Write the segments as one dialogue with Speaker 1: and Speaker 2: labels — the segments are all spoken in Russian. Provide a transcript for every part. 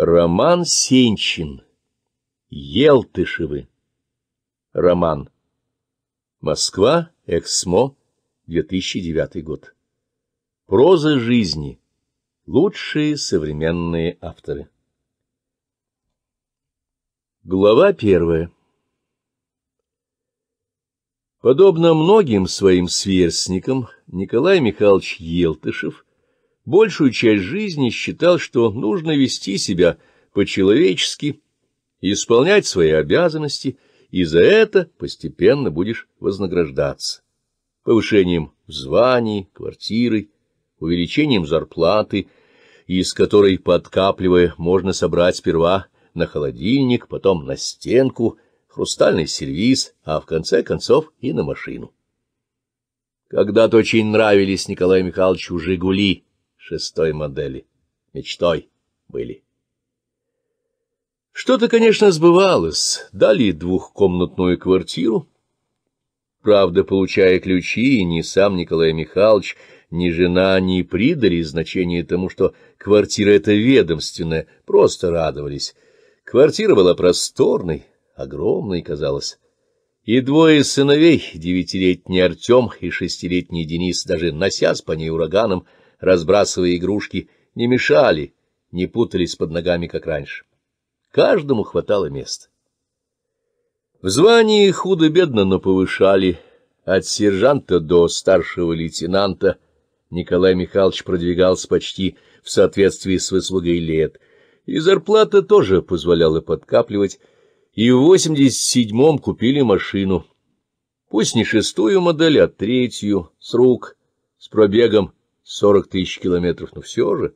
Speaker 1: Роман Сенчин. Елтышевы. Роман. Москва. Эксмо. 2009 год. Проза жизни. Лучшие современные авторы. Глава первая. Подобно многим своим сверстникам, Николай Михайлович Елтышев – большую часть жизни считал, что нужно вести себя по-человечески, исполнять свои обязанности, и за это постепенно будешь вознаграждаться. Повышением званий, квартиры, увеличением зарплаты, из которой, подкапливая, можно собрать сперва на холодильник, потом на стенку, хрустальный сервиз, а в конце концов и на машину. Когда-то очень нравились Николаю Михайловичу «Жигули», шестой модели мечтой были. Что-то, конечно, сбывалось. Дали двухкомнатную квартиру. Правда, получая ключи, ни сам Николай Михайлович, ни жена не придали значения тому, что квартира эта ведомственная, просто радовались. Квартира была просторной, огромной, казалось. И двое сыновей, девятилетний Артем и шестилетний Денис, даже носясь по ней ураганом, — разбрасывая игрушки, не мешали, не путались под ногами, как раньше. Каждому хватало места. В звании худо-бедно, но повышали. От сержанта до старшего лейтенанта Николай Михайлович продвигался почти в соответствии с выслугой лет, и зарплата тоже позволяла подкапливать, и в 87-м купили машину. Пусть не шестую модель, а третью, с рук, с пробегом сорок тысяч километров, но все же.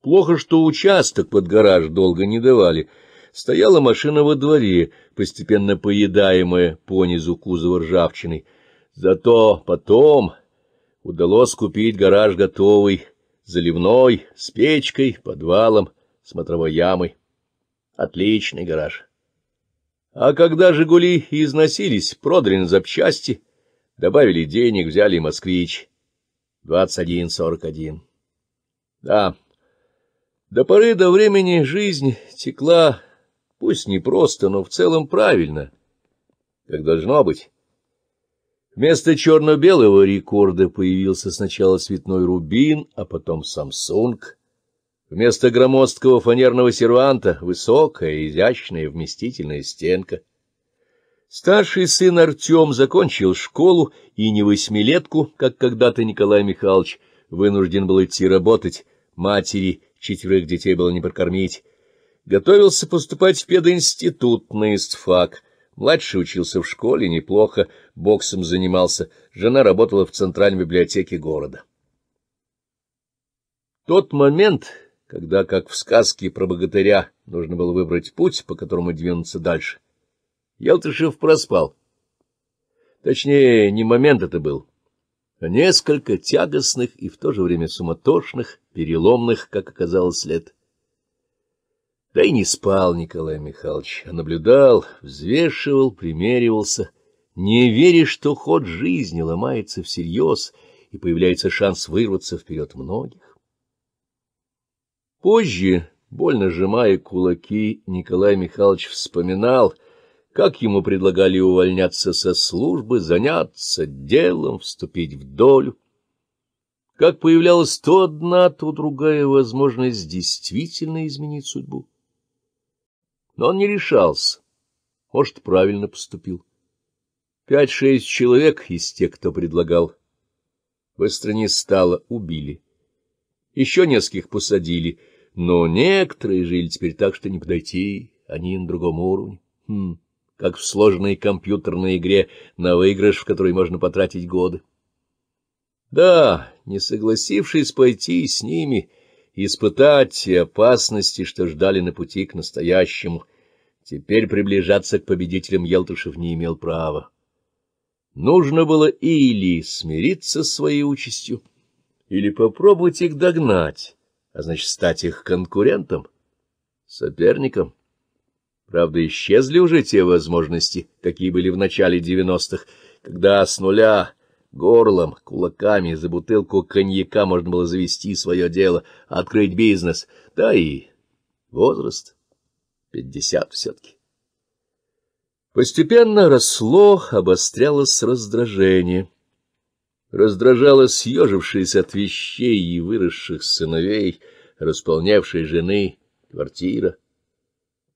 Speaker 1: Плохо, что участок под гараж долго не давали. Стояла машина во дворе, постепенно поедаемая по низу кузова ржавчиной. Зато потом удалось купить гараж готовый, заливной, с печкой, подвалом, смотровой ямой. Отличный гараж. А когда «Жигули» износились, продали на запчасти, добавили денег, взяли «Москвич». 21.41. Да, до поры до времени жизнь текла, пусть не просто, но в целом правильно, как должно быть. Вместо черно-белого рекорда появился сначала цветной рубин, а потом Самсунг. Вместо громоздкого фанерного серванта — высокая, изящная, вместительная стенка — Старший сын Артем закончил школу и не восьмилетку, как когда-то Николай Михайлович вынужден был идти работать, матери четверых детей было не прокормить. Готовился поступать в пединститут на истфак. Младший учился в школе неплохо, боксом занимался, жена работала в центральной библиотеке города. Тот момент, когда, как в сказке про богатыря, нужно было выбрать путь, по которому двинуться дальше — Елтышев проспал. Точнее, не момент это был, а несколько тягостных и в то же время суматошных, переломных, как оказалось, лет. Да и не спал Николай Михайлович, а наблюдал, взвешивал, примеривался, не веря, что ход жизни ломается всерьез и появляется шанс вырваться вперед многих. Позже, больно сжимая кулаки, Николай Михайлович вспоминал — как ему предлагали увольняться со службы, заняться делом, вступить в долю. Как появлялась то одна, то другая возможность действительно изменить судьбу. Но он не решался. Может, правильно поступил. Пять-шесть человек из тех, кто предлагал. Быстро не стало, убили. Еще нескольких посадили, но некоторые жили теперь так, что не подойти, они на другом уровне. Хм как в сложной компьютерной игре на выигрыш, в которой можно потратить годы. Да, не согласившись пойти с ними, испытать те опасности, что ждали на пути к настоящему, теперь приближаться к победителям Елтушев не имел права. Нужно было или смириться с своей участью, или попробовать их догнать, а значит стать их конкурентом, соперником. Правда, исчезли уже те возможности, какие были в начале девяностых, когда с нуля горлом, кулаками за бутылку коньяка можно было завести свое дело, открыть бизнес, да и возраст пятьдесят все-таки. Постепенно росло, обострялось раздражение. Раздражало съежившееся от вещей и выросших сыновей, располнявшей жены, квартира.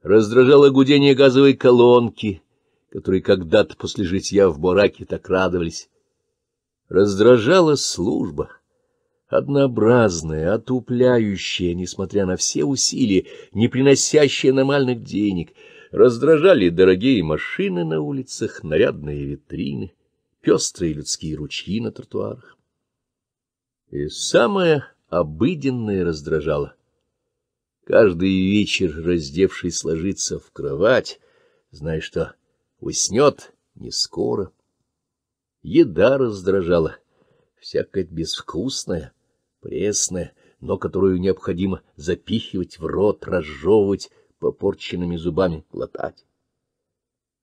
Speaker 1: Раздражало гудение газовой колонки, которой когда-то после житья в Бураке так радовались. Раздражала служба, однообразная, отупляющая, несмотря на все усилия, не приносящая нормальных денег. Раздражали дорогие машины на улицах, нарядные витрины, пестрые людские ручьи на тротуарах. И самое обыденное раздражало — Каждый вечер, раздевшись, ложится в кровать, зная, что уснет не скоро. Еда раздражала, всякое безвкусное, пресное, но которую необходимо запихивать в рот, разжевывать попорченными зубами, глотать.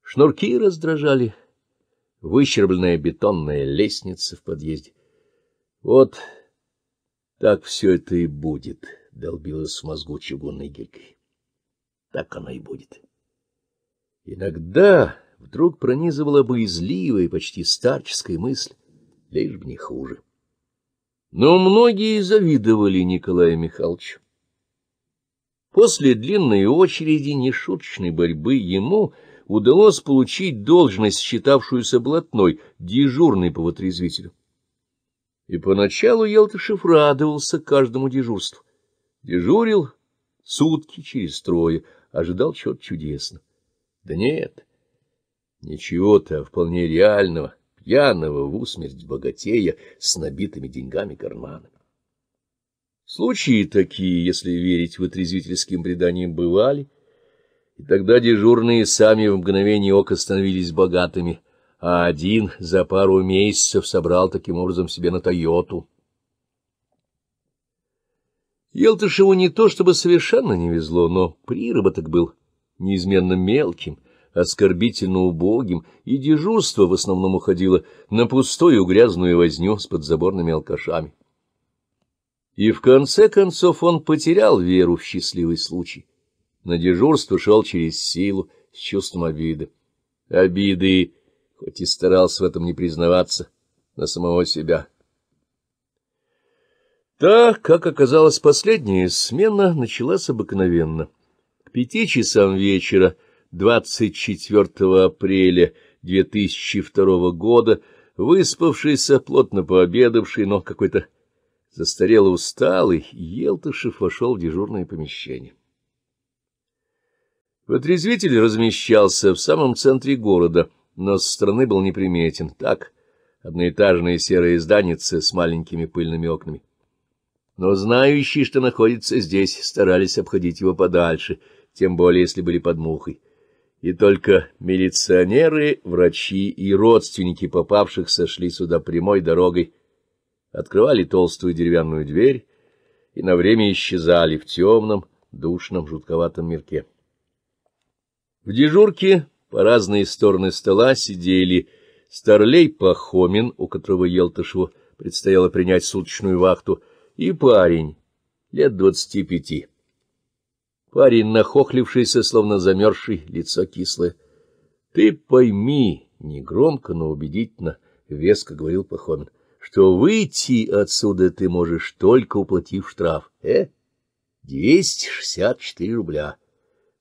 Speaker 1: Шнурки раздражали, выщербленная бетонная лестница в подъезде. Вот так все это и будет долбилась в мозгу чугунной гирькой. Так оно и будет. Иногда вдруг пронизывала боязливая, почти старческая мысль, лишь бы не хуже. Но многие завидовали Николаю Михайловичу. После длинной очереди нешуточной борьбы ему удалось получить должность, считавшуюся блатной, дежурной по вытрезвителю. И поначалу Елтышев радовался каждому дежурству. Дежурил сутки через трое, ожидал чего-то чудесного. Да нет, ничего-то вполне реального, пьяного в усмерть богатея с набитыми деньгами карманами. Случаи такие, если верить вытрезвительским преданиям, бывали, и тогда дежурные сами в мгновение ока становились богатыми, а один за пару месяцев собрал таким образом себе на «Тойоту». Елтышеву не то чтобы совершенно не везло, но приработок был неизменно мелким, оскорбительно убогим, и дежурство в основном уходило на пустую грязную возню с подзаборными алкашами. И в конце концов он потерял веру в счастливый случай. На дежурство шел через силу с чувством обиды. Обиды, хоть и старался в этом не признаваться, на самого себя. Так, как оказалось, последняя смена началась обыкновенно. К пяти часам вечера 24 апреля 2002 года выспавшийся, плотно пообедавший, но какой-то застарело усталый, Елтышев вошел в дежурное помещение. Вотрезвитель размещался в самом центре города, но со стороны был неприметен. Так, одноэтажные серые зданицы с маленькими пыльными окнами но знающие, что находится здесь, старались обходить его подальше, тем более, если были под мухой. И только милиционеры, врачи и родственники попавших сошли сюда прямой дорогой, открывали толстую деревянную дверь и на время исчезали в темном, душном, жутковатом мирке. В дежурке по разные стороны стола сидели старлей Пахомин, у которого Елтышеву предстояло принять суточную вахту, и парень, лет двадцати пяти. Парень, нахохлившийся, словно замерзший, лицо кислое. — Ты пойми, — негромко, но убедительно, — веско говорил Пахомин, — что выйти отсюда ты можешь, только уплатив штраф. Э? Двести шестьдесят четыре рубля.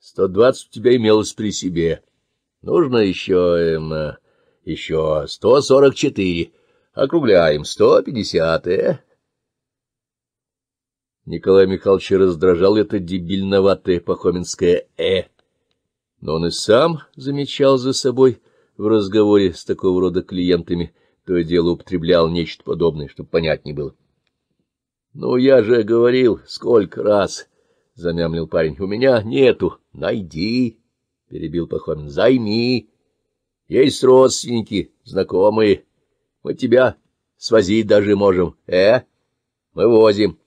Speaker 1: Сто двадцать у тебя имелось при себе. Нужно еще... Эм, э, еще сто сорок четыре. Округляем. Сто пятьдесят, э? Николай Михайлович раздражал это дебильноватое пахоминское «э». Но он и сам замечал за собой в разговоре с такого рода клиентами, то и дело употреблял нечто подобное, чтобы понятнее было. — Ну, я же говорил, сколько раз, — замямлил парень, — у меня нету. — Найди, — перебил Пахомин, — займи. Есть родственники, знакомые. Мы тебя свозить даже можем. Э, мы возим.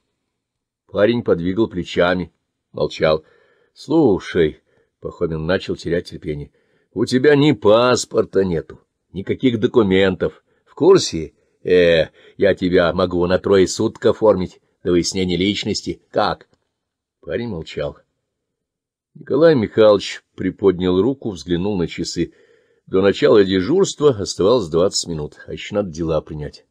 Speaker 1: Парень подвигал плечами, молчал. — Слушай, — Пахомин начал терять терпение, — у тебя ни паспорта нету, никаких документов. В курсе? Э, я тебя могу на трое суток оформить до выяснения личности. Как? Парень молчал. Николай Михайлович приподнял руку, взглянул на часы. До начала дежурства оставалось двадцать минут, а еще надо дела принять.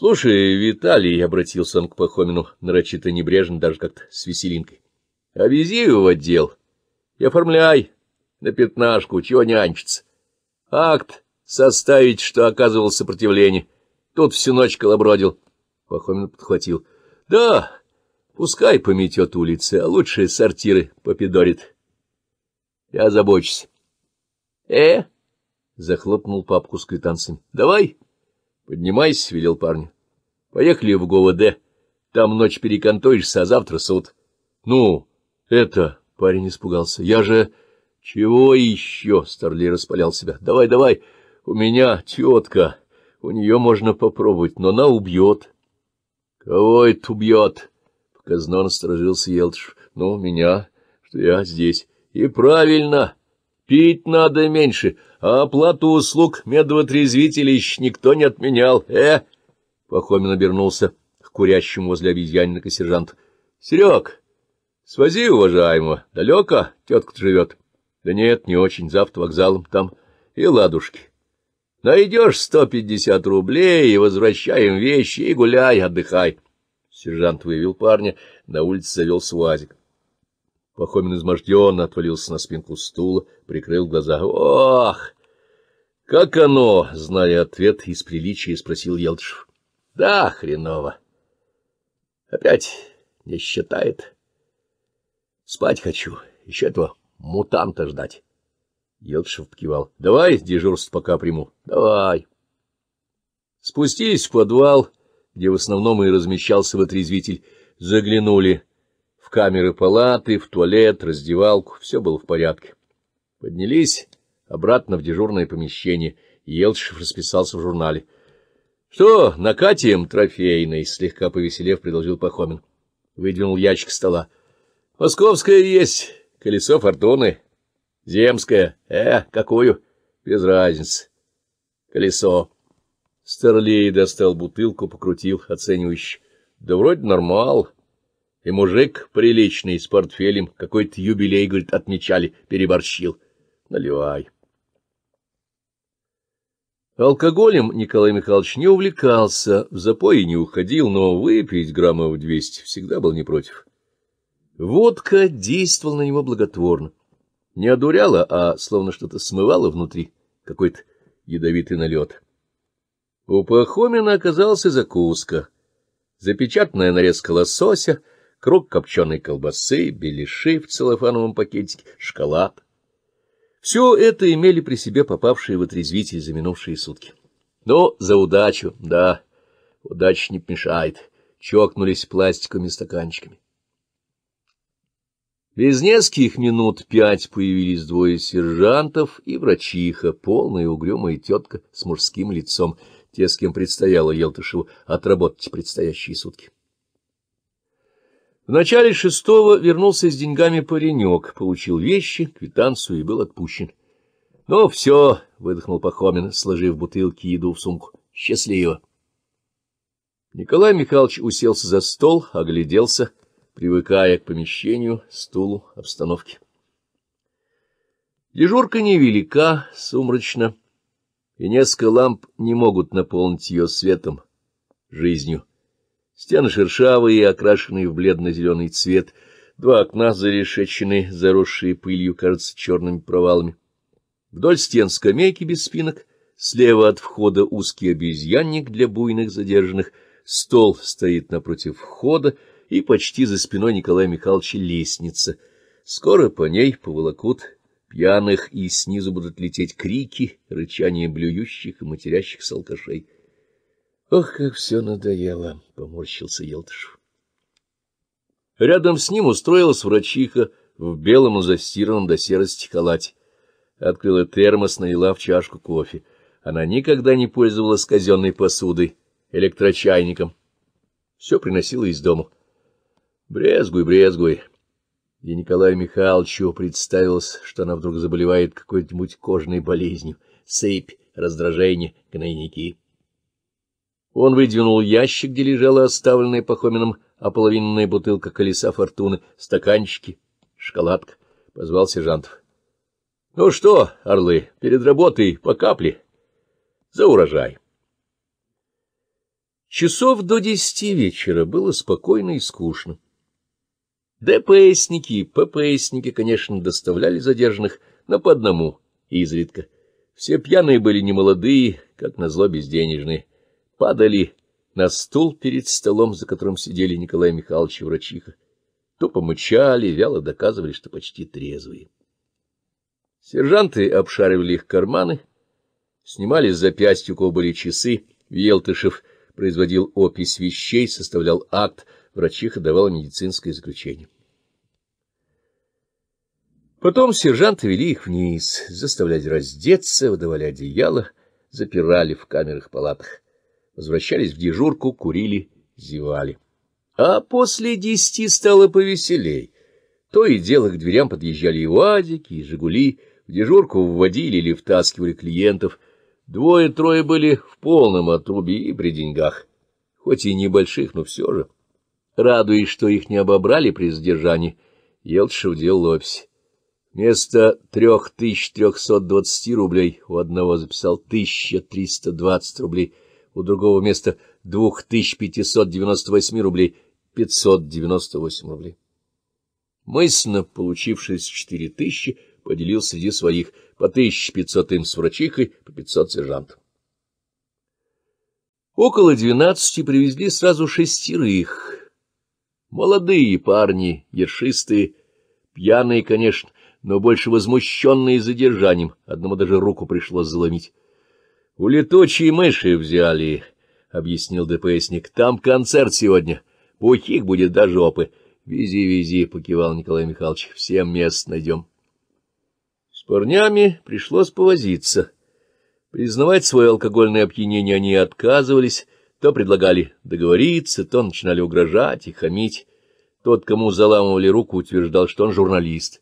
Speaker 1: — Слушай, Виталий, — обратился он к Пахомину, нарочито небрежно, даже как-то с веселинкой, — а его в отдел и оформляй на пятнашку, чего нянчиться. Акт составить, что оказывал сопротивление. Тут всю ночь колобродил. Пахомин подхватил. — Да, пускай пометет улицы, а лучше сортиры попидорит. Я забочусь. — Э? — захлопнул папку с квитанциями. — Давай. — Поднимайся, — велел парню. — Поехали в ГОВД. Там ночь перекантуешься, а завтра суд. — Ну, это... — парень испугался. — Я же... — Чего еще? — Старли распалял себя. — Давай, давай. У меня тетка. У нее можно попробовать, но она убьет. — Кого это убьет? — показно насторожился Елтыш. — Ну, меня, что я здесь. — И правильно. Пить надо меньше. — а оплату услуг медвотрезвителищ никто не отменял. Э! Пахомин обернулся к курящему возле обезьянника сержант. Серег, свози уважаемого. Далеко тетка живет? — Да нет, не очень. Завтра вокзалом там. И ладушки. Найдешь сто пятьдесят рублей и возвращаем вещи, и гуляй, отдыхай. Сержант вывел парня, на улице завел свазик. Пахомин изможденно отвалился на спинку стула, прикрыл глаза. «Ох! Как оно!» — зная ответ, из приличия спросил Елдышев. «Да, хреново! Опять не считает. Спать хочу. Еще этого мутанта ждать». Елдышев покивал. — Давай дежурство пока приму. — Давай. Спустились в подвал, где в основном и размещался вытрезвитель. Заглянули камеры палаты, в туалет, раздевалку, все было в порядке. Поднялись обратно в дежурное помещение, Елшев расписался в журнале. — Что, накатим трофейный? — слегка повеселев, предложил Пахомин. Выдвинул ящик стола. — Московская есть, колесо фортуны. — Земская. — Э, какую? — Без разницы. — Колесо. Старлей достал бутылку, покрутил, оценивающий. — Да вроде нормал. — и мужик приличный, с портфелем, какой-то юбилей, говорит, отмечали, переборщил. Наливай. Алкоголем Николай Михайлович не увлекался, в запои не уходил, но выпить граммов двести всегда был не против. Водка действовала на него благотворно. Не одуряла, а словно что-то смывала внутри, какой-то ядовитый налет. У Пахомина оказался закуска. Запечатанная нарезка лосося — круг копченой колбасы, беляши в целлофановом пакетике, шоколад. Все это имели при себе попавшие в отрезвитель за минувшие сутки. Но за удачу, да, удача не помешает, чокнулись пластиковыми стаканчиками. Без нескольких минут пять появились двое сержантов и врачиха, полная угрюмая тетка с мужским лицом, те, с кем предстояло Елтышеву отработать предстоящие сутки. В начале шестого вернулся с деньгами паренек, получил вещи, квитанцию и был отпущен. — Ну, все, — выдохнул Пахомин, сложив бутылки и еду в сумку. — Счастливо. Николай Михайлович уселся за стол, огляделся, привыкая к помещению, стулу, обстановке. Дежурка невелика, сумрачно, и несколько ламп не могут наполнить ее светом, жизнью. Стены шершавые, окрашенные в бледно-зеленый цвет. Два окна зарешечены, заросшие пылью, кажется, черными провалами. Вдоль стен скамейки без спинок, слева от входа узкий обезьянник для буйных задержанных, стол стоит напротив входа, и почти за спиной Николая Михайловича лестница. Скоро по ней поволокут пьяных, и снизу будут лететь крики, рычание блюющих и матерящих алкашей. Ох, как все надоело, — поморщился Елтышев. Рядом с ним устроилась врачиха в белом застиранном до серости халате. Открыла термос, налила в чашку кофе. Она никогда не пользовалась казенной посудой, электрочайником. Все приносила из дома. Брезгуй, брезгуй. И Николаю Михайловичу представилось, что она вдруг заболевает какой-нибудь кожной болезнью. Сыпь, раздражение, гнойники. Он выдвинул ящик, где лежала оставленная Пахомином ополовиненная бутылка колеса фортуны, стаканчики, шоколадка. Позвал сержантов. — Ну что, орлы, перед работой по капле за урожай. Часов до десяти вечера было спокойно и скучно. ДПСники и ППСники, конечно, доставляли задержанных, но по одному, изредка. Все пьяные были немолодые, как назло безденежные падали на стул перед столом, за которым сидели Николай Михайлович и врачиха. Тупо мычали, вяло доказывали, что почти трезвые. Сержанты обшаривали их карманы, снимали с запястья, у кого были часы. Велтышев производил опись вещей, составлял акт, врачиха давала медицинское заключение. Потом сержанты вели их вниз, заставляли раздеться, выдавали одеяло, запирали в камерах-палатах возвращались в дежурку, курили, зевали. А после десяти стало повеселей. То и дело к дверям подъезжали и «Уазики», и «Жигули», в дежурку вводили или втаскивали клиентов. Двое-трое были в полном отрубе и при деньгах. Хоть и небольших, но все же. Радуясь, что их не обобрали при задержании, Елтшев делал опись. Вместо 3320 рублей у одного записал 1320 рублей — у другого вместо 2598 рублей 598 рублей. Мысленно получившись 4000 поделил среди своих по 1500 им с врачихой, по 500 сержантам. Около двенадцати привезли сразу шестерых. Молодые парни, ершистые, пьяные, конечно, но больше возмущенные задержанием, одному даже руку пришлось заломить. — У летучей мыши взяли, — объяснил ДПСник. — Там концерт сегодня. Пухих будет до жопы. — Вези, вези, — покивал Николай Михайлович. — Всем мест найдем. С парнями пришлось повозиться. Признавать свое алкогольное опьянение они отказывались, то предлагали договориться, то начинали угрожать и хамить. Тот, кому заламывали руку, утверждал, что он журналист.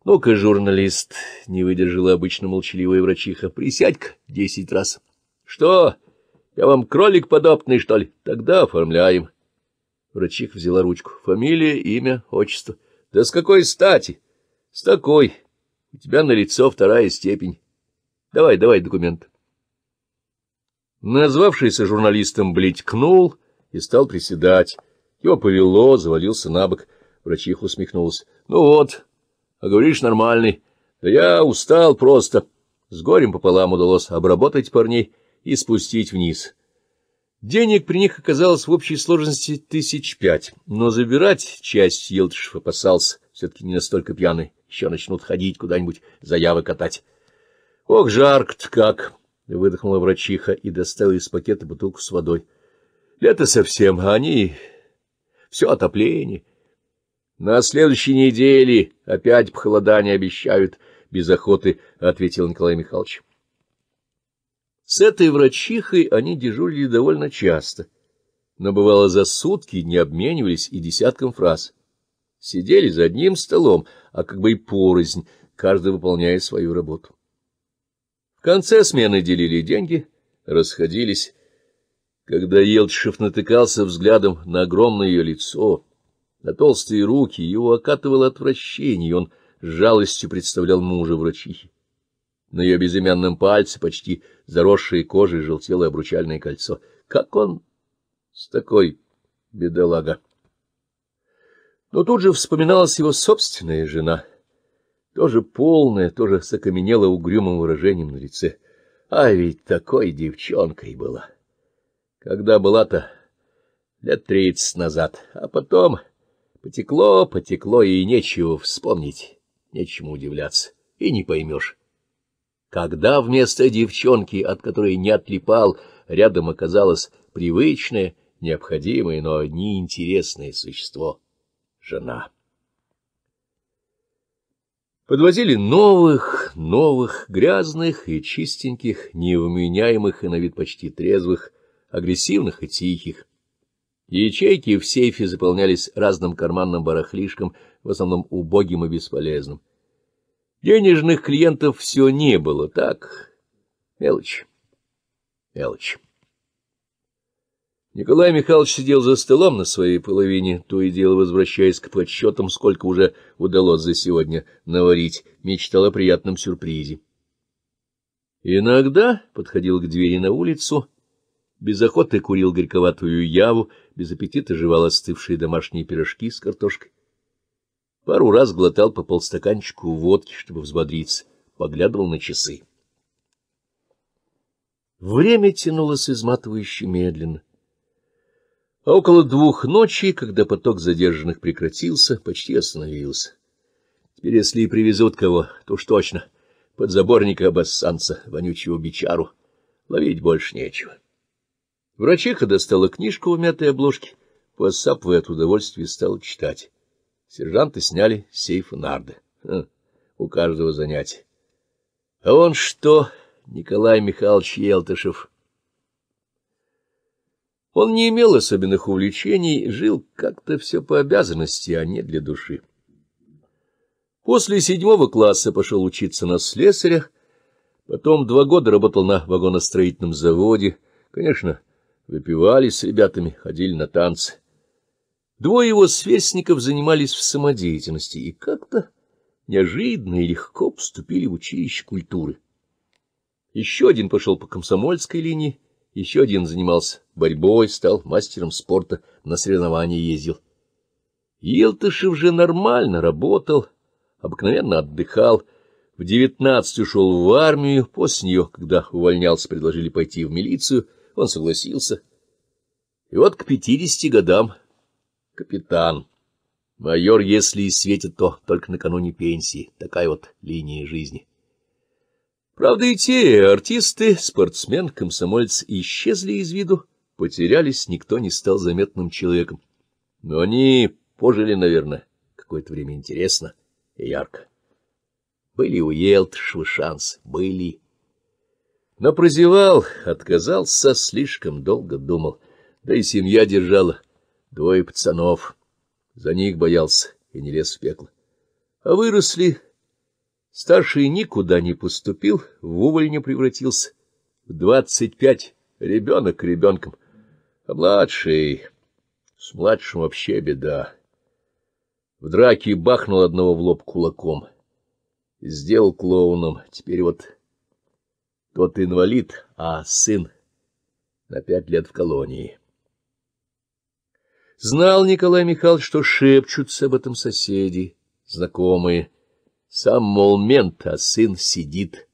Speaker 1: — Ну-ка, журналист, — не выдержала обычно молчаливая врачиха, — присядь-ка десять раз. — Что? Я вам кролик подобный, что ли? Тогда оформляем. Врачиха взяла ручку. Фамилия, имя, отчество. — Да с какой стати? — С такой. У тебя на лицо вторая степень. Давай, давай документ. Назвавшийся журналистом бледькнул и стал приседать. Его повело, завалился на бок. Врачиха усмехнулась. Ну вот а говоришь нормальный. Да я устал просто. С горем пополам удалось обработать парней и спустить вниз. Денег при них оказалось в общей сложности тысяч пять, но забирать часть Елтышев опасался, все-таки не настолько пьяный, еще начнут ходить куда-нибудь, заявы катать. — Ох, жарко-то как! — выдохнула врачиха и доставила из пакета бутылку с водой. — Лето совсем, а они... все отопление. На следующей неделе опять похолодание обещают, — без охоты ответил Николай Михайлович. С этой врачихой они дежурили довольно часто, но, бывало, за сутки не обменивались и десятком фраз. Сидели за одним столом, а как бы и порознь, каждый выполняя свою работу. В конце смены делили деньги, расходились. Когда Елчев натыкался взглядом на огромное ее лицо, — на толстые руки его окатывало отвращение, и он с жалостью представлял мужа врачихи. На ее безымянном пальце, почти заросшей кожей, желтело обручальное кольцо. Как он с такой бедолага! Но тут же вспоминалась его собственная жена, тоже полная, тоже с угрюмым выражением на лице. А ведь такой девчонкой была. Когда была-то лет тридцать назад, а потом Потекло, потекло, и нечего вспомнить, нечему удивляться, и не поймешь. Когда вместо девчонки, от которой не отлипал, рядом оказалось привычное, необходимое, но неинтересное существо — жена. Подвозили новых, новых, грязных и чистеньких, невменяемых и на вид почти трезвых, агрессивных и тихих, Ячейки в сейфе заполнялись разным карманным барахлишком, в основном убогим и бесполезным. Денежных клиентов все не было, так, мелочь, мелочь. Николай Михайлович сидел за столом на своей половине, то и дело возвращаясь к подсчетам, сколько уже удалось за сегодня наварить, мечтал о приятном сюрпризе. Иногда подходил к двери на улицу без охоты курил горьковатую яву, без аппетита жевал остывшие домашние пирожки с картошкой. Пару раз глотал по полстаканчику водки, чтобы взбодриться, поглядывал на часы. Время тянулось изматывающе медленно. А около двух ночи, когда поток задержанных прекратился, почти остановился. Теперь, если и привезут кого, то уж точно подзаборника-обоссанца, вонючего бичару, ловить больше нечего. Врачиха достала книжку в мятой обложке, посапывая от удовольствия, стала читать. Сержанты сняли сейф нарды. Ха, у каждого занятие. А он что, Николай Михайлович Елтышев? Он не имел особенных увлечений, жил как-то все по обязанности, а не для души. После седьмого класса пошел учиться на слесаря, потом два года работал на вагоностроительном заводе, конечно, Выпивали с ребятами, ходили на танцы. Двое его сверстников занимались в самодеятельности и как-то неожиданно и легко поступили в училище культуры. Еще один пошел по комсомольской линии, еще один занимался борьбой, стал мастером спорта, на соревнования ездил. Елтышев же нормально работал, обыкновенно отдыхал. В девятнадцать ушел в армию, после нее, когда увольнялся, предложили пойти в милицию — он согласился. И вот к пятидесяти годам капитан. Майор, если и светит, то только накануне пенсии. Такая вот линия жизни. Правда, и те артисты, спортсмен, комсомольц исчезли из виду, потерялись, никто не стал заметным человеком. Но они пожили, наверное, какое-то время интересно и ярко. Были у Елтшвы Швышанс, были но прозевал, отказался, слишком долго думал. Да и семья держала. Двое пацанов. За них боялся и не лез в пекло. А выросли. Старший никуда не поступил, в не превратился. В двадцать пять ребенок к ребенкам, А младший... С младшим вообще беда. В драке бахнул одного в лоб кулаком. Сделал клоуном. Теперь вот тот инвалид, а сын на пять лет в колонии. Знал Николай Михайлович, что шепчутся об этом соседи, знакомые. Сам, мол, мент, а сын сидит.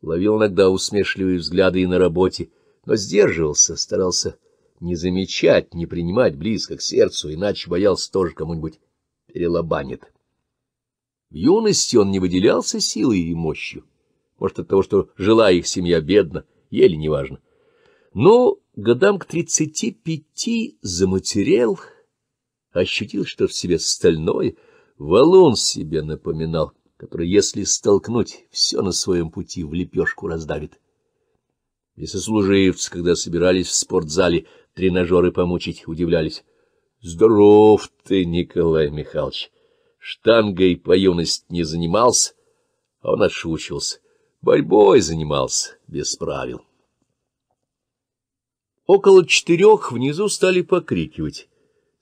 Speaker 1: Ловил иногда усмешливые взгляды и на работе, но сдерживался, старался не замечать, не принимать близко к сердцу, иначе боялся тоже кому-нибудь перелобанит. В юности он не выделялся силой и мощью может, от того, что жила их семья бедно, еле неважно. Но годам к тридцати пяти заматерел, ощутил, что в себе стальной валун себе напоминал, который, если столкнуть, все на своем пути в лепешку раздавит. И сослуживцы, когда собирались в спортзале тренажеры помучить, удивлялись. — Здоров ты, Николай Михайлович! Штангой по юности не занимался, а он отшучивался. Борьбой занимался, без правил. Около четырех внизу стали покрикивать.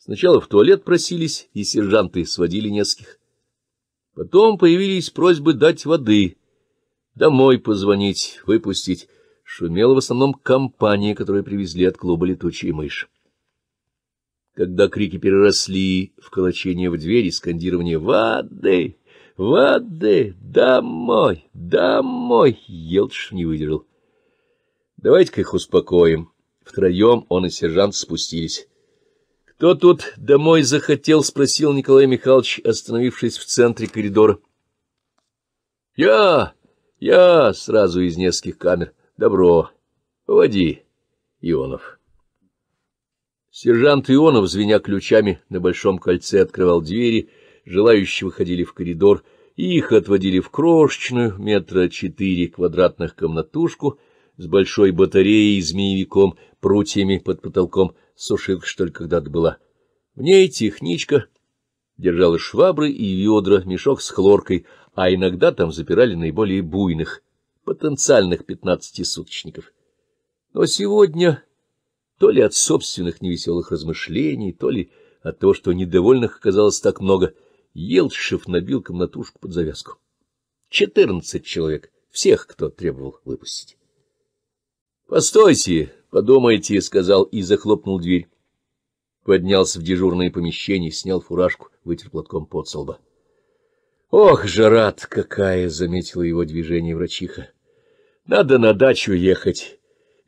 Speaker 1: Сначала в туалет просились, и сержанты сводили нескольких. Потом появились просьбы дать воды, домой позвонить, выпустить. Шумела в основном компания, которую привезли от клуба «Летучие мыши». Когда крики переросли в колочение в двери, скандирование «Воды!», Воды! Домой! Домой! Елдыш не выдержал. Давайте-ка их успокоим. Втроем он и сержант спустились. «Кто тут домой захотел?» — спросил Николай Михайлович, остановившись в центре коридора. «Я! Я!» — сразу из нескольких камер. «Добро! Води, Ионов!» Сержант Ионов, звеня ключами, на большом кольце открывал двери — желающие выходили в коридор, их отводили в крошечную, метра четыре квадратных комнатушку с большой батареей, змеевиком, прутьями под потолком, сушилка, что ли, когда-то была. В ней техничка держала швабры и ведра, мешок с хлоркой, а иногда там запирали наиболее буйных, потенциальных пятнадцатисуточников. Но сегодня, то ли от собственных невеселых размышлений, то ли от того, что недовольных оказалось так много — Елшев набил комнатушку под завязку. Четырнадцать человек, всех, кто требовал выпустить. — Постойте, подумайте, — сказал и захлопнул дверь. Поднялся в дежурное помещение, снял фуражку, вытер платком под солба. — Ох, жарат какая! — заметила его движение врачиха. — Надо на дачу ехать.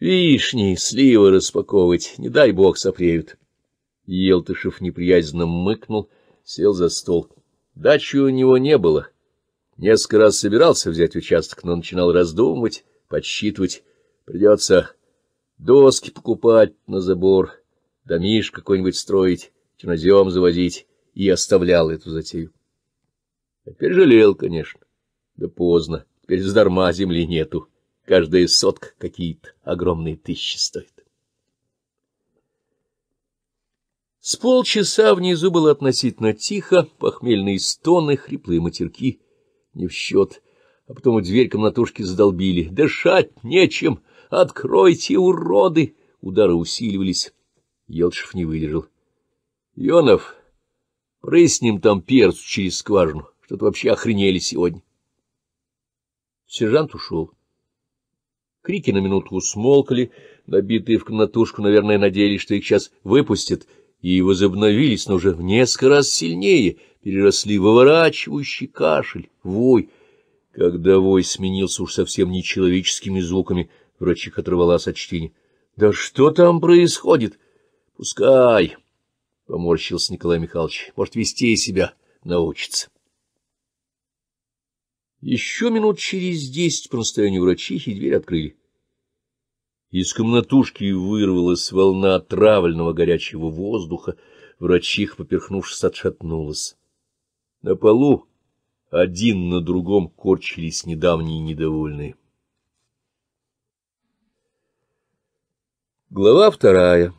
Speaker 1: Вишни, сливы распаковывать, не дай бог сопреют. Елтышев неприязненно мыкнул — сел за стол. Дачи у него не было. Несколько раз собирался взять участок, но начинал раздумывать, подсчитывать. Придется доски покупать на забор, домиш какой-нибудь строить, чернозем завозить, и оставлял эту затею. А теперь жалел, конечно. Да поздно, теперь вздарма земли нету. Каждая сотка какие-то огромные тысячи стоит. С полчаса внизу было относительно тихо, похмельные стоны, хриплые матерки. Не в счет. А потом дверь комнатушки задолбили. «Дышать нечем! Откройте, уроды!» Удары усиливались. Елшев не выдержал. «Ионов, прыснем там перц через скважину. Что-то вообще охренели сегодня». Сержант ушел. Крики на минутку смолкли, набитые в комнатушку, наверное, надеялись, что их сейчас выпустят — и возобновились, но уже в несколько раз сильнее, переросли выворачивающий кашель, вой. Когда вой сменился уж совсем нечеловеческими звуками, врачих оторвалась от чтения. — Да что там происходит? — Пускай, — поморщился Николай Михайлович, — может, вести себя научится. Еще минут через десять по настоянию врачихи дверь открыли. Из комнатушки вырвалась волна отравленного горячего воздуха, врачих, поперхнувшись, отшатнулась. На полу один на другом корчились недавние недовольные. Глава вторая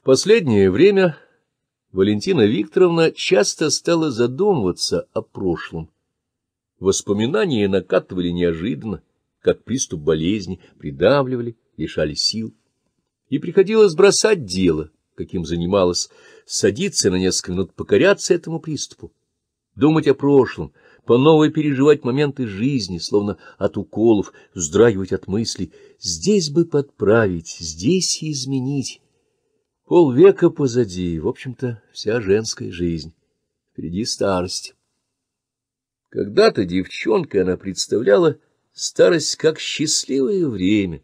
Speaker 1: В последнее время Валентина Викторовна часто стала задумываться о прошлом. Воспоминания накатывали неожиданно как приступ болезни, придавливали, лишали сил. И приходилось бросать дело, каким занималась, садиться на несколько минут покоряться этому приступу, думать о прошлом, по новой переживать моменты жизни, словно от уколов, вздрагивать от мыслей. Здесь бы подправить, здесь и изменить. Полвека позади, в общем-то, вся женская жизнь. Впереди старость. Когда-то девчонка она представляла Старость как счастливое время,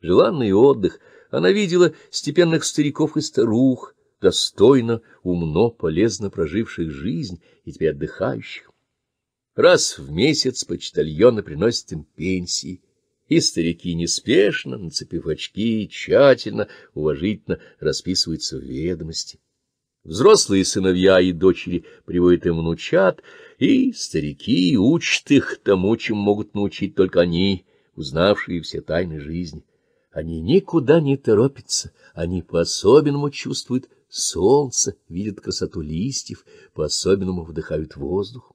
Speaker 1: желанный отдых. Она видела степенных стариков и старух, достойно, умно, полезно проживших жизнь и теперь отдыхающих. Раз в месяц почтальоны приносят им пенсии, и старики неспешно, нацепив очки, тщательно, уважительно расписываются в ведомости.
Speaker 2: Взрослые
Speaker 1: сыновья и дочери приводят им внучат — и старики учат их тому, чем могут научить только они, узнавшие все тайны жизни. Они никуда не торопятся, они по-особенному чувствуют солнце, видят красоту листьев, по-особенному вдыхают воздух.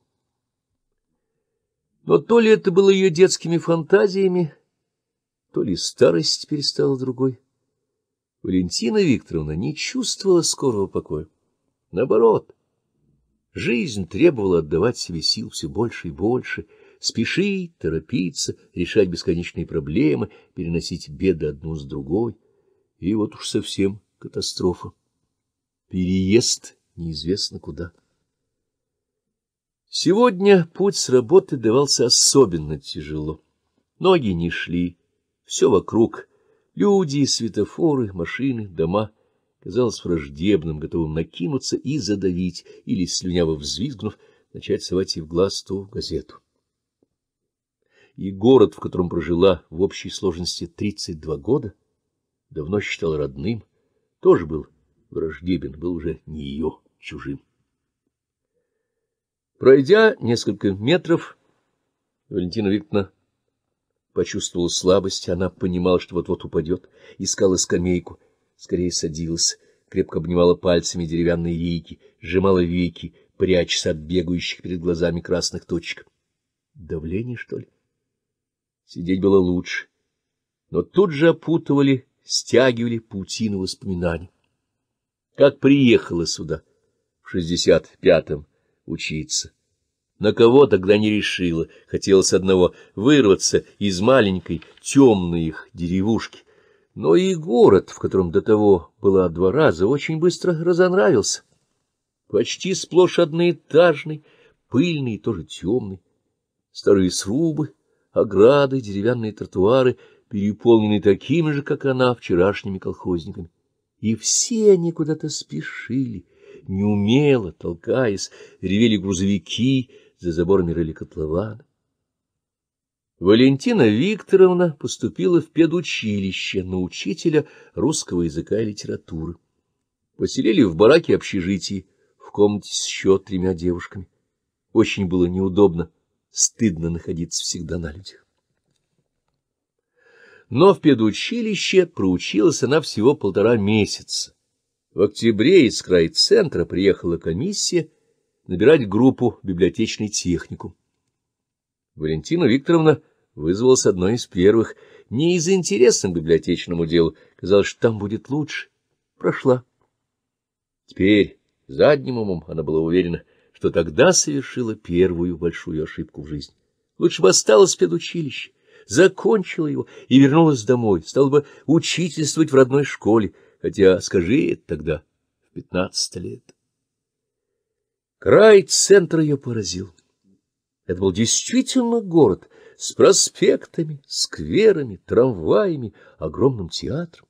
Speaker 1: Но то ли это было ее детскими фантазиями, то ли старость перестала другой. Валентина Викторовна не чувствовала скорого покоя. Наоборот, Жизнь требовала отдавать себе сил все больше и больше, спешить, торопиться, решать бесконечные проблемы, переносить беды одну с другой. И вот уж совсем катастрофа. Переезд неизвестно куда. Сегодня путь с работы давался особенно тяжело. Ноги не шли, все вокруг — люди, светофоры, машины, дома — казалось враждебным, готовым накинуться и задавить, или, слюняво взвизгнув, начать совать ей в глаз ту газету. И город, в котором прожила в общей сложности 32 года, давно считал родным, тоже был враждебен, был уже не ее, чужим. Пройдя несколько метров, Валентина Викторовна почувствовала слабость, она понимала, что вот-вот упадет, искала скамейку — скорее садилась, крепко обнимала пальцами деревянные рейки, сжимала веки, прячась от бегающих перед глазами красных точек. Давление, что ли? Сидеть было лучше. Но тут же опутывали, стягивали паутину воспоминаний. Как приехала сюда в шестьдесят пятом учиться. На кого тогда не решила, хотелось одного — вырваться из маленькой темной их деревушки, но и город, в котором до того была два раза, очень быстро разонравился. Почти сплошь одноэтажный, пыльный и тоже темный. Старые срубы, ограды, деревянные тротуары переполненные такими же, как она, вчерашними колхозниками. И все они куда-то спешили, неумело, толкаясь, ревели грузовики, за заборами рыли котлованы. Валентина Викторовна поступила в педучилище на учителя русского языка и литературы. Поселили в бараке общежитии, в комнате с еще тремя девушками. Очень было неудобно, стыдно находиться всегда на людях. Но в педучилище проучилась она всего полтора месяца. В октябре из крайцентра приехала комиссия набирать группу библиотечной технику. Валентина Викторовна вызвалось одной из первых, не из интереса к библиотечному делу, казалось, что там будет лучше, прошла. Теперь задним умом она была уверена, что тогда совершила первую большую ошибку в жизни. Лучше бы осталась в педучилище, закончила его и вернулась домой, стала бы учительствовать в родной школе, хотя, скажи это тогда, в пятнадцать лет. Край центра ее поразил. Это был действительно город — с проспектами, скверами, трамваями, огромным театром.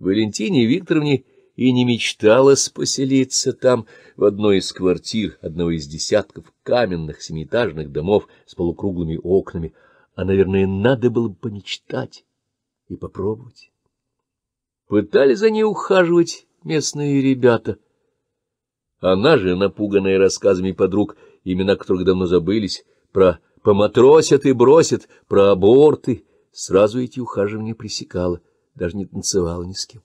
Speaker 1: Валентине Викторовне и не мечталось поселиться там, в одной из квартир одного из десятков каменных семиэтажных домов с полукруглыми окнами, а, наверное, надо было бы помечтать и попробовать. Пытались за ней ухаживать местные ребята. Она же, напуганная рассказами подруг, имена которых давно забылись, про Поматросят и бросят про аборты. Сразу эти ухаживания пресекала, даже не танцевала ни с кем.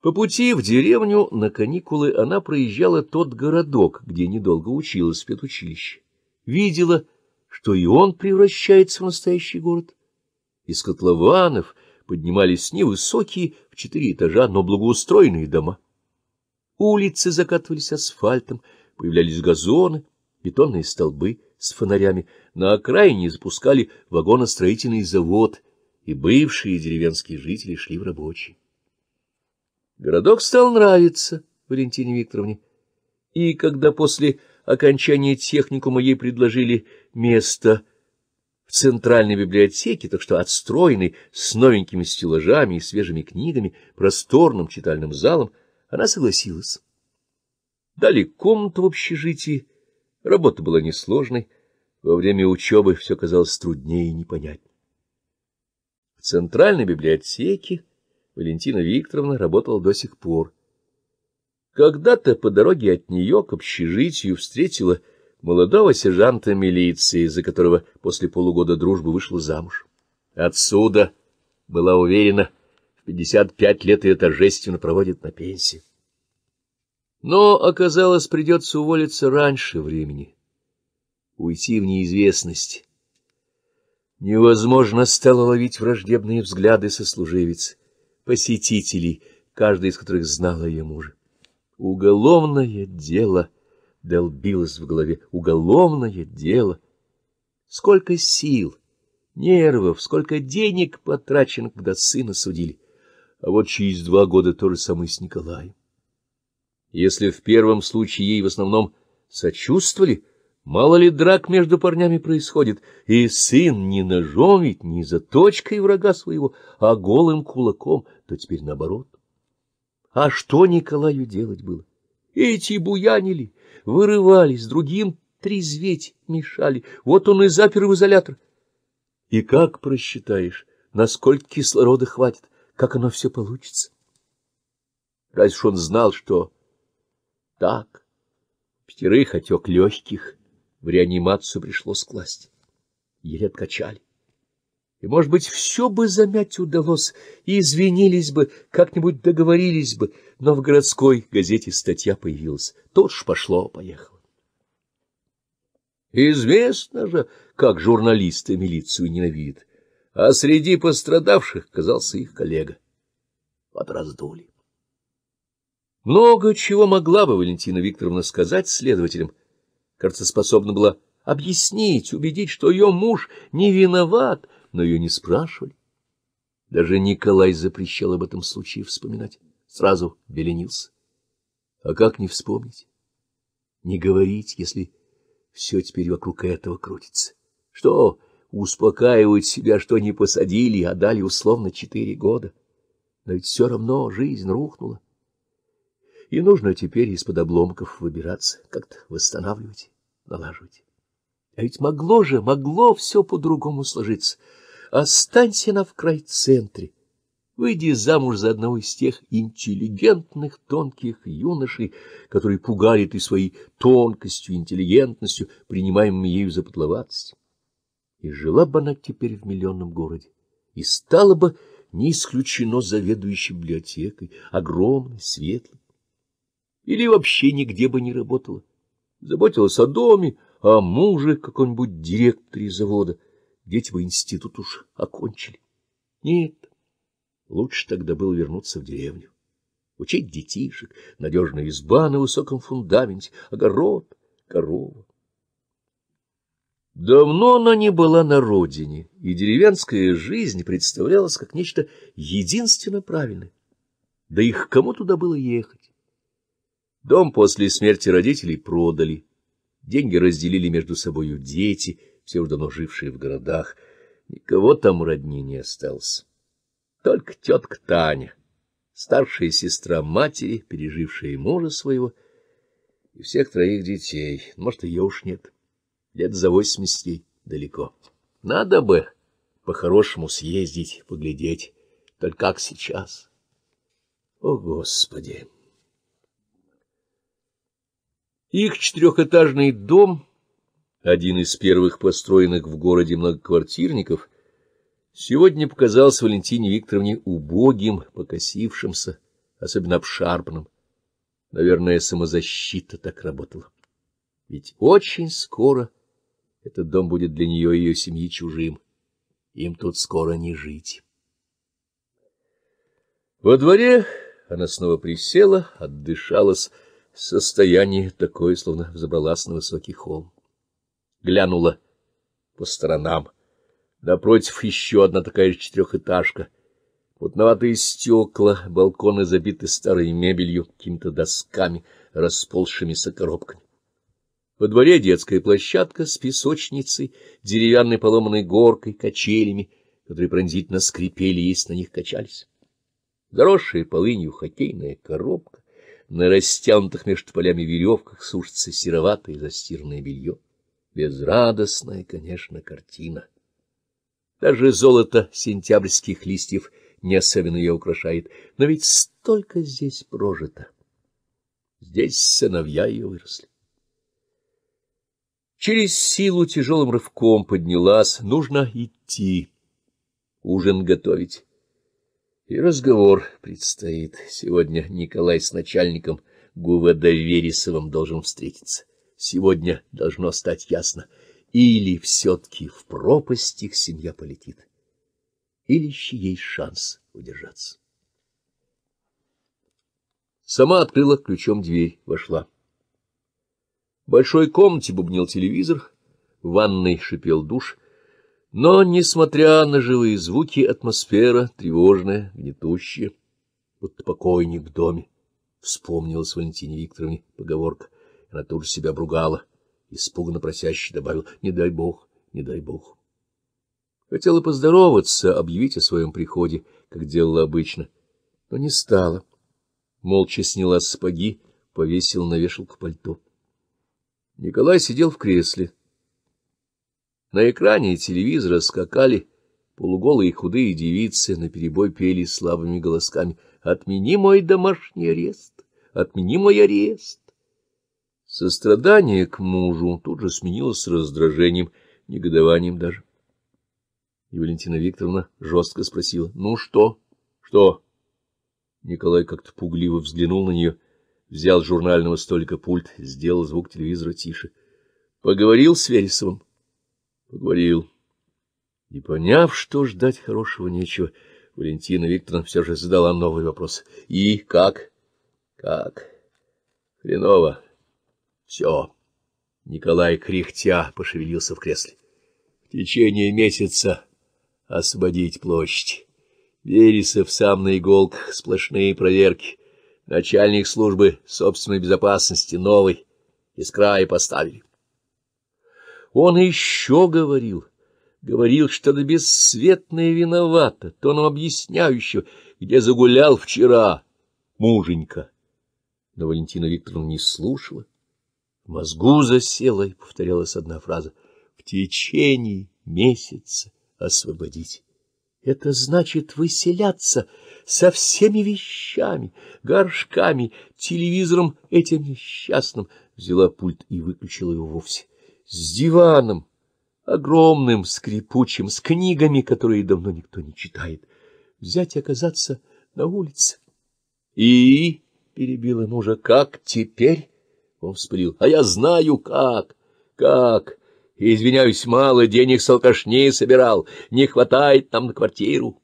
Speaker 1: По пути в деревню на каникулы она проезжала тот городок, где недолго училась в педучилище. Видела, что и он превращается в настоящий город. Из котлованов поднимались невысокие в четыре этажа, но благоустроенные дома. Улицы закатывались асфальтом, появлялись газоны — бетонные столбы с фонарями. На окраине запускали вагоностроительный завод, и бывшие деревенские жители шли в рабочий. Городок стал нравиться Валентине Викторовне. И когда после окончания техникума ей предложили место в центральной библиотеке, так что отстроенной с новенькими стеллажами и свежими книгами, просторным читальным залом, она согласилась. Дали комнату в общежитии, Работа была несложной, во время учебы все казалось труднее и непонятнее. В центральной библиотеке Валентина Викторовна работала до сих пор. Когда-то по дороге от нее к общежитию встретила молодого сержанта милиции, за которого после полугода дружбы вышла замуж. Отсюда была уверена, в 55 лет ее торжественно проводят на пенсии. Но, оказалось, придется уволиться раньше времени, уйти в неизвестность. Невозможно стало ловить враждебные взгляды сослуживец, посетителей, каждый из которых знал ее мужа. Уголовное дело долбилось в голове, уголовное дело. Сколько сил, нервов, сколько денег потрачено, когда сына судили. А вот через два года то же самое с Николаем. Если в первом случае ей в основном сочувствовали, мало ли драк между парнями происходит, и сын не ножом ведь, не заточкой врага своего, а голым кулаком, то теперь наоборот. А что Николаю делать было? Эти буянили, вырывались, другим трезветь мешали. Вот он и запер в изолятор. И как просчитаешь, насколько кислорода хватит, как оно все получится? Раньше он знал, что так. Пятерых отек легких в реанимацию пришлось класть. Еле откачали. И, может быть, все бы замять удалось, и извинились бы, как-нибудь договорились бы, но в городской газете статья появилась. тут ж пошло-поехало. Известно же, как журналисты милицию ненавидят, а среди пострадавших казался их коллега. Подраздули. Много чего могла бы Валентина Викторовна сказать следователям. Кажется, способна была объяснить, убедить, что ее муж не виноват, но ее не спрашивали. Даже Николай запрещал об этом случае вспоминать. Сразу беленился. А как не вспомнить? Не говорить, если все теперь вокруг этого крутится. Что успокаивать себя, что не посадили, а дали условно четыре года. Но ведь все равно жизнь рухнула и нужно теперь из-под обломков выбираться, как-то восстанавливать, налаживать. А ведь могло же, могло все по-другому сложиться. Останься на в край центре. Выйди замуж за одного из тех интеллигентных, тонких юношей, которые пугали ты своей тонкостью, интеллигентностью, принимаемыми ею за подловатость. И жила бы она теперь в миллионном городе, и стала бы не исключено заведующей библиотекой, огромной, светлой или вообще нигде бы не работала. Заботилась о доме, о муже, каком-нибудь директоре завода. Дети бы институт уж окончили. Нет, лучше тогда было вернуться в деревню. Учить детишек, надежная изба на высоком фундаменте, огород, корова. Давно она не была на родине, и деревенская жизнь представлялась как нечто единственно правильное. Да их кому туда было ехать? Дом после смерти родителей продали. Деньги разделили между собою дети, все уже давно жившие в городах. Никого там родни не осталось. Только тетка Таня, старшая сестра матери, пережившая мужа своего, и всех троих детей. Может, ее уж нет. Лет за восемьдесят ей далеко. Надо бы по-хорошему съездить, поглядеть. Только как сейчас? О, Господи! Их четырехэтажный дом, один из первых построенных в городе многоквартирников, сегодня показался Валентине Викторовне убогим, покосившимся, особенно обшарпанным. Наверное, самозащита так работала. Ведь очень скоро этот дом будет для нее и ее семьи чужим. Им тут скоро не жить. Во дворе она снова присела, отдышалась, Состояние такое, словно взобралась на высокий холм. Глянула по сторонам. Напротив еще одна такая же четырехэтажка. Мутноватые стекла, балконы забиты старой мебелью, какими-то досками, расползшимися коробками. Во дворе детская площадка с песочницей, деревянной поломанной горкой, качелями, которые пронзительно скрипели и на них качались. Заросшая полынью хоккейная коробка на растянутых между полями веревках сушится сероватое застиранное белье. Безрадостная, конечно, картина. Даже золото сентябрьских листьев не особенно ее украшает, но ведь столько здесь прожито. Здесь сыновья ее выросли. Через силу тяжелым рывком поднялась. Нужно идти. Ужин готовить. И разговор предстоит. Сегодня Николай с начальником ГУВД Вересовым должен встретиться. Сегодня должно стать ясно, или все-таки в пропасть их семья полетит, или еще есть шанс удержаться. Сама открыла ключом дверь, вошла. В большой комнате бубнил телевизор, в ванной шипел душ — но, несмотря на живые звуки, атмосфера тревожная, гнетущая, будто покойник в доме. Вспомнилась Валентине Викторовне поговорка. Она тут же себя обругала, испуганно просяще добавил: «Не дай бог, не дай бог». Хотела поздороваться, объявить о своем приходе, как делала обычно, но не стала. Молча сняла сапоги, повесила на вешалку пальто. Николай сидел в кресле. На экране телевизора скакали полуголые худые девицы, наперебой пели слабыми голосками «Отмени мой домашний арест! Отмени мой арест!» Сострадание к мужу тут же сменилось раздражением, негодованием даже. И Валентина Викторовна жестко спросила «Ну что? Что?» Николай как-то пугливо взглянул на нее, взял с журнального столика пульт, сделал звук телевизора тише. «Поговорил с Вересовым?» поговорил. Не поняв, что ждать хорошего нечего, Валентина Викторовна все же задала новый вопрос. И как? Как? Хреново. Все. Николай кряхтя пошевелился в кресле. В течение месяца освободить площадь. Вересов сам на иголках, сплошные проверки. Начальник службы собственной безопасности новый. Из края поставили. Он еще говорил, говорил, что до бесцветная виновата, тоном объясняющего, где загулял вчера муженька. Но Валентина Викторовна не слушала. В мозгу засела и повторялась одна фраза — в течение месяца освободить. Это значит выселяться со всеми вещами, горшками, телевизором этим несчастным. Взяла пульт и выключила его вовсе с диваном, огромным, скрипучим, с книгами, которые давно никто не читает. Взять и оказаться на улице. — И? — перебила мужа. — Как теперь? — он вспылил. — А я знаю, как. Как? Извиняюсь, мало денег с алкашней собирал. Не хватает нам на квартиру.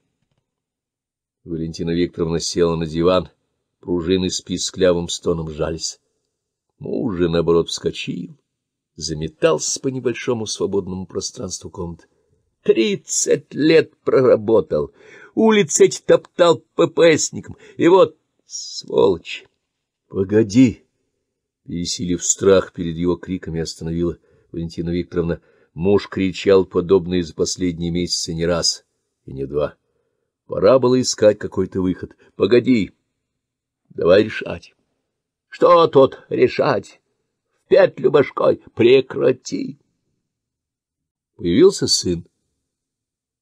Speaker 1: Валентина Викторовна села на диван. Пружины спи с клявым стоном жались. Муж же, наоборот, вскочил заметался по небольшому свободному пространству комнаты. Тридцать лет проработал, улицы эти топтал ППСником, и вот, сволочь! Погоди! Пересилив страх перед его криками, остановила Валентина Викторовна. Муж кричал подобное за последние месяцы не раз и не два. Пора было искать какой-то выход. Погоди! Давай решать. Что тут решать? петлю башкой. Прекрати! Появился сын.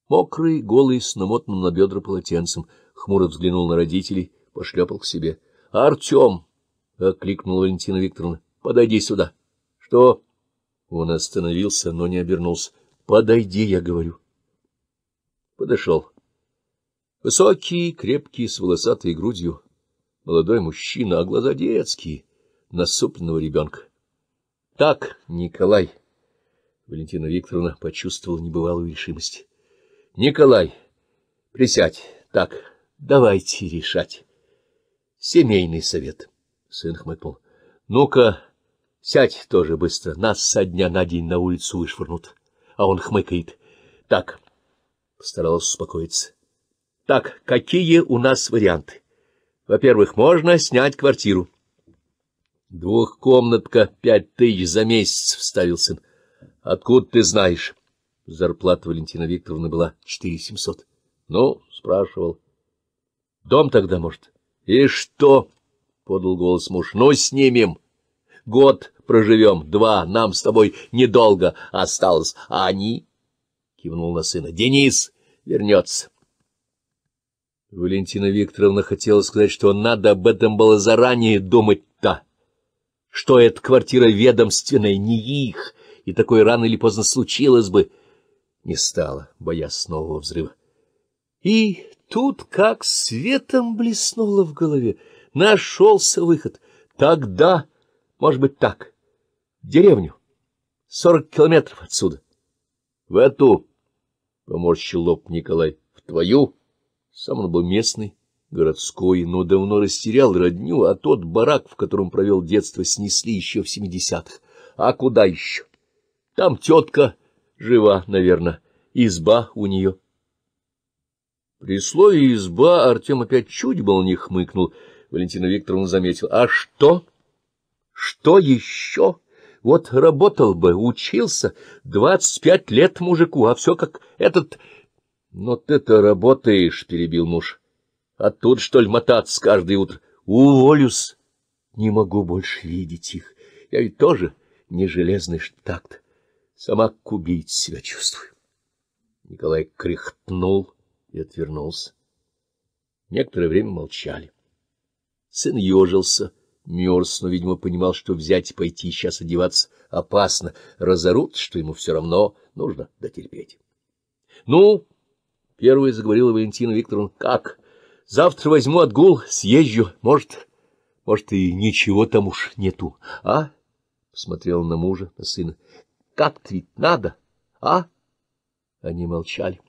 Speaker 1: Мокрый, голый, с намотанным на бедра полотенцем, хмуро взглянул на родителей, пошлепал к себе. — Артем! — окликнула Валентина Викторовна. — Подойди сюда. — Что? Он остановился, но не обернулся. — Подойди, я говорю. Подошел. Высокий, крепкий, с волосатой грудью. Молодой мужчина, а глаза детские, насупленного ребенка. Так, Николай. Валентина Викторовна почувствовала небывалую решимость. Николай, присядь. Так, давайте решать. Семейный совет. Сын хмыкнул. Ну-ка, сядь тоже быстро. Нас со дня на день на улицу вышвырнут. А он хмыкает. Так, постаралась успокоиться. Так, какие у нас варианты? Во-первых, можно снять квартиру. — Двухкомнатка пять тысяч за месяц, — вставил сын. — Откуда ты знаешь? Зарплата Валентина Викторовна была четыре семьсот. — Ну, — спрашивал. — Дом тогда, может? — И что? — подал голос муж. — Ну, снимем. Год проживем, два, нам с тобой недолго осталось. А они... — кивнул на сына. — Денис вернется. Валентина Викторовна хотела сказать, что надо об этом было заранее думать, что эта квартира ведомственная, не их, и такое рано или поздно случилось бы, не стало, боясь нового взрыва. И тут как светом блеснуло в голове, нашелся выход. Тогда, может быть, так, деревню, сорок километров отсюда. В эту, — поморщил лоб Николай, — в твою, сам он был местный, Городской, но давно растерял родню, а тот барак, в котором провел детство, снесли еще в семидесятых. А куда еще? Там тетка жива, наверное, изба у нее. При слове «изба» Артем опять чуть был не хмыкнул. Валентина Викторовна заметила. «А что? Что еще? Вот работал бы, учился, двадцать пять лет мужику, а все как этот...» «Но ты-то работаешь», — перебил муж. А тут, что ли, мотаться каждое утро? Уволюсь. Не могу больше видеть их. Я ведь тоже не железный штакт. Сама к убийце себя чувствую. Николай кряхтнул и отвернулся. Некоторое время молчали. Сын ежился, мерз, но, видимо, понимал, что взять и пойти сейчас одеваться опасно. Разорут, что ему все равно нужно дотерпеть. — Ну, — первый заговорила Валентина Викторовна, — как? — Завтра возьму отгул, съезжу. Может, может, и ничего там уж нету, а? Смотрел на мужа, на сына. Как-то ведь надо, а? Они молчали.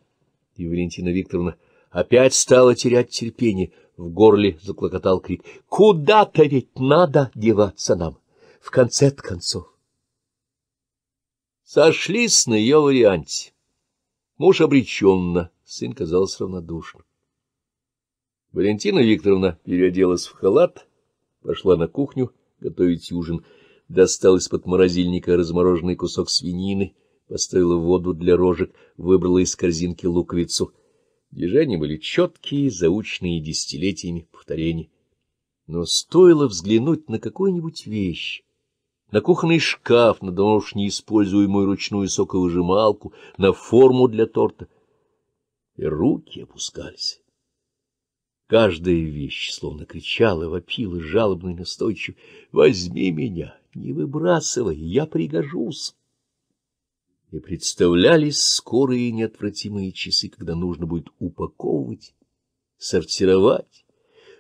Speaker 1: И Валентина Викторовна опять стала терять терпение. В горле заклокотал крик. Куда-то ведь надо деваться нам, в конце концов. Сошлись на ее варианте. Муж обреченно, сын казался равнодушным. Валентина Викторовна переоделась в халат, пошла на кухню готовить ужин, достала из-под морозильника размороженный кусок свинины, поставила воду для рожек, выбрала из корзинки луковицу. Движения были четкие, заученные десятилетиями повторения. Но стоило взглянуть на какую-нибудь вещь, на кухонный шкаф, на домов неиспользуемую ручную соковыжималку, на форму для торта, и руки опускались. Каждая вещь словно кричала, вопила жалобно и настойчиво. «Возьми меня, не выбрасывай, я пригожусь!» И представлялись скорые неотвратимые часы, когда нужно будет упаковывать, сортировать,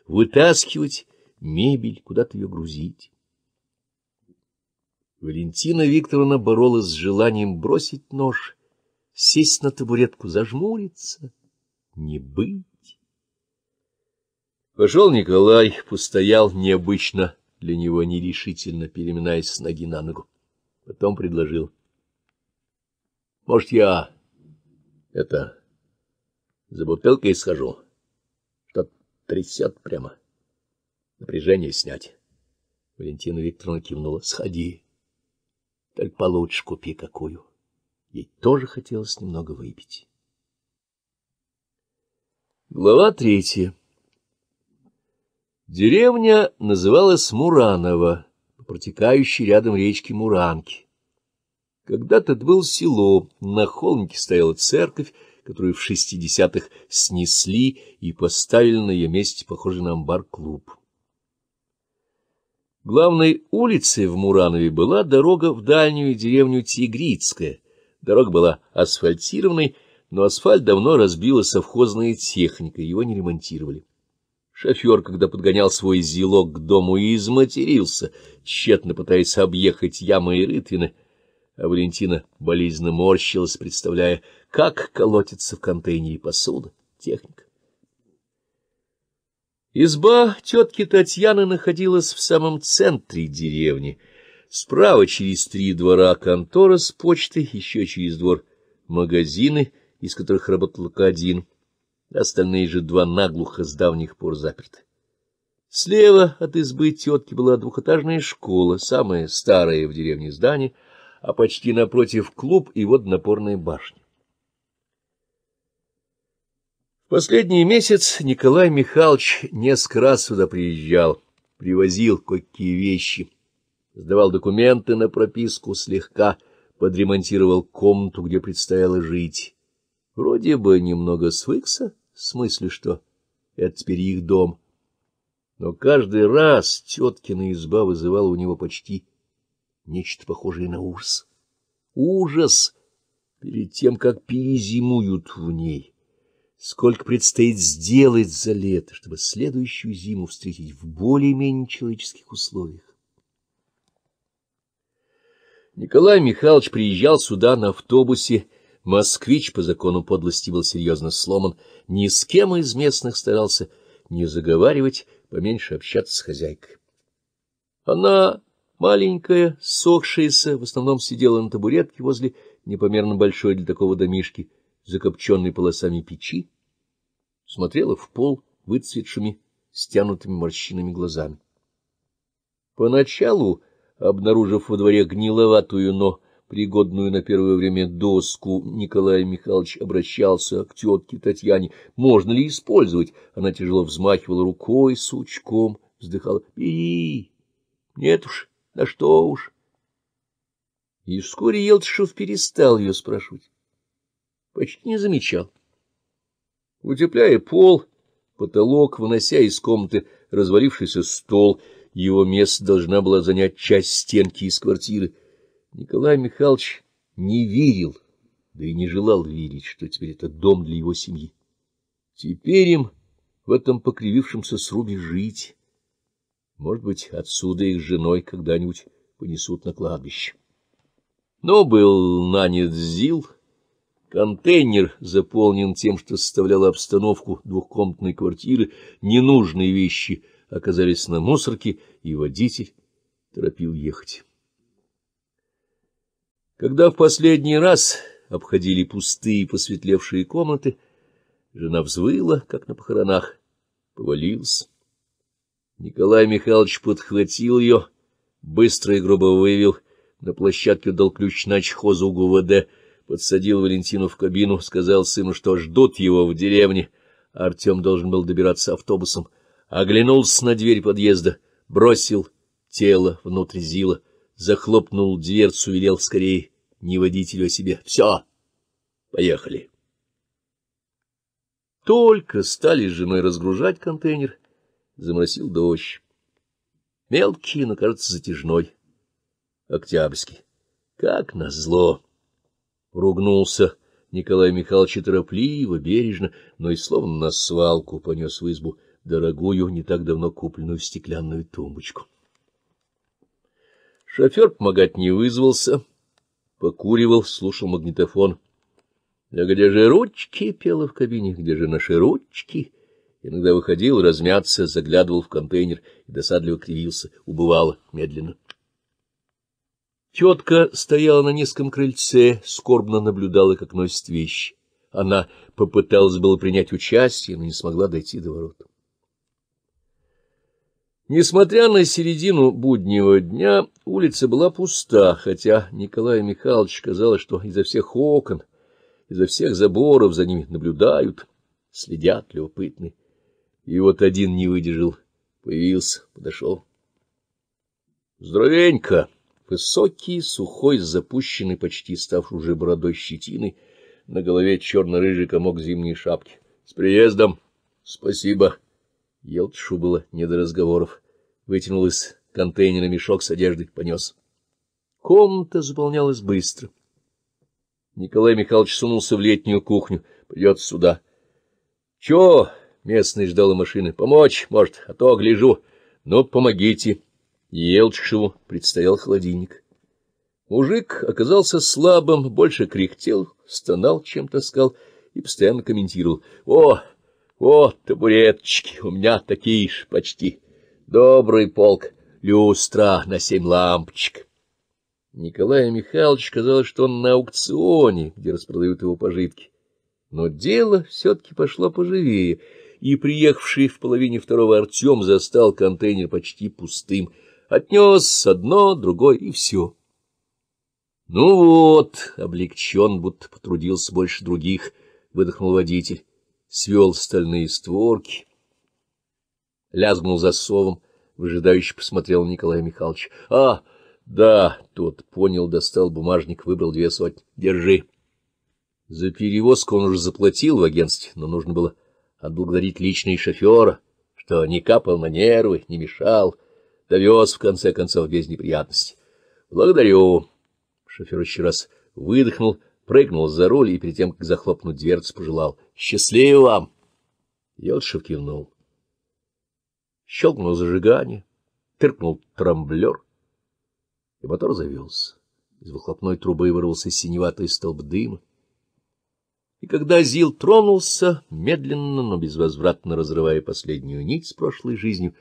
Speaker 1: вытаскивать мебель, куда-то ее грузить. Валентина Викторовна боролась с желанием бросить нож, сесть на табуретку, зажмуриться, не быть. Пошел Николай, постоял необычно, для него нерешительно, переминаясь с ноги на ногу. Потом предложил. — Может, я это за бутылкой схожу? что трясет прямо. Напряжение снять. Валентина Викторовна кивнула. — Сходи. Только получше купи какую. Ей тоже хотелось немного выпить. Глава третья Деревня называлась Мураново, протекающей рядом речки Муранки. Когда-то это было село, на холмике стояла церковь, которую в шестидесятых снесли и поставили на ее месте похожий на амбар-клуб. Главной улицей в Муранове была дорога в дальнюю деревню Тигрицкая. Дорога была асфальтированной, но асфальт давно разбила совхозная техника, его не ремонтировали. Шофер, когда подгонял свой зилок к дому, и изматерился, тщетно пытаясь объехать ямы и рытвины, а Валентина болезненно морщилась, представляя, как колотится в контейнере посуда, техника. Изба тетки Татьяны находилась в самом центре деревни. Справа через три двора контора с почтой, еще через двор магазины, из которых работал один — остальные же два наглухо с давних пор заперты. Слева от избы тетки была двухэтажная школа, самое старое в деревне здание, а почти напротив клуб и водонапорная башня. Последний месяц Николай Михайлович несколько раз сюда приезжал, привозил кое-какие вещи, сдавал документы на прописку, слегка подремонтировал комнату, где предстояло жить. Вроде бы немного свыкся, в смысле, что это теперь их дом. Но каждый раз теткина изба вызывала у него почти нечто похожее на ужас. Ужас перед тем, как перезимуют в ней. Сколько предстоит сделать за лето, чтобы следующую зиму встретить в более-менее человеческих условиях. Николай Михайлович приезжал сюда на автобусе, Москвич по закону подлости был серьезно сломан, ни с кем из местных старался не заговаривать, поменьше общаться с хозяйкой. Она, маленькая, сохшаяся, в основном сидела на табуретке возле непомерно большой для такого домишки, закопченной полосами печи, смотрела в пол выцветшими, стянутыми морщинами глазами. Поначалу, обнаружив во дворе гниловатую, но пригодную на первое время доску, Николай Михайлович обращался к тетке Татьяне. Можно ли использовать? Она тяжело взмахивала рукой, сучком, вздыхала. «Бери! Нет уж, да что уж!» И вскоре Елтышев перестал ее спрашивать. Почти не замечал. Утепляя пол, потолок, вынося из комнаты развалившийся стол, его место должна была занять часть стенки из квартиры — Николай Михайлович не верил, да и не желал верить, что теперь это дом для его семьи. Теперь им в этом покривившемся срубе жить. Может быть, отсюда их женой когда-нибудь понесут на кладбище. Но был нанят ЗИЛ. Контейнер заполнен тем, что составляло обстановку двухкомнатной квартиры. Ненужные вещи оказались на мусорке, и водитель торопил ехать. Когда в последний раз обходили пустые посветлевшие комнаты, жена взвыла, как на похоронах, повалился. Николай Михайлович подхватил ее, быстро и грубо вывел на площадке дал ключ на чхозу ГУВД, подсадил Валентину в кабину, сказал сыну, что ждут его в деревне. Артем должен был добираться автобусом. Оглянулся на дверь подъезда, бросил тело внутрь Зила, захлопнул дверцу, и велел скорее ни водителю, о себе. Все, поехали. Только стали с женой разгружать контейнер, заморосил дождь. Мелкий, но, кажется, затяжной. Октябрьский. Как назло! Ругнулся Николай Михайлович торопливо, бережно, но и словно на свалку понес в избу дорогую, не так давно купленную стеклянную тумбочку. Шофер помогать не вызвался, покуривал, слушал магнитофон. А где же ручки?» — пела в кабине. «Где же наши ручки?» Иногда выходил размяться, заглядывал в контейнер и досадливо кривился, убывало медленно. Тетка стояла на низком крыльце, скорбно наблюдала, как носит вещи. Она попыталась было принять участие, но не смогла дойти до ворот. Несмотря на середину буднего дня, улица была пуста, хотя Николай Михайлович сказал, что изо всех окон, изо всех заборов за ними наблюдают, следят любопытны. И вот один не выдержал, появился, подошел. Здоровенько! Высокий, сухой, запущенный, почти ставший уже бородой щетины на голове черно-рыжий комок зимней шапки. — С приездом! — Спасибо! — Елтышу было не до разговоров. Вытянул из контейнера мешок с одеждой, понес. Комната заполнялась быстро. Николай Михайлович сунулся в летнюю кухню. Придется сюда. — Чё? — местный ждала машины. — Помочь, может, а то гляжу. Ну, помогите. Елчишеву предстоял холодильник. Мужик оказался слабым, больше кряхтел, стонал, чем таскал, и постоянно комментировал. — О! — вот табуреточки, у меня такие ж почти. Добрый полк, люстра на семь лампочек. Николаю Михайлович казалось, что он на аукционе, где распродают его пожитки. Но дело все-таки пошло поживее, и приехавший в половине второго Артем застал контейнер почти пустым. Отнес одно, другое и все. — Ну вот, облегчен, будто потрудился больше других, — выдохнул водитель свел стальные створки, лязгнул засовом, выжидающе посмотрел на Николая Михайловича. — А, да, тот понял, достал бумажник, выбрал две сотни. — Держи. За перевозку он уже заплатил в агентстве, но нужно было отблагодарить личный шофера, что не капал на нервы, не мешал, довез, в конце концов, без неприятностей. — Благодарю. Шофер еще раз выдохнул, — прыгнул за руль и перед тем, как захлопнуть дверцу, пожелал «Счастливо вам!» Елшев кивнул. Щелкнул зажигание, тыркнул трамблер, и мотор завелся. Из выхлопной трубы вырвался синеватый столб дыма. И когда Зил тронулся, медленно, но безвозвратно разрывая последнюю нить с прошлой жизнью,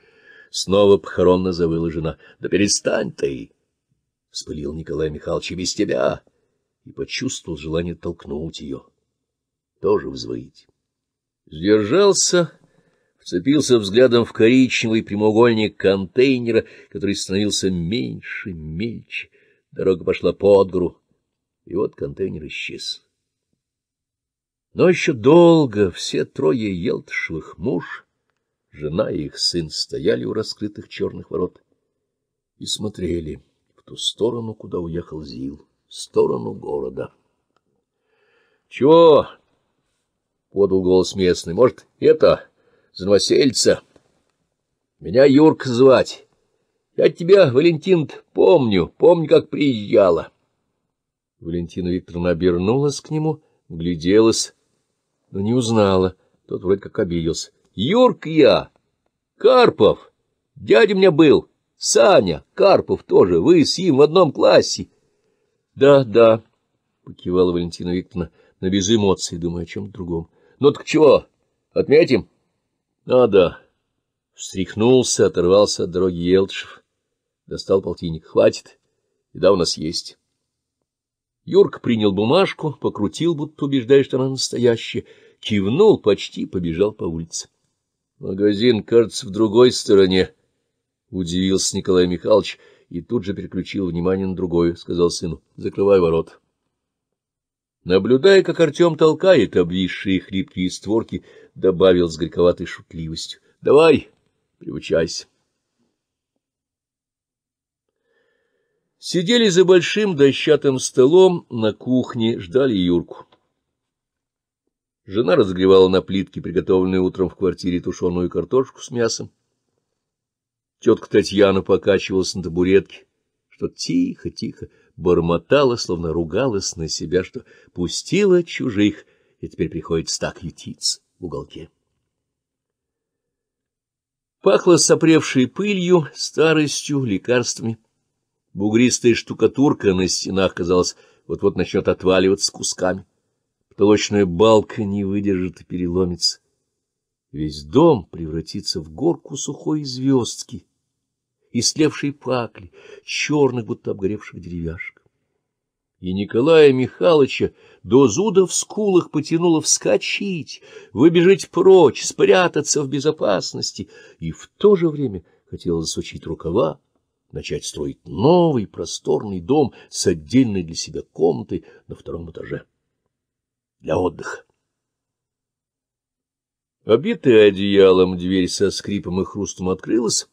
Speaker 1: снова похоронно завыла жена. — Да перестань ты! — вспылил Николай Михайлович, — без тебя! и почувствовал желание толкнуть ее, тоже взвоить. Сдержался, вцепился взглядом в коричневый прямоугольник контейнера, который становился меньше, мельче. Дорога пошла под гору, и вот контейнер исчез. Но еще долго все трое Елтшевых муж, жена и их сын стояли у раскрытых черных ворот и смотрели в ту сторону, куда уехал Зил сторону города. — Чего? — подал голос местный. — Может, это за новосельца? — Меня Юрк звать. Я тебя, Валентин, помню, помню, как приезжала. Валентина Викторовна обернулась к нему, гляделась, но не узнала. Тот вроде как обиделся. — Юрк я! Карпов! Дядя у меня был! Саня! Карпов тоже! Вы с ним в одном классе! — да, да, — покивала Валентина Викторовна, но без эмоций, думая о чем-то другом. — Ну так чего, отметим? — А, да. Встряхнулся, оторвался от дороги Елтшев. Достал полтинник. — Хватит. Еда у нас есть. Юрк принял бумажку, покрутил, будто убеждая, что она настоящая, кивнул, почти побежал по улице. — Магазин, кажется, в другой стороне, — удивился Николай Михайлович, и тут же переключил внимание на другое, сказал сыну, — закрывай ворот. Наблюдая, как Артем толкает обвисшие хрипкие створки, добавил с горьковатой шутливостью, — давай, приучайся. Сидели за большим дощатым столом на кухне, ждали Юрку. Жена разогревала на плитке, приготовленную утром в квартире, тушеную картошку с мясом. Тетка Татьяна покачивалась на табуретке, что тихо-тихо бормотала, словно ругалась на себя, что пустила чужих, и теперь приходится так ютиться в уголке. Пахло сопревшей пылью, старостью, лекарствами. Бугристая штукатурка на стенах, казалось, вот-вот начнет отваливаться кусками. Потолочная балка не выдержит и переломится. Весь дом превратится в горку сухой звездки, и слевшей пакли, черных, будто обгоревших деревяшек. И Николая Михайловича до зуда в скулах потянуло вскочить, выбежать прочь, спрятаться в безопасности, и в то же время хотелось засучить рукава, начать строить новый просторный дом с отдельной для себя комнатой на втором этаже для отдыха. Обитая одеялом, дверь со скрипом и хрустом открылась,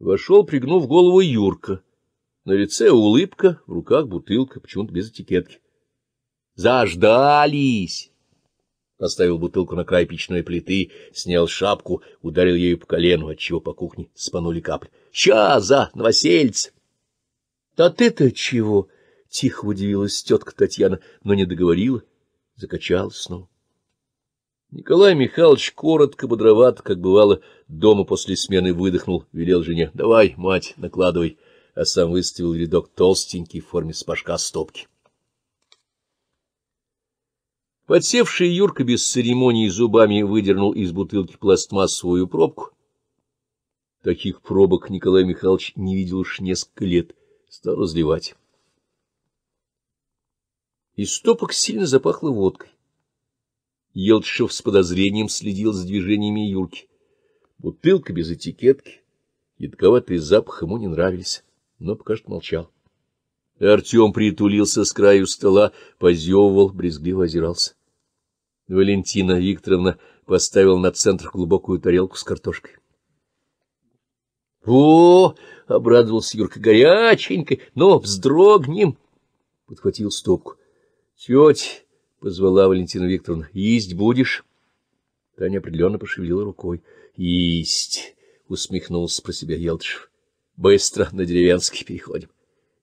Speaker 1: Вошел, пригнув голову Юрка. На лице улыбка, в руках бутылка, почему-то без этикетки. «Заждались!» Поставил бутылку на край печной плиты, снял шапку, ударил ею по колену, отчего по кухне спанули капли. «Ща, за, новосельц!» «Да ты-то чего?» — тихо удивилась тетка Татьяна, но не договорила, закачалась снова. Николай Михайлович коротко, бодроват, как бывало, дома после смены выдохнул, велел жене «Давай, мать, накладывай», а сам выставил рядок толстенький в форме спашка стопки. Подсевший Юрка без церемоний зубами выдернул из бутылки пластмассовую пробку. Таких пробок Николай Михайлович не видел уж несколько лет, стал разливать. Из стопок сильно запахло водкой. Елтшев с подозрением следил за движениями Юрки. Бутылка без этикетки, едковатый запах ему не нравился, но пока что молчал. И Артем притулился с краю стола, позевывал, брезгливо озирался. Валентина Викторовна поставила на центр глубокую тарелку с картошкой. — О! — обрадовался Юрка. — Горяченькой! Но вздрогнем! — подхватил стопку. — Тетя! — позвала Валентина Викторовна. — Есть будешь? Таня определенно пошевелила рукой. — Есть! — усмехнулся про себя Елтышев. — Быстро на деревенский переходим.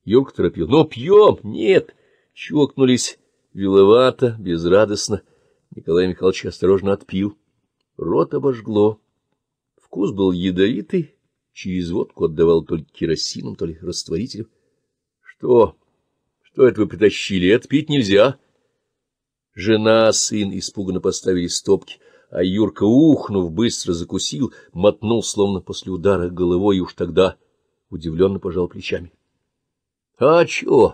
Speaker 1: Юрка торопил. — Но ну, пьем! Нет! Чокнулись. Виловато, безрадостно. Николай Михайлович осторожно отпил. Рот обожгло. Вкус был ядовитый. Через водку отдавал то ли керосином, то ли растворителем. — Что? Что это вы притащили? Это пить нельзя! — Жена, сын испуганно поставили стопки, а Юрка, ухнув, быстро закусил, мотнул, словно после удара головой, и уж тогда удивленно пожал плечами. — А чё?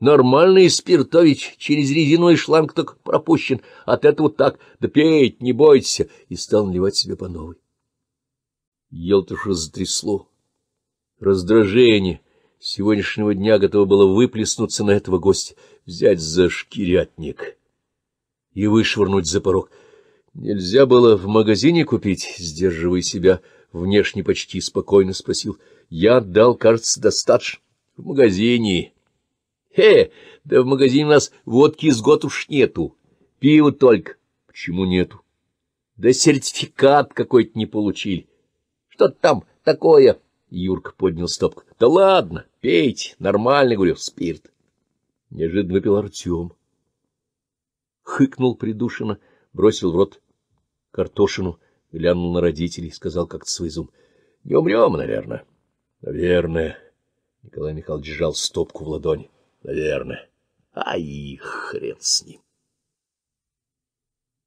Speaker 1: Нормальный спиртович, через резиновый шланг так пропущен, от этого так, да петь, не бойтесь, и стал наливать себе по новой. Елтыша затрясло. Раздражение сегодняшнего дня готово было выплеснуться на этого гостя, взять за шкирятник и вышвырнуть за порог. Нельзя было в магазине купить, сдерживая себя, внешне почти спокойно спросил. Я дал, кажется, достаточно. В магазине. Хе, да в магазине у нас водки из год уж нету, пива только. Почему нету? Да сертификат какой-то не получили. Что там такое? Юрка поднял стопку. Да ладно, пейте, нормально, говорю, спирт. Неожиданно выпил Артем хыкнул придушенно, бросил в рот картошину, глянул на родителей, сказал как-то с вызовом. — Не умрем, наверное. — Наверное. Николай Михайлович сжал стопку в ладони. — Наверное. Ай, хрен с ним.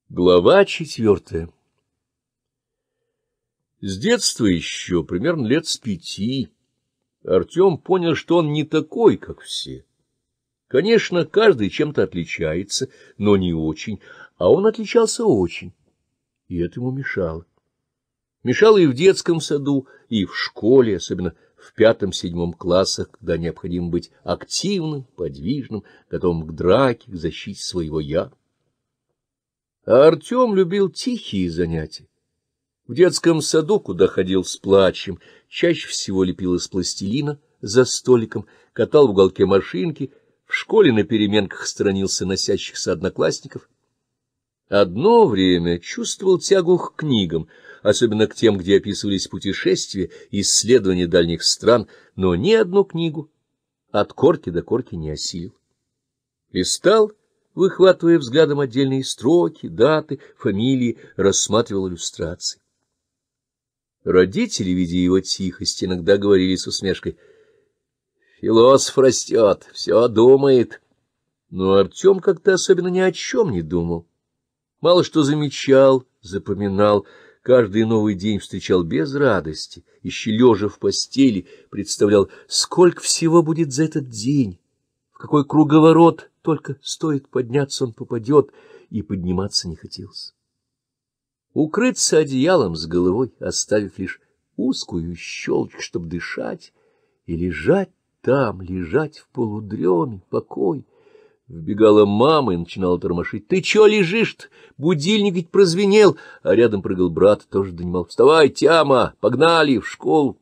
Speaker 1: Глава четвертая С детства еще, примерно лет с пяти, Артем понял, что он не такой, как все Конечно, каждый чем-то отличается, но не очень, а он отличался очень, и это ему мешало. Мешало и в детском саду, и в школе, особенно в пятом-седьмом классах, когда необходимо быть активным, подвижным, готовым к драке, к защите своего «я». А Артем любил тихие занятия. В детском саду, куда ходил с плачем, чаще всего лепил из пластилина за столиком, катал в уголке машинки — в школе на переменках сторонился носящихся одноклассников. Одно время чувствовал тягу к книгам, особенно к тем, где описывались путешествия и исследования дальних стран, но ни одну книгу от корки до корки не осилил. Листал, выхватывая взглядом отдельные строки, даты, фамилии, рассматривал иллюстрации. Родители, видя его тихость, иногда говорили с усмешкой — Философ растет, все думает. Но Артем как-то особенно ни о чем не думал. Мало что замечал, запоминал, каждый новый день встречал без радости, еще лежа в постели, представлял, сколько всего будет за этот день, в какой круговорот только стоит подняться он попадет, и подниматься не хотелось. Укрыться одеялом с головой, оставив лишь узкую щелочку, чтобы дышать, и лежать там, лежать в полудреме, покой. Вбегала мама и начинала тормошить. — Ты чё лежишь-то? Будильник ведь прозвенел. А рядом прыгал брат, тоже донимал. — Вставай, Тяма, погнали в школу.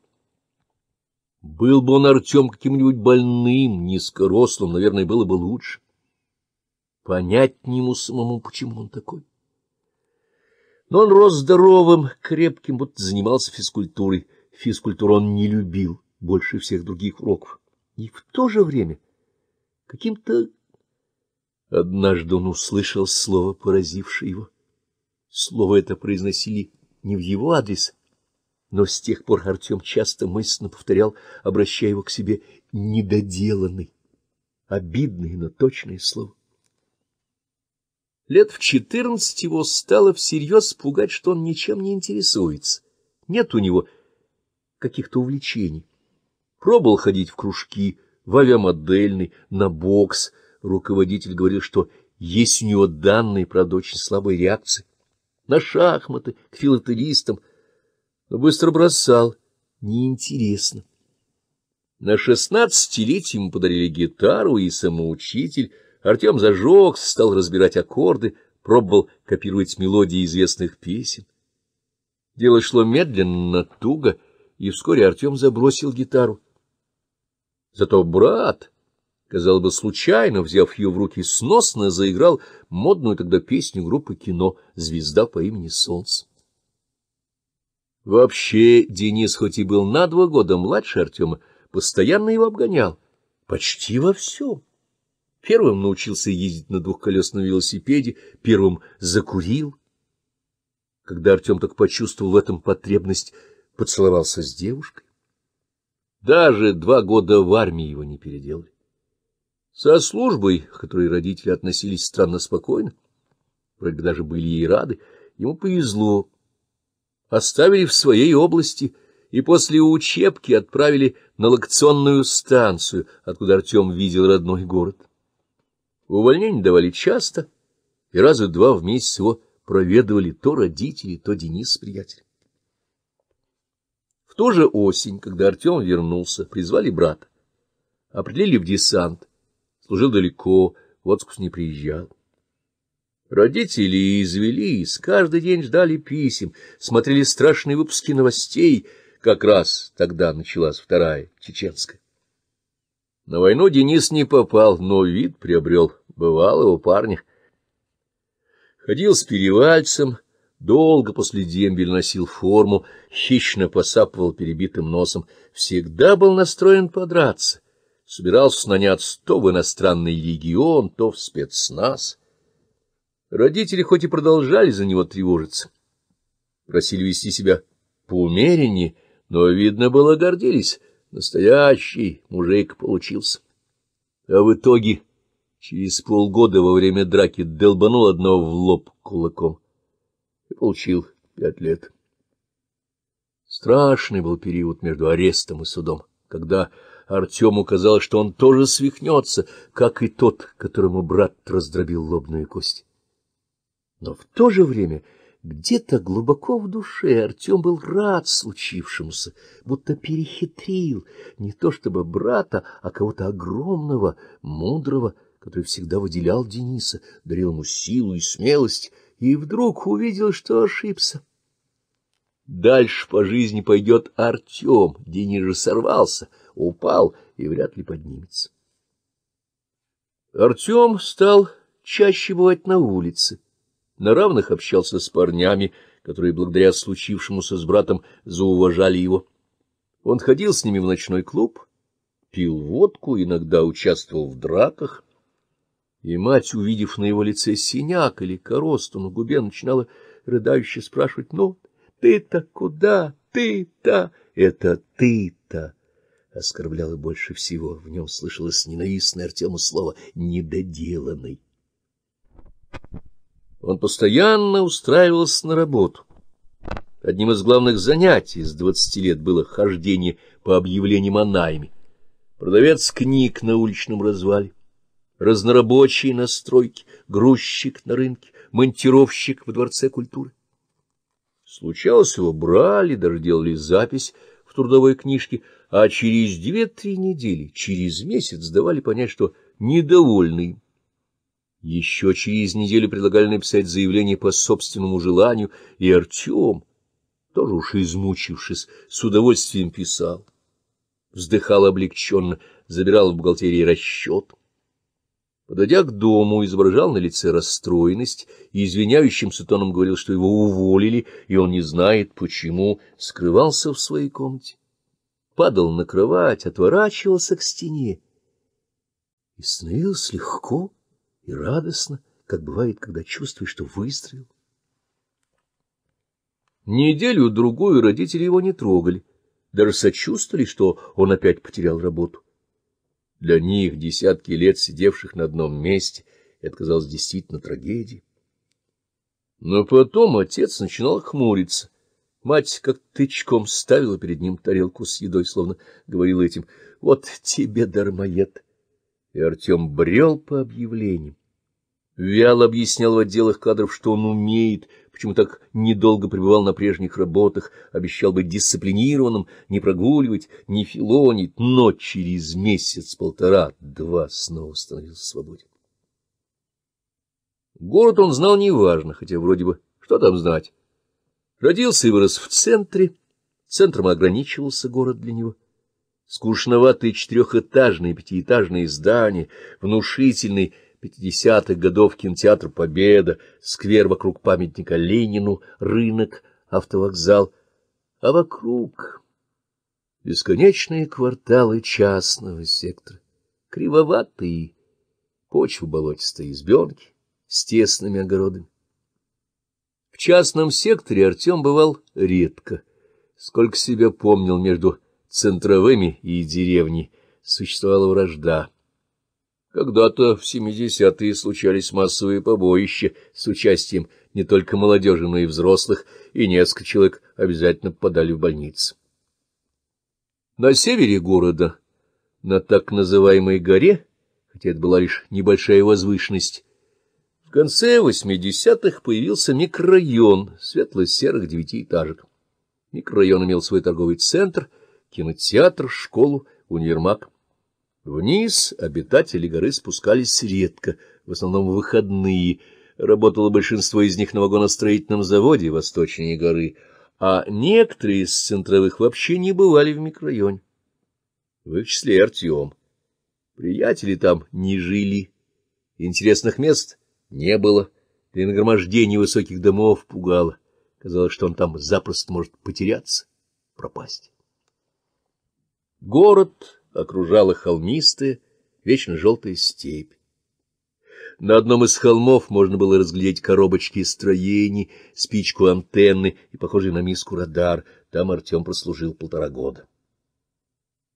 Speaker 1: Был бы он, Артем, каким-нибудь больным, низкорослым, наверное, было бы лучше. Понять нему самому, почему он такой. Но он рос здоровым, крепким, будто занимался физкультурой. Физкультуру он не любил больше всех других уроков. И в то же время каким-то... Однажды он услышал слово, поразившее его. Слово это произносили не в его адрес, но с тех пор Артем часто мысленно повторял, обращая его к себе, недоделанный, обидный но точное слово. Лет в четырнадцать его стало всерьез пугать, что он ничем не интересуется. Нет у него каких-то увлечений пробовал ходить в кружки, в авиамодельный, на бокс. Руководитель говорил, что есть у него данные, правда, очень слабой реакции. На шахматы, к филателистам. Но быстро бросал. Неинтересно. На шестнадцатилетие ему подарили гитару и самоучитель. Артем зажег, стал разбирать аккорды, пробовал копировать мелодии известных песен. Дело шло медленно, туго, и вскоре Артем забросил гитару. Зато брат, казалось бы, случайно, взяв ее в руки, сносно заиграл модную тогда песню группы кино «Звезда по имени Солнце». Вообще Денис, хоть и был на два года младше Артема, постоянно его обгонял. Почти во всем. Первым научился ездить на двухколесном велосипеде, первым закурил. Когда Артем так почувствовал в этом потребность, поцеловался с девушкой. Даже два года в армии его не переделали. Со службой, к которой родители относились странно спокойно, вроде бы даже были ей рады, ему повезло. Оставили в своей области и после учебки отправили на локационную станцию, откуда Артем видел родной город. Увольнение давали часто, и раза два в месяц его проведывали то родители, то Денис с приятелем ту же осень, когда Артем вернулся, призвали брата. Определили в десант. Служил далеко, в отпуск не приезжал. Родители извелись, каждый день ждали писем, смотрели страшные выпуски новостей. Как раз тогда началась вторая, чеченская. На войну Денис не попал, но вид приобрел бывалого парня. Ходил с перевальцем, Долго после дембель носил форму, хищно посапывал перебитым носом, всегда был настроен подраться. Собирался нанять то в иностранный легион, то в спецназ. Родители хоть и продолжали за него тревожиться, просили вести себя поумереннее, но, видно было, гордились. Настоящий мужик получился. А в итоге через полгода во время драки долбанул одного в лоб кулаком и получил пять лет. Страшный был период между арестом и судом, когда Артему казалось, что он тоже свихнется, как и тот, которому брат раздробил лобную кость. Но в то же время где-то глубоко в душе Артем был рад случившемуся, будто перехитрил не то чтобы брата, а кого-то огромного, мудрого, который всегда выделял Дениса, дарил ему силу и смелость — и вдруг увидел, что ошибся. Дальше по жизни пойдет Артем. Денис же сорвался, упал и вряд ли поднимется. Артем стал чаще бывать на улице. На равных общался с парнями, которые благодаря случившемуся с братом зауважали его. Он ходил с ними в ночной клуб, пил водку, иногда участвовал в драках. И мать, увидев на его лице синяк или коросту на губе, начинала рыдающе спрашивать, «Ну, ты-то куда? Ты-то?» «Это ты-то!» Оскорбляла больше всего. В нем слышалось ненавистное Артему слово «недоделанный». Он постоянно устраивался на работу. Одним из главных занятий с двадцати лет было хождение по объявлениям о найме. Продавец книг на уличном развале. Разнорабочие на стройке, грузчик на рынке, монтировщик во Дворце культуры. Случалось, его брали, даже делали запись в трудовой книжке, а через две-три недели, через месяц давали понять, что недовольный. Еще через неделю предлагали написать заявление по собственному желанию, и Артем, тоже уж измучившись, с удовольствием писал. Вздыхал облегченно, забирал в бухгалтерии расчет. Подойдя к дому, изображал на лице расстроенность и извиняющимся тоном говорил, что его уволили, и он не знает, почему, скрывался в своей комнате. Падал на кровать, отворачивался к стене. И становилось легко и радостно, как бывает, когда чувствуешь, что выстрелил. Неделю-другую родители его не трогали, даже сочувствовали, что он опять потерял работу. Для них, десятки лет сидевших на одном месте, это казалось действительно трагедией. Но потом отец начинал хмуриться. Мать как тычком ставила перед ним тарелку с едой, словно говорила этим «Вот тебе, дармоед!» И Артем брел по объявлениям. Вяло объяснял в отделах кадров, что он умеет, почему так недолго пребывал на прежних работах, обещал быть дисциплинированным, не прогуливать, не филонить, но через месяц-полтора-два снова становился свободен. Город он знал неважно, хотя вроде бы что там знать. Родился и вырос в центре, центром ограничивался город для него. Скучноватые четырехэтажные пятиэтажные здания, внушительный 50-х годов кинотеатр «Победа», сквер вокруг памятника Ленину, рынок, автовокзал. А вокруг бесконечные кварталы частного сектора, кривоватые, почва болотистые избенки с тесными огородами. В частном секторе Артем бывал редко. Сколько себя помнил между центровыми и деревней, существовала вражда — когда-то в 70-е случались массовые побоища с участием не только молодежи, но и взрослых, и несколько человек обязательно попадали в больницу. На севере города, на так называемой горе, хотя это была лишь небольшая возвышенность, в конце 80-х появился микрорайон светло-серых девятиэтажек. Микрорайон имел свой торговый центр, кинотеатр, школу, универмаг. Вниз обитатели горы спускались редко, в основном в выходные. Работало большинство из них на вагоностроительном заводе восточнее горы, а некоторые из центровых вообще не бывали в микрорайоне. В их числе и Артем. Приятели там не жили, интересных мест не было, да и нагромождение высоких домов пугало. Казалось, что он там запросто может потеряться, пропасть. Город окружала холмистая, вечно желтая степь. На одном из холмов можно было разглядеть коробочки строений, спичку антенны и похожий на миску радар. Там Артем прослужил полтора года.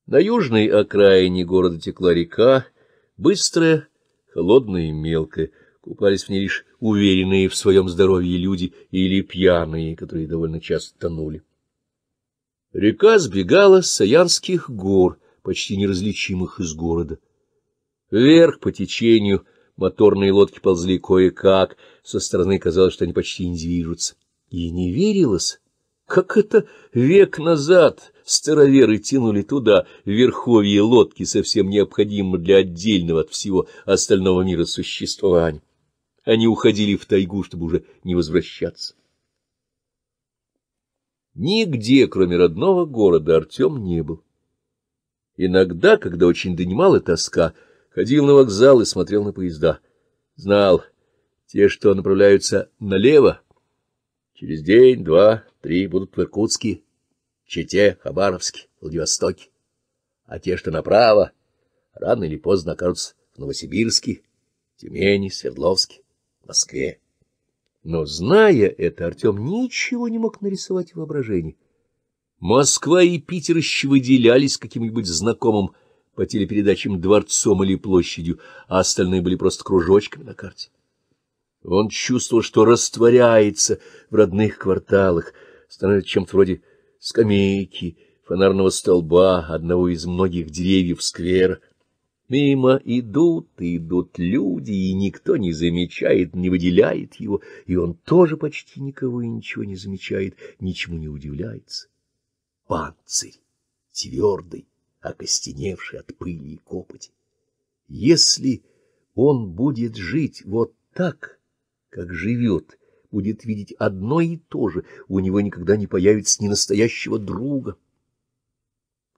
Speaker 1: На южной окраине города текла река, быстрая, холодная и мелкая. Купались в ней лишь уверенные в своем здоровье люди или пьяные, которые довольно часто тонули. Река сбегала с Саянских гор — почти неразличимых из города. Вверх по течению моторные лодки ползли кое-как, со стороны казалось, что они почти не движутся. И не верилось, как это век назад староверы тянули туда верховье лодки, совсем необходимо для отдельного от всего остального мира существования. Они уходили в тайгу, чтобы уже не возвращаться. Нигде, кроме родного города, Артем не был. Иногда, когда очень донимала тоска, ходил на вокзал и смотрел на поезда. Знал, те, что направляются налево, через день, два, три будут в Иркутске, Чите, Хабаровске, Владивостоке. А те, что направо, рано или поздно окажутся в Новосибирске, Тюмени, Свердловске, Москве. Но, зная это, Артем ничего не мог нарисовать в воображении. Москва и Питер еще выделялись каким-нибудь знакомым по телепередачам дворцом или площадью, а остальные были просто кружочками на карте. Он чувствовал, что растворяется в родных кварталах, становится чем-то вроде скамейки, фонарного столба, одного из многих деревьев сквера. Мимо идут и идут люди, и никто не замечает, не выделяет его, и он тоже почти никого и ничего не замечает, ничему не удивляется панцирь, твердый, окостеневший от пыли и копоти. Если он будет жить вот так, как живет, будет видеть одно и то же, у него никогда не появится ни настоящего друга,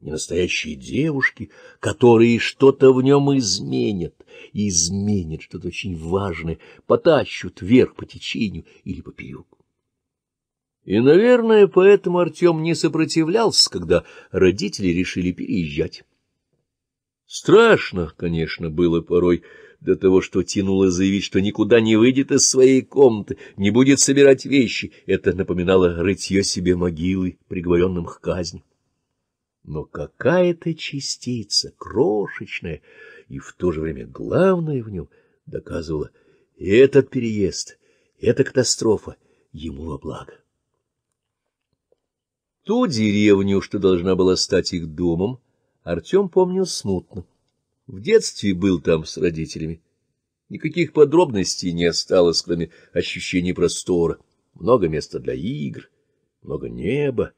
Speaker 1: ни настоящей девушки, которые что-то в нем изменят, изменят что-то очень важное, потащут вверх по течению или поперек. И, наверное, поэтому Артем не сопротивлялся, когда родители решили переезжать. Страшно, конечно, было порой до того, что тянуло заявить, что никуда не выйдет из своей комнаты, не будет собирать вещи. Это напоминало рытье себе могилы, приговоренным к казни. Но какая-то частица, крошечная, и в то же время главная в нем, доказывала, этот переезд, эта катастрофа ему во благо. Ту деревню, что должна была стать их домом, Артем помнил смутно. В детстве был там с родителями. Никаких подробностей не осталось, кроме ощущений простора. Много места для игр, много неба,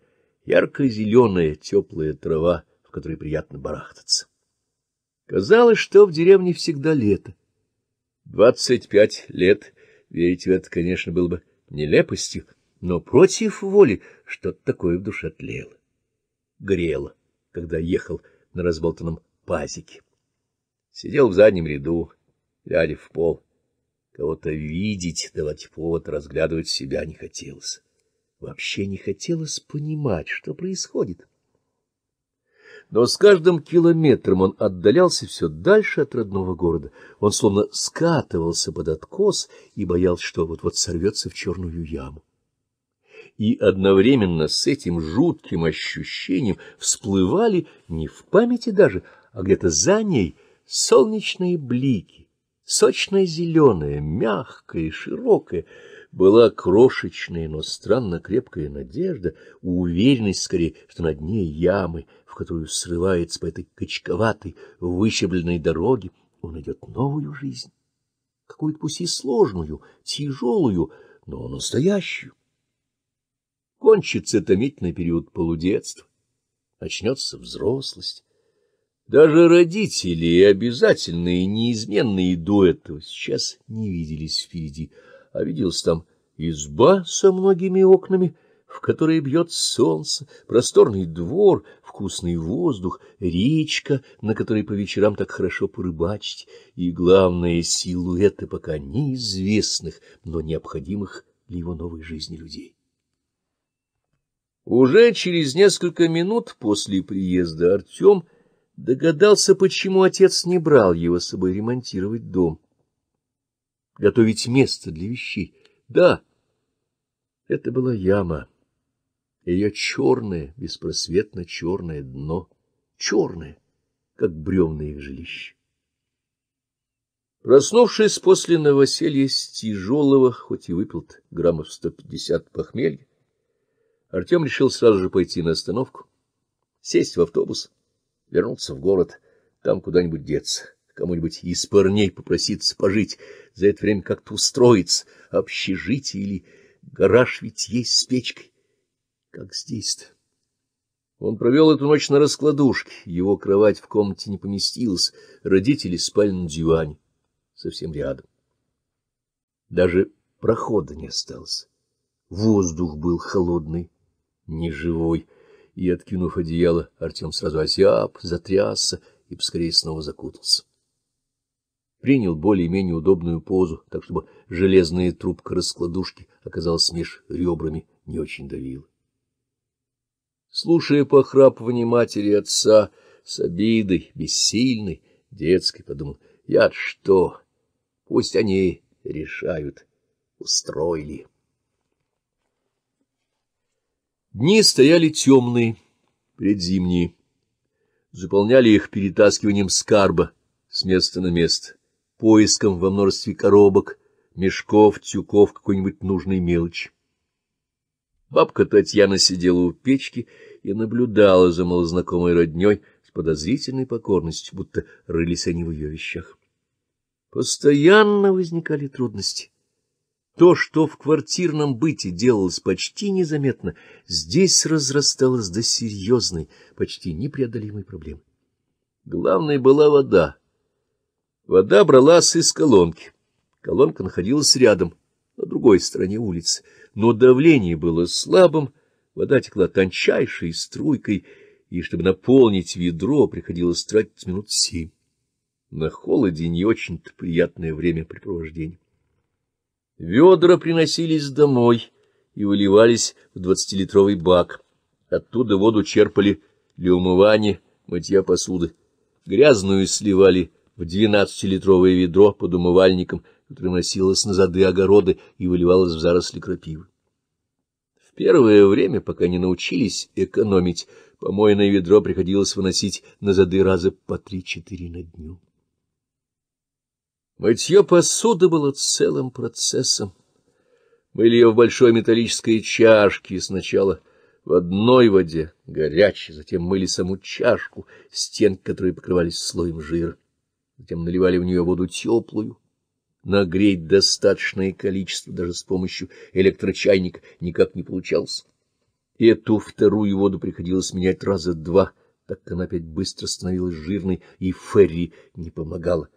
Speaker 1: ярко-зеленая теплая трава, в которой приятно барахтаться. Казалось, что в деревне всегда лето. Двадцать пять лет, верить в это, конечно, было бы нелепостью, но против воли что-то такое в душе тлело, грело, когда ехал на разболтанном пазике. Сидел в заднем ряду, глядя в пол. Кого-то видеть, давать повод, разглядывать себя не хотелось. Вообще не хотелось понимать, что происходит. Но с каждым километром он отдалялся все дальше от родного города. Он словно скатывался под откос и боялся, что вот-вот сорвется в черную яму и одновременно с этим жутким ощущением всплывали не в памяти даже, а где-то за ней солнечные блики, сочное зеленое, мягкое, широкое. Была крошечная, но странно крепкая надежда, уверенность скорее, что на дне ямы, в которую срывается по этой качковатой, выщебленной дороге, он идет новую жизнь, какую-то пусть и сложную, тяжелую, но настоящую. Кончится томительный период полудетства, начнется взрослость. Даже родители, обязательные, неизменные до этого, сейчас не виделись впереди, а виделась там изба со многими окнами, в которые бьет солнце, просторный двор, вкусный воздух, речка, на которой по вечерам так хорошо порыбачить, и, главное, силуэты пока неизвестных, но необходимых для его новой жизни людей. Уже через несколько минут после приезда Артем догадался, почему отец не брал его с собой ремонтировать дом. Готовить место для вещей. Да, это была яма. Ее черное, беспросветно черное дно. Черное, как бревна их жилища. Проснувшись после новоселья с тяжелого, хоть и выпил граммов сто пятьдесят похмелья, Артем решил сразу же пойти на остановку, сесть в автобус, вернуться в город, там куда-нибудь деться, кому-нибудь из парней попроситься пожить, за это время как-то устроиться, общежитие или гараж ведь есть с печкой. Как здесь-то? Он провел эту ночь на раскладушке, его кровать в комнате не поместилась, родители спали на диване, совсем рядом. Даже прохода не осталось. Воздух был холодный, неживой. И, откинув одеяло, Артем сразу озяб, затрясся и поскорее снова закутался. Принял более-менее удобную позу, так чтобы железная трубка раскладушки оказалась меж ребрами, не очень давила. Слушая похрапывание матери и отца с обидой, бессильной, детской, подумал, я что, пусть они решают, устроили. Дни стояли темные, предзимние. Заполняли их перетаскиванием скарба с места на место, поиском во множестве коробок, мешков, тюков, какой-нибудь нужной мелочи. Бабка Татьяна сидела у печки и наблюдала за малознакомой родней с подозрительной покорностью, будто рылись они в ее вещах. Постоянно возникали трудности. То, что в квартирном быте делалось почти незаметно, здесь разрасталось до серьезной, почти непреодолимой проблемы. Главной была вода. Вода бралась из колонки. Колонка находилась рядом, на другой стороне улицы, но давление было слабым, вода текла тончайшей струйкой, и чтобы наполнить ведро, приходилось тратить минут семь. На холоде не очень-то приятное времяпрепровождение. Ведра приносились домой и выливались в двадцатилитровый бак. Оттуда воду черпали для умывания, мытья посуды. Грязную сливали в двенадцатилитровое ведро под умывальником, которое носилось на зады огороды и выливалось в заросли крапивы. В первое время, пока не научились экономить, помойное ведро приходилось выносить на зады раза по три-четыре на дню. Мытье посуды было целым процессом. Мыли ее в большой металлической чашке сначала в одной воде, горячей, затем мыли саму чашку, стенки которой покрывались слоем жира. Затем наливали в нее воду теплую. Нагреть достаточное количество даже с помощью электрочайника никак не получалось. Эту вторую воду приходилось менять раза два, так как она опять быстро становилась жирной, и Ферри не помогала.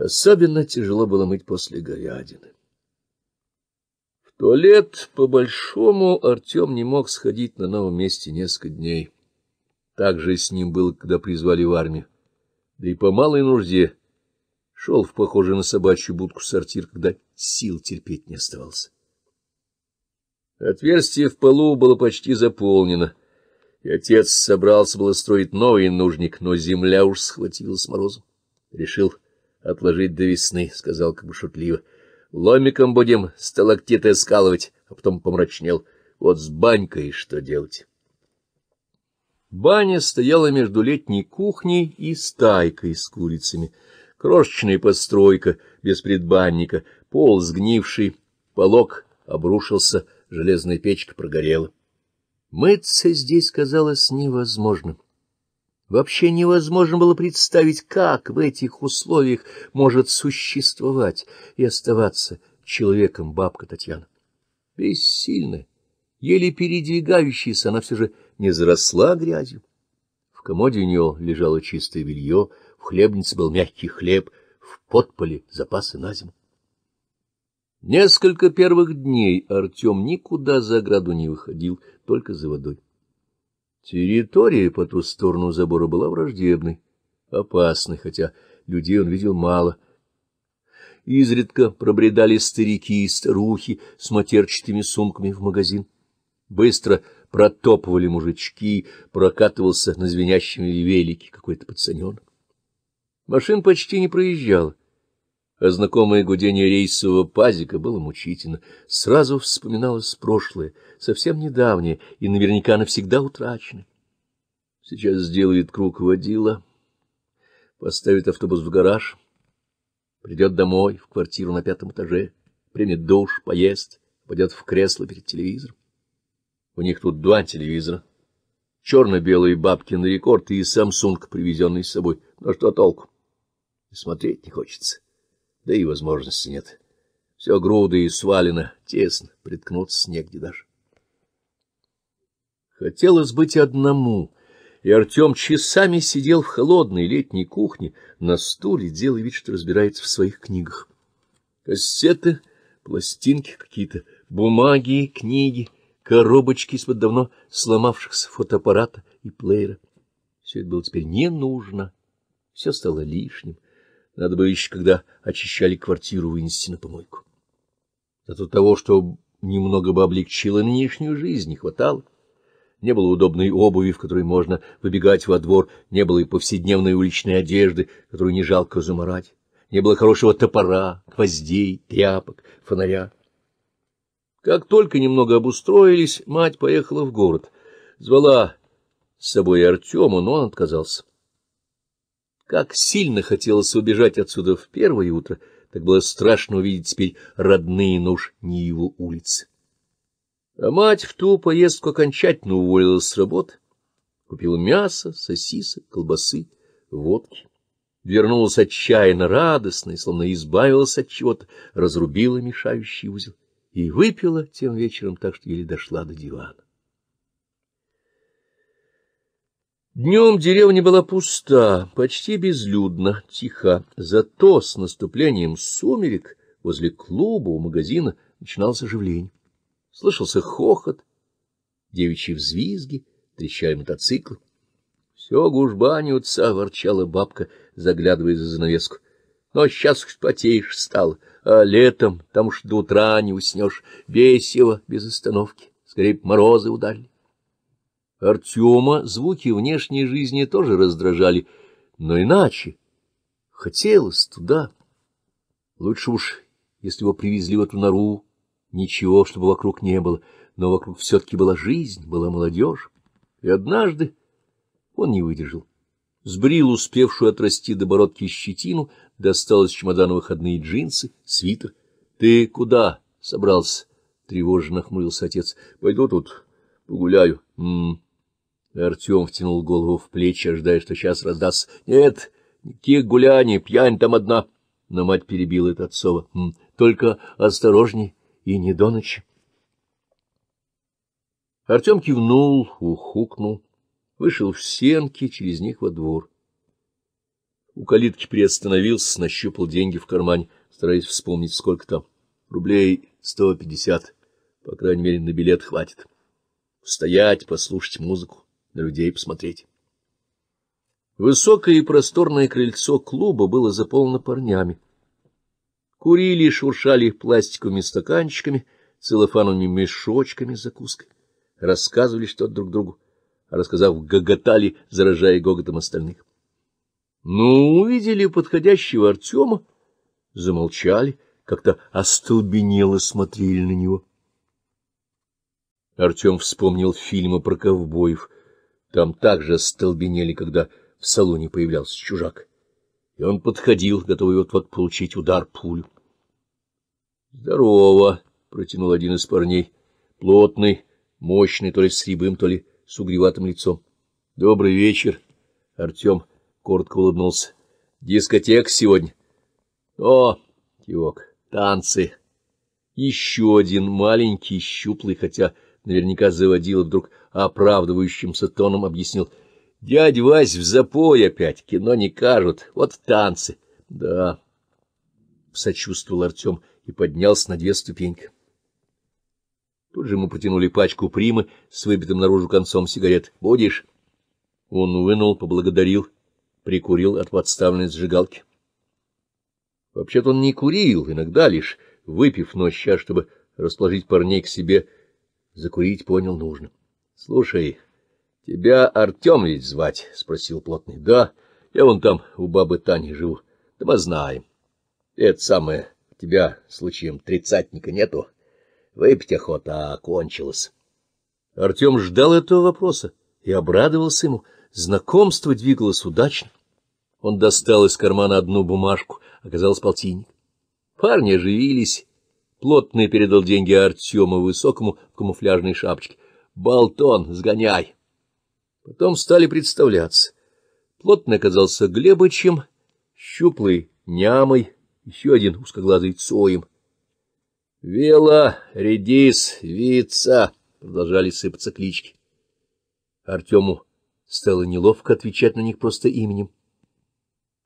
Speaker 1: Особенно тяжело было мыть после говядины. В туалет, по-большому, Артем не мог сходить на новом месте несколько дней. Так же с ним было, когда призвали в армию. Да и по малой нужде шел в похожую на собачью будку сортир, когда сил терпеть не оставался. Отверстие в полу было почти заполнено, и отец собрался было строить новый нужник, но земля уж схватила с морозом. Решил — отложить до весны, — сказал как бы шутливо. — Ломиком будем сталактиты скалывать, а потом помрачнел. Вот с банькой что делать? Баня стояла между летней кухней и стайкой с курицами. Крошечная постройка, без предбанника, пол сгнивший, полог обрушился, железная печка прогорела. Мыться здесь казалось невозможным. Вообще невозможно было представить, как в этих условиях может существовать и оставаться человеком бабка Татьяна. Бессильная, еле передвигающаяся, она все же не заросла грязью. В комоде у нее лежало чистое белье, в хлебнице был мягкий хлеб, в подполе запасы на зиму. Несколько первых дней Артем никуда за ограду не выходил, только за водой. Территория по ту сторону забора была враждебной, опасной, хотя людей он видел мало. Изредка пробредали старики и старухи с матерчатыми сумками в магазин. Быстро протопывали мужички, прокатывался на звенящем велике какой-то пацаненок. Машин почти не проезжало а знакомое гудение рейсового пазика было мучительно. Сразу вспоминалось прошлое, совсем недавнее и наверняка навсегда утраченное. Сейчас сделает круг водила, поставит автобус в гараж, придет домой, в квартиру на пятом этаже, примет душ, поест, пойдет в кресло перед телевизором. У них тут два телевизора. Черно-белые бабки на рекорд и Samsung, привезенный с собой. Но ну, а что толку? смотреть не хочется да и возможности нет. Все груды и свалено, тесно, приткнуться негде даже. Хотелось быть одному, и Артем часами сидел в холодной летней кухне на стуле, делая вид, что разбирается в своих книгах. Кассеты, пластинки какие-то, бумаги, книги, коробочки из-под давно сломавшихся фотоаппарата и плеера. Все это было теперь не нужно, все стало лишним. Надо бы еще, когда очищали квартиру, вынести на помойку. Зато того, что немного бы облегчило нынешнюю жизнь, не хватало. Не было удобной обуви, в которой можно выбегать во двор, не было и повседневной уличной одежды, которую не жалко замарать, не было хорошего топора, гвоздей, тряпок, фонаря. Как только немного обустроились, мать поехала в город. Звала с собой Артема, но он отказался. Как сильно хотелось убежать отсюда в первое утро, так было страшно увидеть теперь родные, но уж не его улицы. А мать в ту поездку окончательно уволилась с работы. Купила мясо, сосисы, колбасы, водки. Вернулась отчаянно радостной, словно избавилась от чего-то, разрубила мешающий узел и выпила тем вечером так, что еле дошла до дивана. Днем деревня была пуста, почти безлюдна, тиха. Зато с наступлением сумерек возле клуба у магазина начиналось оживление. Слышался хохот, девичьи взвизги, трещали мотоциклы. — Все гужбанются, — ворчала бабка, заглядывая за занавеску. — Но сейчас потеешь стал, а летом там уж до утра не уснешь. Весело, без остановки. Скорее, морозы ударили. Артема звуки внешней жизни тоже раздражали, но иначе. Хотелось туда. Лучше уж, если его привезли в эту нору, ничего, чтобы вокруг не было, но вокруг все-таки была жизнь, была молодежь. И однажды он не выдержал. Сбрил успевшую отрасти до бородки щетину, достал из чемодана выходные джинсы, свитер. — Ты куда собрался? — тревожно нахмурился отец. — Пойду тут погуляю. М м-м. Артем втянул голову в плечи, ожидая, что сейчас раздаст. Нет, никаких гуляний, пьянь там одна. Но мать перебила это отцова. — Только осторожней и не до ночи. Артем кивнул, ухукнул, вышел в сенки, через них во двор. У калитки приостановился, нащупал деньги в кармане, стараясь вспомнить, сколько там. Рублей сто пятьдесят, по крайней мере, на билет хватит. Стоять, послушать музыку на людей посмотреть. Высокое и просторное крыльцо клуба было заполнено парнями. Курили и шуршали пластиковыми стаканчиками, целлофановыми мешочками с закуской. Рассказывали что-то друг другу, а рассказав, гоготали, заражая гоготом остальных. Ну, увидели подходящего Артема, замолчали, как-то остолбенело смотрели на него. Артем вспомнил фильмы про ковбоев — там также столбенели, когда в салоне появлялся чужак. И он подходил, готовый вот-вот получить удар пулю. — Здорово! — протянул один из парней. Плотный, мощный, то ли с рябым, то ли с угреватым лицом. — Добрый вечер! — Артем коротко улыбнулся. — Дискотек сегодня. — О! — кивок. — Танцы! Еще один маленький, щуплый, хотя наверняка заводила, вдруг оправдывающимся тоном объяснил. — Дядь Вась в запой опять, кино не кажут, вот танцы. — Да, — сочувствовал Артем и поднялся на две ступеньки. Тут же ему протянули пачку примы с выбитым наружу концом сигарет. — Будешь? Он вынул, поблагодарил, прикурил от подставленной зажигалки. Вообще-то он не курил, иногда лишь выпив, но сейчас, чтобы расположить парней к себе, — Закурить понял нужно. — Слушай, тебя Артем ведь звать? — спросил плотный. — Да, я вон там у бабы Тани живу. Да мы знаем. Это самое, тебя случаем тридцатника нету? Выпить охота а кончилась. Артем ждал этого вопроса и обрадовался ему. Знакомство двигалось удачно. Он достал из кармана одну бумажку, оказалось полтинник. Парни оживились плотно передал деньги Артему Высокому в камуфляжной шапочке. «Болтон, сгоняй!» Потом стали представляться. Плотный оказался Глебычем, щуплый — Нямой, еще один узкоглазый — Цоем. «Вела, редис, вица!» — продолжали сыпаться клички. Артему стало неловко отвечать на них просто именем.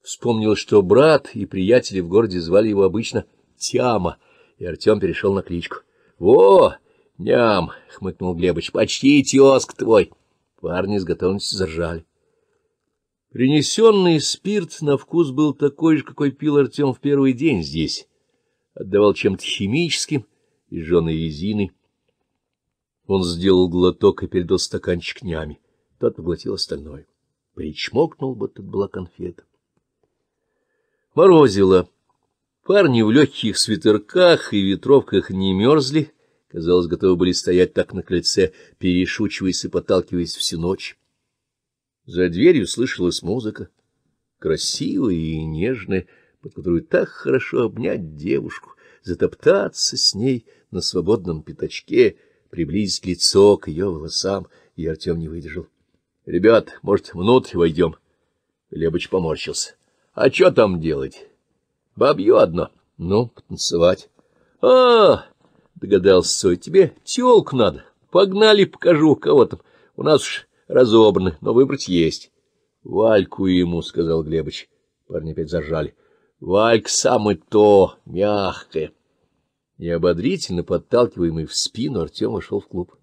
Speaker 1: Вспомнил, что брат и приятели в городе звали его обычно Тяма, и Артем перешел на кличку. — Во, ням! — хмыкнул Глебыч. — Почти тезк твой! Парни с готовностью заржали. Принесенный спирт на вкус был такой же, какой пил Артем в первый день здесь. Отдавал чем-то химическим и жженой резиной. Он сделал глоток и передал стаканчик нями. Тот поглотил остальное. Причмокнул, бы, тут была конфета. Морозило. Парни в легких свитерках и ветровках не мерзли, казалось, готовы были стоять так на кольце, перешучиваясь и подталкиваясь всю ночь. За дверью слышалась музыка, красивая и нежная, под которую так хорошо обнять девушку, затоптаться с ней на свободном пятачке, приблизить лицо к ее волосам, и Артем не выдержал. — Ребят, может, внутрь войдем? Лебыч поморщился. — А что там делать? бабье одно. Ну, потанцевать. А, догадался Сой, тебе тёлку надо. Погнали, покажу, кого там. У нас уж разобраны, но выбрать есть. Вальку ему, сказал Глебыч. Парни опять зажали. Вальк самый то, мягкое. И ободрительно подталкиваемый в спину Артем вошел в клуб.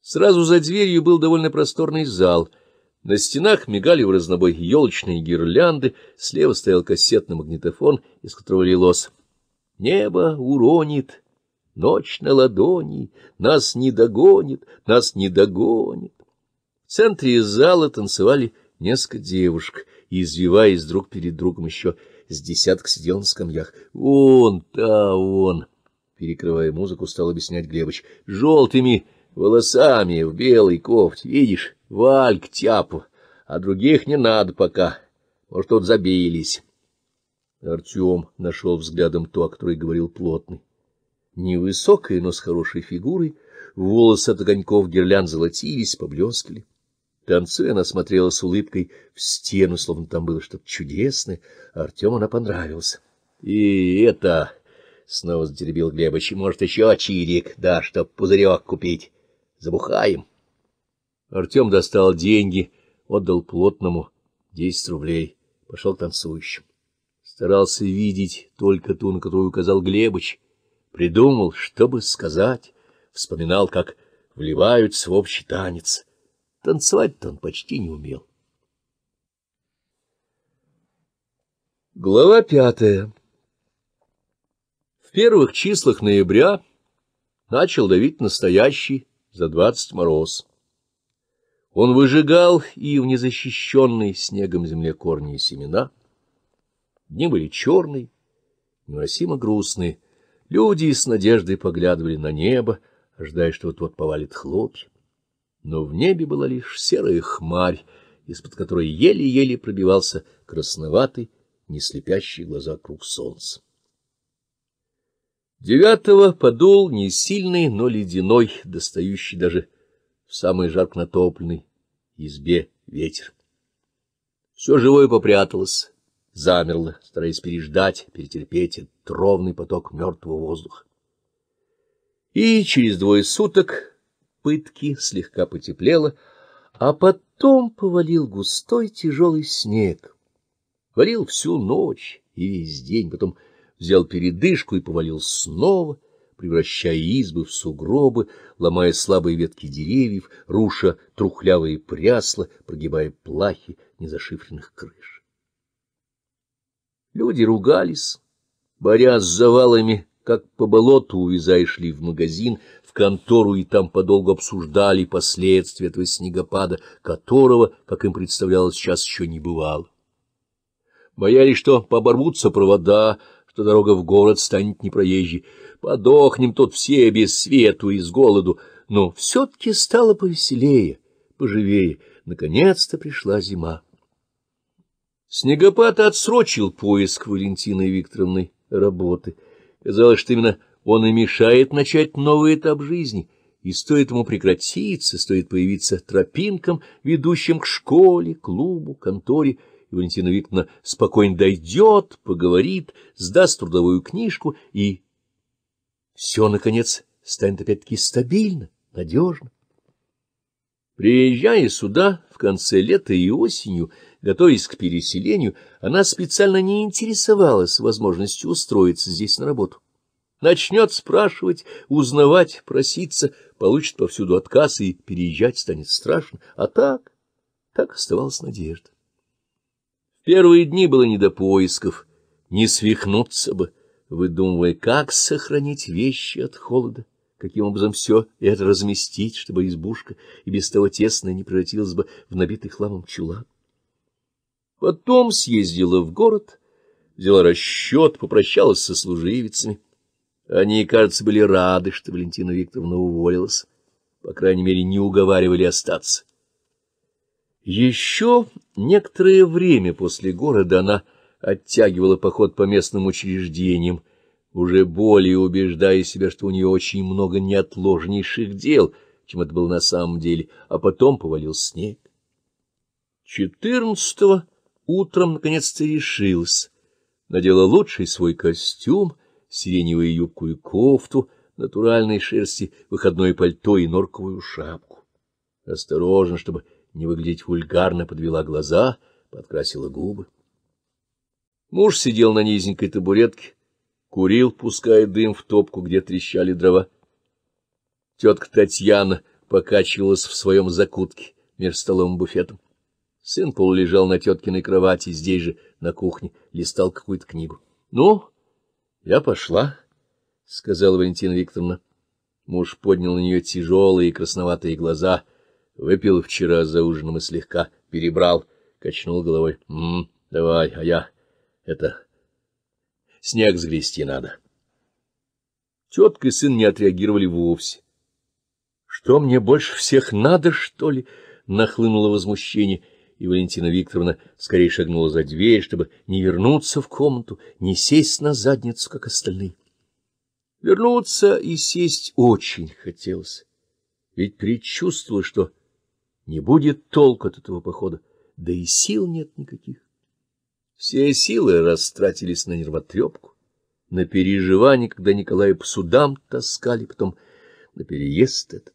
Speaker 1: Сразу за дверью был довольно просторный зал — на стенах мигали в разнобой елочные гирлянды, слева стоял кассетный магнитофон, из которого лилось. «Небо уронит, ночь на ладони, нас не догонит, нас не догонит». В центре зала танцевали несколько девушек, и, извиваясь друг перед другом, еще с десяток сидел на скамьях. «Он, та он!» — перекрывая музыку, стал объяснять Глебович: «Желтыми волосами в белой кофте, видишь?» Вальк к тяпу, а других не надо пока. Может, тут забились. Артем нашел взглядом то, о которой говорил плотный. Невысокая, но с хорошей фигурой, волосы от огоньков гирлянд золотились, поблескали. Танцуя, она смотрела с улыбкой в стену, словно там было что-то чудесное, Артему она понравилась. — И это... — снова затеребил Глебович. Может, еще чирик, да, чтоб пузырек купить. Забухаем. Артем достал деньги, отдал плотному десять рублей, пошел танцующим. Старался видеть только ту, на которую указал Глебыч. Придумал, чтобы сказать, вспоминал, как вливаются в общий танец. Танцевать-то он почти не умел. Глава пятая В первых числах ноября начал давить настоящий за двадцать мороз. Он выжигал и в незащищенной снегом земле корни и семена. Дни были черные, невыносимо грустные. Люди с надеждой поглядывали на небо, ожидая, что вот-вот повалит хлопья. Но в небе была лишь серая хмарь, из-под которой еле-еле пробивался красноватый, не слепящий глаза круг солнца. Девятого подул не сильный, но ледяной, достающий даже в самый жарко натопленной избе ветер. Все живое попряталось, замерло, стараясь переждать, перетерпеть этот ровный поток мертвого воздуха. И через двое суток пытки слегка потеплело, а потом повалил густой тяжелый снег. Валил всю ночь и весь день, потом взял передышку и повалил снова — превращая избы в сугробы, ломая слабые ветки деревьев, руша трухлявые прясла, прогибая плахи незашифренных крыш. Люди ругались, борясь с завалами, как по болоту увязая шли в магазин, в контору и там подолгу обсуждали последствия этого снегопада, которого, как им представлялось, сейчас еще не бывало. Боялись, что поборвутся провода, что дорога в город станет непроезжей. Подохнем тут все без свету и с голоду. Но все-таки стало повеселее, поживее. Наконец-то пришла зима. Снегопад отсрочил поиск Валентины Викторовны работы. Казалось, что именно он и мешает начать новый этап жизни — и стоит ему прекратиться, стоит появиться тропинкам, ведущим к школе, клубу, конторе, и Валентина Викторовна спокойно дойдет, поговорит, сдаст трудовую книжку и все, наконец, станет опять-таки стабильно, надежно. Приезжая сюда в конце лета и осенью, готовясь к переселению, она специально не интересовалась возможностью устроиться здесь на работу. Начнет спрашивать, узнавать, проситься, получит повсюду отказ, и переезжать станет страшно. А так, так оставалась надежда. В первые дни было не до поисков, не свихнуться бы выдумывая, как сохранить вещи от холода, каким образом все это разместить, чтобы избушка и без того тесная не превратилась бы в набитый хламом чулан. Потом съездила в город, взяла расчет, попрощалась со служивицами. Они, кажется, были рады, что Валентина Викторовна уволилась. По крайней мере, не уговаривали остаться. Еще некоторое время после города она оттягивала поход по местным учреждениям, уже более убеждая себя, что у нее очень много неотложнейших дел, чем это было на самом деле, а потом повалил снег. Четырнадцатого утром наконец-то решилась. Надела лучший свой костюм, сиреневую юбку и кофту, натуральной шерсти, выходное пальто и норковую шапку. Осторожно, чтобы не выглядеть вульгарно, подвела глаза, подкрасила губы. Муж сидел на низенькой табуретке, курил, пуская дым в топку, где трещали дрова. Тетка Татьяна покачивалась в своем закутке между столом и буфетом. Сын Пол лежал на теткиной кровати здесь же, на кухне, листал какую-то книгу. — Ну, я пошла, — сказала Валентина Викторовна. Муж поднял на нее тяжелые красноватые глаза, выпил вчера за ужином и слегка перебрал, качнул головой. — Давай, а я... Это снег сгрести надо. Тетка и сын не отреагировали вовсе. — Что мне больше всех надо, что ли? — нахлынуло возмущение, и Валентина Викторовна скорее шагнула за дверь, чтобы не вернуться в комнату, не сесть на задницу, как остальные. Вернуться и сесть очень хотелось, ведь предчувствовала, что не будет толку от этого похода, да и сил нет никаких. Все силы растратились на нервотрепку, на переживания, когда Николая по судам таскали, потом на переезд этот.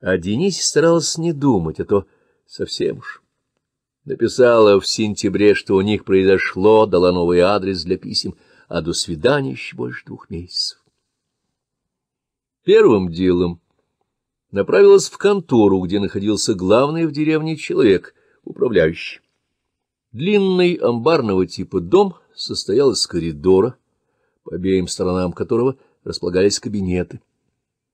Speaker 1: А Денис старался не думать, а то совсем уж. Написала в сентябре, что у них произошло, дала новый адрес для писем, а до свидания еще больше двух месяцев. Первым делом направилась в контору, где находился главный в деревне человек, управляющий. Длинный амбарного типа дом состоял из коридора, по обеим сторонам которого располагались кабинеты.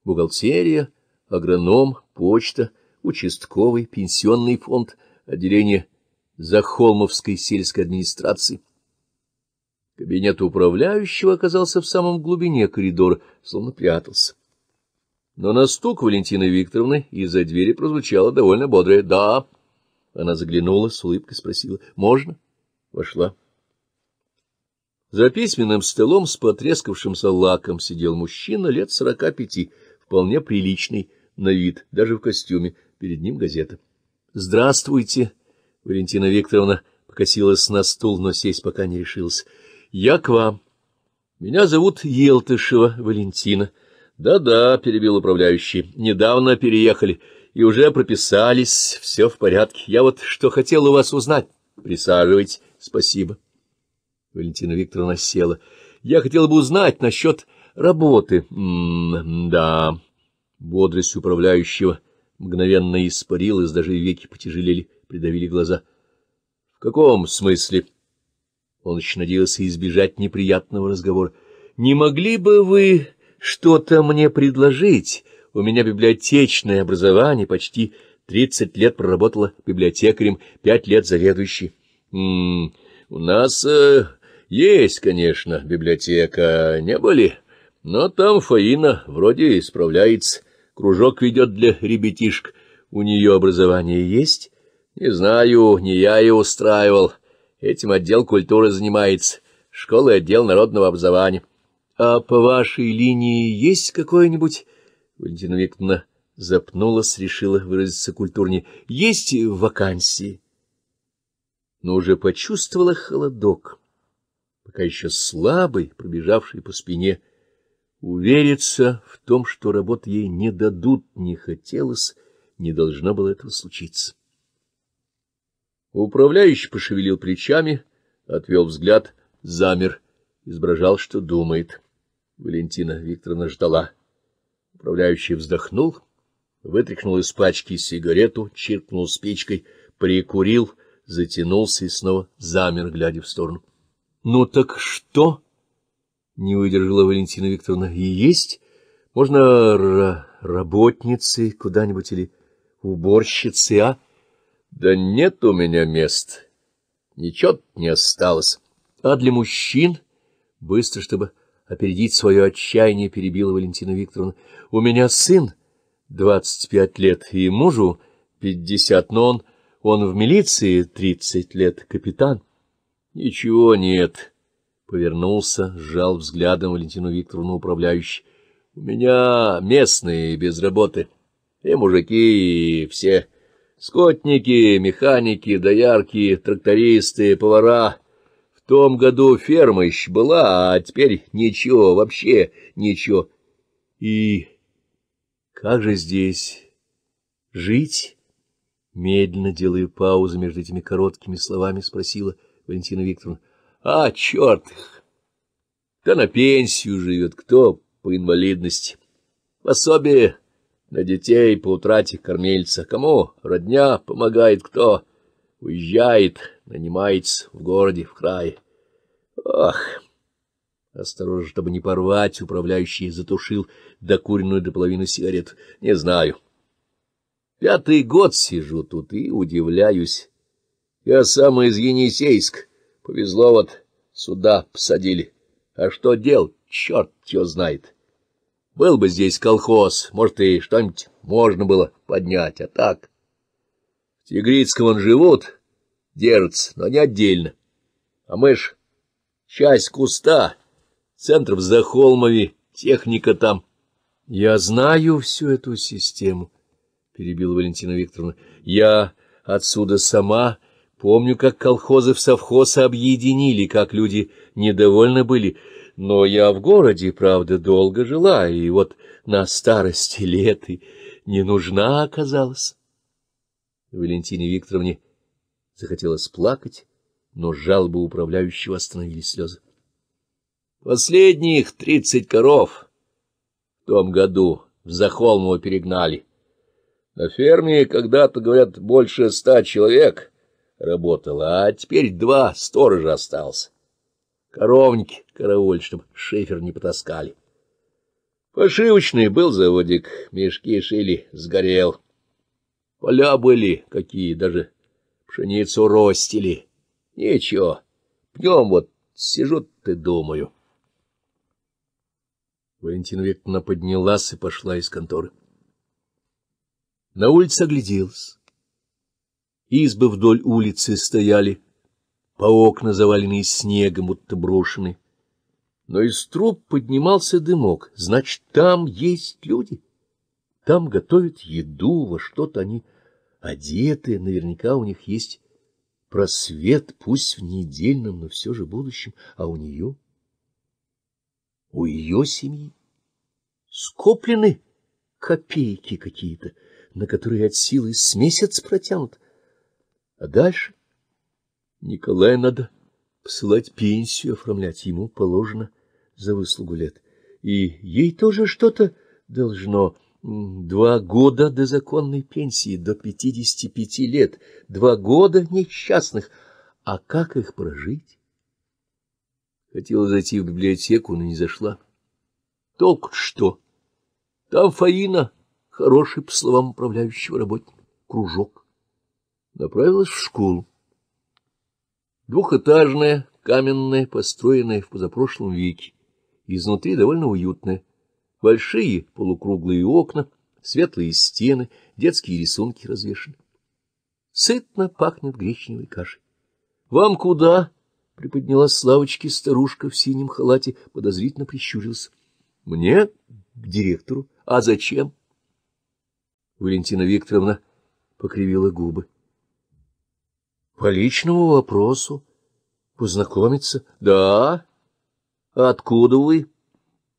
Speaker 1: Бухгалтерия, агроном, почта, участковый, пенсионный фонд, отделение Захолмовской сельской администрации. Кабинет управляющего оказался в самом глубине коридора, словно прятался. Но на стук Валентины Викторовны из-за двери прозвучало довольно бодрое «да». Она заглянула, с улыбкой спросила. «Можно?» Вошла. За письменным столом с потрескавшимся лаком сидел мужчина лет сорока пяти, вполне приличный на вид, даже в костюме. Перед ним газета. «Здравствуйте!» — Валентина Викторовна покосилась на стул, но сесть пока не решилась. «Я к вам. Меня зовут Елтышева Валентина». «Да-да», — перебил управляющий, — «недавно переехали» и уже прописались, все в порядке. Я вот что хотел у вас узнать. Присаживайтесь. Спасибо. Валентина Викторовна села. Я хотел бы узнать насчет работы. М -м да. Бодрость управляющего мгновенно испарилась, даже веки потяжелели, придавили глаза. В каком смысле? Он еще надеялся избежать неприятного разговора. Не могли бы вы что-то мне предложить? У меня библиотечное образование, почти тридцать лет проработала библиотекарем, пять лет заведующей. у нас э, есть, конечно, библиотека, не были, но там Фаина вроде исправляется. Кружок ведет для ребятишек. У нее образование есть? Не знаю, не я ее устраивал. Этим отдел культуры занимается, школы отдел народного образования. А по вашей линии есть какое-нибудь Валентина Викторовна запнулась, решила выразиться культурнее. — Есть вакансии? Но уже почувствовала холодок, пока еще слабый, пробежавший по спине. Увериться в том, что работы ей не дадут, не хотелось, не должно было этого случиться. Управляющий пошевелил плечами, отвел взгляд, замер, изображал, что думает. Валентина Викторовна ждала. — Управляющий вздохнул, вытряхнул из пачки сигарету, чиркнул спичкой, прикурил, затянулся и снова замер, глядя в сторону. — Ну так что? — не выдержала Валентина Викторовна. — И есть? Можно работницы куда-нибудь или уборщицы, а? — Да нет у меня мест. Ничего не осталось. — А для мужчин? — Быстро, чтобы опередить свое отчаяние, перебила Валентина Викторовна. — У меня сын, двадцать пять лет, и мужу пятьдесят, но он... Он в милиции тридцать лет, капитан. — Ничего нет. Повернулся, сжал взглядом Валентину Викторовну управляющий. — У меня местные без работы. И мужики, и все. Скотники, механики, доярки, трактористы, повара, том году ферма еще была, а теперь ничего, вообще ничего. И как же здесь жить? Медленно делая паузу между этими короткими словами, спросила Валентина Викторовна. — А, черт! Кто на пенсию живет, кто по инвалидности. Пособие на детей по утрате кормильца. Кому родня помогает, кто уезжает, нанимается в городе, в крае. Ах! Осторожно, чтобы не порвать, управляющий затушил докуренную до половины сигарет. Не знаю. Пятый год сижу тут и удивляюсь. Я сам из Енисейск. Повезло вот сюда посадили. А что дел, черт его знает. Был бы здесь колхоз, может, и что-нибудь можно было поднять, а так... В Тигрицком он живут, держатся, но не отдельно. А мы ж часть куста, центр в Захолмове, техника там. — Я знаю всю эту систему, — перебила Валентина Викторовна. — Я отсюда сама помню, как колхозы в совхоз объединили, как люди недовольны были. Но я в городе, правда, долго жила, и вот на старости лет и не нужна оказалась. Валентине Викторовне Захотелось плакать, но жалобы управляющего остановили слезы. Последних тридцать коров в том году в Захолмово перегнали. На ферме когда-то, говорят, больше ста человек работало, а теперь два сторожа осталось. Коровники карауль, чтобы шифер не потаскали. Пошивочный был заводик, мешки шили, сгорел. Поля были какие, даже Пшеницу ростили. Ничего, пнем вот сижу ты думаю. Валентина Викторовна поднялась и пошла из конторы. На улице огляделась. Избы вдоль улицы стояли, по окна заваленные снегом, будто брошены. Но из труб поднимался дымок, значит, там есть люди. Там готовят еду, во что-то они одеты, наверняка у них есть просвет, пусть в недельном, но все же будущем, а у нее, у ее семьи, скоплены копейки какие-то, на которые от силы с месяц протянут. А дальше Николая надо посылать пенсию, оформлять ему положено за выслугу лет. И ей тоже что-то должно Два года до законной пенсии, до пятидесяти пяти лет, два года несчастных. А как их прожить? Хотела зайти в библиотеку, но не зашла. Только что? Там Фаина, хороший, по словам управляющего работника, кружок. Направилась в школу. Двухэтажная, каменная, построенная в позапрошлом веке. Изнутри довольно уютная большие полукруглые окна, светлые стены, детские рисунки развешаны. Сытно пахнет гречневой кашей. — Вам куда? — Приподняла славочки старушка в синем халате, подозрительно прищурилась. Мне? — К директору. — А зачем? Валентина Викторовна покривила губы. — По личному вопросу. — Познакомиться? — Да. А — Откуда вы? —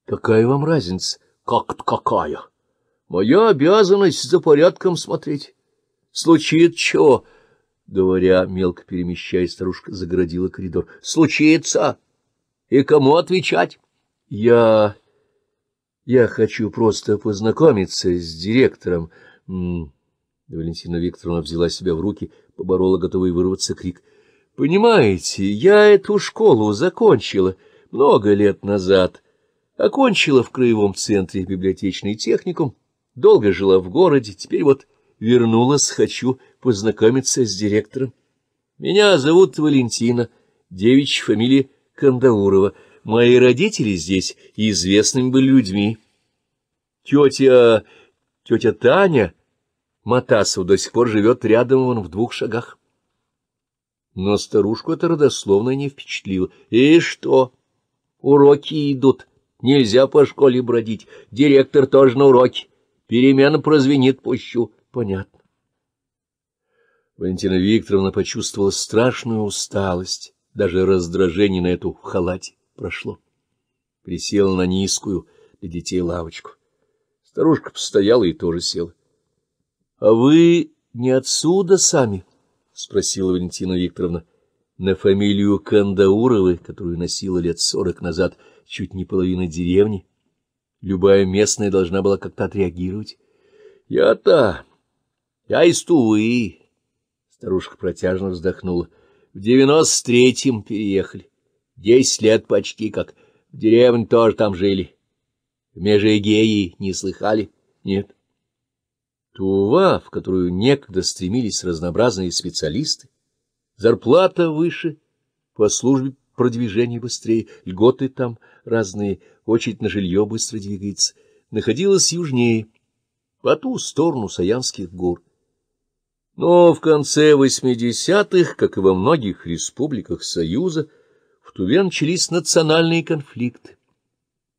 Speaker 1: Какая вам разница? Как-то какая? Моя обязанность за порядком смотреть. Случит чего? Говоря, мелко перемещая, старушка загородила коридор. Случится. И кому отвечать? Я... Я хочу просто познакомиться с директором. Валентина Викторовна взяла себя в руки, поборола готовый вырваться крик. Понимаете, я эту школу закончила много лет назад Окончила в краевом центре библиотечный техникум, долго жила в городе, теперь вот вернулась, хочу познакомиться с директором. Меня зовут Валентина, девичья фамилия Кандаурова. Мои родители здесь известными были людьми. Тетя... тетя Таня Матасова до сих пор живет рядом он в двух шагах. Но старушку это родословно не впечатлило. И что? Уроки идут. Нельзя по школе бродить, директор тоже на уроке. Перемена прозвенит, пущу. Понятно. Валентина Викторовна почувствовала страшную усталость. Даже раздражение на эту халате прошло. Присела на низкую для детей лавочку. Старушка постояла и тоже села. — А вы не отсюда сами? — спросила Валентина Викторовна. На фамилию Кандауровы, которую носила лет сорок назад, — чуть не половина деревни. Любая местная должна была как-то отреагировать. «Я-то... я из Тувы!» Старушка протяжно вздохнула. «В девяносто третьем переехали. Десять лет почти как. В деревне тоже там жили. В Межигеи не слыхали? Нет». Тува, в которую некогда стремились разнообразные специалисты, зарплата выше, по службе продвижение быстрее, льготы там — разные, очередь на жилье быстро двигается, находилась южнее, по ту сторону Саянских гор. Но в конце 80-х, как и во многих республиках Союза, в Туве начались национальные конфликты.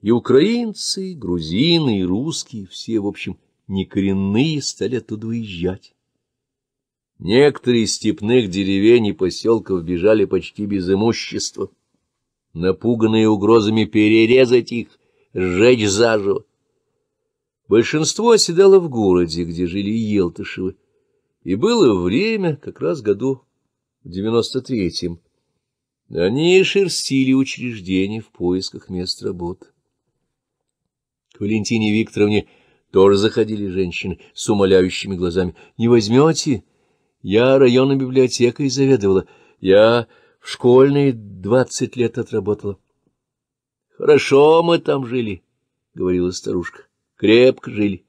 Speaker 1: И украинцы, и грузины, и русские, все, в общем, некоренные, стали оттуда уезжать. Некоторые из степных деревень и поселков бежали почти без имущества напуганные угрозами перерезать их, сжечь заживо. Большинство оседало в городе, где жили Елтышевы, и было время, как раз году в девяносто третьем. Они шерстили учреждения в поисках мест работы. К Валентине Викторовне тоже заходили женщины с умоляющими глазами. «Не возьмете? Я районной библиотекой заведовала. Я...» В школьные двадцать лет отработала. — Хорошо мы там жили, — говорила старушка. — Крепко жили.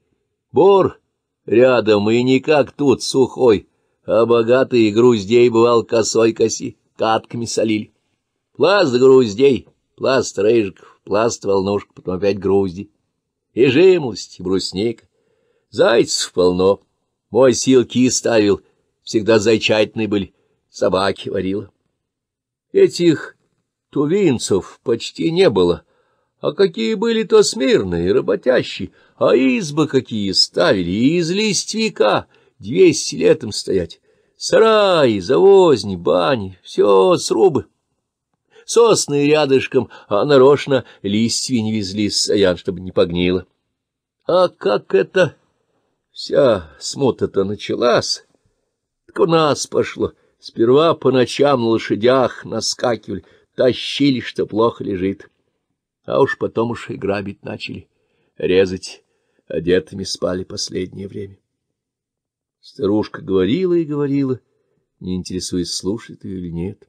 Speaker 1: Бор рядом и никак тут, сухой, а богатый груздей бывал косой коси, катками солили. Пласт груздей, пласт рыжиков, пласт волнушек, потом опять грузди. И жимлость, и брусник. Зайцев полно. Мой силки ставил, всегда зайчатные были, собаки варила. Этих тувинцев почти не было, а какие были, то смирные, работящие, а избы какие ставили, и из листвяка двести летом стоять, сараи, завозни, бани, все срубы. Сосны рядышком, а нарочно листья не везли с саян, чтобы не погнило. А как это вся смута-то началась? Так у нас пошло. Сперва по ночам на лошадях наскакивали, тащили, что плохо лежит. А уж потом уж и грабить начали, резать, одетыми спали последнее время. Старушка говорила и говорила, не интересуясь, слушает ее или нет.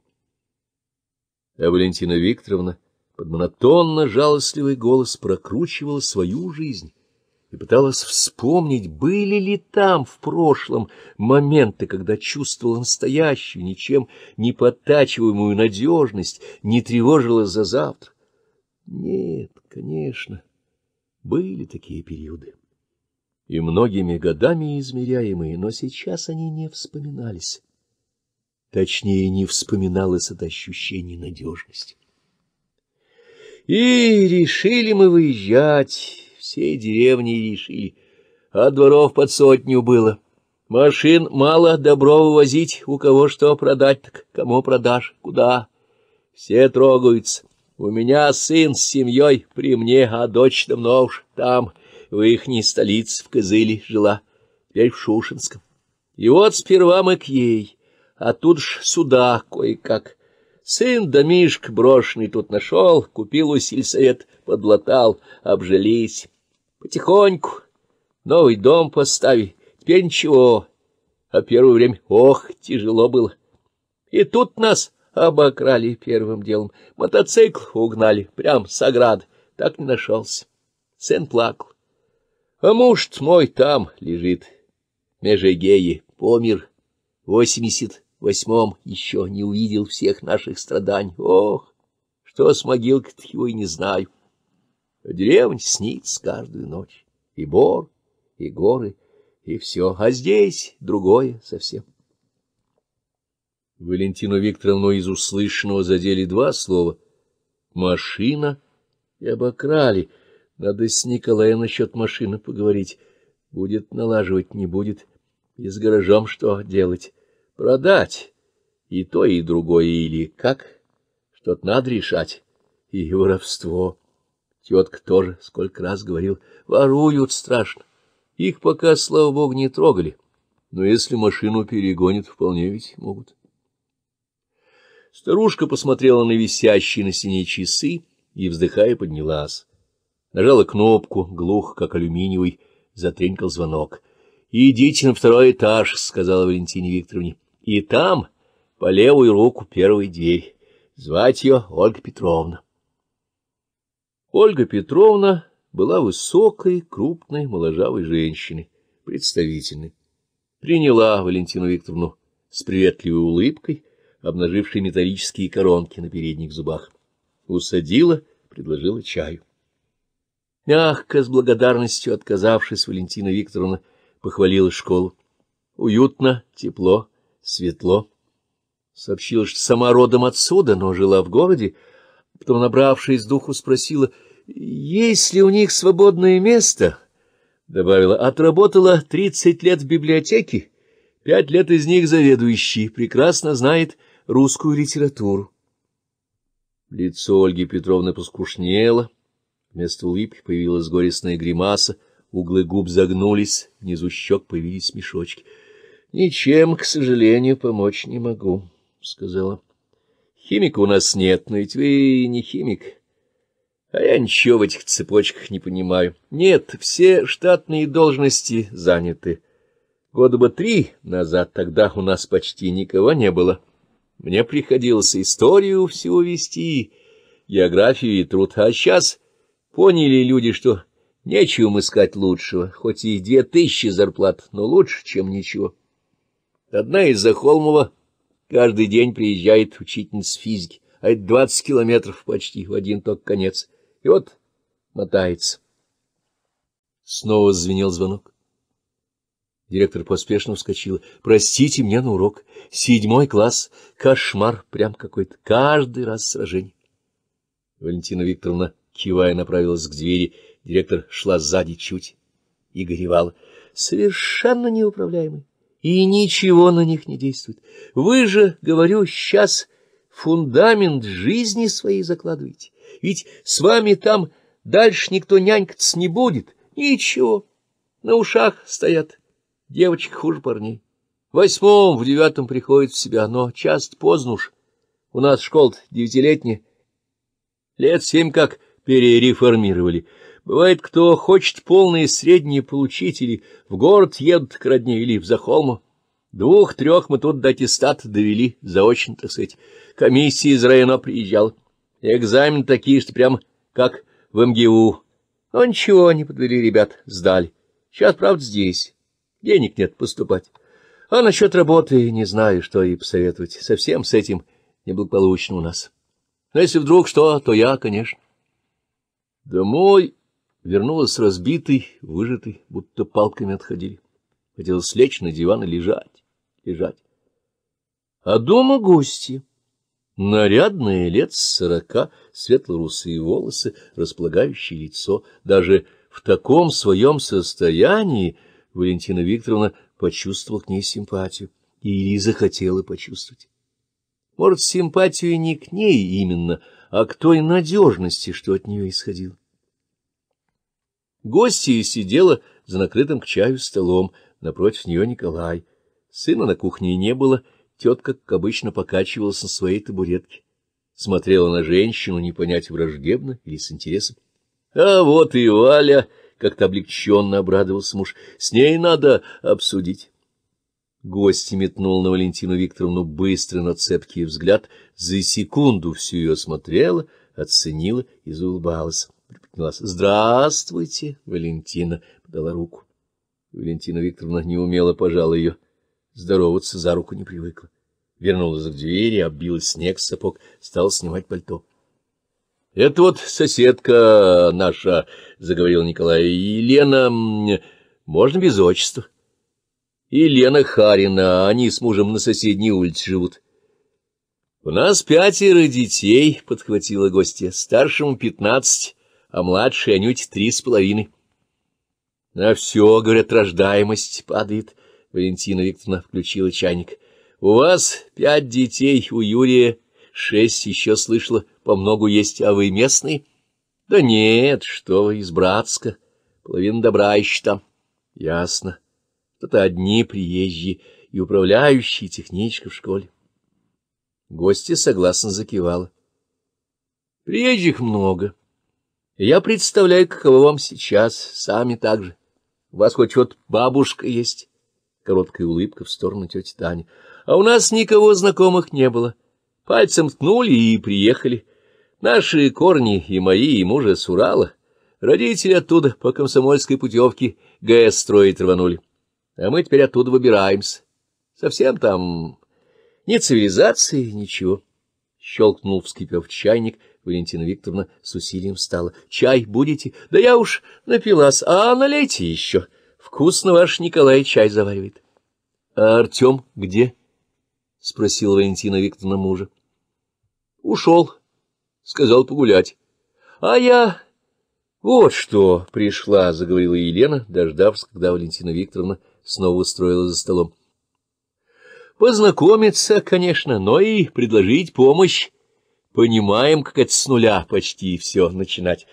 Speaker 1: А Валентина Викторовна под монотонно жалостливый голос прокручивала свою жизнь пыталась вспомнить, были ли там в прошлом моменты, когда чувствовала настоящую, ничем не подтачиваемую надежность, не тревожилась за завтра. Нет, конечно, были такие периоды, и многими годами измеряемые, но сейчас они не вспоминались. Точнее, не вспоминалось это ощущение надежности. И решили мы выезжать всей деревни решили. А дворов под сотню было. Машин мало, добро вывозить, у кого что продать, так кому продашь, куда. Все трогаются. У меня сын с семьей при мне, а дочь давно уж там, в ихней столице, в Кызыле, жила, теперь в Шушинском. И вот сперва мы к ей, а тут ж сюда кое-как. Сын домишк брошенный тут нашел, купил у сельсовет, подлатал, обжились. Потихоньку. Новый дом постави. Теперь ничего. А первое время, ох, тяжело было. И тут нас обокрали первым делом. Мотоцикл угнали, прям с ограды. Так не нашелся. Сын плакал. А муж мой там лежит. Межегеи помер. Восемьдесят восьмом еще не увидел всех наших страданий. Ох, что с могилкой-то его и не знаю. Деревень снится каждую ночь. И бор, и горы, и все. А здесь другое совсем. Валентину Викторовну из услышанного задели два слова. «Машина» и «обокрали». Надо с Николаем насчет машины поговорить. Будет налаживать, не будет. И с гаражом что делать? Продать. И то, и другое, или как? Что-то надо решать. И воровство. Тетка тоже сколько раз говорил, воруют страшно. Их пока, слава богу, не трогали. Но если машину перегонят, вполне ведь могут. Старушка посмотрела на висящие на стене часы и, вздыхая, поднялась. Нажала кнопку, глух, как алюминиевый, затренькал звонок. — Идите на второй этаж, — сказала Валентине Викторовне. — И там, по левую руку, первая дверь. Звать ее Ольга Петровна. Ольга Петровна была высокой, крупной, моложавой женщиной, представительной. Приняла Валентину Викторовну с приветливой улыбкой, обнажившей металлические коронки на передних зубах. Усадила, предложила чаю. Мягко, с благодарностью отказавшись, Валентина Викторовна похвалила школу. Уютно, тепло, светло. Сообщила, что сама родом отсюда, но жила в городе, Потом, набравшись духу, спросила, есть ли у них свободное место. Добавила, отработала тридцать лет в библиотеке, пять лет из них заведующий, прекрасно знает русскую литературу. Лицо Ольги Петровны поскушнело, вместо улыбки появилась горестная гримаса, углы губ загнулись, внизу щек появились мешочки. — Ничем, к сожалению, помочь не могу, — сказала Химика у нас нет, но ведь вы не химик. А я ничего в этих цепочках не понимаю. Нет, все штатные должности заняты. Года бы три назад тогда у нас почти никого не было. Мне приходилось историю всего вести, географию и труд. А сейчас поняли люди, что нечего искать лучшего. Хоть и две тысячи зарплат, но лучше, чем ничего. Одна из захолмова. Каждый день приезжает учительница физики, а это двадцать километров почти, в один только конец. И вот мотается. Снова звенел звонок. Директор поспешно вскочила. «Простите меня на урок. Седьмой класс. Кошмар прям какой-то. Каждый раз сражение». Валентина Викторовна, кивая, направилась к двери. Директор шла сзади чуть и горевала. «Совершенно неуправляемый» и ничего на них не действует. Вы же, говорю, сейчас фундамент жизни своей закладываете. Ведь с вами там дальше никто нянькаться не будет. Ничего. На ушах стоят. девочки хуже парней. восьмом, в девятом приходит в себя, но часто поздно уж. У нас школ девятилетняя. Лет семь как перереформировали. Бывает, кто хочет полные средние получить, или в город едут к родне, или в захолму. Двух-трех мы тут до аттестат довели, заочно, так сказать. Комиссия из района приезжала. Экзамен такие, что прям как в МГУ. Но ничего, не подвели ребят, сдали. Сейчас, правда, здесь. Денег нет поступать. А насчет работы не знаю, что и посоветовать. Совсем с этим неблагополучно у нас. Но если вдруг что, то я, конечно. Домой вернулась разбитой, выжатой, будто палками отходили. Хотелось лечь на диван и лежать, лежать. А дома гости. Нарядная, лет сорока, светло-русые волосы, располагающее лицо. Даже в таком своем состоянии Валентина Викторовна почувствовала к ней симпатию. И захотела почувствовать. Может, симпатию не к ней именно, а к той надежности, что от нее исходило. Гостья сидела за накрытым к чаю столом, напротив нее Николай. Сына на кухне не было, тетка, как обычно, покачивалась на своей табуретке. Смотрела на женщину, не понять, враждебно или с интересом. — А вот и Валя! — как-то облегченно обрадовался муж. — С ней надо обсудить. Гость метнул на Валентину Викторовну быстрый, но цепкий взгляд, за секунду всю ее смотрела, оценила и заулыбалась поднялась. — Здравствуйте, Валентина! — подала руку. Валентина Викторовна неумело пожала ее. Здороваться за руку не привыкла. Вернулась к двери, оббила снег с сапог, стала снимать пальто. — Это вот соседка наша, — заговорил Николай, — Елена... Можно без отчества. И Харина, они с мужем на соседней улице живут. — У нас пятеро детей, — подхватила гостья, — старшему пятнадцать а младшей Анюте три с половиной. — На все, — говорят, — рождаемость падает. Валентина Викторовна включила чайник. — У вас пять детей, у Юрия шесть, еще слышала, по многу есть, а вы местный? Да нет, что вы, из Братска. Половина добра еще там. — Ясно. Это одни приезжие и управляющие техничка в школе. Гостья согласно закивала. Приезжих много. Я представляю, каково вам сейчас, сами так же. У вас хоть вот бабушка есть. Короткая улыбка в сторону тети Тани. А у нас никого знакомых не было. Пальцем ткнули и приехали. Наши корни и мои, и мужа с Урала. Родители оттуда по комсомольской путевке ГС строить рванули. А мы теперь оттуда выбираемся. Совсем там ни цивилизации, ничего. Щелкнул, вскипев чайник, Валентина Викторовна с усилием встала. — Чай будете? Да я уж напилась. А налейте еще. Вкусно ваш Николай чай заваривает. — А Артем где? — спросила Валентина Викторовна мужа. — Ушел. Сказал погулять. — А я... — Вот что пришла, — заговорила Елена, дождавшись, когда Валентина Викторовна снова устроила за столом. — Познакомиться, конечно, но и предложить помощь понимаем, как это с нуля почти все начинать.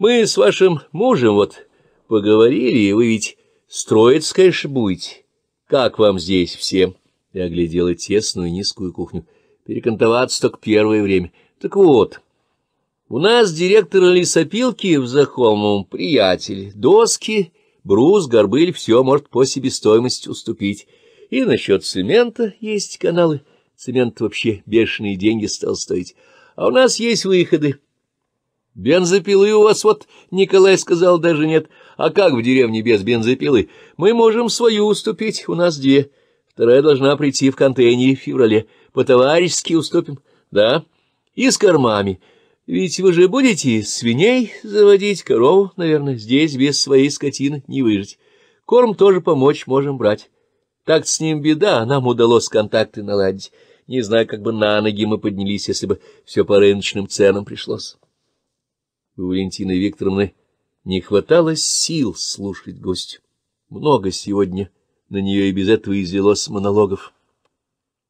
Speaker 1: Мы с вашим мужем вот поговорили, вы ведь строить конечно, будете. Как вам здесь всем? Я оглядела тесную низкую кухню. Перекантоваться только первое время. Так вот, у нас директор лесопилки в Захолмовом приятель. Доски, брус, горбыль, все может по себестоимости уступить. И насчет цемента есть каналы. Цемент вообще бешеные деньги стал стоить. А у нас есть выходы. Бензопилы у вас вот, Николай сказал, даже нет. А как в деревне без бензопилы? Мы можем свою уступить, у нас две. Вторая должна прийти в контейнере в феврале. По-товарищески уступим, да? И с кормами. Ведь вы же будете свиней заводить, корову, наверное. Здесь без своей скотины не выжить. Корм тоже помочь можем брать. Так с ним беда, нам удалось контакты наладить. Не знаю, как бы на ноги мы поднялись, если бы все по рыночным ценам пришлось. У Валентины Викторовны не хватало сил слушать гостю. Много сегодня на нее и без этого извелось монологов.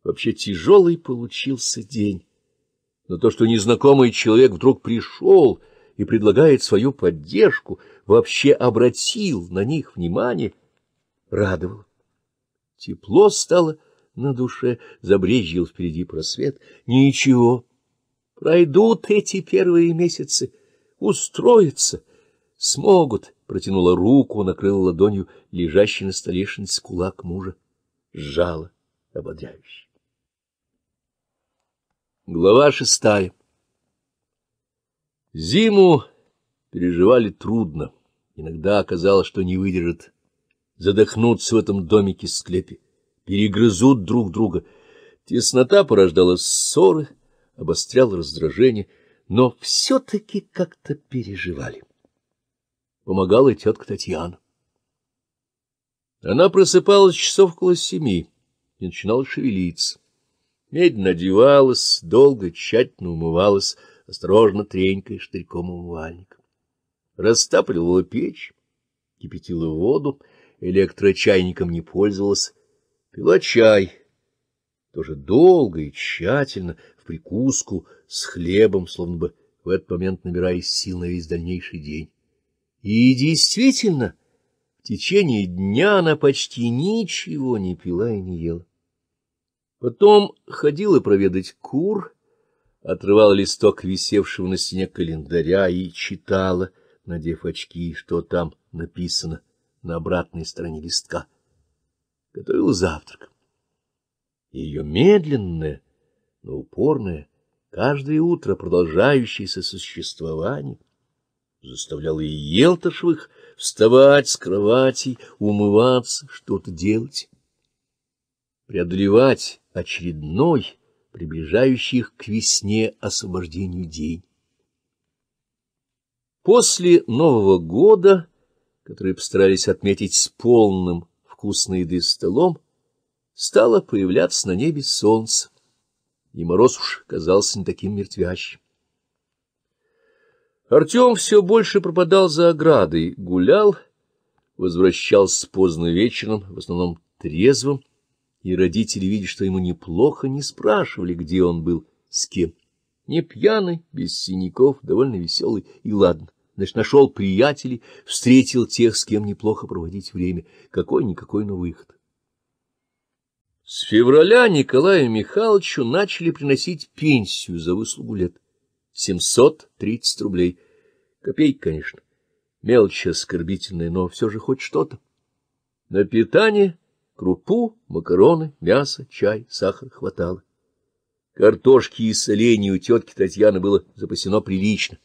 Speaker 1: Вообще тяжелый получился день. Но то, что незнакомый человек вдруг пришел и предлагает свою поддержку, вообще обратил на них внимание, радовало. Тепло стало на душе, забрезжил впереди просвет. Ничего, пройдут эти первые месяцы, устроятся, смогут. Протянула руку, накрыла ладонью лежащий на столешнице кулак мужа. Сжала ободряюще. Глава шестая. Зиму переживали трудно. Иногда оказалось, что не выдержат. Задохнуться в этом домике-склепе перегрызут друг друга. Теснота порождала ссоры, обостряла раздражение, но все-таки как-то переживали. Помогала тетка Татьяна. Она просыпалась часов около семи и начинала шевелиться. Медленно одевалась, долго, тщательно умывалась, осторожно тренькой штырьком умывальника. Растапливала печь, кипятила воду, электрочайником не пользовалась, Пила чай, тоже долго и тщательно, в прикуску, с хлебом, словно бы в этот момент набирая сил на весь дальнейший день. И действительно, в течение дня она почти ничего не пила и не ела. Потом ходила проведать кур, отрывала листок висевшего на стене календаря и читала, надев очки, что там написано на обратной стороне листка готовила завтрак. Ее медленное, но упорное, каждое утро продолжающееся существование заставляло и Елташевых вставать с кроватей, умываться, что-то делать, преодолевать очередной, приближающий к весне освобождению день. После Нового года, который постарались отметить с полным вкусной еды столом, стало появляться на небе солнце, и мороз уж казался не таким мертвящим. Артем все больше пропадал за оградой, гулял, возвращался поздно вечером, в основном трезвым, и родители, видя, что ему неплохо, не спрашивали, где он был, с кем. Не пьяный, без синяков, довольно веселый, и ладно. Значит, нашел приятелей, встретил тех, с кем неплохо проводить время. Какой-никакой, но выход. С февраля Николаю Михайловичу начали приносить пенсию за выслугу лет. 730 рублей. Копейки, конечно. Мелочь оскорбительная, но все же хоть что-то. На питание крупу, макароны, мясо, чай, сахар хватало. Картошки и солений у тетки Татьяны было запасено прилично.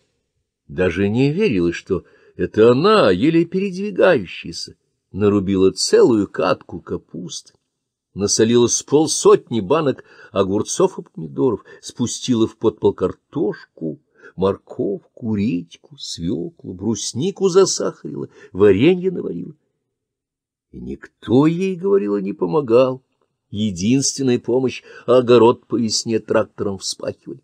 Speaker 1: Даже не верилось, что это она, еле передвигающаяся, нарубила целую катку капусты, насолила с полсотни банок огурцов и помидоров, спустила в подпол картошку, морковку, редьку, свеклу, бруснику засахарила, варенье наварила. И никто ей, говорила, не помогал. Единственная помощь — огород по весне трактором вспахивали.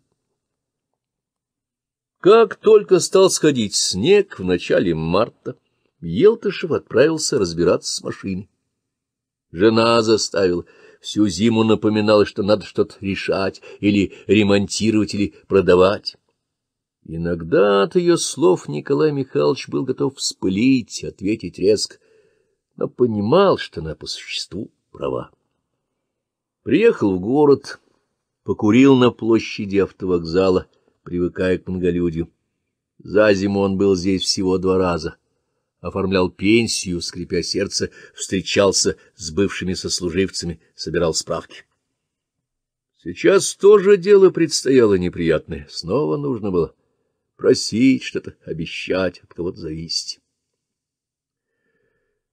Speaker 1: Как только стал сходить снег в начале марта, Елтышев отправился разбираться с машиной. Жена заставила, всю зиму напоминала, что надо что-то решать, или ремонтировать, или продавать. Иногда от ее слов Николай Михайлович был готов вспылить, ответить резко, но понимал, что она по существу права. Приехал в город, покурил на площади автовокзала — привыкая к многолюдию. За зиму он был здесь всего два раза. Оформлял пенсию, скрипя сердце, встречался с бывшими сослуживцами, собирал справки. Сейчас тоже дело предстояло неприятное. Снова нужно было просить что-то, обещать, от кого-то зависеть.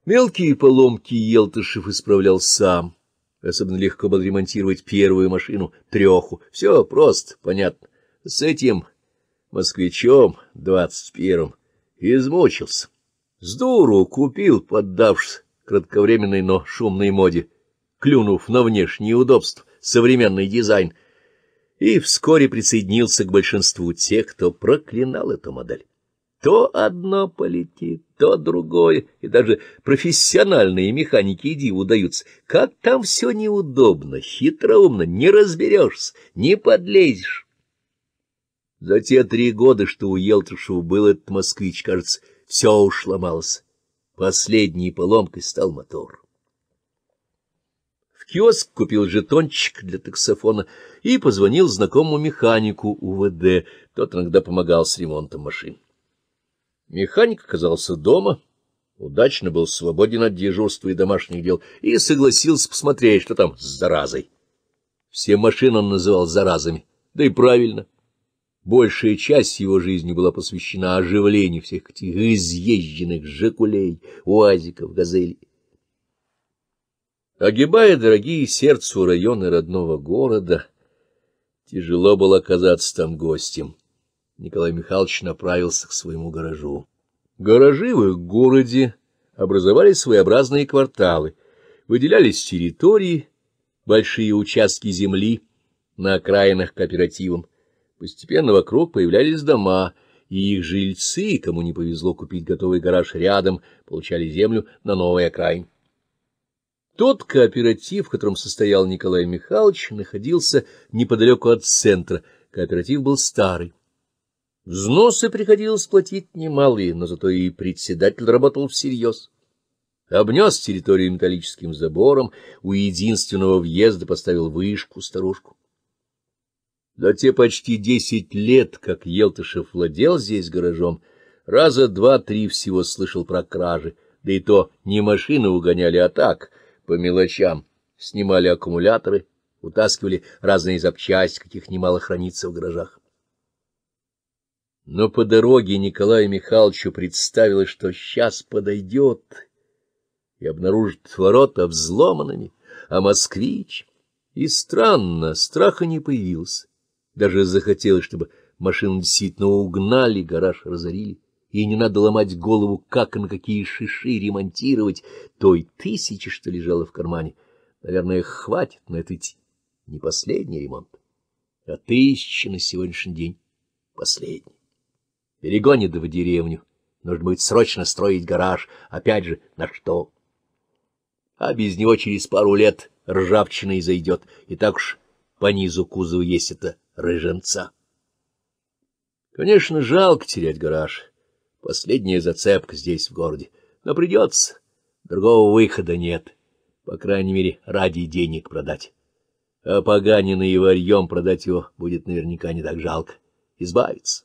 Speaker 1: Мелкие поломки Елтышев исправлял сам. Особенно легко было ремонтировать первую машину, треху. Все просто, понятно с этим москвичом двадцать первым измучился. С купил, поддавшись кратковременной, но шумной моде, клюнув на внешние удобства, современный дизайн, и вскоре присоединился к большинству тех, кто проклинал эту модель. То одно полетит, то другое, и даже профессиональные механики иди удаются. Как там все неудобно, хитроумно, не разберешься, не подлезешь. За те три года, что у Елтушева был этот москвич, кажется, все уж ломалось. Последней поломкой стал мотор. В киоск купил жетончик для таксофона и позвонил знакомому механику УВД. Тот иногда помогал с ремонтом машин. Механик оказался дома, удачно был свободен от дежурства и домашних дел, и согласился посмотреть, что там с заразой. Все машины он называл заразами, да и правильно — Большая часть его жизни была посвящена оживлению всех этих изъезженных «Жигулей», «Уазиков», «Газелей». Огибая дорогие сердцу районы родного города, тяжело было оказаться там гостем. Николай Михайлович направился к своему гаражу. Гаражи в их городе образовались своеобразные кварталы, выделялись территории, большие участки земли на окраинах кооперативом. Постепенно вокруг появлялись дома, и их жильцы, кому не повезло купить готовый гараж рядом, получали землю на новый окраин. Тот кооператив, в котором состоял Николай Михайлович, находился неподалеку от центра. Кооператив был старый. Взносы приходилось платить немалые, но зато и председатель работал всерьез. Обнес территорию металлическим забором, у единственного въезда поставил вышку-старушку. За те почти десять лет, как Елтышев владел здесь гаражом, раза два-три всего слышал про кражи, да и то не машины угоняли, а так, по мелочам, снимали аккумуляторы, утаскивали разные запчасти, каких немало хранится в гаражах. Но по дороге Николаю Михайловичу представилось, что сейчас подойдет и обнаружит ворота взломанными, а москвич... И странно, страха не появился. Даже захотелось, чтобы машину действительно угнали, гараж разорили. И не надо ломать голову, как и на какие шиши ремонтировать той тысячи, что лежало в кармане. Наверное, хватит, на этот ведь не последний ремонт, а тысячи на сегодняшний день последний. Перегонит в деревню. Нужно будет срочно строить гараж. Опять же, на что? А без него через пару лет ржавчина и зайдет. И так уж по низу кузова есть это рыженца. Конечно, жалко терять гараж. Последняя зацепка здесь, в городе. Но придется. Другого выхода нет. По крайней мере, ради денег продать. А поганенный варьем продать его будет наверняка не так жалко. Избавиться.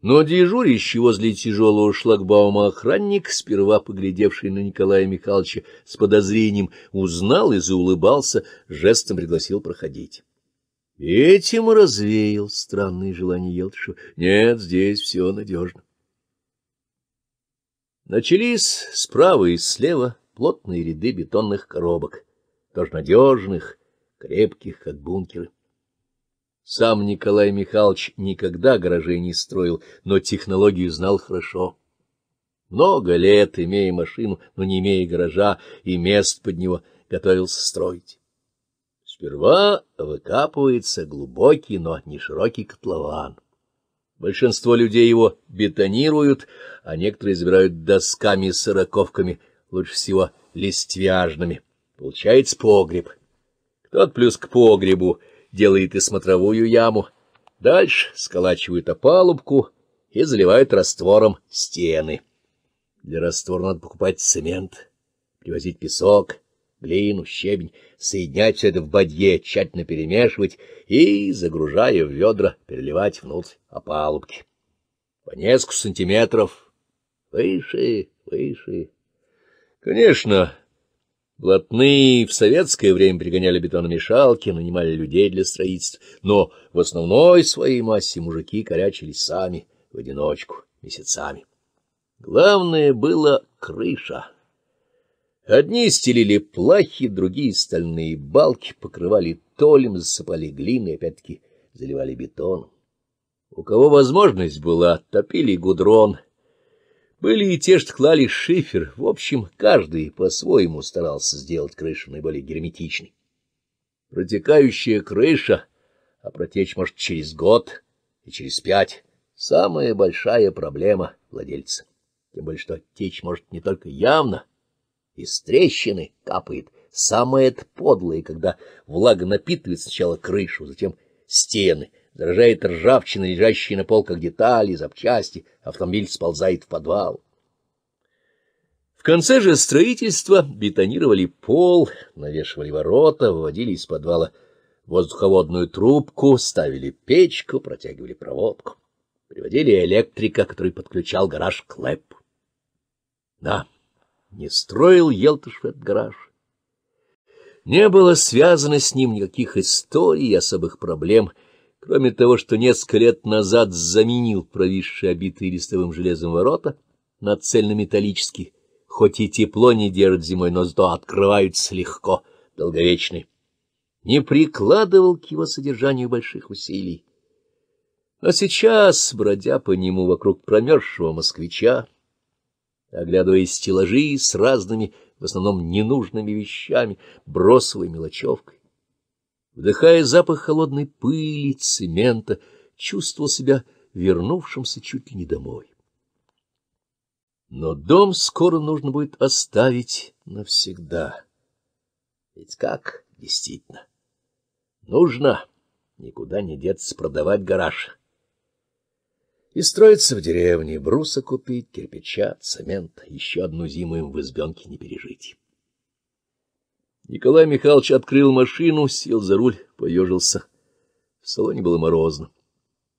Speaker 1: Но дежурящий возле тяжелого шлагбаума охранник, сперва поглядевший на Николая Михайловича с подозрением, узнал и заулыбался, жестом пригласил проходить. Этим развеял странные желания Елтыша. Нет, здесь все надежно. Начались справа и слева плотные ряды бетонных коробок, тоже надежных, крепких, как бункеры. Сам Николай Михайлович никогда гаражей не строил, но технологию знал хорошо. Много лет, имея машину, но не имея гаража, и мест под него готовился строить. Сперва выкапывается глубокий, но не широкий котлован. Большинство людей его бетонируют, а некоторые забирают досками и сороковками, лучше всего листвяжными. Получается погреб. Кто-то плюс к погребу делает и смотровую яму. Дальше сколачивают опалубку и заливают раствором стены. Для раствора надо покупать цемент, привозить песок, глину, щебень, соединять все это в бадье, тщательно перемешивать и, загружая в ведра, переливать внутрь опалубки. По несколько сантиметров выше, выше. Конечно, Блатные в советское время пригоняли бетономешалки, нанимали людей для строительства, но в основной своей массе мужики корячились сами, в одиночку, месяцами. Главное было крыша. Одни стелили плахи, другие — стальные балки, покрывали толем, засыпали глиной, опять-таки заливали бетон. У кого возможность была, топили гудрон — были и те, что клали шифер. В общем, каждый по-своему старался сделать крышу наиболее герметичной. Протекающая крыша, а протечь может через год и через пять, самая большая проблема владельца. Тем более, что течь может не только явно, из трещины капает. Самое это подлое, когда влага напитывает сначала крышу, затем стены — Дорожает ржавчина, лежащая на полках детали, запчасти, автомобиль сползает в подвал. В конце же строительства бетонировали пол, навешивали ворота, выводили из подвала воздуховодную трубку, ставили печку, протягивали проводку. Приводили электрика, который подключал гараж к ЛЭП. Да, не строил Елтыш этот гараж. Не было связано с ним никаких историй особых проблем — Кроме того, что несколько лет назад заменил провисшие обитые листовым железом ворота на цельнометаллические, хоть и тепло не держит зимой, но зато открываются легко, долговечные. Не прикладывал к его содержанию больших усилий. А сейчас, бродя по нему вокруг промерзшего москвича, оглядывая стеллажи с разными, в основном ненужными вещами, бросовой мелочевкой, Вдыхая запах холодной пыли, цемента, чувствовал себя вернувшимся чуть ли не домой. Но дом скоро нужно будет оставить навсегда. Ведь как, действительно, нужно никуда не деться продавать гараж. И строиться в деревне, бруса купить, кирпича, цемент, еще одну зиму им в избенке не пережить. Николай Михайлович открыл машину, сел за руль, поежился. В салоне было морозно.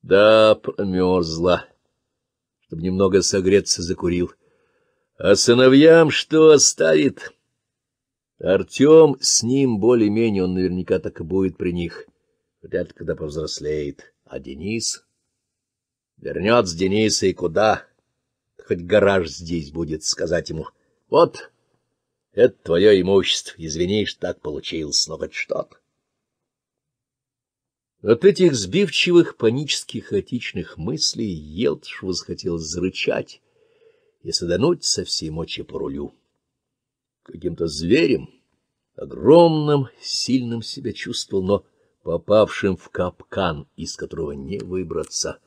Speaker 1: Да, промерзла. Чтобы немного согреться, закурил. А сыновьям что оставит? Артем с ним более-менее, он наверняка так и будет при них. Вряд ли когда повзрослеет. А Денис? Вернет с Дениса и куда? Хоть гараж здесь будет, сказать ему. Вот... Это твое имущество. Извини, что так получилось, но хоть что-то. От этих сбивчивых, панических, хаотичных мыслей Елтышу захотелось зарычать и содануть со всей мочи по рулю. Каким-то зверем, огромным, сильным себя чувствовал, но попавшим в капкан, из которого не выбраться.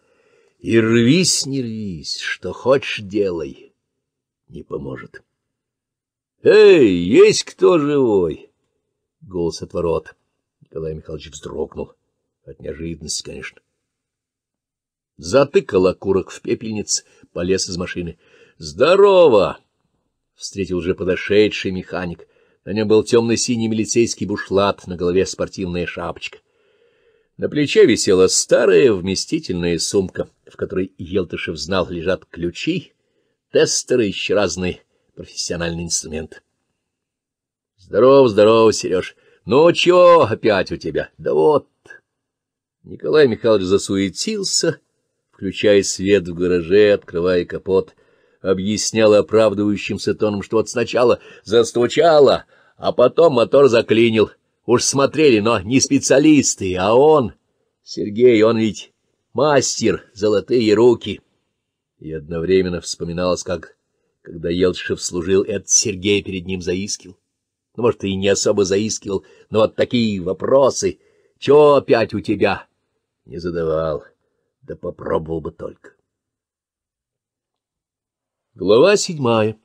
Speaker 1: И рвись, не рвись, что хочешь делай, не поможет. «Эй, есть кто живой?» Голос от ворот. Николай Михайлович вздрогнул. От неожиданности, конечно. Затыкал окурок в пепельниц, полез из машины. «Здорово!» — встретил уже подошедший механик. На нем был темно-синий милицейский бушлат, на голове спортивная шапочка. На плече висела старая вместительная сумка, в которой Елтышев знал, лежат ключи, тестеры еще разные профессиональный инструмент. — Здорово, здорово, Сереж. Ну, чего опять у тебя? Да вот. Николай Михайлович засуетился, включая свет в гараже, открывая капот, объяснял оправдывающимся тоном, что вот сначала застучало, а потом мотор заклинил. Уж смотрели, но не специалисты, а он... Сергей, он ведь мастер, золотые руки. И одновременно вспоминалось, как когда Елчев служил, этот Сергей перед ним заискивал. Ну, может, и не особо заискивал, но вот такие вопросы. Чё опять у тебя? Не задавал. Да попробовал бы только. Глава седьмая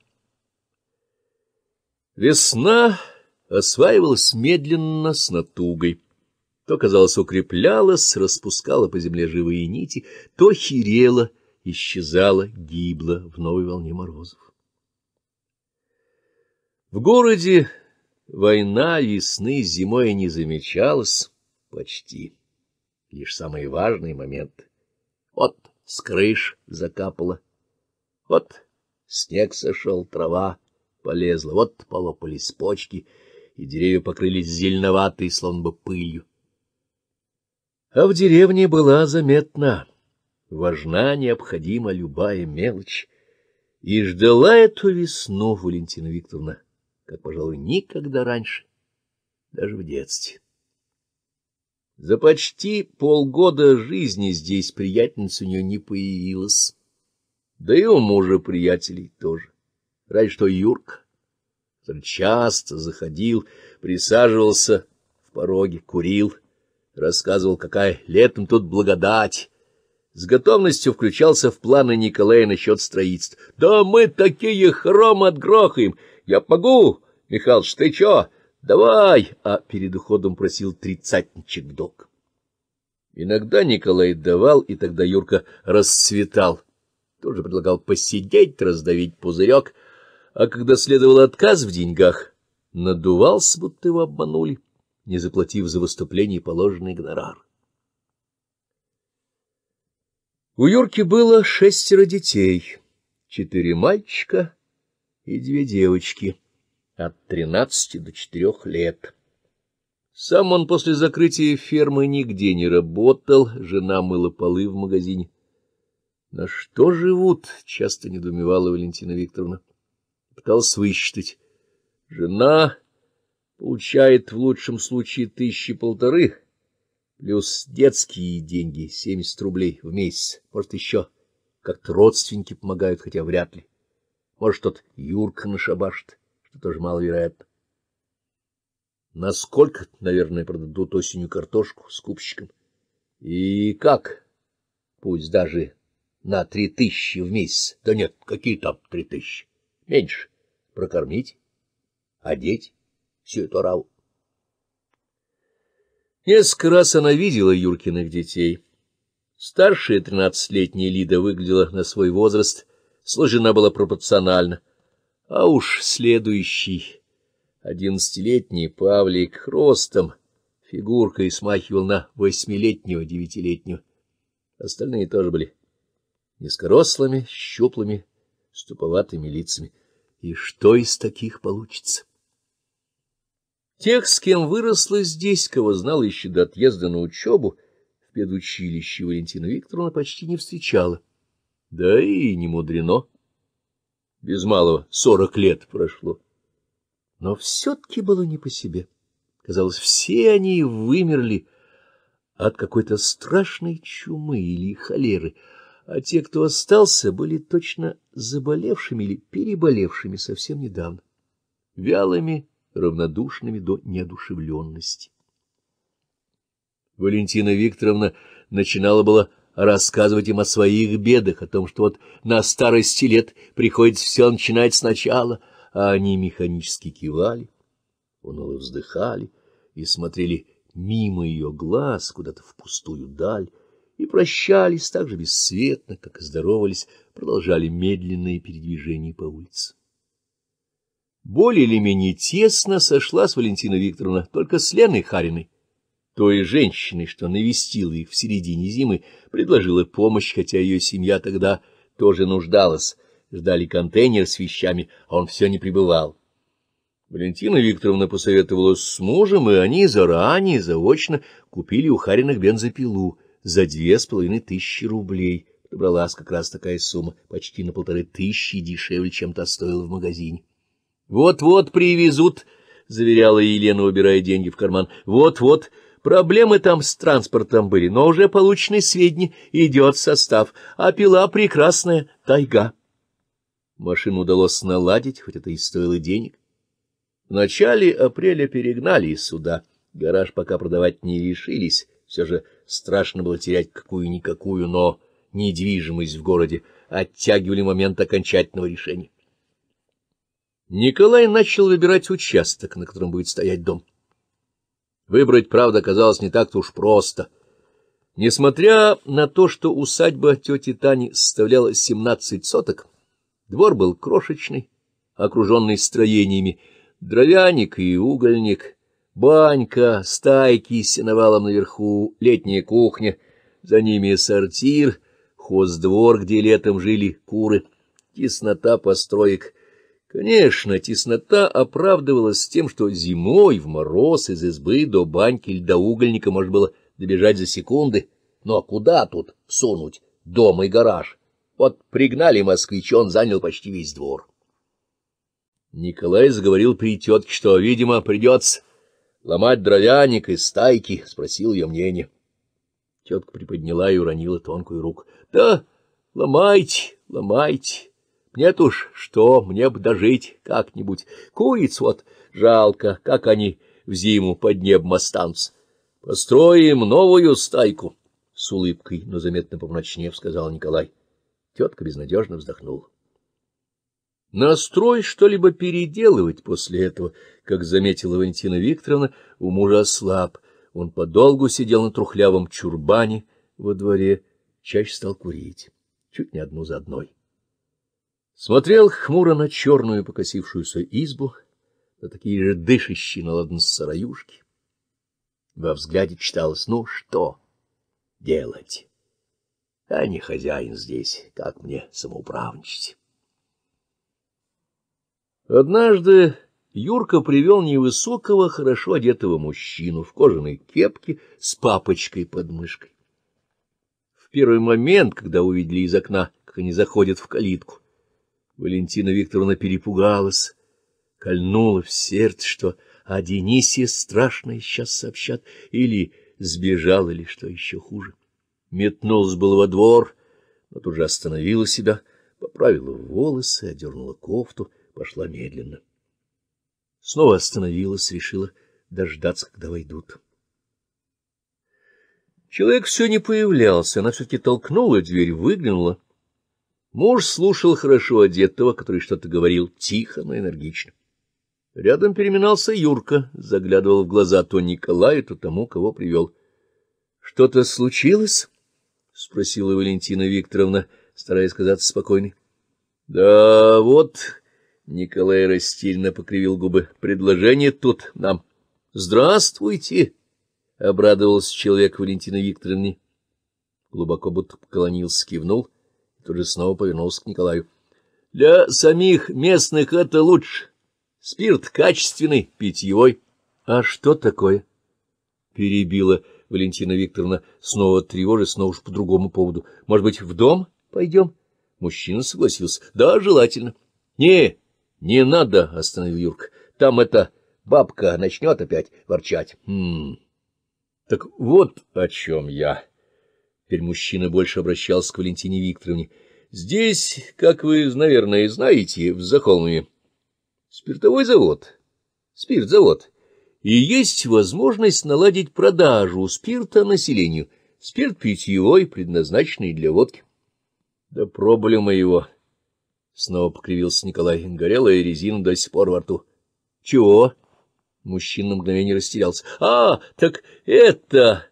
Speaker 1: Весна осваивалась медленно, с натугой. То, казалось, укреплялась, распускала по земле живые нити, то херела, исчезала, гибла в новой волне морозов. В городе война весны зимой не замечалась почти. Лишь самый важный момент. Вот с крыш закапало, вот снег сошел, трава полезла, вот полопались почки, и деревья покрылись зеленоватой, словно бы пылью. А в деревне была заметна, важна необходима любая мелочь, и ждала эту весну Валентина Викторовна как, пожалуй, никогда раньше, даже в детстве. За почти полгода жизни здесь приятельниц у нее не появилось. Да и у мужа приятелей тоже. Разве что Юрка. Он часто заходил, присаживался в пороге, курил, рассказывал, какая летом тут благодать. С готовностью включался в планы Николая насчет строительства. «Да мы такие хром отгрохаем! Я помогу! Михалыч, ты чё? Давай!» А перед уходом просил тридцатничек в долг. Иногда Николай давал, и тогда Юрка расцветал. Тоже предлагал посидеть, раздавить пузырек, а когда следовал отказ в деньгах, надувался, будто его обманули, не заплатив за выступление положенный гонорар. У Юрки было шестеро детей, четыре мальчика и две девочки от 13 до 4 лет. Сам он после закрытия фермы нигде не работал, жена мыла полы в магазине. На что живут, часто недоумевала Валентина Викторовна. Пытался высчитать. Жена получает в лучшем случае тысячи полторы, плюс детские деньги, 70 рублей в месяц, может, еще как-то родственники помогают, хотя вряд ли. Может, тот Юрка нашабашит, что тоже маловероятно. Насколько, наверное, продадут осенью картошку скупщикам? И как? Пусть даже на три тысячи в месяц. Да нет, какие там три тысячи? Меньше. Прокормить, одеть, всю эту раву. Несколько раз она видела Юркиных детей. Старшая тринадцатилетняя Лида выглядела на свой возраст — сложена была пропорционально. А уж следующий, одиннадцатилетний Павлик, ростом, фигуркой смахивал на восьмилетнего, девятилетнего. Остальные тоже были низкорослыми, щуплыми, ступоватыми лицами. И что из таких получится? Тех, с кем выросла здесь, кого знала еще до отъезда на учебу, в педучилище Валентина Викторовна почти не встречала. Да и не мудрено. Без малого сорок лет прошло. Но все-таки было не по себе. Казалось, все они вымерли от какой-то страшной чумы или холеры, а те, кто остался, были точно заболевшими или переболевшими совсем недавно, вялыми, равнодушными до неодушевленности. Валентина Викторовна начинала было рассказывать им о своих бедах, о том, что вот на старости лет приходится все начинать сначала, а они механически кивали, уныло вздыхали и смотрели мимо ее глаз куда-то в пустую даль, и прощались так же бесцветно, как и здоровались, продолжали медленные передвижения по улице. Более или менее тесно сошлась Валентина Викторовна только с Леной Хариной той женщиной, что навестила их в середине зимы, предложила помощь, хотя ее семья тогда тоже нуждалась. Ждали контейнер с вещами, а он все не прибывал. Валентина Викторовна посоветовалась с мужем, и они заранее, заочно купили у Хариных бензопилу за две с половиной тысячи рублей. Добралась как раз такая сумма, почти на полторы тысячи дешевле, чем та стоила в магазине. «Вот — Вот-вот привезут, — заверяла Елена, убирая деньги в карман. «Вот — Вот-вот. Проблемы там с транспортом были, но уже получены сведения, идет состав, а пила прекрасная тайга. Машину удалось наладить, хоть это и стоило денег. В начале апреля перегнали из суда. Гараж пока продавать не решились. Все же страшно было терять какую-никакую, но недвижимость в городе. Оттягивали момент окончательного решения. Николай начал выбирать участок, на котором будет стоять дом. Выбрать, правда, оказалось не так-то уж просто. Несмотря на то, что усадьба тети Тани составляла семнадцать соток, двор был крошечный, окруженный строениями, дровяник и угольник, банька, стайки с сеновалом наверху, летняя кухня, за ними сортир, хоздвор, где летом жили куры, теснота построек, Конечно, теснота оправдывалась тем, что зимой в мороз из избы до баньки или до угольника можно было добежать за секунды. Но ну, а куда тут сунуть дом и гараж? Вот пригнали москвич, он занял почти весь двор. Николай заговорил при тетке, что, видимо, придется ломать дровяник из стайки, спросил ее мнение. Тетка приподняла и уронила тонкую руку. — Да, ломайте, ломайте. Нет уж, что, мне бы дожить как-нибудь. Куриц вот жалко, как они в зиму под небом останутся. Построим новую стайку, — с улыбкой, но заметно помрачнев, сказал Николай. Тетка безнадежно вздохнула. Настрой что-либо переделывать после этого, как заметила Валентина Викторовна, у мужа слаб. Он подолгу сидел на трухлявом чурбане во дворе, чаще стал курить, чуть не одну за одной. Смотрел хмуро на черную покосившуюся избу, на такие же дышащие на ладно сыроюшки. Во взгляде читалось, ну что делать? А не хозяин здесь, как мне самоуправничать? Однажды Юрка привел невысокого, хорошо одетого мужчину в кожаной кепке с папочкой под мышкой. В первый момент, когда увидели из окна, как они заходят в калитку, Валентина Викторовна перепугалась, кольнула в сердце, что о «А Денисе страшно сейчас сообщат, или сбежал, или что еще хуже. Метнулась был во двор, но тут же остановила себя, поправила волосы, одернула кофту, пошла медленно. Снова остановилась, решила дождаться, когда войдут. Человек все не появлялся, она все-таки толкнула дверь, выглянула. Муж слушал хорошо одетого, который что-то говорил, тихо, но энергично. Рядом переминался Юрка, заглядывал в глаза то Николаю, то тому, кого привел. — Что-то случилось? — спросила Валентина Викторовна, стараясь казаться спокойной. — Да вот, — Николай растильно покривил губы, — предложение тут нам. — Здравствуйте! — обрадовался человек Валентина Викторовне. Глубоко будто поклонился, кивнул — Тут же снова повернулся к Николаю. — Для самих местных это лучше. Спирт качественный, питьевой. — А что такое? — перебила Валентина Викторовна, снова тревожит снова уж по другому поводу. — Может быть, в дом пойдем? Мужчина согласился. — Да, желательно. — Не, не надо, — остановил Юрка. — Там эта бабка начнет опять ворчать. «Хм, — Так вот о чем я. Теперь мужчина больше обращался к Валентине Викторовне. — Здесь, как вы, наверное, знаете, в Захолме, спиртовой завод, спиртзавод, и есть возможность наладить продажу спирта населению, спирт питьевой, предназначенный для водки. — Да пробовали мы его. Снова покривился Николай. Горелая резина до сих пор во рту. — Чего? Мужчина на мгновение растерялся. — А, так это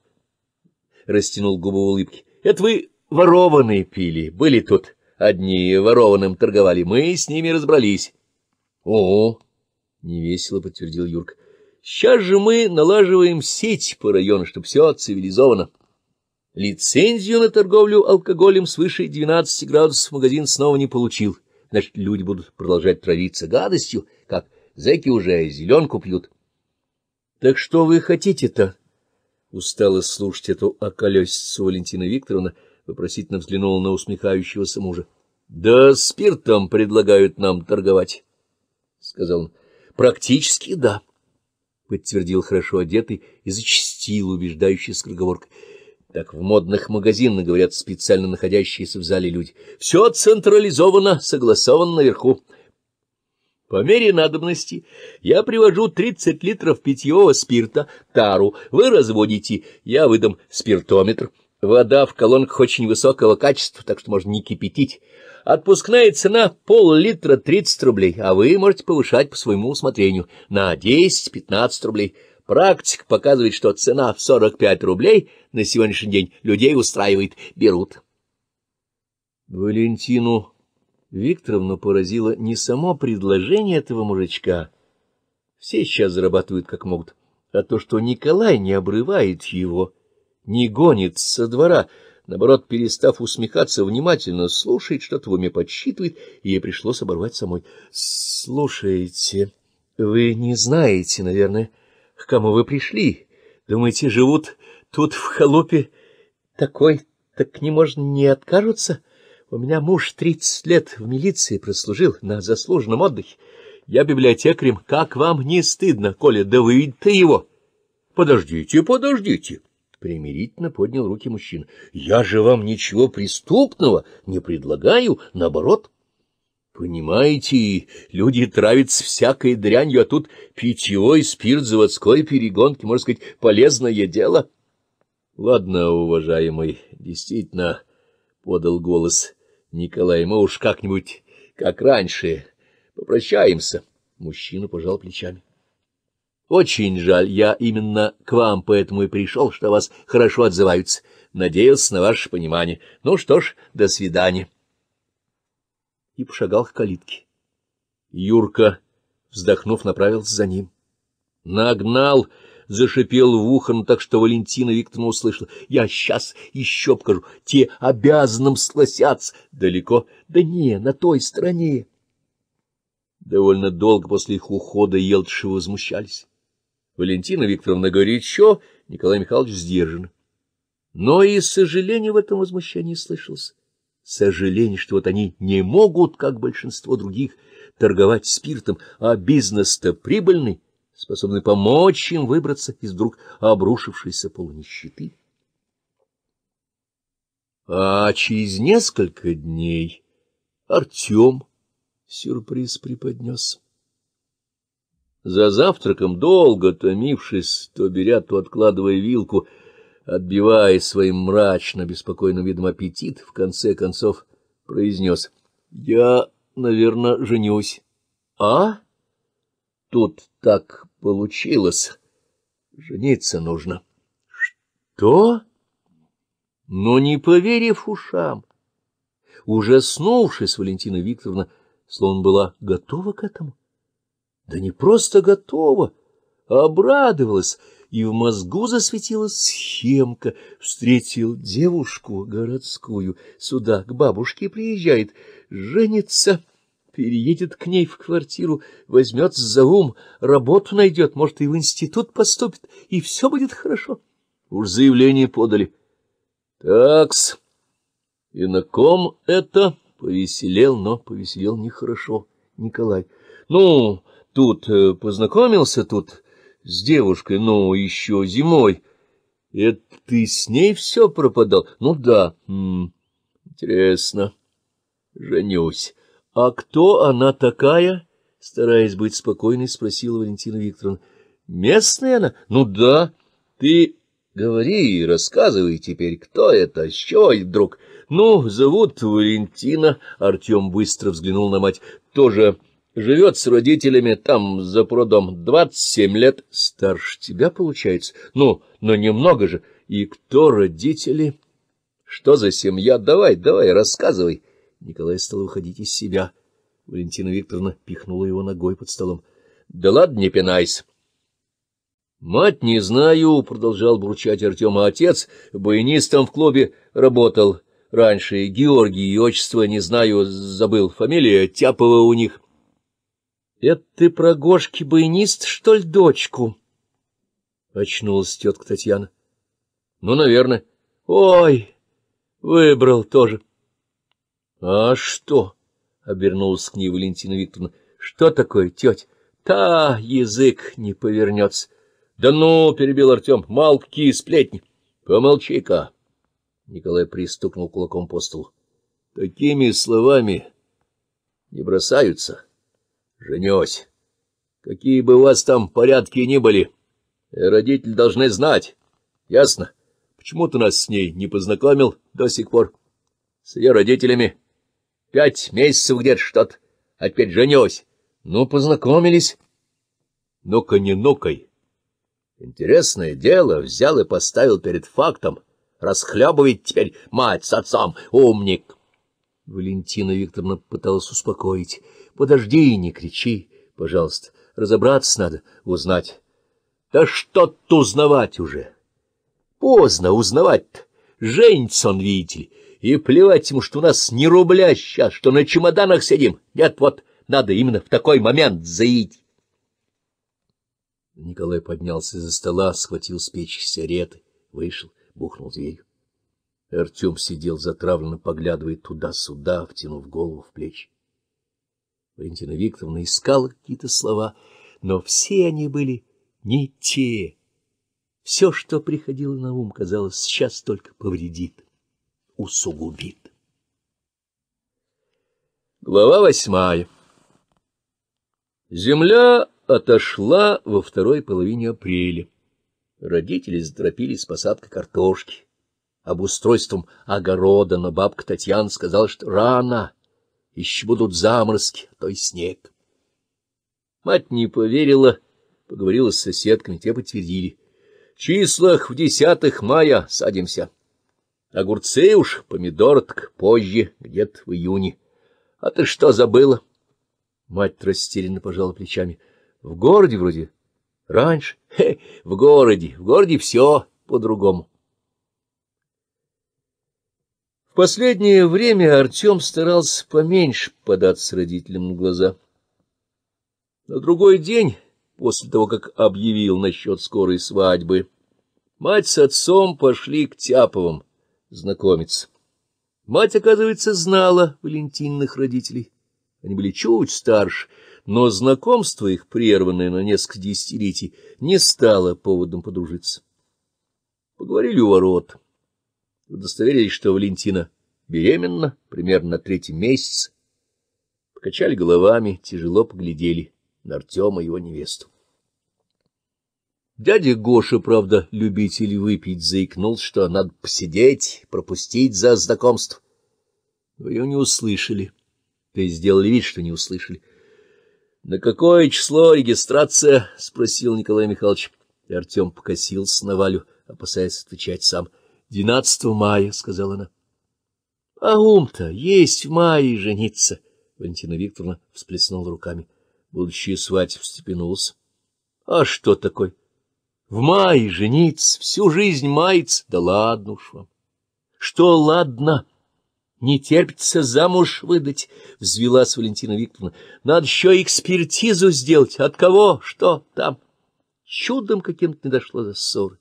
Speaker 1: растянул губы улыбки. — Это вы ворованные пили, были тут. Одни ворованным торговали, мы с ними разобрались. — О, — невесело подтвердил Юрк. сейчас же мы налаживаем сеть по району, чтобы все цивилизовано. Лицензию на торговлю алкоголем свыше 12 градусов магазин снова не получил. Значит, люди будут продолжать травиться гадостью, как зэки уже зеленку пьют. — Так что вы хотите-то? устала слушать эту околесицу Валентина Викторовна, вопросительно взглянула на усмехающегося мужа. — Да спиртом предлагают нам торговать, — сказал он. — Практически да, — подтвердил хорошо одетый и зачастил убеждающий скороговоркой. Так в модных магазинах говорят специально находящиеся в зале люди. Все централизовано, согласовано наверху. По мере надобности я привожу 30 литров питьевого спирта, тару, вы разводите, я выдам спиртометр. Вода в колонках очень высокого качества, так что можно не кипятить. Отпускная цена пол-литра 30 рублей, а вы можете повышать по своему усмотрению на 10-15 рублей. Практика показывает, что цена в 45 рублей на сегодняшний день людей устраивает, берут. Валентину Викторовну поразило не само предложение этого мужичка, все сейчас зарабатывают как могут, а то, что Николай не обрывает его, не гонит со двора, наоборот, перестав усмехаться, внимательно слушает, что-то в уме подсчитывает, и ей пришлось оборвать самой. — Слушайте, вы не знаете, наверное, к кому вы пришли. Думаете, живут тут в холопе такой, так не можно не откажутся? — у меня муж тридцать лет в милиции прослужил на заслуженном отдыхе. Я библиотекарем. Как вам не стыдно, Коля, да вы ты его. Подождите, подождите. Примирительно поднял руки мужчина. Я же вам ничего преступного не предлагаю, наоборот. Понимаете, люди травятся всякой дрянью, а тут питьевой спирт заводской перегонки, можно сказать, полезное дело. Ладно, уважаемый, действительно, — подал голос Николай, мы уж как-нибудь, как раньше, попрощаемся. Мужчина пожал плечами. Очень жаль, я именно к вам поэтому и пришел, что вас хорошо отзываются. Надеялся на ваше понимание. Ну что ж, до свидания. И пошагал к калитке. Юрка, вздохнув, направился за ним. Нагнал зашипел в ухо, но так что Валентина Викторовна услышала. «Я сейчас еще покажу. Те обязанным согласятся. Далеко? Да не, на той стороне». Довольно долго после их ухода Елтыши возмущались. Валентина Викторовна горячо, Николай Михайлович сдержан. Но и сожаление в этом возмущении слышалось. Сожаление, что вот они не могут, как большинство других, торговать спиртом, а бизнес-то прибыльный способны помочь им выбраться из вдруг обрушившейся полунищеты. А через несколько дней Артем сюрприз преподнес. За завтраком, долго томившись, то беря, то откладывая вилку, отбивая своим мрачно-беспокойным видом аппетит, в конце концов произнес «Я, наверное, женюсь». «А?» Тут так получилось. Жениться нужно. Что? Но не поверив ушам, ужаснувшись, Валентина Викторовна словно была готова к этому. Да не просто готова, а обрадовалась, и в мозгу засветилась схемка. Встретил девушку городскую, сюда к бабушке приезжает, женится — переедет к ней в квартиру, возьмет за ум, работу найдет, может, и в институт поступит, и все будет хорошо. Уж заявление подали. Такс. И на ком это? Повеселел, но повеселел нехорошо Николай. Ну, тут э, познакомился тут с девушкой, ну, еще зимой. Это ты с ней все пропадал? Ну да. М -м, интересно. Женюсь. — А кто она такая? — стараясь быть спокойной, спросила Валентина Викторовна. — Местная она? — Ну да. — Ты говори и рассказывай теперь, кто это, с чего вдруг. — Ну, зовут Валентина. Артем быстро взглянул на мать. — Тоже живет с родителями там, за прудом. Двадцать семь лет. — Старше тебя, получается? — Ну, но немного же. — И кто родители? — Что за семья? Давай, давай, рассказывай. — Николай стал выходить из себя. Валентина Викторовна пихнула его ногой под столом. — Да ладно, не пинайся. — Мать не знаю, — продолжал бурчать Артема отец баянистом в клубе работал раньше. Георгий и отчество не знаю, забыл. Фамилия Тяпова у них. — Это ты про Гошки баянист, что ли, дочку? — очнулась тетка Татьяна. — Ну, наверное. — Ой, выбрал тоже. —— А что? — обернулась к ней Валентина Викторовна. — Что такое, тетя? Та язык не повернется. — Да ну, — перебил Артем, — мал какие сплетни. — Помолчи-ка. Николай пристукнул кулаком по столу. — Такими словами не бросаются. Женюсь. Какие бы у вас там порядки ни были, родители должны знать. Ясно? Почему ты нас с ней не познакомил до сих пор? С ее родителями? — Пять месяцев где-то что-то, а теперь женюсь. Ну, познакомились. Ну-ка, не ну-кай. Интересное дело, взял и поставил перед фактом. Расхлебывает теперь мать с отцом, умник. Валентина Викторовна пыталась успокоить. Подожди, и не кричи, пожалуйста. Разобраться надо, узнать. Да что тут узнавать уже? Поздно узнавать-то. Женится он, видите ли. И плевать ему, что у нас не рубля сейчас, что на чемоданах сидим. Нет, вот, надо именно в такой момент заить. Николай поднялся из-за стола, схватил с печи сигареты, вышел, бухнул дверью. Артем сидел затравленно, поглядывая туда-сюда, втянув голову в плечи. Валентина Викторовна искала какие-то слова, но все они были не те. Все, что приходило на ум, казалось, сейчас только повредит усугубит. Глава восьмая Земля отошла во второй половине апреля. Родители заторопились с посадкой картошки, Об устройством огорода, но бабка Татьяна сказала, что рано, еще будут заморозки, а то и снег. Мать не поверила, поговорила с соседками, те подтвердили. В числах в десятых мая садимся. Огурцы уж, помидор так позже, где-то в июне. А ты что забыла? Мать растерянно пожала плечами. В городе вроде. Раньше. Хе, в городе. В городе все по-другому. В последнее время Артем старался поменьше податься родителям на глаза. На другой день, после того, как объявил насчет скорой свадьбы, мать с отцом пошли к Тяповым знакомиться. Мать, оказывается, знала Валентинных родителей. Они были чуть старше, но знакомство их, прерванное на несколько десятилетий, не стало поводом подружиться. Поговорили у ворот. Удостоверились, что Валентина беременна, примерно на третий месяц. Покачали головами, тяжело поглядели на Артема и его невесту. Дядя Гоша, правда, любитель выпить, заикнул, что надо посидеть, пропустить за знакомство. Но ее не услышали. Ты сделали вид, что не услышали. — На какое число регистрация? — спросил Николай Михайлович. И Артем покосился на Валю, опасаясь отвечать сам. — Двенадцатого мая, — сказала она. — А ум-то есть в мае жениться! — Валентина Викторовна всплеснула руками. Будущая свадьба встрепенулась. — А что такое? — в мае жениц, всю жизнь мается, да ладно уж вам. Что ладно? Не терпится замуж выдать, — взвелась Валентина Викторовна. Надо еще экспертизу сделать. От кого? Что там? Чудом каким-то не дошло до ссоры.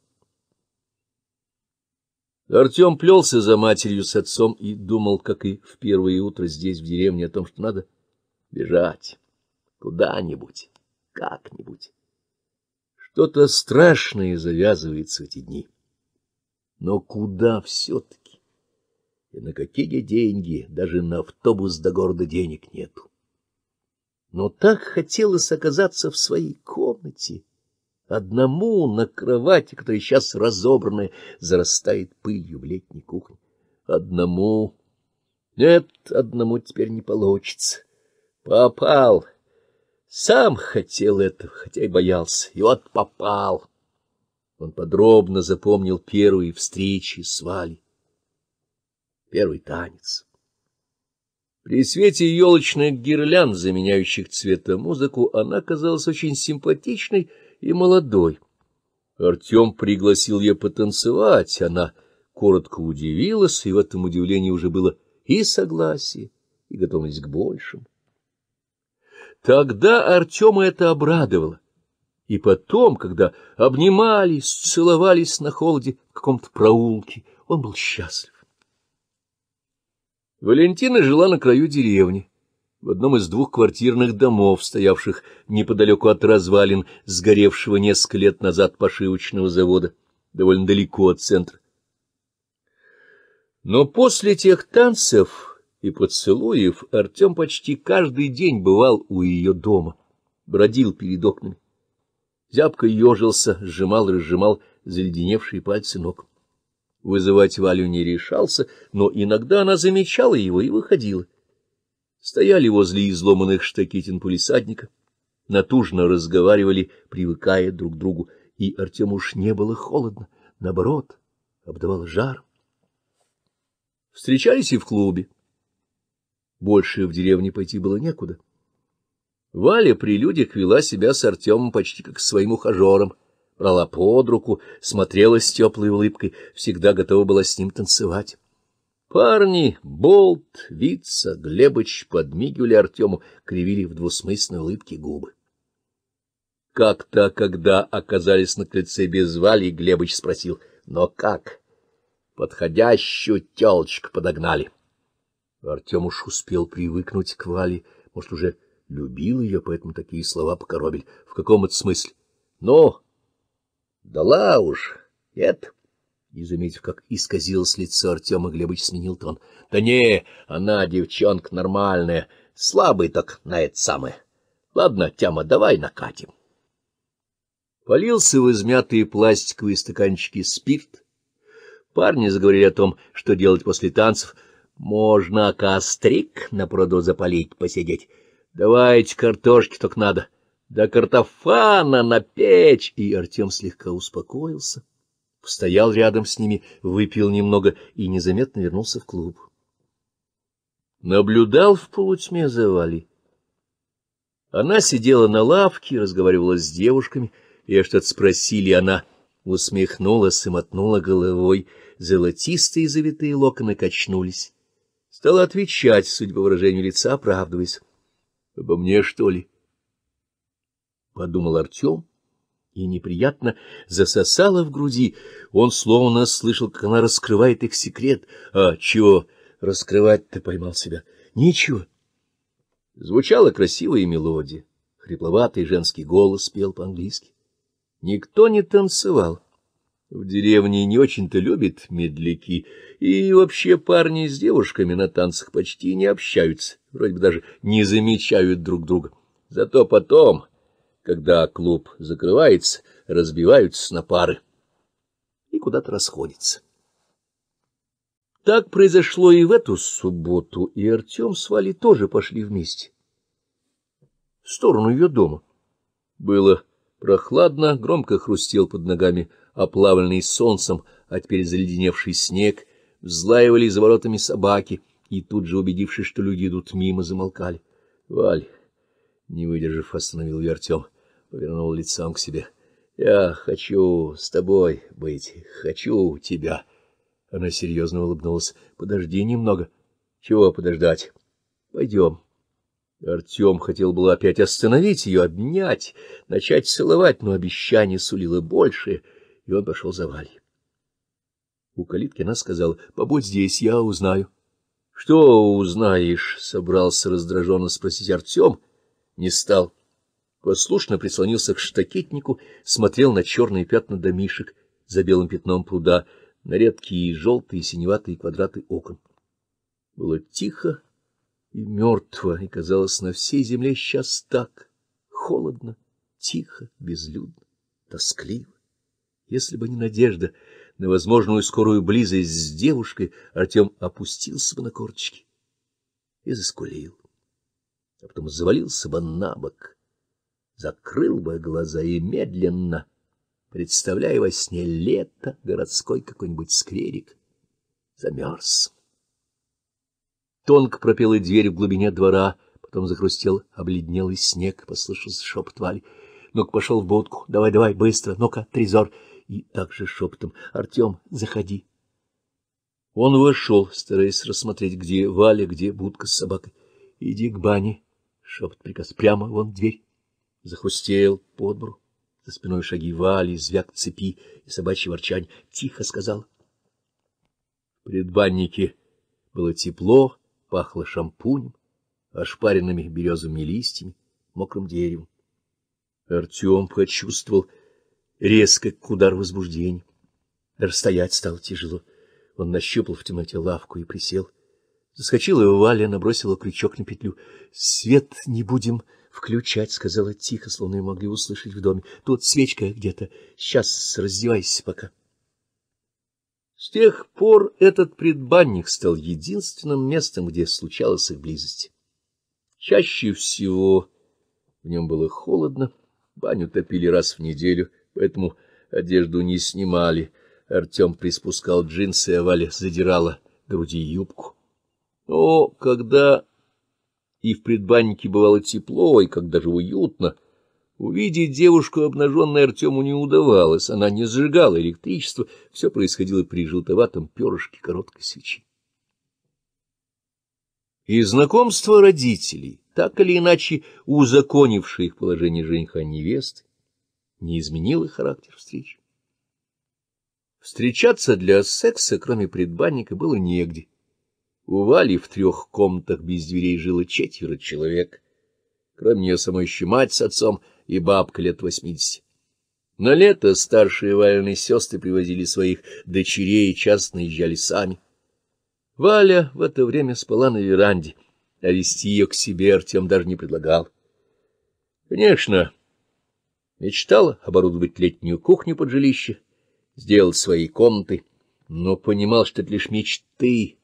Speaker 1: Артем плелся за матерью с отцом и думал, как и в первое утро здесь, в деревне, о том, что надо бежать куда-нибудь, как-нибудь. Что-то страшное завязывается в эти дни. Но куда все-таки? И на какие деньги? Даже на автобус до города денег нету. Но так хотелось оказаться в своей комнате. Одному на кровати, которая сейчас разобранная, зарастает пылью в летней кухне. Одному... Нет, одному теперь не получится. Попал... Сам хотел этого, хотя и боялся, и вот попал. Он подробно запомнил первые встречи с Валей. Первый танец. При свете елочных гирлянд, заменяющих цвета музыку, она казалась очень симпатичной и молодой. Артем пригласил ее потанцевать, она коротко удивилась, и в этом удивлении уже было и согласие, и готовность к большему. Тогда Артема это обрадовало. И потом, когда обнимались, целовались на холоде в каком-то проулке, он был счастлив. Валентина жила на краю деревни, в одном из двух квартирных домов, стоявших неподалеку от развалин, сгоревшего несколько лет назад пошивочного завода, довольно далеко от центра. Но после тех танцев и поцелуев, Артем почти каждый день бывал у ее дома, бродил перед окнами. Зябко ежился, сжимал-разжимал заледеневшие пальцы ног. Вызывать Валю не решался, но иногда она замечала его и выходила. Стояли возле изломанных штакетин полисадника, натужно разговаривали, привыкая друг к другу, и Артем уж не было холодно, наоборот, обдавал жар. Встречались и в клубе больше в деревне пойти было некуда. Валя при людях вела себя с Артемом почти как с своим ухажером, брала под руку, смотрела с теплой улыбкой, всегда готова была с ним танцевать. Парни, Болт, Вица, Глебыч подмигивали Артему, кривили в двусмысленной улыбке губы. Как-то, когда оказались на крыльце без Вали, Глебыч спросил, но как? Подходящую телочку подогнали. Артем уж успел привыкнуть к Вале, может, уже любил ее, поэтому такие слова покоробили. В каком это смысле? Ну, дала уж, нет? И, заметив, как исказилось лицо Артема, Глебыч сменил тон. — Да не, она девчонка нормальная, слабый так на это самое. Ладно, Тяма, давай накатим. Полился в измятые пластиковые стаканчики спирт. Парни заговорили о том, что делать после танцев — можно кострик на пруду запалить, посидеть. Давайте картошки только надо. Да картофана на печь. И Артем слегка успокоился. Постоял рядом с ними, выпил немного и незаметно вернулся в клуб. Наблюдал в полутьме за Валей. Она сидела на лавке, разговаривала с девушками. И что-то спросили, она усмехнулась и мотнула головой. Золотистые завитые локоны качнулись стала отвечать, судя по выражению лица, оправдываясь. — Обо мне, что ли? — подумал Артем, и неприятно засосало в груди. Он словно слышал, как она раскрывает их секрет. А чего раскрывать-то поймал себя? Ничего. Звучала красивая мелодия. Хрипловатый женский голос пел по-английски. Никто не танцевал в деревне не очень-то любит медляки, и вообще парни с девушками на танцах почти не общаются, вроде бы даже не замечают друг друга. Зато потом, когда клуб закрывается, разбиваются на пары и куда-то расходятся. Так произошло и в эту субботу, и Артем с Валей тоже пошли вместе. В сторону ее дома. Было прохладно, громко хрустел под ногами оплавленный солнцем, а теперь заледеневший снег, взлаивали за воротами собаки и тут же, убедившись, что люди идут мимо, замолкали. — Валь, не выдержав, остановил ее Артем, повернул лицом к себе. — Я хочу с тобой быть, хочу тебя. Она серьезно улыбнулась. — Подожди немного. — Чего подождать? — Пойдем. Артем хотел было опять остановить ее, обнять, начать целовать, но обещание сулило большее — и он пошел за Валей. У калитки она сказала, — Побудь здесь, я узнаю. — Что узнаешь? — собрался раздраженно спросить Артем. Не стал. Послушно прислонился к штакетнику, смотрел на черные пятна домишек за белым пятном пруда, на редкие желтые синеватые квадраты окон. Было тихо и мертво, и казалось, на всей земле сейчас так холодно, тихо, безлюдно, тоскливо. Если бы не надежда на возможную скорую близость с девушкой, Артем опустился бы на корточки и заскулил. А потом завалился бы на бок, закрыл бы глаза и медленно, представляя во сне лето, городской какой-нибудь скверик, замерз. Тонко пропела дверь в глубине двора, потом захрустел обледнелый снег, послышался шепот Валь. — Ну-ка, пошел в будку, давай-давай, быстро, ну-ка, трезор. — и также шепотом «Артем, заходи». Он вошел, стараясь рассмотреть, где Валя, где будка с собакой. — Иди к бане, — шепот приказ, — прямо вон дверь. Захустел подбору, за спиной шаги Вали, звяк цепи и собачье ворчань. Тихо сказал. В предбаннике было тепло, пахло шампунем, ошпаренными березовыми листьями, мокрым деревом. Артем почувствовал, резко, к удару возбуждения. Расстоять стало тяжело. Он нащупал в темноте лавку и присел. Заскочила его Валя, набросила крючок на петлю. — Свет не будем включать, — сказала тихо, словно ее могли услышать в доме. — Тут свечка где-то. Сейчас раздевайся пока. С тех пор этот предбанник стал единственным местом, где случалась их близость. Чаще всего в нем было холодно, баню топили раз в неделю — поэтому одежду не снимали. Артем приспускал джинсы, а Валя задирала груди юбку. Но когда и в предбаннике бывало тепло, и как даже уютно, увидеть девушку обнаженной Артему не удавалось, она не сжигала электричество, все происходило при желтоватом перышке короткой свечи. И знакомство родителей, так или иначе узаконившее их положение жениха невесты, не изменила характер встреч. Встречаться для секса, кроме предбанника, было негде. У Вали в трех комнатах без дверей жило четверо человек. Кроме нее самой еще мать с отцом и бабка лет восьмидесяти. На лето старшие Валины сестры привозили своих дочерей и часто наезжали сами. Валя в это время спала на веранде, а вести ее к себе Артем даже не предлагал. Конечно, Мечтал оборудовать летнюю кухню под жилище, сделать свои комнаты, но понимал, что это лишь мечты.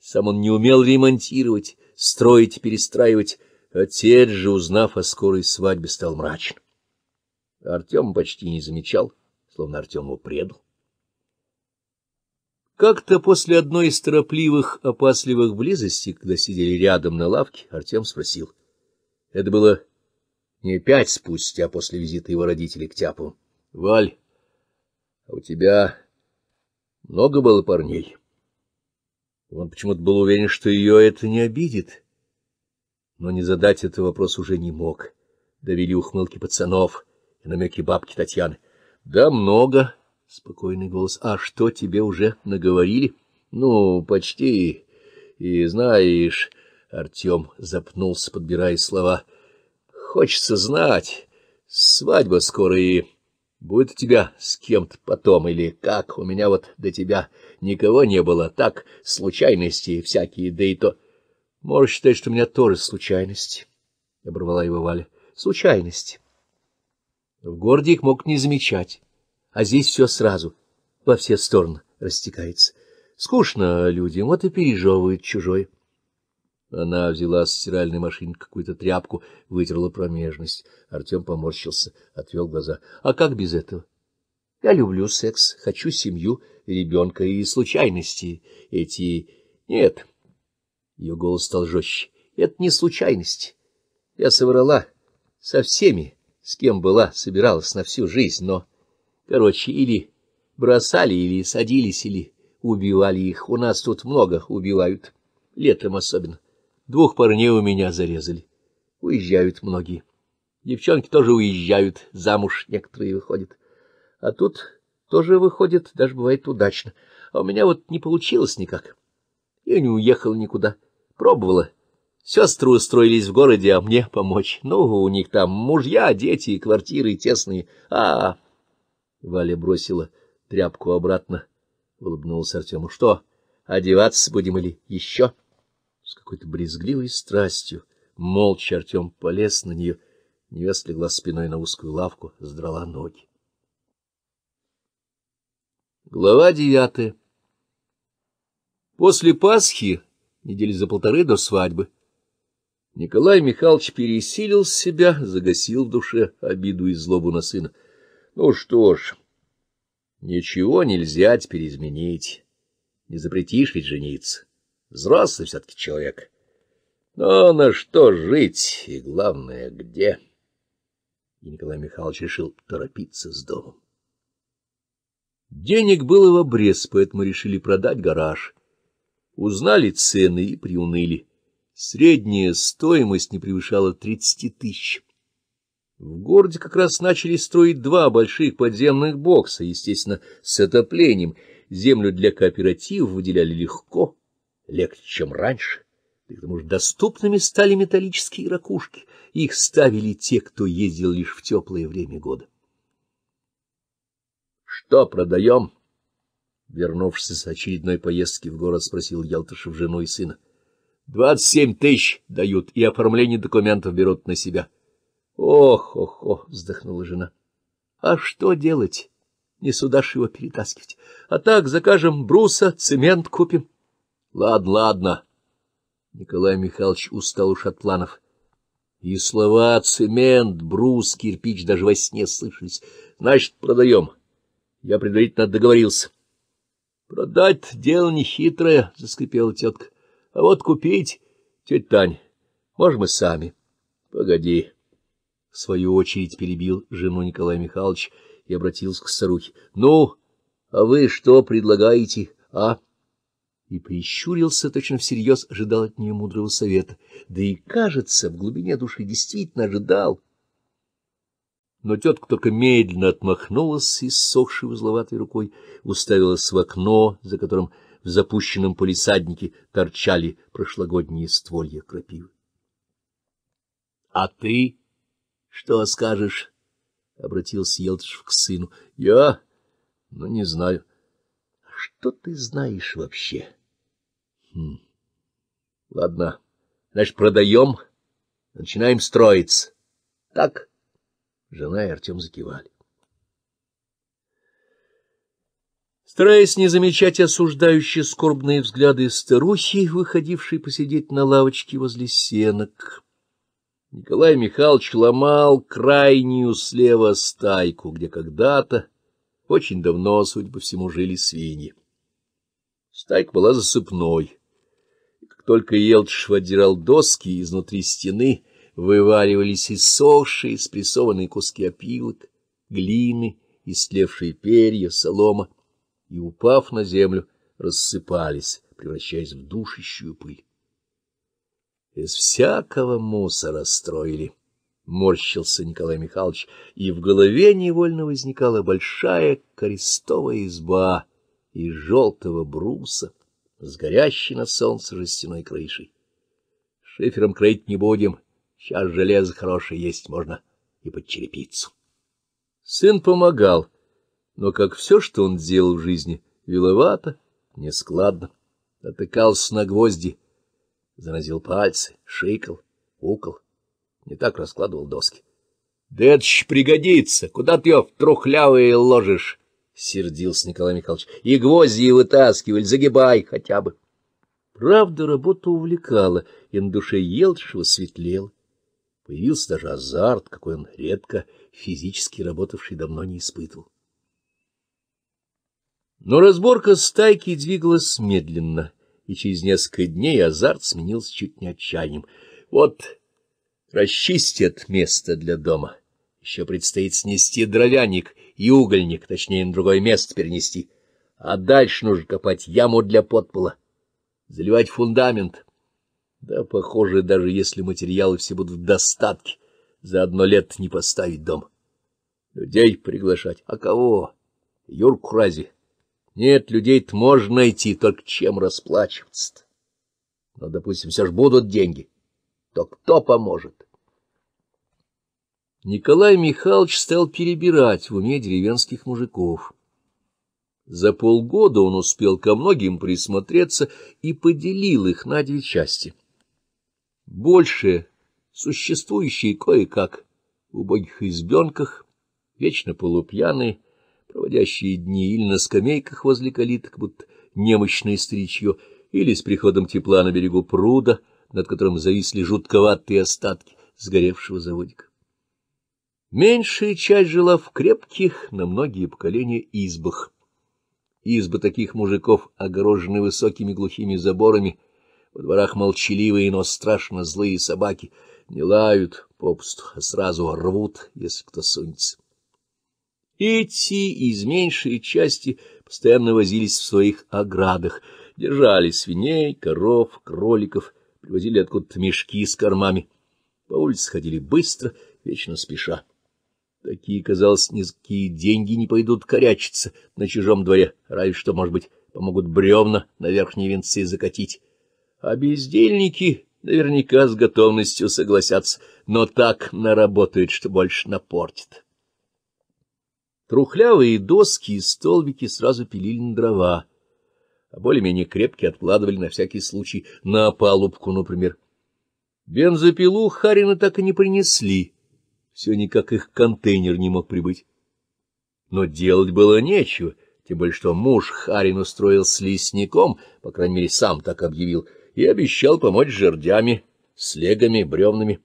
Speaker 1: Сам он не умел ремонтировать, строить и перестраивать. Отец же, узнав о скорой свадьбе, стал мрачен. Артем почти не замечал, словно Артем его предал. Как-то после одной из торопливых, опасливых близостей, когда сидели рядом на лавке, Артем спросил. Это было не пять спустя после визита его родителей к тяпу, Валь, а у тебя много было парней? Он почему-то был уверен, что ее это не обидит, но не задать этот вопрос уже не мог. Довели ухмылки пацанов и намеки бабки Татьяны. — Да много, — спокойный голос. — А что, тебе уже наговорили? — Ну, почти. И знаешь... Артем запнулся, подбирая слова — Хочется знать. Свадьба скоро и... Будет у тебя с кем-то потом или как? У меня вот до тебя никого не было. Так, случайности всякие, да и то... Можешь считать, что у меня тоже случайности, — оборвала его Валя. — Случайности. В городе их мог не замечать, а здесь все сразу, во все стороны растекается. Скучно людям, вот и пережевывают чужой. Она взяла с стиральной машины какую-то тряпку, вытерла промежность. Артем поморщился, отвел глаза. — А как без этого? — Я люблю секс, хочу семью, ребенка и случайности эти... Нет. Ее голос стал жестче. — Это не случайности. Я соврала со всеми, с кем была, собиралась на всю жизнь, но... Короче, или бросали, или садились, или убивали их. У нас тут много убивают, летом особенно. — Двух парней у меня зарезали. Уезжают многие. Девчонки тоже уезжают, замуж некоторые выходят. А тут тоже выходит, даже бывает удачно. А у меня вот не получилось никак. Я не уехал никуда. Пробовала. Сестры устроились в городе, а мне помочь. Ну, у них там мужья, дети квартиры тесные. А, -а, -а. Валя бросила тряпку обратно. Улыбнулся Артему. Что, одеваться будем или еще? — с какой-то брезгливой страстью молча Артем полез на нее. Невеста легла спиной на узкую лавку, сдрала ноги. Глава девятая После Пасхи, недели за полторы до свадьбы, Николай Михайлович пересилил себя, загасил в душе обиду и злобу на сына. Ну что ж, ничего нельзя теперь изменить, не запретишь ведь жениться. Взрослый все-таки человек. Но на что жить, и главное, где? И Николай Михайлович решил торопиться с домом. Денег было в обрез, поэтому решили продать гараж. Узнали цены и приуныли. Средняя стоимость не превышала 30 тысяч. В городе как раз начали строить два больших подземных бокса, естественно, с отоплением. Землю для кооперативов выделяли легко — легче, чем раньше. И к тому же доступными стали металлические ракушки. Их ставили те, кто ездил лишь в теплое время года. — Что продаем? — вернувшись с очередной поездки в город, спросил Ялтышев жену и сына. — Двадцать семь тысяч дают, и оформление документов берут на себя. — Ох, ох, ох! — вздохнула жена. — А что делать? Не сюда ж его перетаскивать. А так закажем бруса, цемент купим. —— Ладно, ладно. Николай Михайлович устал уж от планов. И слова «цемент», «брус», «кирпич» даже во сне слышались. «Значит, продаем». Я предварительно договорился. «Продать — дело нехитрое», — заскрипела тетка. «А вот купить, тетя Тань, можем и сами». «Погоди». В свою очередь перебил жену Николай Михайлович и обратился к старухе. — Ну, а вы что предлагаете, а? — и прищурился, точно всерьез ожидал от нее мудрого совета, да и, кажется, в глубине души действительно ожидал. Но тетка только медленно отмахнулась и, ссохшей зловатой рукой, уставилась в окно, за которым в запущенном полисаднике торчали прошлогодние стволья крапивы. — А ты что скажешь? — обратился Елтышев к сыну. — Я? Ну, не знаю. — а Что ты знаешь вообще? — Хм. Ладно, значит, продаем, начинаем строиться. Так? Жена и Артем закивали. Стараясь не замечать осуждающие скорбные взгляды старухи, выходившей посидеть на лавочке возле сенок, Николай Михайлович ломал крайнюю слева стайку, где когда-то, очень давно, судя по всему, жили свиньи. Стайка была засыпной. Только Елтшев отдирал доски изнутри стены, вываривались иссохшие, спрессованные куски опилок, глины, истлевшие перья, солома, и, упав на землю, рассыпались, превращаясь в душащую пыль. Из всякого мусора строили. Морщился Николай Михайлович, и в голове невольно возникала большая крестовая изба из желтого бруса с горящей на солнце жестяной крышей. Шифером крыть не будем, сейчас железо хорошее есть, можно и под черепицу. Сын помогал, но, как все, что он делал в жизни, виловато, нескладно, натыкался на гвозди, заразил пальцы, шикал, укол, не так раскладывал доски. — Да это ж пригодится, куда ты ее в трухлявые ложишь? сердился Николай Михайлович. И гвозди вытаскивали, загибай хотя бы. Правда, работа увлекала, и на душе Елшева светлел. Появился даже азарт, какой он редко физически работавший давно не испытывал. Но разборка стайки двигалась медленно, и через несколько дней азарт сменился чуть не отчаянием. Вот расчистят место для дома. Еще предстоит снести дровяник и угольник, точнее, на другое место перенести. А дальше нужно копать яму для подпола, заливать фундамент. Да, похоже, даже если материалы все будут в достатке, за одно лет не поставить дом. Людей приглашать. А кого? Юрку разве? Нет, людей-то можно найти, только чем расплачиваться-то? Но, допустим, все ж будут деньги. То кто поможет? — Николай Михайлович стал перебирать в уме деревенских мужиков. За полгода он успел ко многим присмотреться и поделил их на две части. Большие, существующие кое-как в убогих избенках, вечно полупьяные, проводящие дни или на скамейках возле калиток, будто немощное старичье, или с приходом тепла на берегу пруда, над которым зависли жутковатые остатки сгоревшего заводика. Меньшая часть жила в крепких на многие поколения избах. Избы таких мужиков огорожены высокими глухими заборами, во дворах молчаливые, но страшно злые собаки не лают попусту, а сразу рвут, если кто сунется. Эти из меньшей части постоянно возились в своих оградах, держали свиней, коров, кроликов, привозили откуда-то мешки с кормами. По улице ходили быстро, вечно спеша. Такие, казалось, низкие деньги не пойдут корячиться на чужом дворе, разве что, может быть, помогут бревна на верхние венцы закатить. А бездельники наверняка с готовностью согласятся, но так наработают, что больше напортит. Трухлявые доски и столбики сразу пилили на дрова, а более-менее крепкие откладывали на всякий случай на палубку, например. Бензопилу Харина так и не принесли все никак их контейнер не мог прибыть. Но делать было нечего, тем более что муж Харин устроил с лесником, по крайней мере, сам так объявил, и обещал помочь жердями, слегами, бревнами.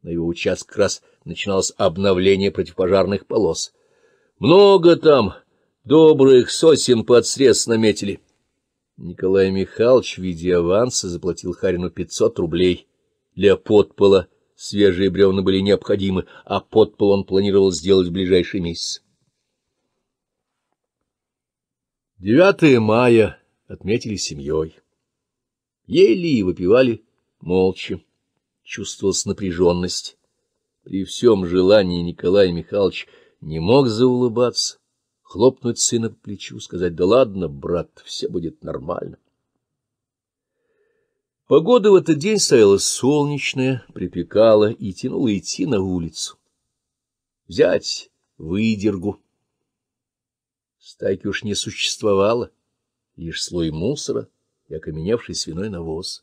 Speaker 1: На его участке как раз начиналось обновление противопожарных полос. Много там добрых сосен под срез наметили. Николай Михайлович в виде аванса заплатил Харину 500 рублей для подпола Свежие бревна были необходимы, а подпол он планировал сделать в ближайший месяц. 9 мая отметили семьей. Ели и выпивали молча. Чувствовалась напряженность. При всем желании Николай Михайлович не мог заулыбаться, хлопнуть сына по плечу, сказать «Да ладно, брат, все будет нормально». Погода в этот день стояла солнечная, припекала и тянула идти на улицу. Взять выдергу. Стайки уж не существовало, лишь слой мусора и окаменевший свиной навоз.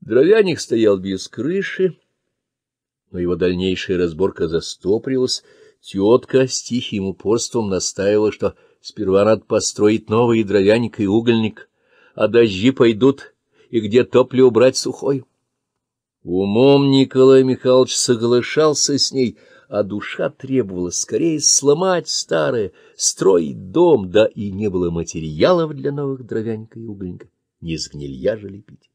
Speaker 1: Дровяник стоял без крыши, но его дальнейшая разборка застоприлась. Тетка с тихим упорством настаивала, что сперва надо построить новый дровяник и угольник, а дожди пойдут и где топли убрать сухой. Умом Николай Михайлович соглашался с ней, а душа требовала скорее сломать старое, строить дом, да и не было материалов для новых дровянька и угольника, не из я же лепить.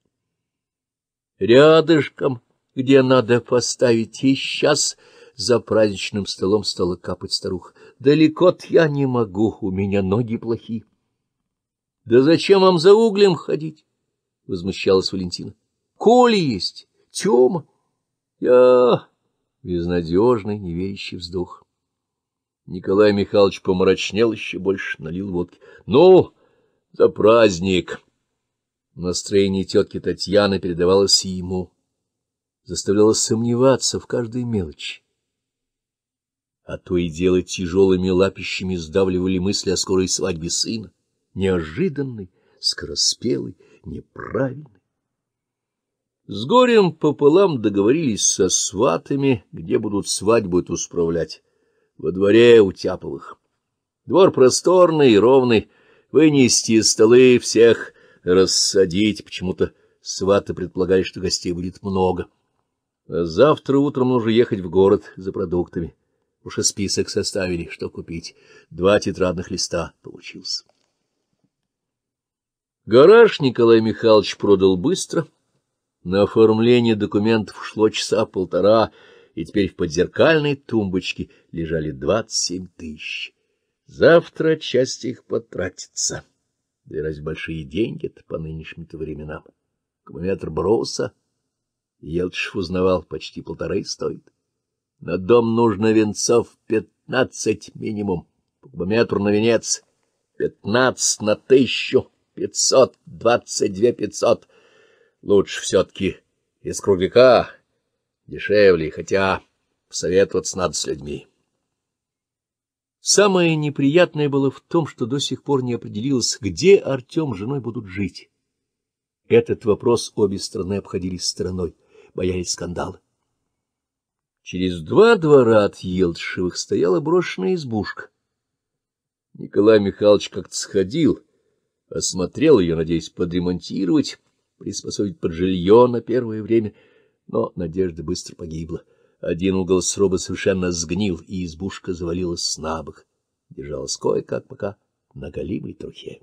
Speaker 1: Рядышком, где надо поставить, и сейчас за праздничным столом стала капать старуха. Далеко-то я не могу, у меня ноги плохи. Да зачем вам за углем ходить? возмущалась Валентина. — Коля есть, Тёма. Я... Безнадежный, неверящий вздох. Николай Михайлович помрачнел еще больше, налил водки. — Ну, за праздник! Настроение тетки Татьяны передавалось и ему. Заставляло сомневаться в каждой мелочи. А то и дело тяжелыми лапищами сдавливали мысли о скорой свадьбе сына, неожиданной, скороспелой, неправильны. С горем пополам договорились со сватами, где будут свадьбу эту справлять, во дворе у Тяповых. Двор просторный и ровный, вынести столы всех, рассадить. Почему-то сваты предполагали, что гостей будет много. А завтра утром нужно ехать в город за продуктами. Уж и список составили, что купить. Два тетрадных листа получился. Гараж Николай Михайлович продал быстро. На оформление документов шло часа полтора, и теперь в подзеркальной тумбочке лежали двадцать семь тысяч. Завтра часть их потратится. Да и раз большие деньги-то по нынешним-то временам. Кубометр броса. Елчев узнавал, почти полторы стоит. На дом нужно венцов пятнадцать минимум. По кубометру на венец пятнадцать на тысячу пятьсот, двадцать две пятьсот. Лучше все-таки из кругляка, дешевле, хотя посоветоваться надо с людьми. Самое неприятное было в том, что до сих пор не определилось, где Артем с женой будут жить. Этот вопрос обе стороны обходили стороной, боялись скандала. Через два двора от Елдшевых стояла брошенная избушка. Николай Михайлович как-то сходил осмотрел ее, надеясь подремонтировать, приспособить под жилье на первое время, но надежда быстро погибла. Один угол сроба совершенно сгнил, и избушка завалилась с набок. Держалась кое-как пока на голимой трухе.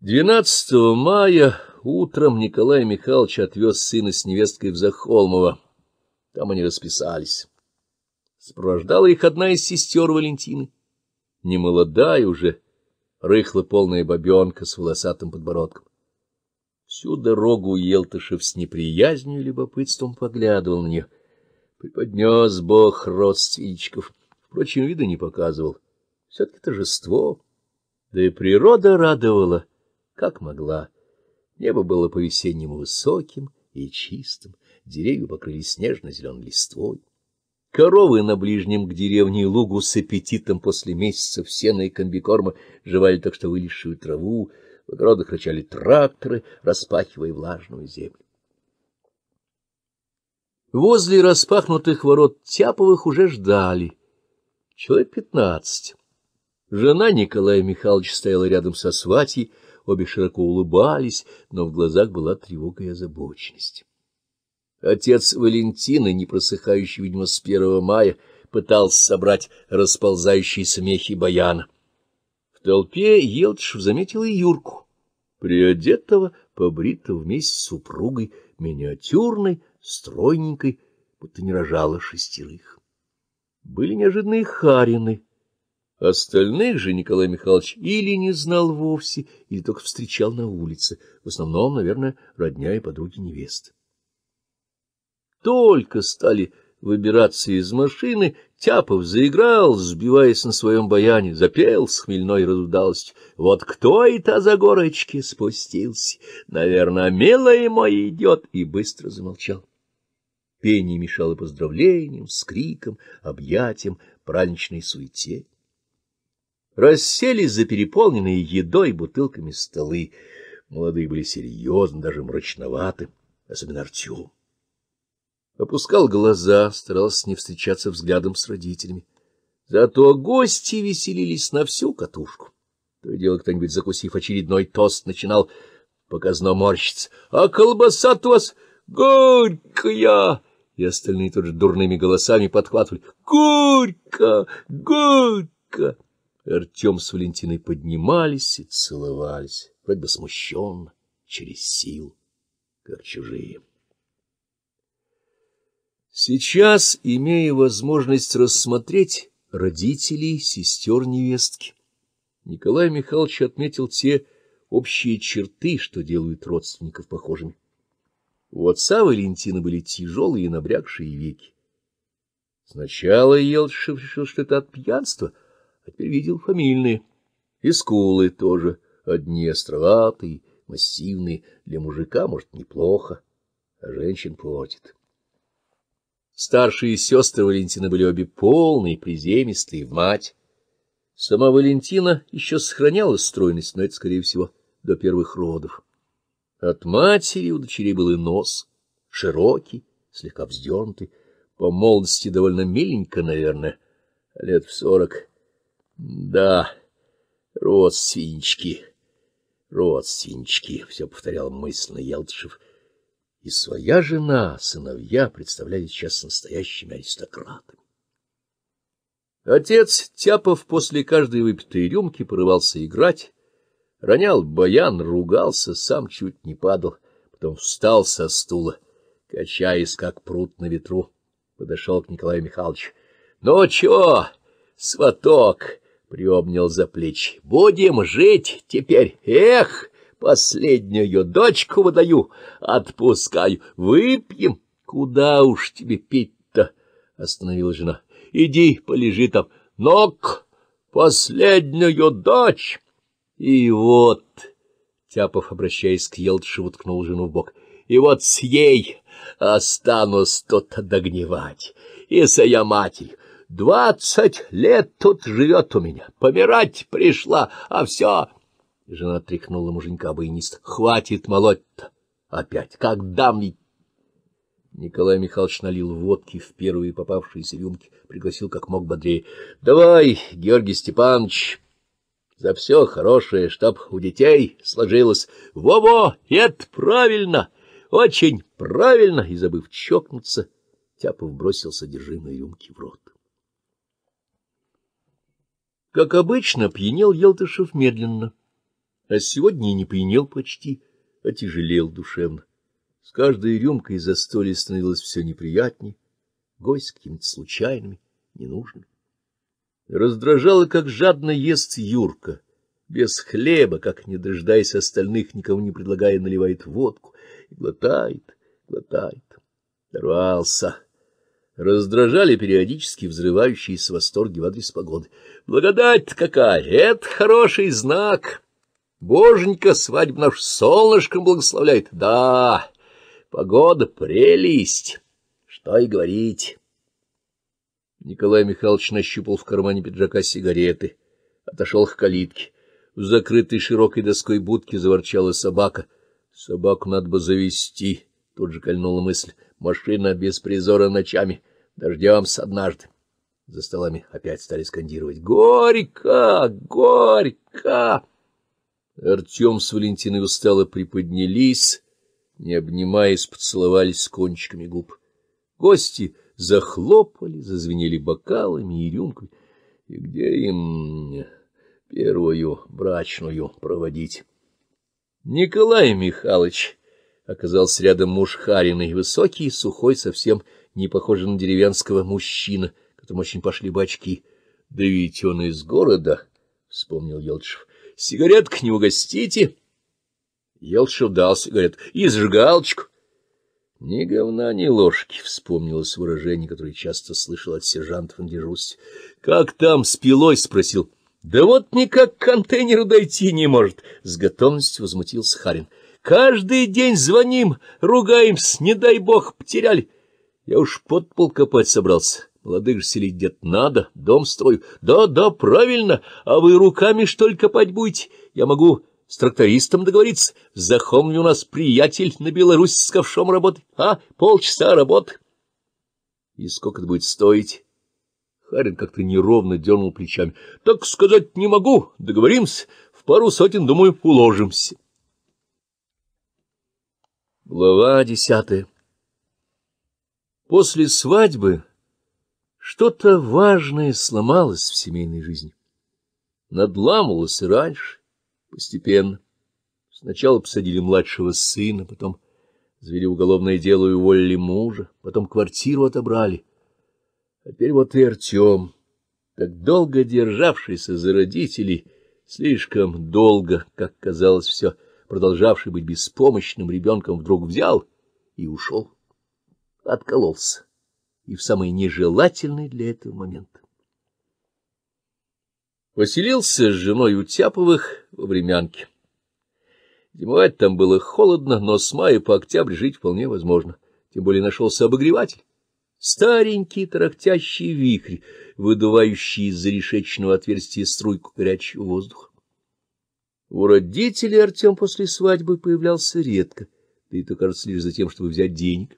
Speaker 1: 12 мая утром Николай Михайлович отвез сына с невесткой в Захолмово. Там они расписались. Сопровождала их одна из сестер Валентины немолодая уже, рыхло полная бабенка с волосатым подбородком. Всю дорогу Елтышев с неприязнью и любопытством поглядывал на нее. Преподнес бог родственничков, впрочем, вида не показывал. Все-таки торжество. Да и природа радовала, как могла. Небо было по-весеннему высоким и чистым, деревья покрылись снежно-зеленой листвой. Коровы на ближнем к деревне лугу с аппетитом после месяца сена и комбикорма жевали так, что вылезшую траву, в огородах рычали тракторы, распахивая влажную землю. Возле распахнутых ворот Тяповых уже ждали. Человек пятнадцать. Жена Николая Михайловича стояла рядом со сватьей, обе широко улыбались, но в глазах была тревога и озабоченность. Отец Валентины, не просыхающий, видимо, с первого мая, пытался собрать расползающие смехи баяна. В толпе Елтышев заметил и Юрку, приодетого, побритого вместе с супругой, миниатюрной, стройненькой, будто не рожала шестерых. Были неожиданные харины. Остальных же Николай Михайлович или не знал вовсе, или только встречал на улице, в основном, наверное, родня и подруги невесты только стали выбираться из машины, Тяпов заиграл, сбиваясь на своем баяне, запел с хмельной разудалостью. Вот кто это за горочки спустился? Наверное, милая мой идет, и быстро замолчал. Пение мешало поздравлениям, скрикам, объятиям, праничной суете. Расселись за переполненные едой бутылками столы. Молодые были серьезны, даже мрачноваты, особенно Артем опускал глаза, старался не встречаться взглядом с родителями. Зато гости веселились на всю катушку. То и дело кто-нибудь, закусив очередной тост, начинал показно морщиться. — А колбаса у вас горькая! И остальные тут же дурными голосами подхватывали. — Горько! Горько! Артем с Валентиной поднимались и целовались, вроде бы смущенно, через сил, как чужие. Сейчас, имея возможность рассмотреть родителей, сестер невестки, Николай Михайлович отметил те общие черты, что делают родственников похожими. У отца Валентина были тяжелые и набрякшие веки. Сначала Елчев решил, что это от пьянства, а теперь видел фамильные. И скулы тоже, одни островатые, массивные, для мужика, может, неплохо, а женщин портит. Старшие сестры Валентины были обе полные, приземистые, в мать. Сама Валентина еще сохраняла стройность, но это, скорее всего, до первых родов. От матери у дочерей был и нос, широкий, слегка вздернутый, по молодости довольно миленько, наверное, лет в сорок. Да, родственнички, родственнички, — все повторял мысленно Елтышев — и своя жена, сыновья представляли сейчас настоящими аристократами. Отец Тяпов после каждой выпитой рюмки порывался играть, ронял баян, ругался, сам чуть не падал, потом встал со стула, качаясь, как пруд на ветру, подошел к Николаю Михайловичу. — Ну чё, сваток? — приобнял за плечи. — Будем жить теперь, эх! — Последнюю дочку выдаю, отпускаю, выпьем. Куда уж тебе пить-то? — остановила жена. — Иди, полежи там. Ног, последнюю дочь. И вот... Тяпов, обращаясь к Елдышеву, уткнул жену в бок. — И вот с ей останусь тут догнивать, и с ее Двадцать лет тут живет у меня, помирать пришла, а все жена тряхнула муженька баянист. — Хватит молоть-то! Опять! Как дам ведь! Николай Михайлович налил водки в первые попавшиеся рюмки, пригласил как мог бодрее. — Давай, Георгий Степанович, за все хорошее, чтоб у детей сложилось. Во-во, это правильно, очень правильно! И забыв чокнуться, Тяпов бросил содержимое рюмки в рот. Как обычно, пьянел Елтышев медленно а сегодня и не пьянел почти, а тяжелел душевно. С каждой рюмкой застолье становилось все неприятнее. гость какими-то случайными, ненужными. Раздражало, как жадно ест Юрка, без хлеба, как, не дожидаясь остальных, никому не предлагая, наливает водку и глотает, глотает. Рвался. Раздражали периодически взрывающиеся восторги в адрес погоды. «Благодать какая! Это хороший знак!» Боженька свадьбу наш солнышком благословляет. Да, погода прелесть, что и говорить. Николай Михайлович нащупал в кармане пиджака сигареты, отошел к калитке. В закрытой широкой доской будки заворчала собака. Собаку надо бы завести, тут же кольнула мысль. Машина без призора ночами, дождемся однажды. За столами опять стали скандировать «Горько! Горько!» Артем с Валентиной устало приподнялись, не обнимаясь, поцеловались кончиками губ. Гости захлопали, зазвенели бокалами и рюмками. И где им первую брачную проводить? Николай Михайлович оказался рядом муж Хариной, высокий, сухой, совсем не похожий на деревенского мужчина, которому очень пошли бачки. — Да ведь он из города, — вспомнил Елчев. Сигаретка не угостите. Елшев дал сигарет и зажигалочку. Ни говна, ни ложки, — вспомнилось выражение, которое часто слышал от сержантов на дежурстве. — Как там с пилой? — спросил. — Да вот никак к контейнеру дойти не может, — с готовностью возмутился Харин. — Каждый день звоним, ругаемся, не дай бог, потеряли. Я уж подпол копать собрался. Молодых же селить дед надо, дом строю. Да, да, правильно, а вы руками, что ли, копать будете? Я могу с трактористом договориться. Захомни у нас приятель на Беларусь с ковшом работать. А, полчаса работы. И сколько это будет стоить? Харин как-то неровно дернул плечами. — Так сказать не могу. Договоримся. В пару сотен, думаю, уложимся. Глава десятая После свадьбы что-то важное сломалось в семейной жизни. Надламывалось и раньше, постепенно. Сначала посадили младшего сына, потом завели уголовное дело и уволили мужа, потом квартиру отобрали. А теперь вот и Артем, так долго державшийся за родителей, слишком долго, как казалось все, продолжавший быть беспомощным ребенком, вдруг взял и ушел, откололся и в самый нежелательный для этого момент. Поселился с женой у Тяповых во Времянке. Зимовать там было холодно, но с мая по октябрь жить вполне возможно. Тем более нашелся обогреватель. Старенький трахтящий вихрь, выдувающий из-за решечного отверстия струйку горячего воздуха. У родителей Артем после свадьбы появлялся редко, да и то, кажется, лишь за тем, чтобы взять денег.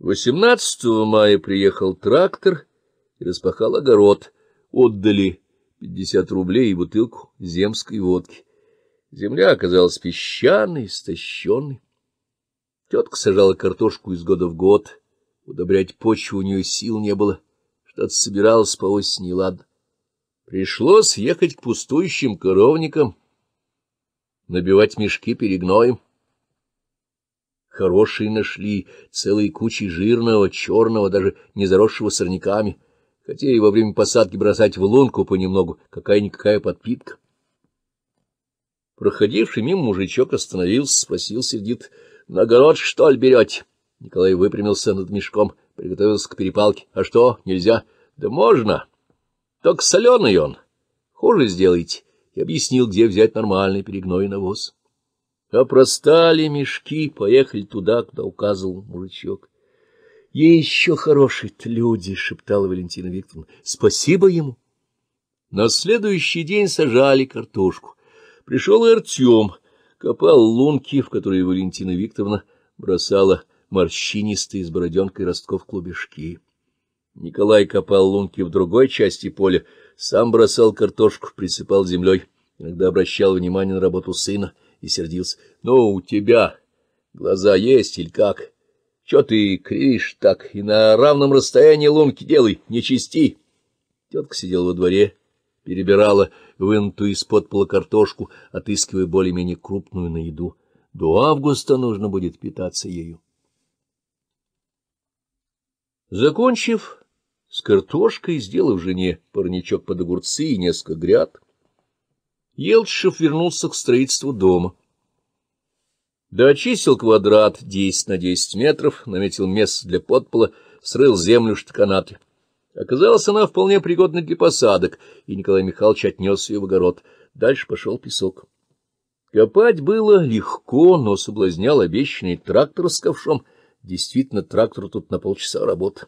Speaker 1: 18 мая приехал трактор и распахал огород. Отдали 50 рублей и бутылку земской водки. Земля оказалась песчаной, истощенной. Тетка сажала картошку из года в год. Удобрять почву у нее сил не было. Что-то собиралось по осени, ладно. Пришлось ехать к пустующим коровникам, набивать мешки перегноем. Хорошие нашли целые кучи жирного, черного, даже не заросшего сорняками. хотя и во время посадки бросать в лунку понемногу, какая-никакая подпитка. Проходивший мимо мужичок остановился, спросил сердит, — На город, что ли, берете? Николай выпрямился над мешком, приготовился к перепалке. — А что, нельзя? — Да можно. Только соленый он. Хуже сделаете. И объяснил, где взять нормальный перегной навоз. Опростали мешки, поехали туда, куда указывал мужичок. — Еще хорошие люди, — шептала Валентина Викторовна. — Спасибо ему. На следующий день сажали картошку. Пришел и Артем, копал лунки, в которые Валентина Викторовна бросала морщинистые с бороденкой ростков клубешки. Николай копал лунки в другой части поля, сам бросал картошку, присыпал землей, иногда обращал внимание на работу сына — и сердился. — Ну, у тебя глаза есть или как? Че ты кривишь так и на равном расстоянии ломки делай, не чисти? Тетка сидела во дворе, перебирала вынутую из-под пола картошку, отыскивая более-менее крупную на еду. До августа нужно будет питаться ею. Закончив с картошкой, сделав жене парничок под огурцы и несколько гряд, Елшев вернулся к строительству дома. Дочистил квадрат 10 на 10 метров, наметил место для подпола, срыл землю штаканаты. Оказалась она вполне пригодна для посадок, и Николай Михайлович отнес ее в огород. Дальше пошел песок. Копать было легко, но соблазнял обещанный трактор с ковшом. Действительно, трактор тут на полчаса работы.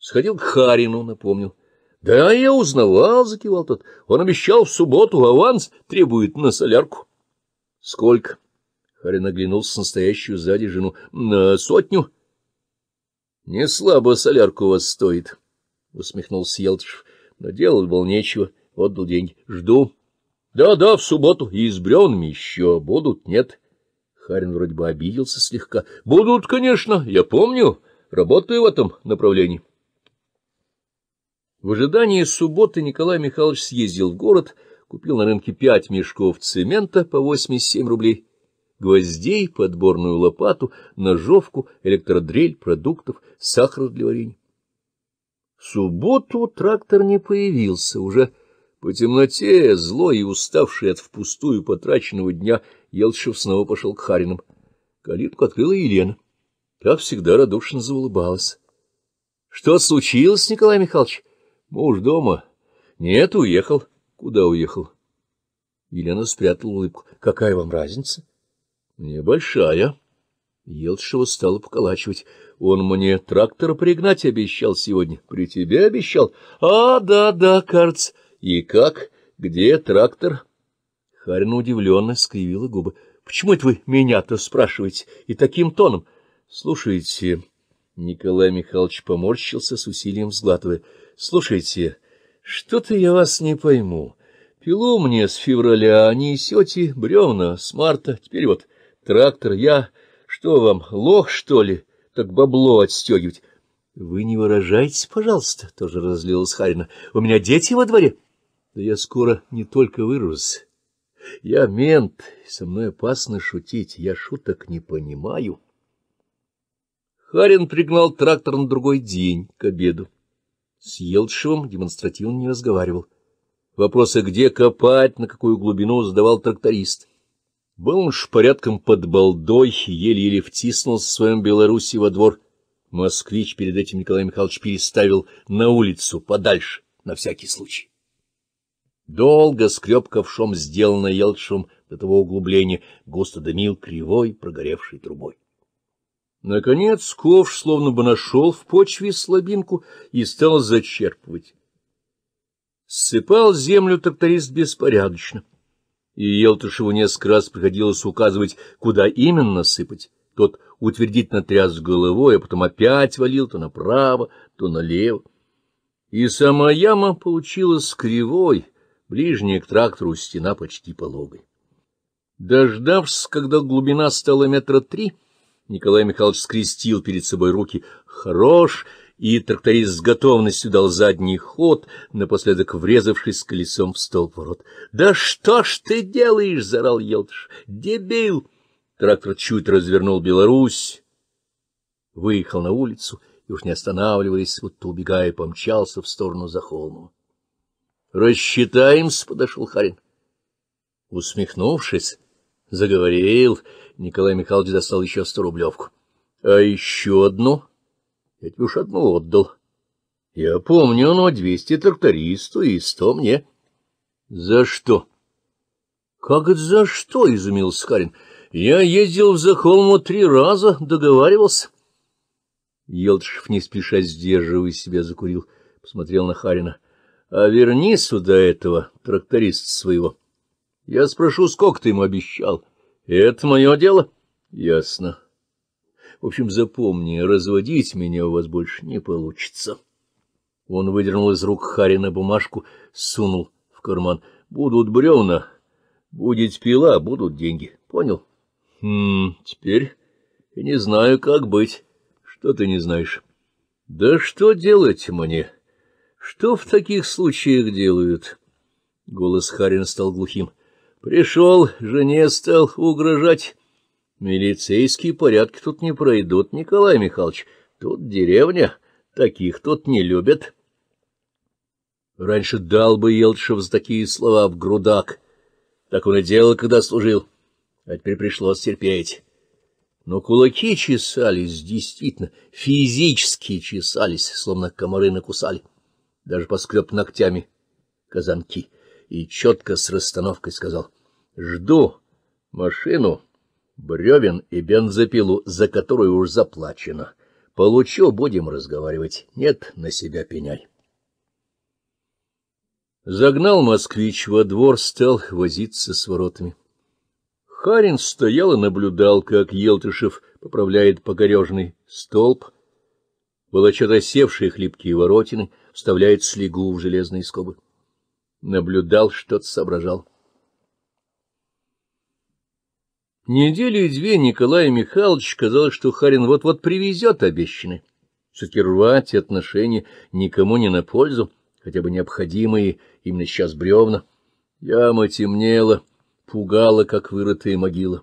Speaker 1: Сходил к Харину, напомнил. — Да, я узнавал, — закивал тот. Он обещал в субботу аванс, требует на солярку. — Сколько? — Харин оглянулся на настоящую сзади жену. — На сотню. — Не слабо солярку вас стоит, — усмехнулся Елтышев. — Но делать было нечего. Отдал деньги. — Жду. Да, — Да-да, в субботу. И с бревнами еще будут, нет. Харин вроде бы обиделся слегка. — Будут, конечно, я помню. Работаю в этом направлении. В ожидании субботы Николай Михайлович съездил в город, купил на рынке пять мешков цемента по 87 рублей, гвоздей, подборную лопату, ножовку, электродрель, продуктов, сахар для варенья. В субботу трактор не появился, уже по темноте, злой и уставший от впустую потраченного дня, Елчев снова пошел к Харинам. Калитку открыла Елена. Как всегда радушно заулыбалась. — Что случилось, Николай Михайлович? Муж дома? Нет, уехал. Куда уехал? Елена спрятала улыбку. Какая вам разница? Небольшая. большая. Елшева стала поколачивать. Он мне трактор пригнать обещал сегодня. При тебе обещал. А, да, да, Карц. И как? Где трактор? Харина удивленно скривила губы. Почему это вы меня-то спрашиваете? И таким тоном. Слушайте, Николай Михайлович поморщился с усилием взглатывая. Слушайте, что-то я вас не пойму. Пилу мне с февраля а несете, бревна с марта, теперь вот трактор. Я что вам, лох, что ли? Так бабло отстегивать. Вы не выражайтесь, пожалуйста, — тоже разлилась Харина. У меня дети во дворе. Да я скоро не только выражусь. Я мент, со мной опасно шутить, я шуток не понимаю. Харин пригнал трактор на другой день, к обеду. С Елчевым демонстративно не разговаривал. Вопросы, где копать, на какую глубину, задавал тракторист. Был он ж порядком под балдой, еле-еле втиснулся в своем Беларуси во двор. Москвич перед этим Николай Михайлович переставил на улицу подальше, на всякий случай. Долго скреб ковшом сделанное Елчевым до того углубления, густо дымил кривой прогоревшей трубой. Наконец ковш, словно бы нашел в почве слабинку и стал зачерпывать. Сыпал землю тракторист беспорядочно, и Елтышеву несколько раз приходилось указывать, куда именно сыпать. Тот утвердительно тряс головой, а потом опять валил то направо, то налево. И сама яма получилась кривой, ближняя к трактору стена почти пологой. Дождавшись, когда глубина стала метра три, Николай Михайлович скрестил перед собой руки. «Хорош!» И тракторист с готовностью дал задний ход, напоследок врезавшись колесом в столб ворот. «Да что ж ты делаешь?» — зарал Елтыш. «Дебил!» Трактор чуть развернул Беларусь, выехал на улицу и уж не останавливаясь, будто убегая, помчался в сторону за холмом. «Рассчитаемся!» — подошел Харин. Усмехнувшись, заговорил — Николай Михайлович достал еще сто рублевку. — А еще одну? — Я тебе уж одну отдал. — Я помню, но двести трактористу и сто мне. — За что? — Как это за что? — изумился Харин. — Я ездил в Захолму три раза, договаривался. Елтышев, не спеша сдерживая себя, закурил, посмотрел на Харина. — А верни сюда этого тракториста своего. Я спрошу, сколько ты ему обещал. Это мое дело. Ясно. В общем, запомни, разводить меня у вас больше не получится. Он выдернул из рук Харина бумажку, сунул в карман. Будут бревна, будет пила, будут деньги. Понял? Хм, теперь не знаю, как быть. Что ты не знаешь? Да что делать мне? Что в таких случаях делают? Голос Харина стал глухим. Пришел, жене стал угрожать. Милицейские порядки тут не пройдут, Николай Михайлович. Тут деревня, таких тут не любят. Раньше дал бы Елчев за такие слова в грудак. Так он и делал, когда служил. А теперь пришлось терпеть. Но кулаки чесались, действительно, физически чесались, словно комары накусали. Даже поскреб ногтями казанки и четко с расстановкой сказал «Жду машину, бревен и бензопилу, за которую уж заплачено. Получу, будем разговаривать. Нет, на себя пеняй». Загнал москвич во двор, стал возиться с воротами. Харин стоял и наблюдал, как Елтышев поправляет покорежный столб, волоча досевшие хлипкие воротины, вставляет слегу в железные скобы наблюдал, что-то соображал. Недели две Николай Михайлович казалось, что Харин вот-вот привезет обещанное. Все-таки рвать отношения никому не на пользу, хотя бы необходимые именно сейчас бревна. Яма темнела, пугала, как вырытая могила.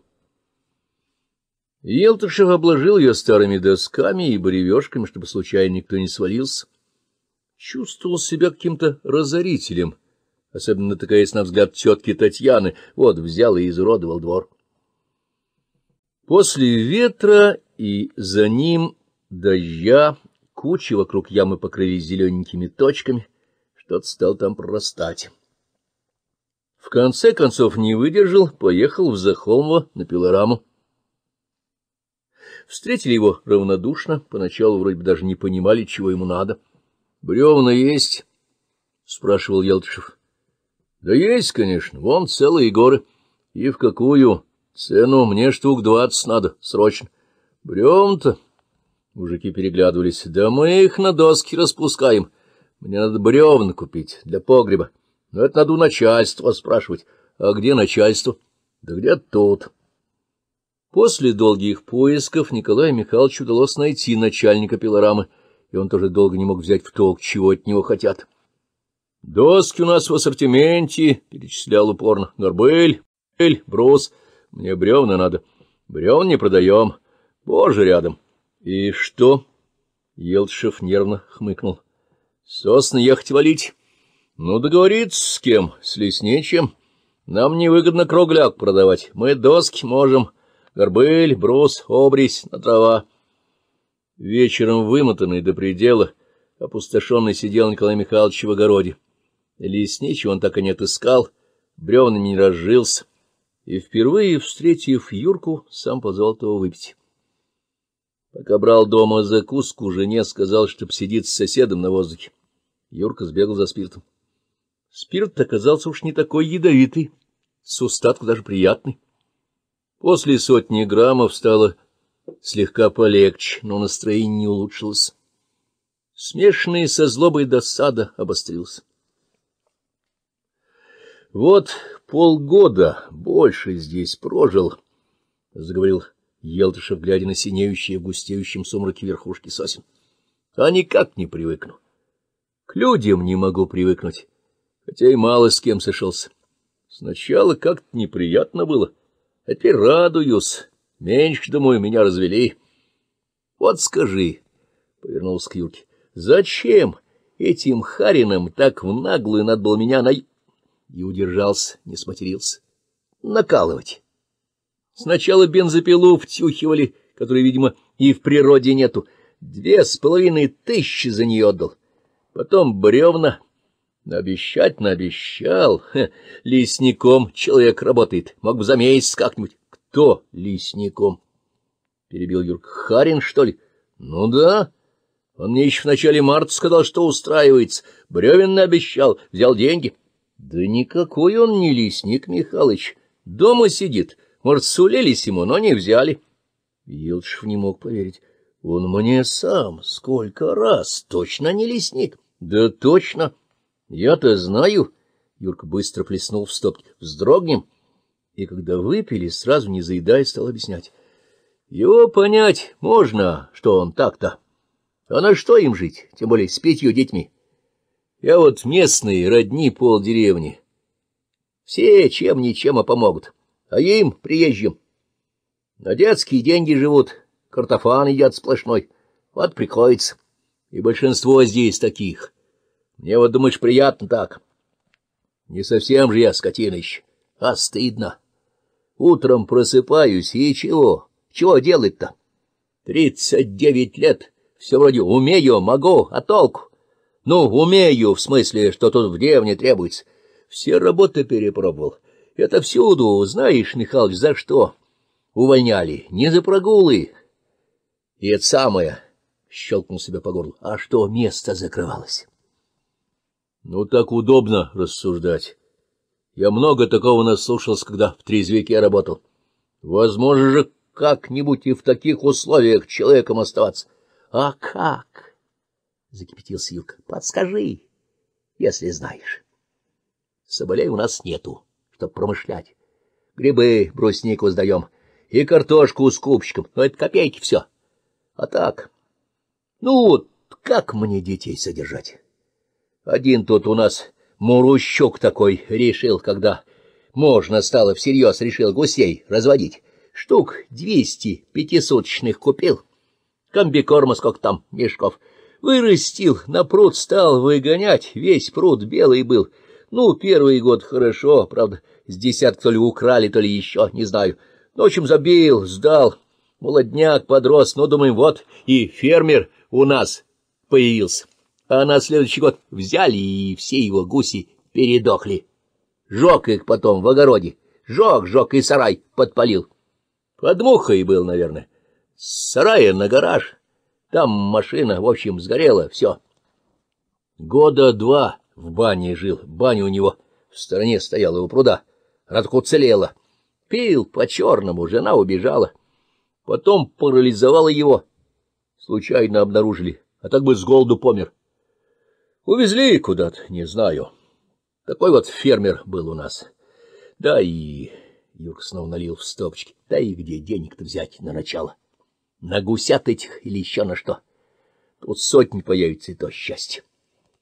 Speaker 1: Елтышев обложил ее старыми досками и бревешками, чтобы случайно никто не свалился. Чувствовал себя каким-то разорителем — особенно натыкаясь на взгляд тетки Татьяны, вот взял и изуродовал двор. После ветра и за ним дождя кучи вокруг ямы покрылись зелененькими точками, что-то стал там прорастать. В конце концов не выдержал, поехал в Захолмово на пилораму. Встретили его равнодушно, поначалу вроде бы даже не понимали, чего ему надо. — Бревна есть? — спрашивал Елтышев. Да есть, конечно, вон целые горы. И в какую цену? Мне штук двадцать надо, срочно. Брем-то. Мужики переглядывались. Да мы их на доски распускаем. Мне надо бревна купить для погреба. Но это надо у начальства спрашивать. А где начальство? Да где тут? После долгих поисков Николаю Михайловичу удалось найти начальника пилорамы, и он тоже долго не мог взять в толк, чего от него хотят. Доски у нас в ассортименте, — перечислял упорно. Горбыль, эль, брус. Мне бревна надо. Бревн не продаем. Боже, рядом. И что? Елдшев нервно хмыкнул. Сосны ехать валить. Ну, договориться с кем? С лесничем. Нам невыгодно кругляк продавать. Мы доски можем. Горбыль, брус, обрезь, на трава. Вечером вымотанный до предела, опустошенный сидел Николай Михайлович в огороде. Лесничий он так и не отыскал, бревнами не разжился, и впервые, встретив Юрку, сам позвал того выпить. Пока брал дома закуску, жене сказал, чтоб сидит с соседом на воздухе. Юрка сбегал за спиртом. Спирт оказался уж не такой ядовитый, с устатку даже приятный. После сотни граммов стало слегка полегче, но настроение не улучшилось. Смешанный со злобой досада обострился. Вот полгода больше здесь прожил, — заговорил Елтышев, глядя на синеющие в густеющем сумраке верхушки сосен. — А никак не привыкну. К людям не могу привыкнуть, хотя и мало с кем сошелся. Сначала как-то неприятно было, а теперь радуюсь. Меньше, думаю, меня развели. — Вот скажи, — повернулся к Юрке, — зачем этим Харинам так в наглую надо было меня на и удержался, не сматерился. Накалывать. Сначала бензопилу втюхивали, которой, видимо, и в природе нету. Две с половиной тысячи за нее отдал. Потом бревна. Обещать наобещал. Ха, лесником человек работает. Мог бы за месяц как-нибудь. Кто лесником? Перебил Юрк. Харин, что ли? Ну да. Он мне еще в начале марта сказал, что устраивается. Бревен обещал, Взял деньги. — да никакой он не лесник, Михалыч. Дома сидит. Может, сулились ему, но не взяли. Елшев не мог поверить. Он мне сам сколько раз. Точно не лесник. Да точно. Я-то знаю. Юрка быстро плеснул в стопки. Вздрогнем. И когда выпили, сразу не заедая, стал объяснять. Его понять можно, что он так-то. А на что им жить, тем более с пятью детьми? Я а вот местные, родни полдеревни. Все чем-ничем, а помогут. А им, приезжим. На детские деньги живут, картофан едят сплошной. Вот приходится. И большинство здесь таких. Мне вот, думаешь, приятно так. Не совсем же я скотина а стыдно. Утром просыпаюсь, и чего? Чего делать-то? Тридцать девять лет, все вроде умею, могу, а толку? Ну, умею, в смысле, что тут в деревне требуется. Все работы перепробовал. Это всюду, знаешь, Михалыч, за что? Увольняли. Не за прогулы. И это самое, — щелкнул себя по горлу, — а что место закрывалось? Ну, так удобно рассуждать. Я много такого наслушался, когда в трезвике работал. Возможно же, как-нибудь и в таких условиях человеком оставаться. А как? закипятился Юрка. — Подскажи, если знаешь. Соболей у нас нету, чтоб промышлять. Грибы, бруснику сдаем и картошку с купчиком. Но это копейки все. А так, ну, как мне детей содержать? Один тут у нас мурущук такой решил, когда можно стало всерьез, решил гусей разводить. Штук двести пятисуточных купил. Комбикорма сколько там, мешков — Вырастил, на пруд стал выгонять, весь пруд белый был. Ну, первый год хорошо, правда, с десяток то ли украли, то ли еще, не знаю. Но, в забил, сдал. Молодняк подрос, ну, думаем, вот и фермер у нас появился. А на следующий год взяли, и все его гуси передохли. Жег их потом в огороде. Жег, жег и сарай подпалил. Под мухой был, наверное. С сарая на гараж. Там машина, в общем, сгорела, все. Года два в бане жил, баня у него в стороне стояла у пруда, радко целела. Пил по-черному, жена убежала. Потом парализовала его. Случайно обнаружили, а так бы с голоду помер. Увезли куда-то, не знаю. Такой вот фермер был у нас. Да и... Юрка снова налил в стопочки. Да и где денег-то взять на начало? — на гусят этих или еще на что. Тут сотни появится, и то счастье.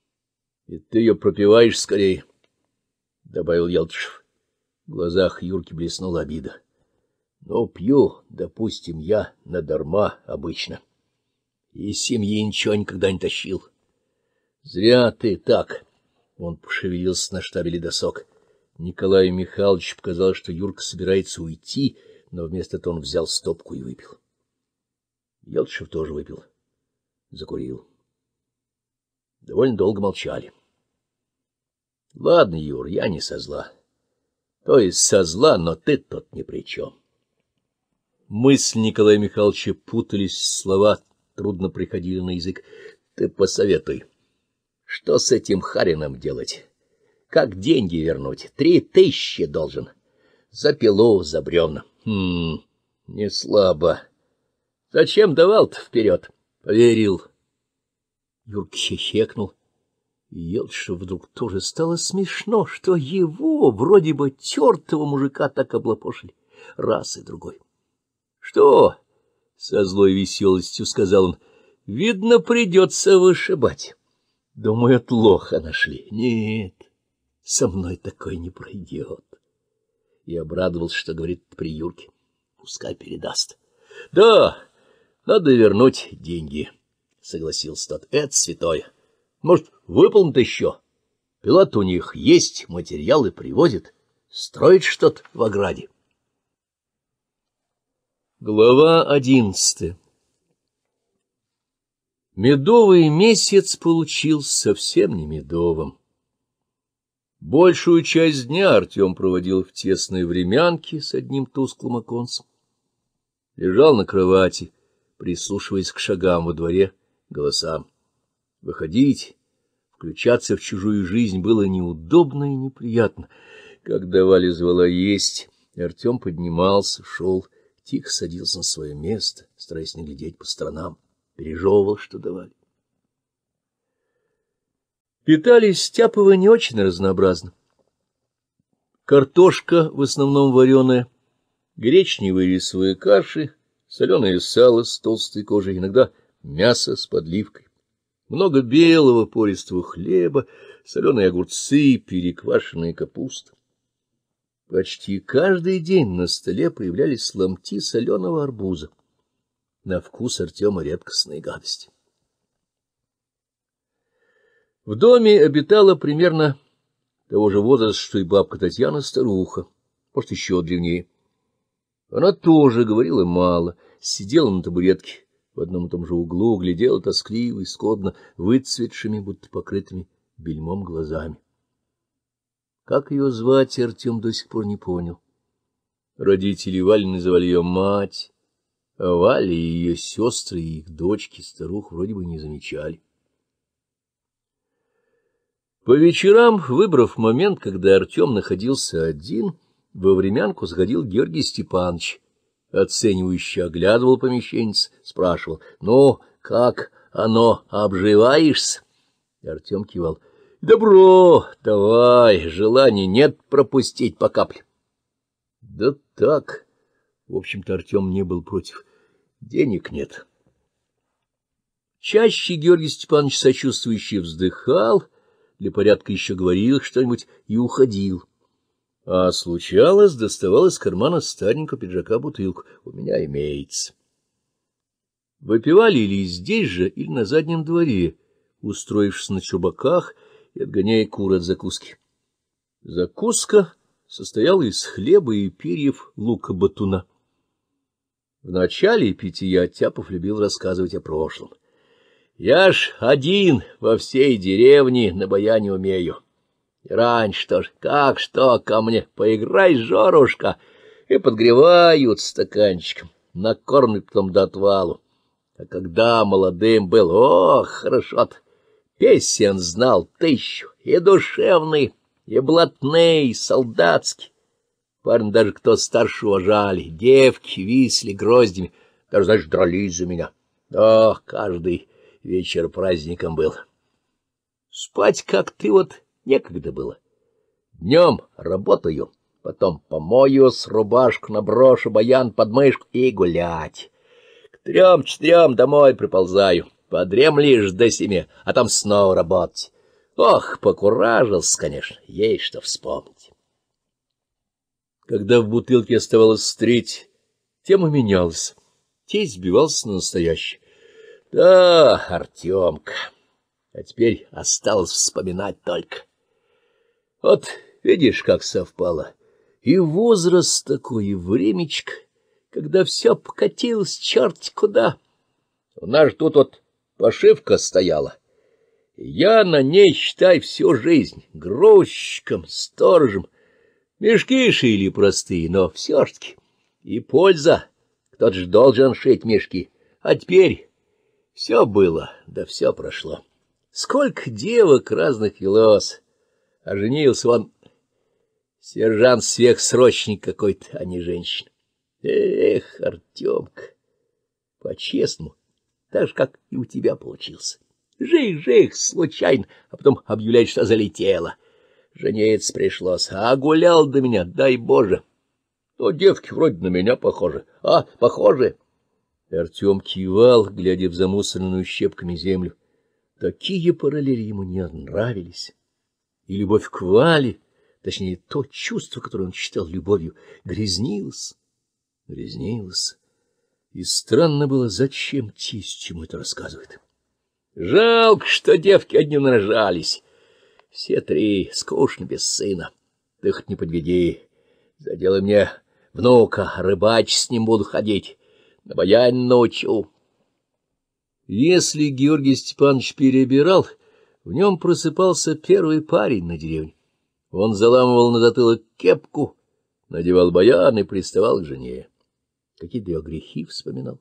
Speaker 1: — И ты ее пропиваешь скорее, — добавил Ялтышев. В глазах Юрки блеснула обида. — Ну, пью, допустим, я на дарма обычно. И семьи ничего никогда не тащил. — Зря ты так. Он пошевелился на штабеле досок. Николаю Михайловичу показалось, что Юрка собирается уйти, но вместо этого он взял стопку и выпил. Елчев тоже выпил. Закурил. Довольно долго молчали. — Ладно, Юр, я не со зла. То есть со зла, но ты тут ни при чем. Мысли Николая Михайловича путались, слова трудно приходили на язык. Ты посоветуй, что с этим Харином делать? Как деньги вернуть? Три тысячи должен. За пилу, за бревна. Хм, не слабо. Зачем давал-то вперед? Поверил. Юрк хихекнул. Елша вдруг тоже стало смешно, что его, вроде бы тертого мужика, так облапошили. Раз и другой. — Что? — со злой веселостью сказал он. — Видно, придется вышибать. Думаю, лоха нашли. Нет, со мной такое не пройдет. И обрадовался, что говорит при Юрке. Пускай передаст. — Да! — надо вернуть деньги, — согласился тот. — Это святой. Может, выполнит еще? Пилот у них есть, материалы привозит. строить что-то в ограде. Глава одиннадцатая Медовый месяц получился совсем не медовым. Большую часть дня Артем проводил в тесной времянке с одним тусклым оконцем. Лежал на кровати прислушиваясь к шагам во дворе, голосам. Выходить, включаться в чужую жизнь было неудобно и неприятно. Когда Валя звала есть, Артем поднимался, шел, тихо садился на свое место, стараясь не глядеть по сторонам, пережевывал, что давали. Питались Стяпова не очень разнообразно. Картошка, в основном вареная, гречневые рисовые каши — соленое сало с толстой кожей, иногда мясо с подливкой, много белого пористого хлеба, соленые огурцы, переквашенная капуста. Почти каждый день на столе появлялись ломти соленого арбуза. На вкус Артема редкостной гадости. В доме обитала примерно того же возраста, что и бабка Татьяна, старуха, может, еще древнее. Она тоже говорила мало, сидела на табуретке в одном и том же углу, глядела тоскливо и скорбно, выцветшими, будто покрытыми бельмом глазами. Как ее звать, Артем до сих пор не понял. Родители Вали называли ее мать, а Вали и ее сестры и их дочки старух вроде бы не замечали. По вечерам, выбрав момент, когда Артем находился один, во времянку сходил Георгий Степанович. Оценивающе оглядывал помещенец, спрашивал. — Ну, как оно, обживаешься? И Артем кивал. — Добро, давай, желаний нет пропустить по капле. — Да так. В общем-то, Артем не был против. Денег нет. Чаще Георгий Степанович сочувствующе вздыхал, для порядка еще говорил что-нибудь и уходил. — а случалось, доставал из кармана старенького пиджака бутылку. У меня имеется. Выпивали или здесь же, или на заднем дворе, устроившись на чубаках и отгоняя кур от закуски. Закуска состояла из хлеба и перьев лука-батуна. В начале питья Тяпов любил рассказывать о прошлом. «Я ж один во всей деревне на баяне умею» раньше тоже. Как что ко мне? Поиграй, Жорушка. И подгревают стаканчиком. Накормят потом до отвалу. А когда молодым был, ох хорошо-то. Песен знал тысячу. И душевный, и блатный, и солдатский. Парни даже кто старше уважали. Девки висли гроздями. Даже, знаешь дрались за меня. Ох, каждый вечер праздником был. Спать, как ты вот некогда было. Днем работаю, потом помою с рубашку, наброшу баян под мышку и гулять. К трем-четырем домой приползаю, подремлешь до семи, а там снова работать. Ох, покуражился, конечно, есть что вспомнить. Когда в бутылке оставалось треть, тема менялась. Тесть сбивался на настоящий. Да, Артемка, а теперь осталось вспоминать только. Вот видишь, как совпало. И возраст такой, и времечко, когда все покатилось черт куда. У нас тут вот пошивка стояла. Я на ней, считай, всю жизнь грузчиком, сторожем. Мешки шили простые, но все ж таки. И польза. Кто-то же должен шить мешки. А теперь все было, да все прошло. Сколько девок разных велось. А женился он сержант сверхсрочник какой-то, а не женщина. Эх, Артемка, по-честному, так же, как и у тебя получился. Жих-жих, случайно, а потом объявляет, что залетела. Женец пришлось, а гулял до меня, дай Боже. Но девки вроде на меня похожи. А, похожи? Артем кивал, глядя в замусоренную щепками землю. Такие параллели ему не нравились и любовь к Вале, точнее, то чувство, которое он считал любовью, грязнилось, грязнилось. И странно было, зачем тесть ему это рассказывает. Жалко, что девки одни нарожались. Все три, скучно без сына. Ты хоть не подведи, заделай мне внука, рыбач с ним буду ходить, на баянь ночью. Если Георгий Степанович перебирал в нем просыпался первый парень на деревне. Он заламывал на затылок кепку, надевал баян и приставал к жене. Какие-то ее грехи вспоминал.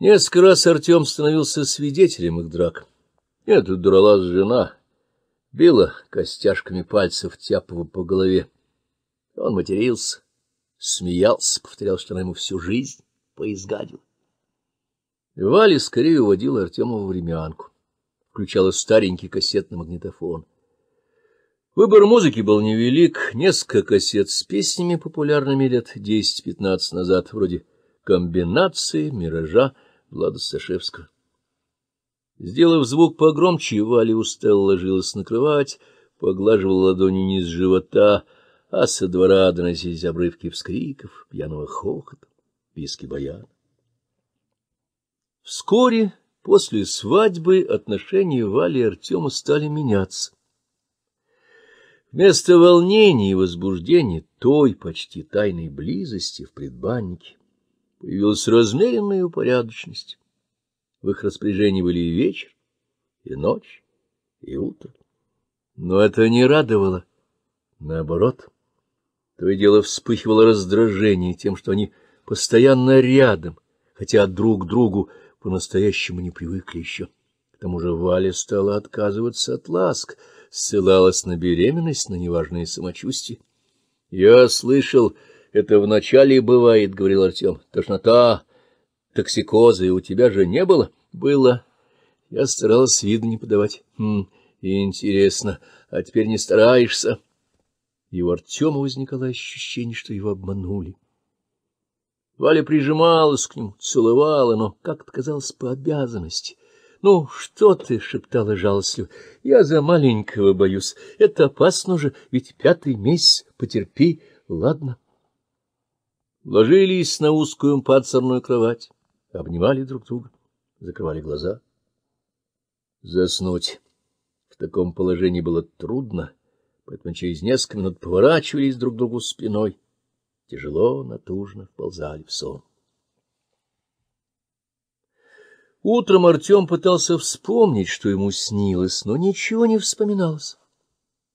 Speaker 1: Несколько раз Артем становился свидетелем их драк. Нет, дралась жена, била костяшками пальцев Тяпова по голове. Он матерился, смеялся, повторял, что она ему всю жизнь поизгадила. Валя скорее уводила Артема в времянку включала старенький кассетный магнитофон. Выбор музыки был невелик, несколько кассет с песнями, популярными лет 10-15 назад, вроде «Комбинации», «Миража», Влада Сашевского. Сделав звук погромче, Валя устало ложилась на кровать, поглаживала ладонью низ живота, а со двора доносились обрывки вскриков, пьяного хохота, писки баяна. Вскоре После свадьбы отношения Вали и Артема стали меняться. Вместо волнения и возбуждения той почти тайной близости в предбаннике появилась размеренная упорядоченность. В их распоряжении были и вечер, и ночь, и утро. Но это не радовало. Наоборот, то и дело вспыхивало раздражение тем, что они постоянно рядом, хотя друг другу по-настоящему не привыкли еще. К тому же Валя стала отказываться от ласк, ссылалась на беременность, на неважные самочувствия. Я слышал, это вначале бывает, — говорил Артем. — Тошнота, токсикоза, и у тебя же не было? — Было. Я старалась виду не подавать. Хм, интересно, а теперь не стараешься? И у Артема возникало ощущение, что его обманули. Валя прижималась к нему, целовала, но как-то казалось по обязанности. «Ну, что ты?» — шептала жалостью. «Я за маленького боюсь. Это опасно же, ведь пятый месяц. Потерпи, ладно». Ложились на узкую пацарную кровать, обнимали друг друга, закрывали глаза. Заснуть в таком положении было трудно, поэтому через несколько минут поворачивались друг к другу спиной тяжело, натужно вползали в сон. Утром Артем пытался вспомнить, что ему снилось, но ничего не вспоминалось.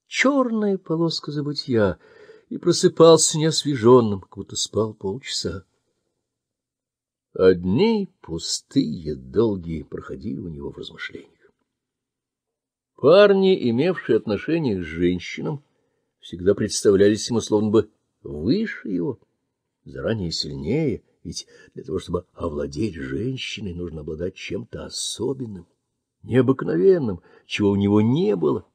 Speaker 1: Черная полоска забытья, и просыпался неосвеженным, как будто спал полчаса. Одни пустые, долгие проходили у него в размышлениях. Парни, имевшие отношение к женщинам, всегда представлялись ему словно бы выше его, заранее сильнее, ведь для того, чтобы овладеть женщиной, нужно обладать чем-то особенным, необыкновенным, чего у него не было.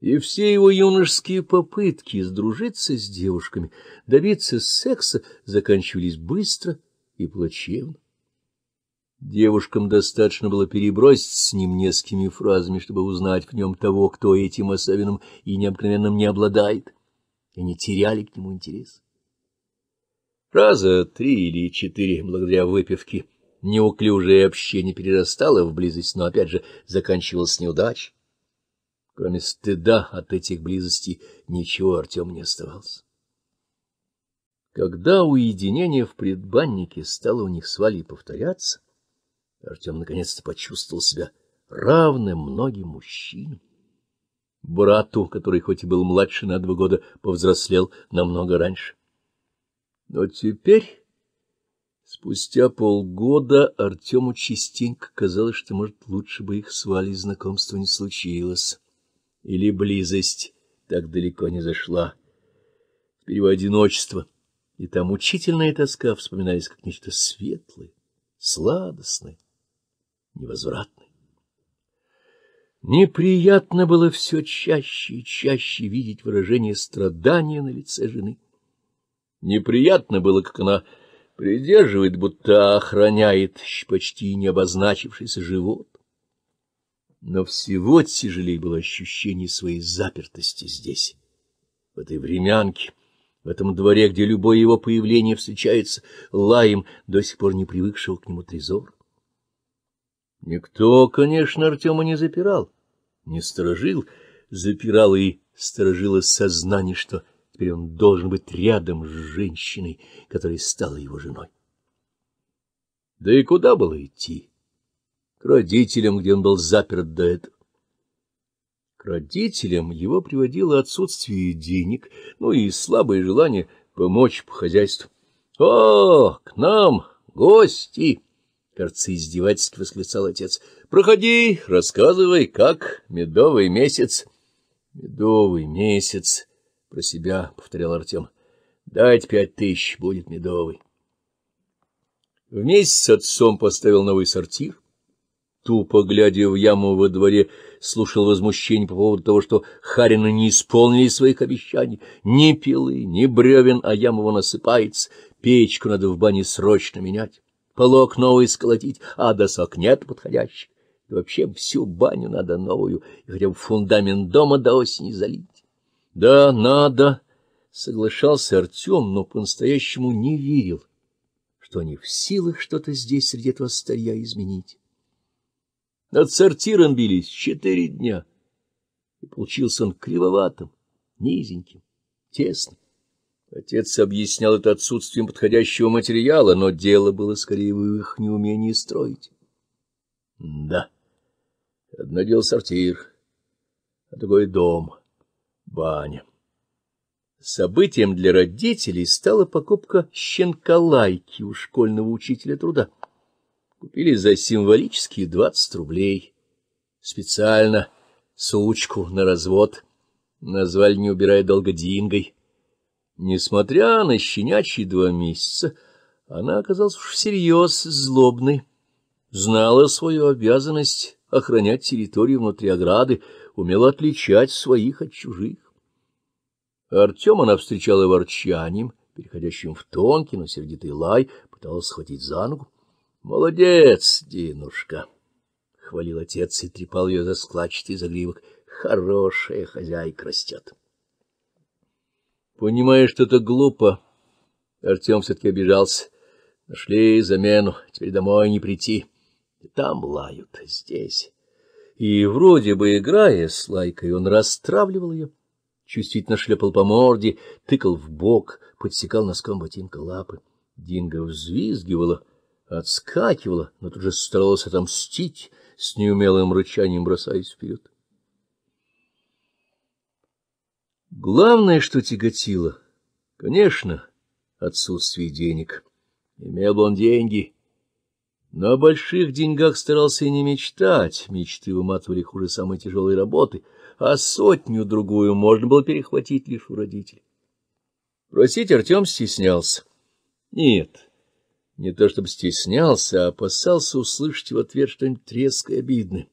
Speaker 1: И все его юношеские попытки сдружиться с девушками, добиться секса, заканчивались быстро и плачевно. Девушкам достаточно было перебросить с ним несколькими фразами, чтобы узнать в нем того, кто этим особенным и необыкновенным не обладает и не теряли к нему интерес. Раза три или четыре, благодаря выпивке, неуклюжее общение перерастало в близость, но, опять же, заканчивалось неудачей. Кроме стыда от этих близостей ничего Артем не оставалось. Когда уединение в предбаннике стало у них с Валей повторяться, Артем наконец-то почувствовал себя равным многим мужчинам брату, который хоть и был младше на два года, повзрослел намного раньше. Но теперь, спустя полгода, Артему частенько казалось, что, может, лучше бы их с Валей знакомство не случилось. Или близость так далеко не зашла. Теперь его одиночество, и там мучительная тоска вспоминались как нечто светлое, сладостное, невозвратное. Неприятно было все чаще и чаще видеть выражение страдания на лице жены. Неприятно было, как она придерживает, будто охраняет почти не обозначившийся живот. Но всего тяжелее было ощущение своей запертости здесь, в этой времянке, в этом дворе, где любое его появление встречается лаем до сих пор не привыкшего к нему трезора. Никто, конечно, Артема не запирал, не сторожил, запирал и сторожило сознание, что теперь он должен быть рядом с женщиной, которая стала его женой. Да и куда было идти? К родителям, где он был заперт до этого. К родителям его приводило отсутствие денег, ну и слабое желание помочь по хозяйству. — О, к нам гости! Кажется, издевательски восклицал отец. — Проходи, рассказывай, как медовый месяц. — Медовый месяц, — про себя повторял Артем. — Дать пять тысяч, будет медовый. Вместе с отцом поставил новый сортир. Тупо глядя в яму во дворе, слушал возмущение по поводу того, что Харина не исполнили своих обещаний. Ни пилы, ни бревен, а яму его насыпается. Печку надо в бане срочно менять полок новый сколотить, а досок нет подходящих. И вообще всю баню надо новую, и хотя бы фундамент дома до осени залить. — Да, надо, — соглашался Артем, но по-настоящему не верил, что они в силах что-то здесь среди этого старья изменить. Над сортиром бились четыре дня, и получился он кривоватым, низеньким, тесным. Отец объяснял это отсутствием подходящего материала, но дело было скорее в их неумении строить. Да, одно дело сортир, а другой дом, баня. Событием для родителей стала покупка щенка лайки у школьного учителя труда. Купили за символические двадцать рублей. Специально сучку на развод. Назвали, не убирая долго, дингой. Несмотря на щенячьи два месяца, она оказалась уж всерьез злобной. Знала свою обязанность охранять территорию внутри ограды, умела отличать своих от чужих. Артема она встречала ворчанием, переходящим в тонкий, но сердитый лай, пыталась схватить за ногу. — Молодец, Динушка! — хвалил отец и трепал ее за складчатый загривок. — Хорошая хозяйка растет! — Понимаешь, что это глупо, Артем все-таки обижался. Нашли замену, теперь домой не прийти. И там лают, здесь. И вроде бы, играя с лайкой, он растравливал ее, чувствительно шлепал по морде, тыкал в бок, подсекал носком ботинка лапы. Динго взвизгивала, отскакивала, но тут же старалась отомстить, с неумелым рычанием бросаясь вперед. Главное, что тяготило, конечно, отсутствие денег. Имел бы он деньги, но о больших деньгах старался и не мечтать. Мечты выматывали хуже самой тяжелой работы, а сотню-другую можно было перехватить лишь у родителей. Просить Артем стеснялся. Нет, не то чтобы стеснялся, а опасался услышать в ответ что-нибудь резкое и обидное.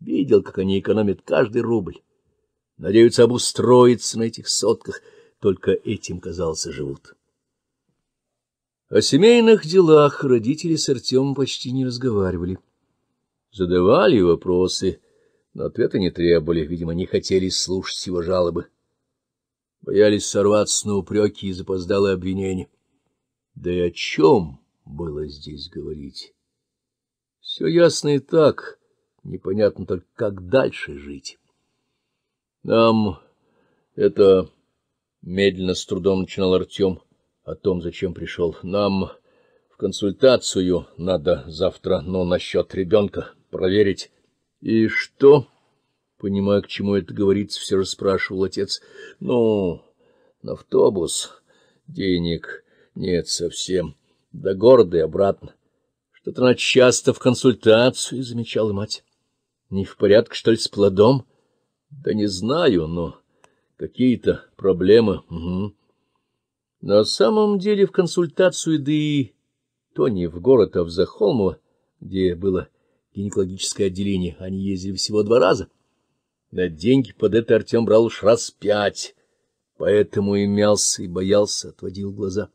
Speaker 1: Видел, как они экономят каждый рубль надеются обустроиться на этих сотках, только этим, казалось, живут. О семейных делах родители с Артемом почти не разговаривали. Задавали вопросы, но ответа не требовали, видимо, не хотели слушать его жалобы. Боялись сорваться на упреки и запоздалые обвинения. Да и о чем было здесь говорить? Все ясно и так, непонятно только, как дальше жить. Нам это... Медленно, с трудом начинал Артем о том, зачем пришел. Нам в консультацию надо завтра, но насчет ребенка проверить. И что? Понимая, к чему это говорится, все же спрашивал отец. Ну, на автобус денег нет совсем. До города обратно. Что-то она часто в консультацию, замечала мать. Не в порядке, что ли, с плодом? —— Да не знаю, но какие-то проблемы. Угу. На самом деле в консультацию, да и то не в город, а в Захолмово, где было гинекологическое отделение, они ездили всего два раза. На деньги под это Артем брал уж раз пять, поэтому и мялся, и боялся, отводил глаза.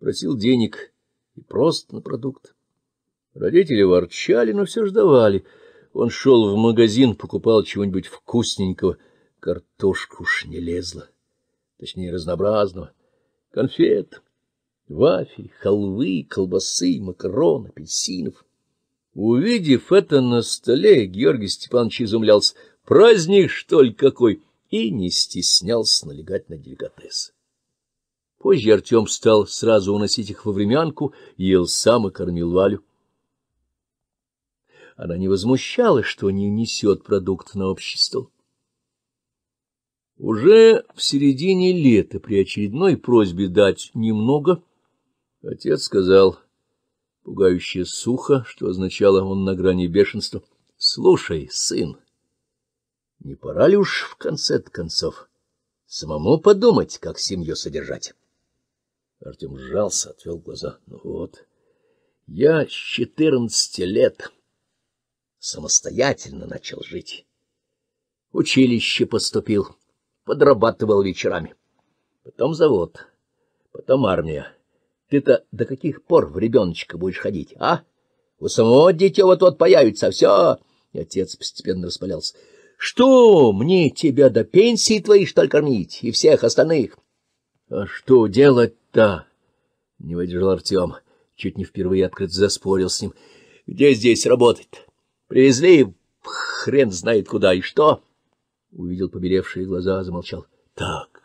Speaker 1: Просил денег и просто на продукт. Родители ворчали, но все ж давали — он шел в магазин, покупал чего-нибудь вкусненького. Картошка уж не лезла, точнее, разнообразного. Конфет, вафель, халвы, колбасы, макарон, апельсинов. Увидев это на столе, Георгий Степанович изумлялся. «Праздник, что ли, какой!» и не стеснялся налегать на деликатес. Позже Артем стал сразу уносить их во времянку, ел сам и кормил Валю. Она не возмущалась, что не несет продукт на общество. Уже в середине лета при очередной просьбе дать немного, отец сказал, пугающе сухо, что означало он на грани бешенства, «Слушай, сын, не пора ли уж в конце концов самому подумать, как семью содержать?» Артем сжался, отвел глаза. «Ну вот, я с четырнадцати лет...» самостоятельно начал жить. Училище поступил, подрабатывал вечерами. Потом завод, потом армия. Ты-то до каких пор в ребеночка будешь ходить, а? У самого дитя вот-вот появится, все... И отец постепенно распалялся. Что мне тебя до пенсии твоей, что ли, кормить, и всех остальных? А что делать-то? Не выдержал Артем. Чуть не впервые открыто заспорил с ним. Где здесь работать-то? Привезли, хрен знает куда и что. Увидел побелевшие глаза, замолчал. Так,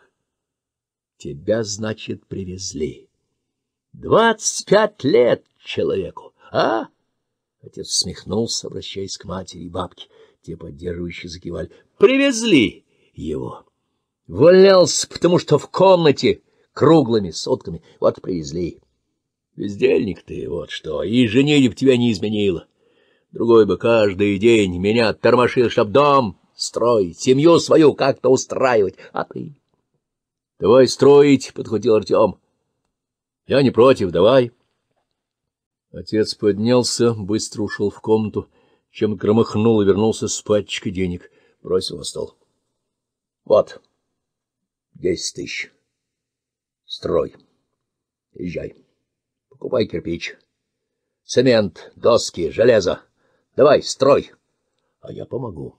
Speaker 1: тебя, значит, привезли. Двадцать пять лет человеку, а? Отец смехнулся, обращаясь к матери и бабке. Те поддерживающие закивали. Привезли его. Валялся, потому что в комнате круглыми сотками. Вот привезли. Бездельник ты, вот что, и женитьба тебя не изменила. Другой бы каждый день меня тормошил, чтоб дом строить, семью свою как-то устраивать, а ты... — Давай строить, — подхватил Артем. — Я не против, давай. Отец поднялся, быстро ушел в комнату, чем громыхнул и вернулся с пачкой денег, бросил на стол. — Вот, десять тысяч. Строй. Езжай. Покупай кирпич, цемент, доски, железо. Давай, строй, а я помогу.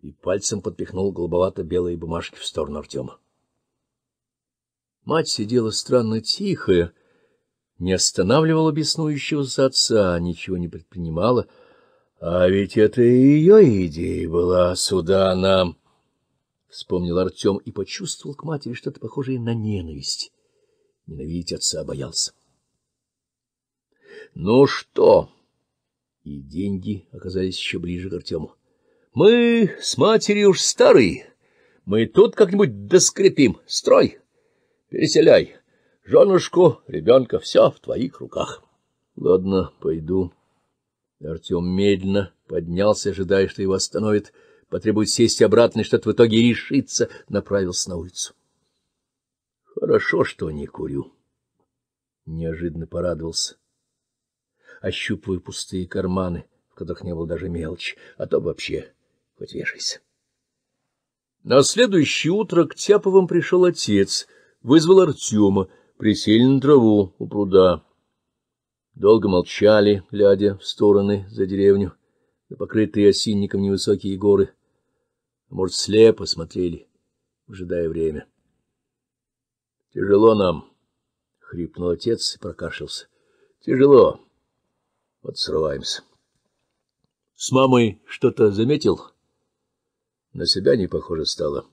Speaker 1: И пальцем подпихнул голубовато-белые бумажки в сторону Артема. Мать сидела странно тихая, не останавливала беснующегося отца, ничего не предпринимала. А ведь это ее идея была сюда нам. Вспомнил Артем и почувствовал к матери что-то похожее на ненависть. Ненавидеть отца боялся. — Ну что? И деньги оказались еще ближе к Артему. — Мы с матерью уж старые. Мы тут как-нибудь доскрепим. Строй, переселяй. Женушку, ребенка, все в твоих руках. — Ладно, пойду. Артем медленно поднялся, ожидая, что его остановит, потребует сесть обратно, и что-то в итоге решится, направился на улицу. — Хорошо, что не курю. Неожиданно порадовался ощупывая пустые карманы, в которых не было даже мелочи, а то вообще хоть вешайся. На следующее утро к Тяповым пришел отец, вызвал Артема, присели на траву у пруда. Долго молчали, глядя в стороны за деревню, на покрытые осинником невысокие горы. А, может, слепо смотрели, ожидая время. — Тяжело нам, — хрипнул отец и прокашлялся. — Тяжело. Вот срываемся. С мамой что-то заметил? На себя не похоже стало.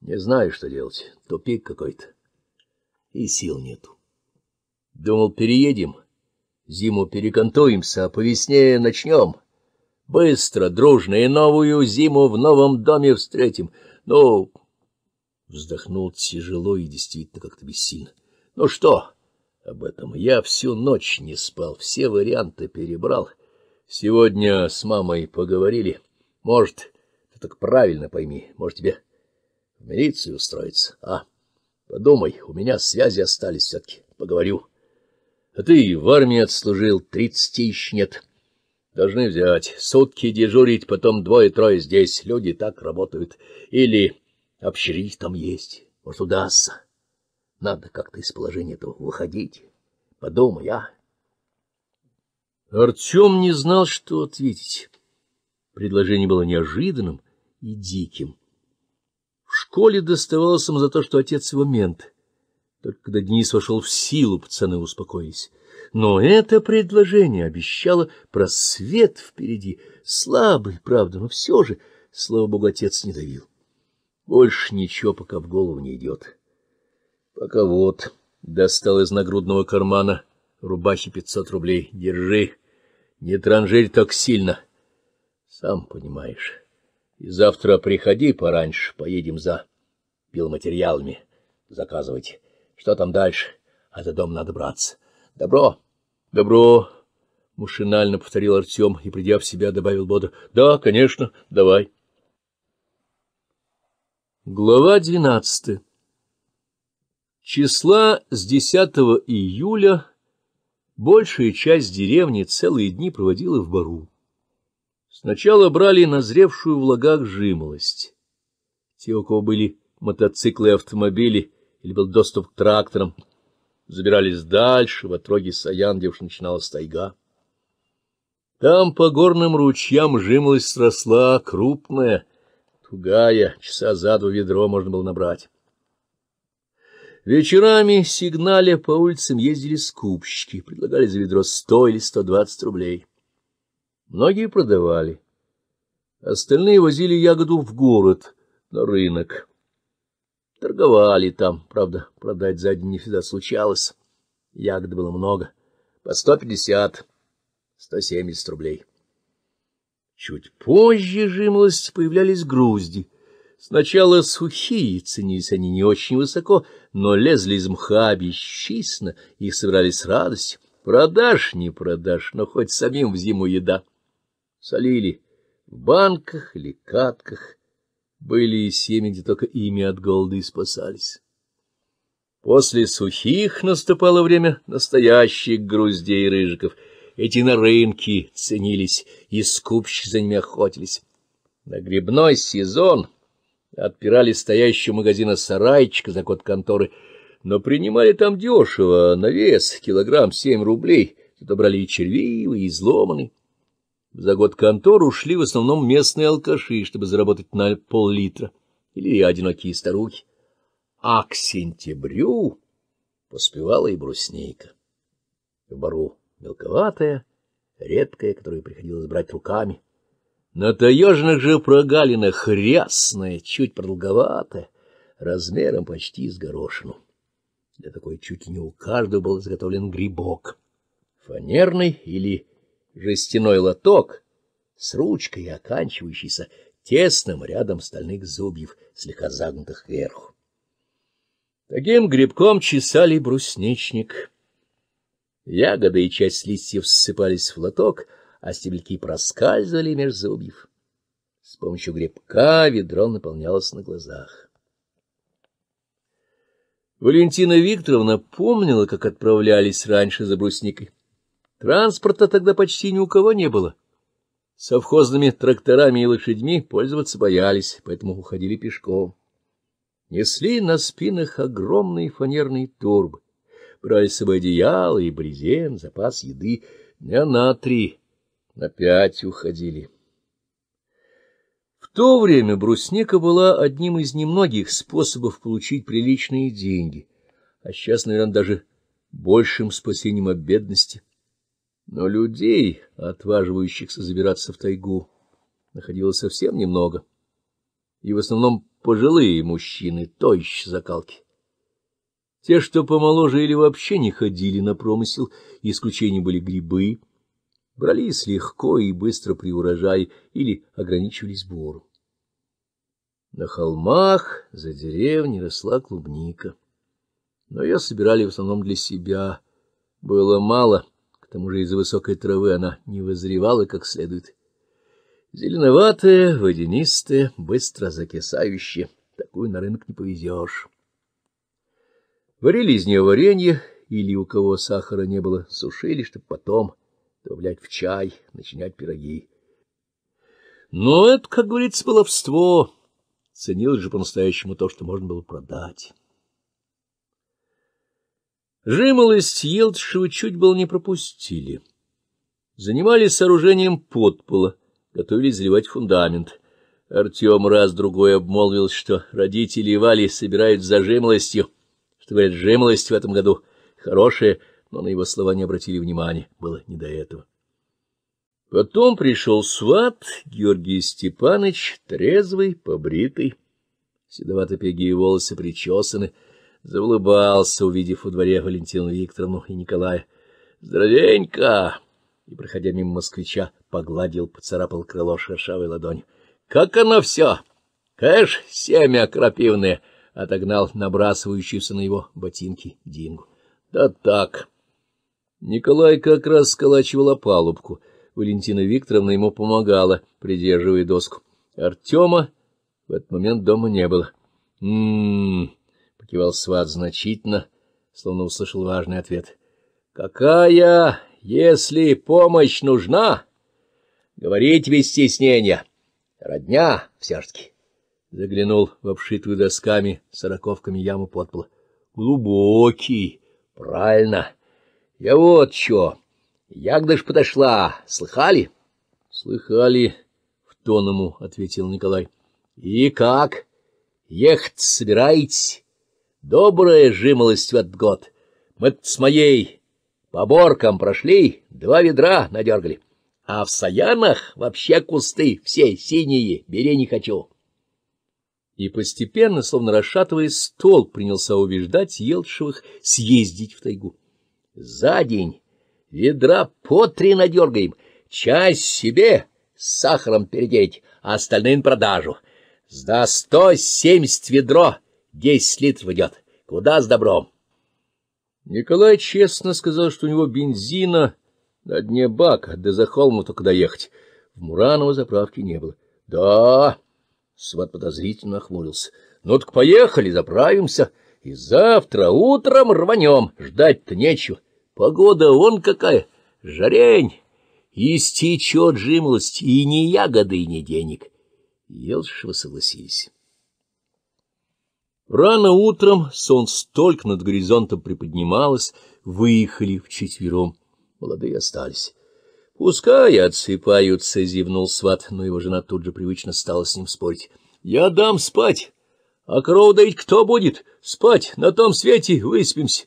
Speaker 1: Не знаю, что делать. Тупик какой-то. И сил нету. Думал, переедем. Зиму перекантуемся, а по весне начнем. Быстро, дружно, и новую зиму в новом доме встретим. Ну, вздохнул тяжело и действительно как-то бессильно. Ну что? об этом. Я всю ночь не спал, все варианты перебрал. Сегодня с мамой поговорили. Может, ты так правильно пойми, может, тебе в милицию устроиться, а? Подумай, у меня связи остались все-таки, поговорю. А ты в армии отслужил, тридцати еще нет. Должны взять, сутки дежурить, потом двое-трое здесь. Люди так работают. Или общежитие там есть, может, удастся. Надо как-то из положения этого выходить. Подумай, а? Артем не знал, что ответить. Предложение было неожиданным и диким. В школе доставалось ему за то, что отец его мент. Только когда Денис вошел в силу, пацаны успокоились. Но это предложение обещало просвет впереди. Слабый, правда, но все же, слава богу, отец не давил. Больше ничего пока в голову не идет. Пока вот достал из нагрудного кармана рубахи пятьсот рублей. Держи. Не транжирь так сильно. Сам понимаешь. И завтра приходи пораньше, поедем за пиломатериалами заказывать. Что там дальше? А за дом надо браться. Добро. Добро. Машинально повторил Артем и, придя в себя, добавил бодро. Да, конечно, давай. Глава двенадцатая числа с 10 июля большая часть деревни целые дни проводила в бару. Сначала брали назревшую в лагах жимолость. Те, у кого были мотоциклы и автомобили, или был доступ к тракторам, забирались дальше, в отроги Саян, где уж начиналась тайга. Там по горным ручьям жимолость росла крупная, тугая, часа за два ведро можно было набрать. Вечерами, сигналя, по улицам ездили скупщики, предлагали за ведро сто или сто двадцать рублей. Многие продавали. Остальные возили ягоду в город, на рынок. Торговали там, правда, продать за день не всегда случалось. Ягод было много, по сто пятьдесят, сто семьдесят рублей. Чуть позже жимолости появлялись грузди — Сначала сухие ценились они не очень высоко, но лезли из мха бесчисленно, их собирали с радостью. Продаж не продаж, но хоть самим в зиму еда. Солили в банках или катках. Были и семьи, где только ими от голода и спасались. После сухих наступало время настоящих груздей и рыжиков. Эти на рынке ценились, и скупщи за ними охотились. На грибной сезон отпирали стоящий у магазина сарайчик за код конторы, но принимали там дешево, на вес, килограмм семь рублей, зато брали и червивые, и изломанные. За год контор ушли в основном местные алкаши, чтобы заработать на пол-литра, или одинокие старухи. А к сентябрю поспевала и брусника, В бару мелковатая, редкая, которую приходилось брать руками. На таежных же прогалинах рясная, чуть продолговатая, размером почти с горошину. Для такой чуть не у каждого был изготовлен грибок. Фанерный или жестяной лоток с ручкой, оканчивающийся тесным рядом стальных зубьев, слегка загнутых вверх. Таким грибком чесали брусничник. Ягоды и часть листьев ссыпались в лоток — а стебельки проскальзывали меж зубьев. С помощью гребка ведро наполнялось на глазах. Валентина Викторовна помнила, как отправлялись раньше за брусникой. Транспорта тогда почти ни у кого не было. Совхозными тракторами и лошадьми пользоваться боялись, поэтому уходили пешком. Несли на спинах огромные фанерные торбы, брали с собой одеяло и брезент, запас еды дня на три опять уходили. В то время брусника была одним из немногих способов получить приличные деньги, а сейчас, наверное, даже большим спасением от бедности. Но людей, отваживающихся забираться в тайгу, находилось совсем немного, и в основном пожилые мужчины той еще закалки. Те, что помоложе или вообще не ходили на промысел, исключением были грибы — брались легко и быстро при урожае или ограничивались бором. На холмах за деревней росла клубника, но ее собирали в основном для себя. Было мало, к тому же из-за высокой травы она не вызревала как следует. Зеленоватая, водянистая, быстро закисающая, такую на рынок не повезешь. Варили из нее варенье, или у кого сахара не было, сушили, чтобы потом добавлять в чай, начинять пироги. Но это, как говорится, баловство. Ценилось же по-настоящему то, что можно было продать. Жимолость Елтшева чуть было не пропустили. Занимались сооружением подпола, готовились заливать фундамент. Артем раз-другой обмолвил, что родители Вали собирают за жимолостью, что, говорят, жимолость в этом году хорошая, но на его слова не обратили внимания, было не до этого. Потом пришел сват Георгий Степанович трезвый, побритый. Седовато-пегие волосы причесаны, заулыбался, увидев во дворе Валентину Викторовну и Николая. «Здоровенько!» И, проходя мимо москвича, погладил, поцарапал крыло шершавой ладонью. «Как оно все! Кэш, семя крапивное!» — отогнал набрасывающуюся на его ботинки Дингу. — Да так! Николай как раз сколачивал опалубку. Валентина Викторовна ему помогала, придерживая доску. Артема в этот момент дома не было. — М-м-м, — покивал сват значительно, словно услышал важный ответ. — Какая, если помощь нужна? — Говорить без стеснения. — Родня, все-таки. Заглянул в обшитую досками сороковками яму подпола. — Глубокий, правильно. — я вот чё. Ягода ж подошла. Слыхали? Слыхали, — в тон ему ответил Николай. И как? Ехать собираетесь? Добрая жимолость в этот год. мы с моей по прошли, два ведра надергали. А в Саянах вообще кусты, все синие, бери не хочу. И постепенно, словно расшатываясь, стол принялся убеждать Елшевых съездить в тайгу. За день ведра по три надергаем, часть себе с сахаром передеть, а остальные на продажу. За сто семьдесят ведро десять литров идет. Куда с добром? Николай честно сказал, что у него бензина на дне бака, да за холму только доехать. В Мураново заправки не было. — Да, — Сват подозрительно охмурился. — Ну так поехали, заправимся, и завтра утром рванем, ждать-то нечего. Погода вон какая, жарень, истечет жимлость, и ни ягоды, и ни денег. Елшева согласились. Рано утром солнце только над горизонтом приподнималось, выехали вчетвером. Молодые остались. — Пускай отсыпаются, — зевнул сват, но его жена тут же привычно стала с ним спорить. — Я дам спать. А коров доить кто будет? Спать на том свете выспимся.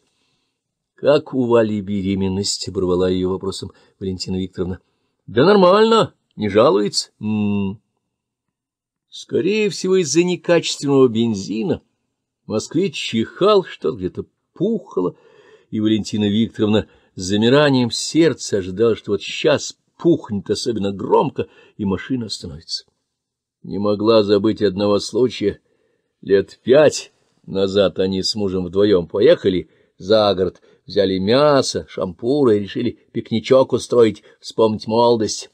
Speaker 1: Как у Вали беременность? — оборвала ее вопросом Валентина Викторовна. — Да нормально, не жалуется. М -м -м. Скорее всего, из-за некачественного бензина. Москвич чихал, что где-то пухало, и Валентина Викторовна с замиранием сердца ожидала, что вот сейчас пухнет особенно громко, и машина остановится. Не могла забыть одного случая. Лет пять назад они с мужем вдвоем поехали за город — взяли мясо, шампуры и решили пикничок устроить, вспомнить молодость.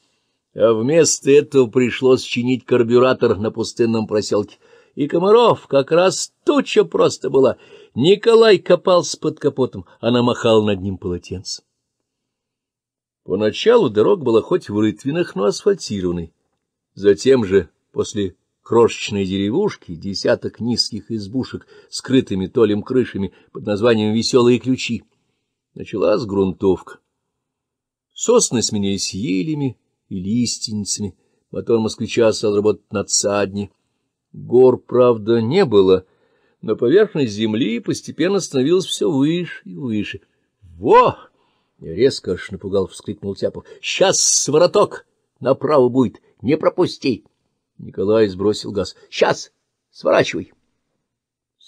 Speaker 1: А вместо этого пришлось чинить карбюратор на пустынном проселке. И комаров как раз туча просто была. Николай копался под капотом, она махала над ним полотенцем. Поначалу дорога была хоть в рытвинах, но асфальтированной. Затем же, после крошечной деревушки, десяток низких избушек, скрытыми толем крышами под названием «Веселые ключи», Началась грунтовка. Сосны сменились елями и лиственницами. Мотор москвича стал работать на цадне. Гор, правда, не было, но поверхность земли постепенно становилась все выше и выше. «Во!» — резко аж напугал, вскрикнул Тяпов. «Сейчас свороток! Направо будет! Не пропусти!» Николай сбросил газ. «Сейчас! Сворачивай!»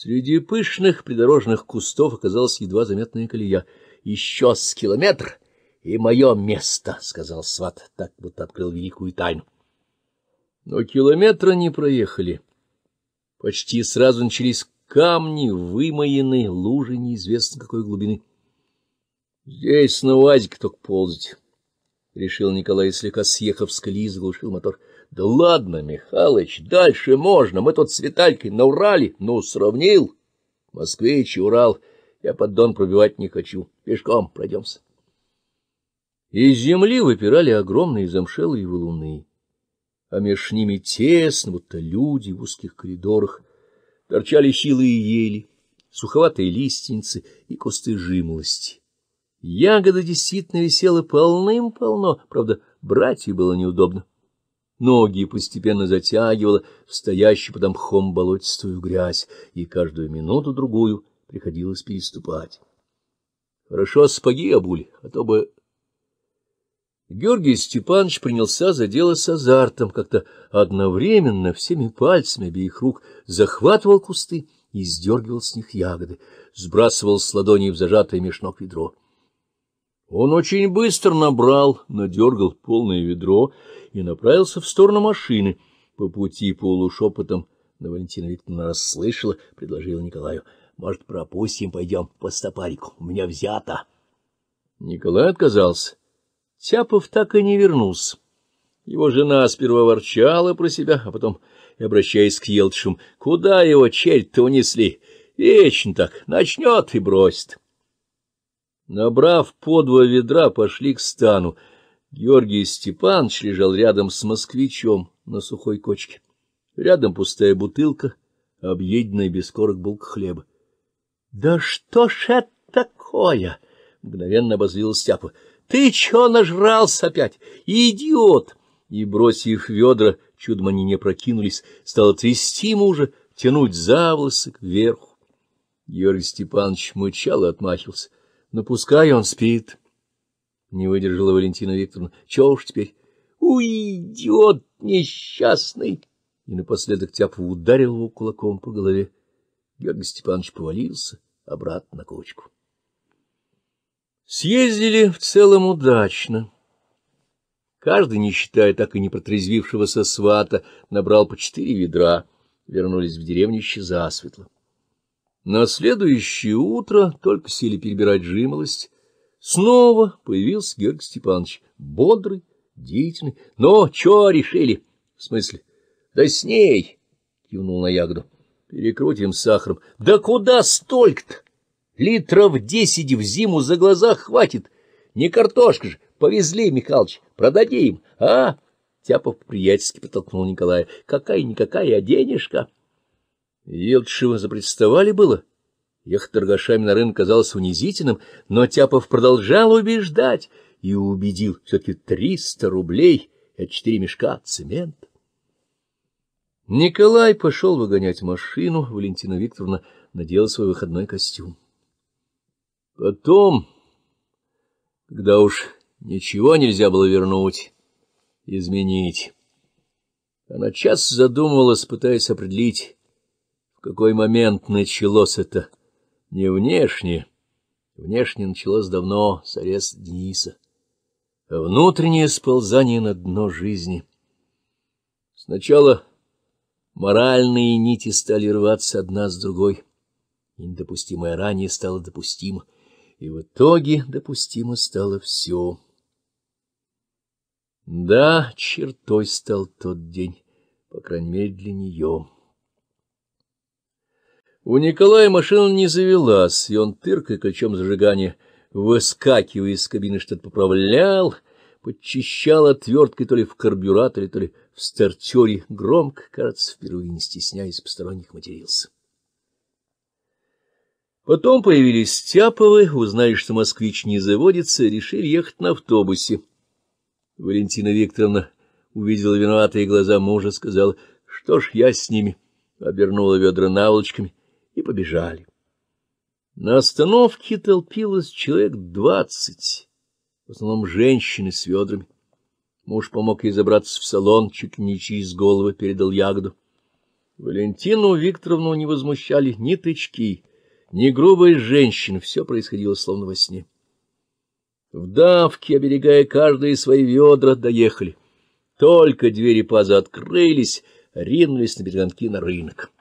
Speaker 1: Среди пышных придорожных кустов оказалась едва заметная колея. — Еще с километр и мое место, — сказал сват, так будто открыл великую тайну. Но километра не проехали. Почти сразу начались камни, вымоены, лужи неизвестно какой глубины. — Здесь на УАЗике только ползать, — решил Николай, слегка съехав с колеи, заглушил мотор. —— Да ладно, Михалыч, дальше можно. Мы тут с Виталькой на Урале. Ну, сравнил. Москвич и Урал. Я поддон пробивать не хочу. Пешком пройдемся. Из земли выпирали огромные замшелые валуны, а меж ними тесно, будто люди в узких коридорах. Торчали хилые ели, суховатые листницы и кусты жимолости. Ягода действительно висела полным-полно, правда, брать было неудобно ноги постепенно затягивало в стоящую под мхом болотистую грязь, и каждую минуту-другую приходилось переступать. Хорошо спаги обули, а то бы... Георгий Степанович принялся за дело с азартом, как-то одновременно всеми пальцами обеих рук захватывал кусты и сдергивал с них ягоды, сбрасывал с ладоней в зажатое мешнок ведро. Он очень быстро набрал, надергал полное ведро и направился в сторону машины. По пути полушепотом но Валентина Викторовна расслышала, предложила Николаю. — Может, пропустим, пойдем по стопарику, у меня взято. Николай отказался. Тяпов так и не вернулся. Его жена сперва ворчала про себя, а потом, обращаясь к Елтшам, куда его черт-то унесли? Вечно так, начнет и бросит. Набрав по два ведра, пошли к стану. Георгий Степанович лежал рядом с москвичом на сухой кочке. Рядом пустая бутылка, объеденная без корок булка хлеба. — Да что ж это такое? — мгновенно обозлил Стяпа. — Ты чё нажрался опять? Идиот! И, бросив ведра, чудом они не прокинулись, стало трясти мужа, тянуть за волосы кверху. Георгий Степанович мычал и отмахивался. — но «Ну пускай он спит. Не выдержала Валентина Викторовна. Чего уж теперь? Уйдет несчастный! И напоследок Тяпов ударил его кулаком по голове. Георгий Степанович повалился обратно на кочку. Съездили в целом удачно. Каждый, не считая так и не протрезвившегося свата, набрал по четыре ведра. Вернулись в деревню еще засветло. На следующее утро только сели перебирать жимолость. Снова появился Георг Степанович, бодрый, деятельный. «Ну, — Но чё решили? — В смысле? — Да с ней! — кивнул на ягоду. — Перекрутим сахаром. — Да куда столько-то? Литров десять в зиму за глаза хватит. Не картошка же. Повезли, Михалыч, продадим, а? Тяпов приятельски подтолкнул Николая. — Какая-никакая денежка! — Елтшева запредставали было. Ехать торгашами на рынок казалось унизительным, но Тяпов продолжал убеждать и убедил все-таки триста рублей от четыре мешка цемент. Николай пошел выгонять машину, Валентина Викторовна надела свой выходной костюм. Потом, когда уж ничего нельзя было вернуть, изменить, она час задумывалась, пытаясь определить, какой момент началось это? Не внешне. Внешне началось давно с ареста Дениса. внутреннее сползание на дно жизни. Сначала моральные нити стали рваться одна с другой. И недопустимое ранее стало допустимо. И в итоге допустимо стало все. Да, чертой стал тот день, по крайней мере для нее. У Николая машина не завелась, и он, тыркой ключом зажигания, выскакивая из кабины, что-то поправлял, подчищал отверткой то ли в карбюраторе, то ли в стартере, громко, кажется, впервые не стесняясь посторонних матерился. Потом появились Тяповы, узнали, что москвич не заводится, решили ехать на автобусе. Валентина Викторовна увидела виноватые глаза мужа, сказала, что ж я с ними, обернула ведра наволочками — и побежали. На остановке толпилось человек двадцать, в основном женщины с ведрами. Муж помог ей забраться в салончик, не через головы передал ягоду. Валентину Викторовну не возмущали ни тычки, ни грубые женщины, все происходило словно во сне. В давке, оберегая каждые свои ведра, доехали. Только двери паза открылись, ринулись на берегонки на рынок.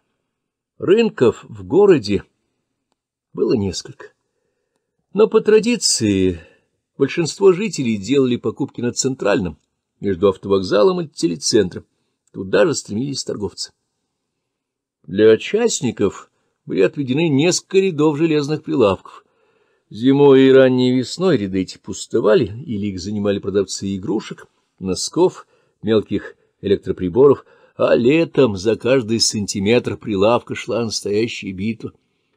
Speaker 1: Рынков в городе было несколько. Но по традиции большинство жителей делали покупки на Центральном, между автовокзалом и телецентром. Туда же стремились торговцы. Для частников были отведены несколько рядов железных прилавков. Зимой и ранней весной ряды эти пустовали, или их занимали продавцы игрушек, носков, мелких электроприборов — а летом за каждый сантиметр прилавка шла настоящая битва.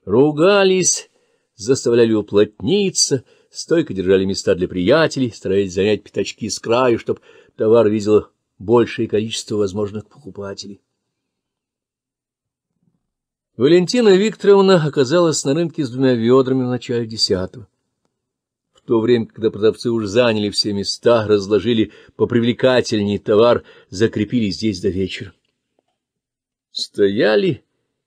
Speaker 1: Ругались, заставляли уплотниться, стойко держали места для приятелей, старались занять пятачки с краю, чтобы товар видело большее количество возможных покупателей. Валентина Викторовна оказалась на рынке с двумя ведрами в начале десятого то время, когда продавцы уже заняли все места, разложили попривлекательней товар, закрепили здесь до вечера. Стояли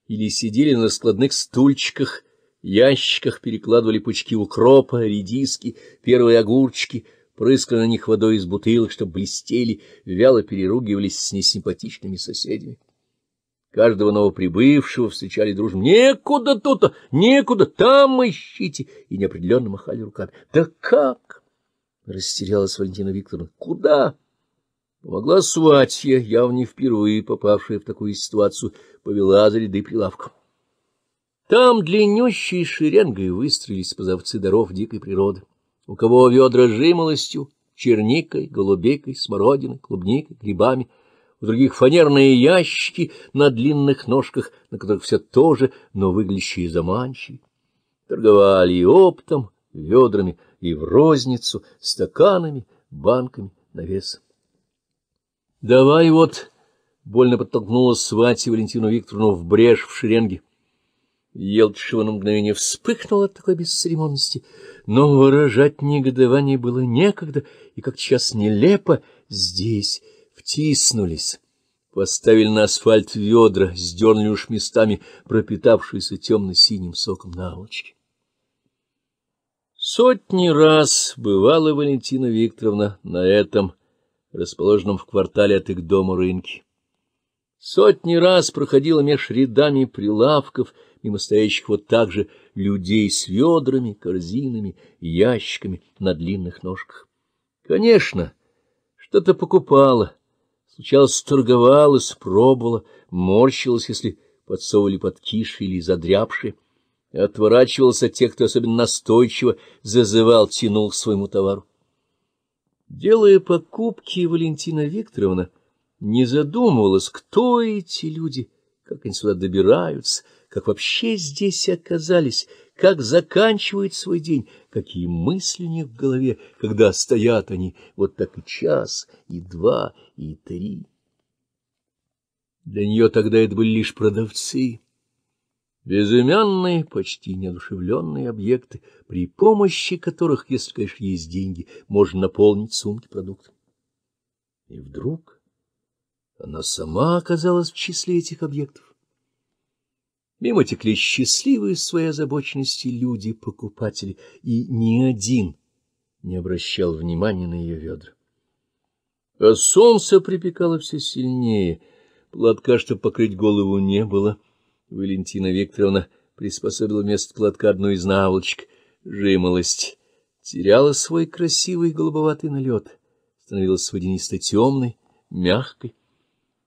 Speaker 1: или сидели на складных стульчиках, ящиках перекладывали пучки укропа, редиски, первые огурчики, прыскали на них водой из бутылок, чтобы блестели, вяло переругивались с несимпатичными соседями. Каждого новоприбывшего встречали дружно. Некуда тут некуда, там ищите! И неопределенно махали руками. Да как? Растерялась Валентина Викторовна. Куда? Помогла сватья, явно не впервые попавшая в такую ситуацию, повела за ряды прилавка. Там длиннющей шеренгой выстроились позовцы даров дикой природы. У кого ведра жимолостью, черникой, голубикой, смородиной, клубникой, грибами, у других фанерные ящики на длинных ножках, на которых все тоже, но выглядящие заманчивее. Торговали и оптом, ведрами, и в розницу, стаканами, банками, навесом. — Давай вот! — больно подтолкнула свать Валентину Викторовну в брешь в шеренге. Елтшева на мгновение вспыхнула от такой бесцеремонности, но выражать негодование было некогда, и как сейчас нелепо здесь — втиснулись, поставили на асфальт ведра, сдернули уж местами пропитавшиеся темно-синим соком наволочки. Сотни раз бывала Валентина Викторовна на этом, расположенном в квартале от их дома рынке. Сотни раз проходила меж рядами прилавков, мимо стоящих вот так же людей с ведрами, корзинами, ящиками на длинных ножках. Конечно, что-то покупала, Случалось, торговалась, пробовала, морщилась, если подсовывали киши или задрябшие, отворачивалась от тех, кто особенно настойчиво зазывал, тянул к своему товару. Делая покупки, Валентина Викторовна не задумывалась, кто эти люди, как они сюда добираются, как вообще здесь оказались, как заканчивает свой день, какие мысли у них в голове, когда стоят они вот так и час, и два, и три. Для нее тогда это были лишь продавцы, безымянные, почти неодушевленные объекты, при помощи которых, если, конечно, есть деньги, можно наполнить сумки продуктом. И вдруг она сама оказалась в числе этих объектов. Мимо текли счастливые своей озабоченности люди-покупатели, и ни один не обращал внимания на ее ведра. А солнце припекало все сильнее, платка, чтобы покрыть голову, не было. Валентина Викторовна приспособила вместо платка одну из наволочек. Жимолость теряла свой красивый голубоватый налет, становилась водянисто-темной, мягкой.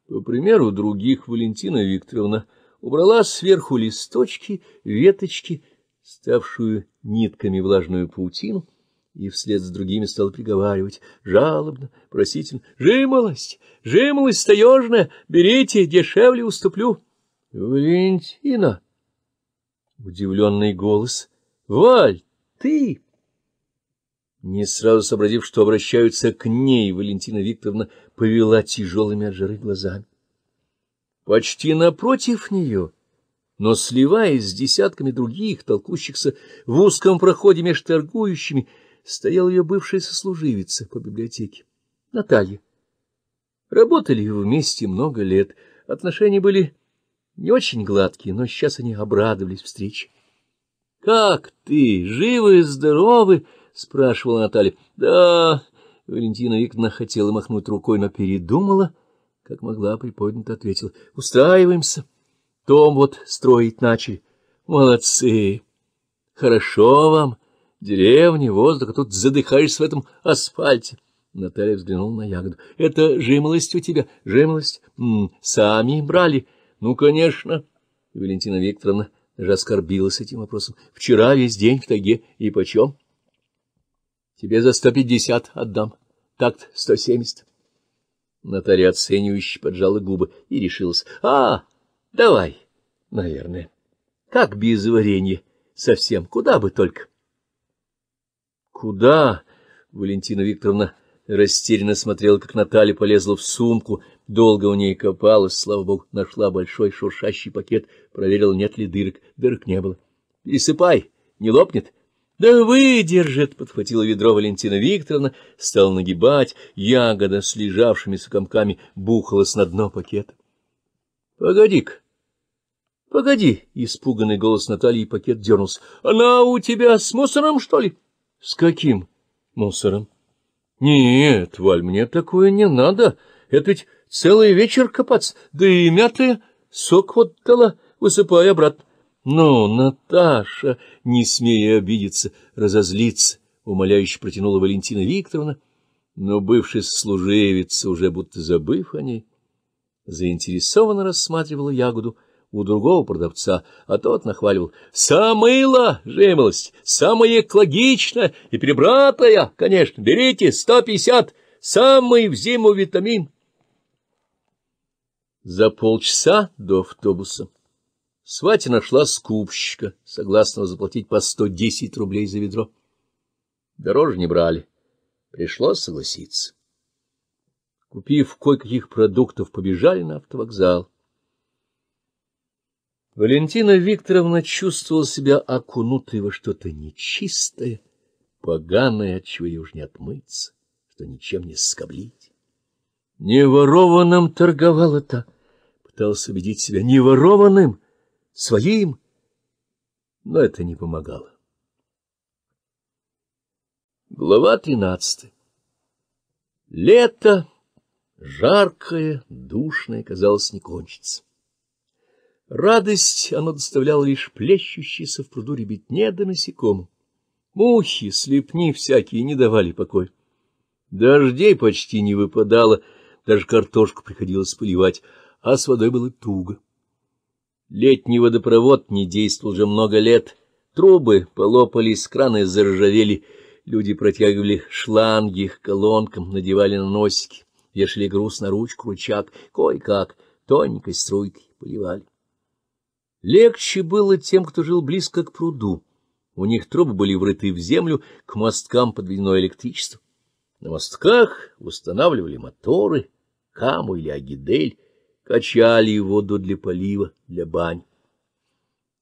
Speaker 1: По примеру других, Валентина Викторовна — убрала сверху листочки, веточки, ставшую нитками влажную паутину, и вслед за другими стала приговаривать жалобно, просительно. — Жимолость! Жимолость таежная! Берите, дешевле уступлю! — Валентина! Удивленный голос. — Валь, ты! Не сразу сообразив, что обращаются к ней, Валентина Викторовна повела тяжелыми от жары глазами почти напротив нее, но сливаясь с десятками других, толкущихся в узком проходе между торгующими, стояла ее бывшая сослуживица по библиотеке, Наталья. Работали вместе много лет, отношения были не очень гладкие, но сейчас они обрадовались встрече. — Как ты? Живы, здоровы? — спрашивала Наталья. — Да, Валентина Викторовна хотела махнуть рукой, но передумала — как могла приподнято ответила. — Устраиваемся. Том вот строить начали. Молодцы. Хорошо вам. Деревни воздух, а тут задыхаешься в этом асфальте. Наталья взглянула на ягоду. — Это жимолость у тебя, жимолость. М -м, сами брали. — Ну, конечно. Валентина Викторовна даже оскорбилась этим вопросом. — Вчера весь день в таге. И почем? — Тебе за сто пятьдесят отдам. Так-то сто семьдесят. Наталья оценивающе поджала губы и решилась. — А, давай, наверное. Как без варенья? Совсем. Куда бы только. — Куда? — Валентина Викторовна растерянно смотрела, как Наталья полезла в сумку. Долго у ней копалась, слава богу, нашла большой шуршащий пакет, проверила, нет ли дырок. Дырок не было. — Пересыпай, не лопнет. — да выдержит, — подхватила ведро Валентина Викторовна, стала нагибать, ягода с лежавшимися комками бухалась на дно пакета. — Погоди-ка, погоди, — испуганный голос Натальи пакет дернулся. — Она у тебя с мусором, что ли? — С каким мусором? — Нет, Валь, мне такое не надо. Это ведь целый вечер копаться, да и мятая сок вот дала, высыпай обратно. Но Наташа, не смея обидеться, разозлиться, умоляюще протянула Валентина Викторовна, но бывшая служивец, уже будто забыв о ней, заинтересованно рассматривала ягоду у другого продавца, а тот нахваливал «Самыла жимолость, самая экологичная и перебратая, конечно, берите, сто пятьдесят, самый в зиму витамин». За полчаса до автобуса. Свати нашла скупщика, согласного заплатить по сто десять рублей за ведро. Дороже не брали. Пришлось согласиться. Купив кое-каких продуктов, побежали на автовокзал. Валентина Викторовна чувствовала себя окунутой во что-то нечистое, поганое, от чего ей уж не отмыться, что ничем не скоблить. Неворованным торговала-то, пыталась убедить себя неворованным — своим, но это не помогало. Глава тринадцатая. Лето жаркое, душное, казалось, не кончится. Радость оно доставляло лишь плещущейся в пруду ребятне да насекомых: Мухи, слепни всякие не давали покоя. Дождей почти не выпадало, даже картошку приходилось поливать, а с водой было туго. Летний водопровод не действовал уже много лет. Трубы полопались, краны заржавели. Люди протягивали шланги к колонкам, надевали на носики, вешали груз на ручку, рычаг, кое-как, тоненькой струйкой поливали. Легче было тем, кто жил близко к пруду. У них трубы были врыты в землю, к мосткам подведено электричество. На мостках устанавливали моторы, каму или агидель, качали воду для полива, для бань.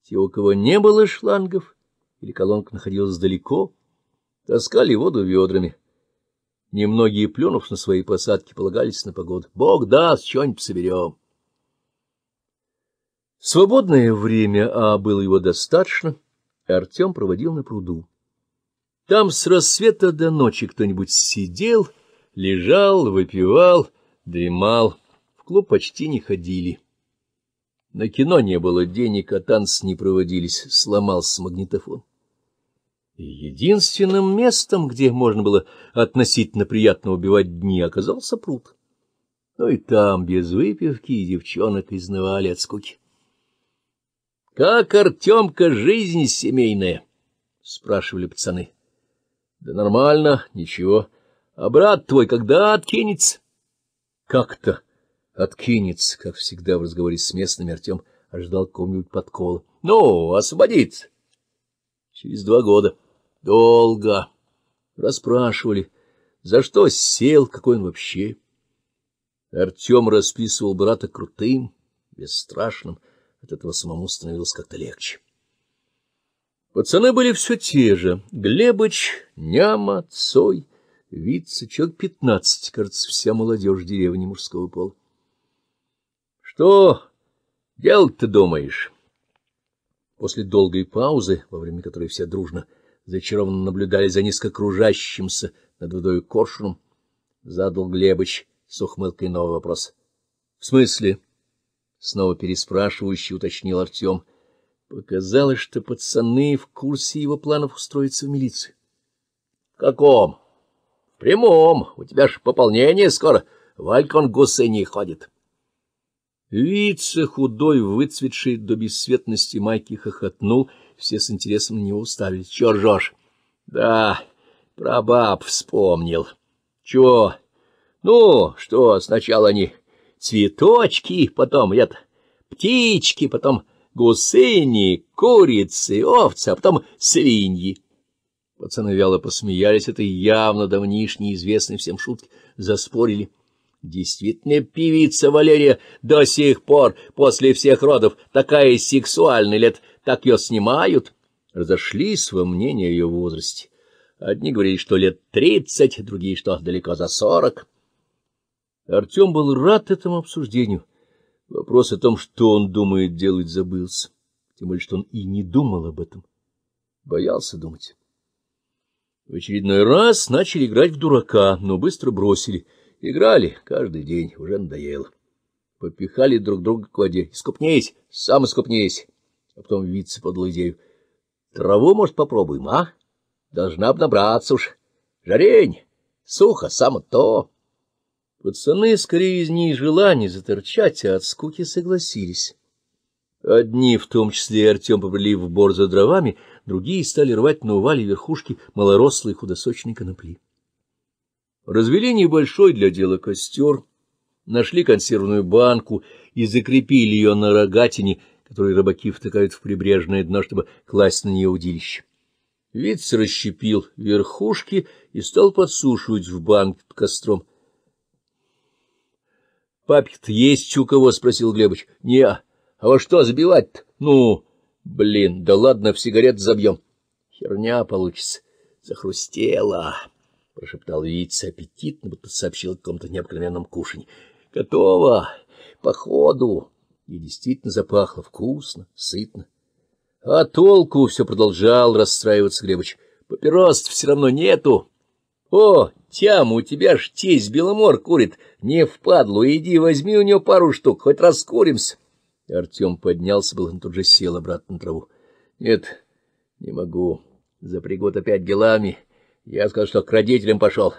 Speaker 1: Те, у кого не было шлангов, или колонка находилась далеко, таскали воду ведрами. Немногие, плюнув на свои посадки, полагались на погоду. Бог даст, что-нибудь соберем. Свободное время, а было его достаточно, Артем проводил на пруду. Там с рассвета до ночи кто-нибудь сидел, лежал, выпивал, дремал клуб почти не ходили. На кино не было денег, а танцы не проводились, сломался магнитофон. И единственным местом, где можно было относительно приятно убивать дни, оказался пруд. Ну и там без выпивки и девчонок изнывали от скуки. — Как, Артемка, жизнь семейная? — спрашивали пацаны. — Да нормально, ничего. А брат твой когда откинется? — Как-то. Откинется, как всегда в разговоре с местным Артем, ожидал какого-нибудь подкола. — Ну, освободиться Через два года. Долго. Распрашивали, за что сел, какой он вообще. Артем расписывал брата крутым, бесстрашным. От этого самому становилось как-то легче. Пацаны были все те же. Глебыч, Няма, Цой, Вица, человек пятнадцать, кажется, вся молодежь деревни мужского пола. Что делать ты думаешь? После долгой паузы, во время которой все дружно зачарованно наблюдали за низко кружащимся над водой коршуном, задал Глебыч с ухмылкой новый вопрос. — В смысле? — снова переспрашивающий уточнил Артем. Показалось, что пацаны в курсе его планов устроиться в милицию. — каком? — В прямом. У тебя ж пополнение скоро. Валькон гусы не ходит. — Вице худой, выцветший до бесцветности майки, хохотнул, все с интересом на него уставились. — Чего ржешь? — Да, про баб вспомнил. — Чего? — Ну, что, сначала они цветочки, потом это, птички, потом гусыни, курицы, овцы, а потом свиньи. Пацаны вяло посмеялись, это явно давнишние известные всем шутки, заспорили. — Действительно, певица Валерия до сих пор, после всех родов, такая сексуальная лет, так ее снимают. Разошлись во мнении о ее возрасте. Одни говорили, что лет тридцать, другие, что далеко за сорок. Артем был рад этому обсуждению. Вопрос о том, что он думает делать, забылся. Тем более, что он и не думал об этом. Боялся думать. В очередной раз начали играть в дурака, но быстро бросили — Играли каждый день, уже надоело. Попихали друг друга к воде. Искупнись, сам искупнись. А потом виться под лузею. Траву, может, попробуем, а? Должна б набраться уж. Жарень, сухо, само то. Пацаны скорее из ней желаний заторчать, а от скуки согласились. Одни, в том числе и Артем, побрели в бор за дровами, другие стали рвать на увале верхушки малорослой худосочной конопли. Развели небольшой для дела костер, нашли консервную банку и закрепили ее на рогатине, которую рыбаки втыкают в прибрежное дно, чтобы класть на нее удилище. Виц расщепил верхушки и стал подсушивать в банке под костром. — есть у кого? — спросил Глебыч. — Не, а во что забивать-то? Ну, блин, да ладно, в сигарет забьем. Херня получится. Захрустела прошептал яйца аппетитно, будто сообщил о каком-то необыкновенном кушанье. — Готово! походу И действительно запахло вкусно, сытно. А толку все продолжал расстраиваться Глебыч. — Папирос все равно нету. — О, Тям, у тебя ж тесть Беломор курит. Не впадлу, иди возьми у него пару штук, хоть раскуримся. Артем поднялся был, он тут же сел обратно на траву. — Нет, не могу. За пригод опять делами. — я сказал, что к родителям пошел,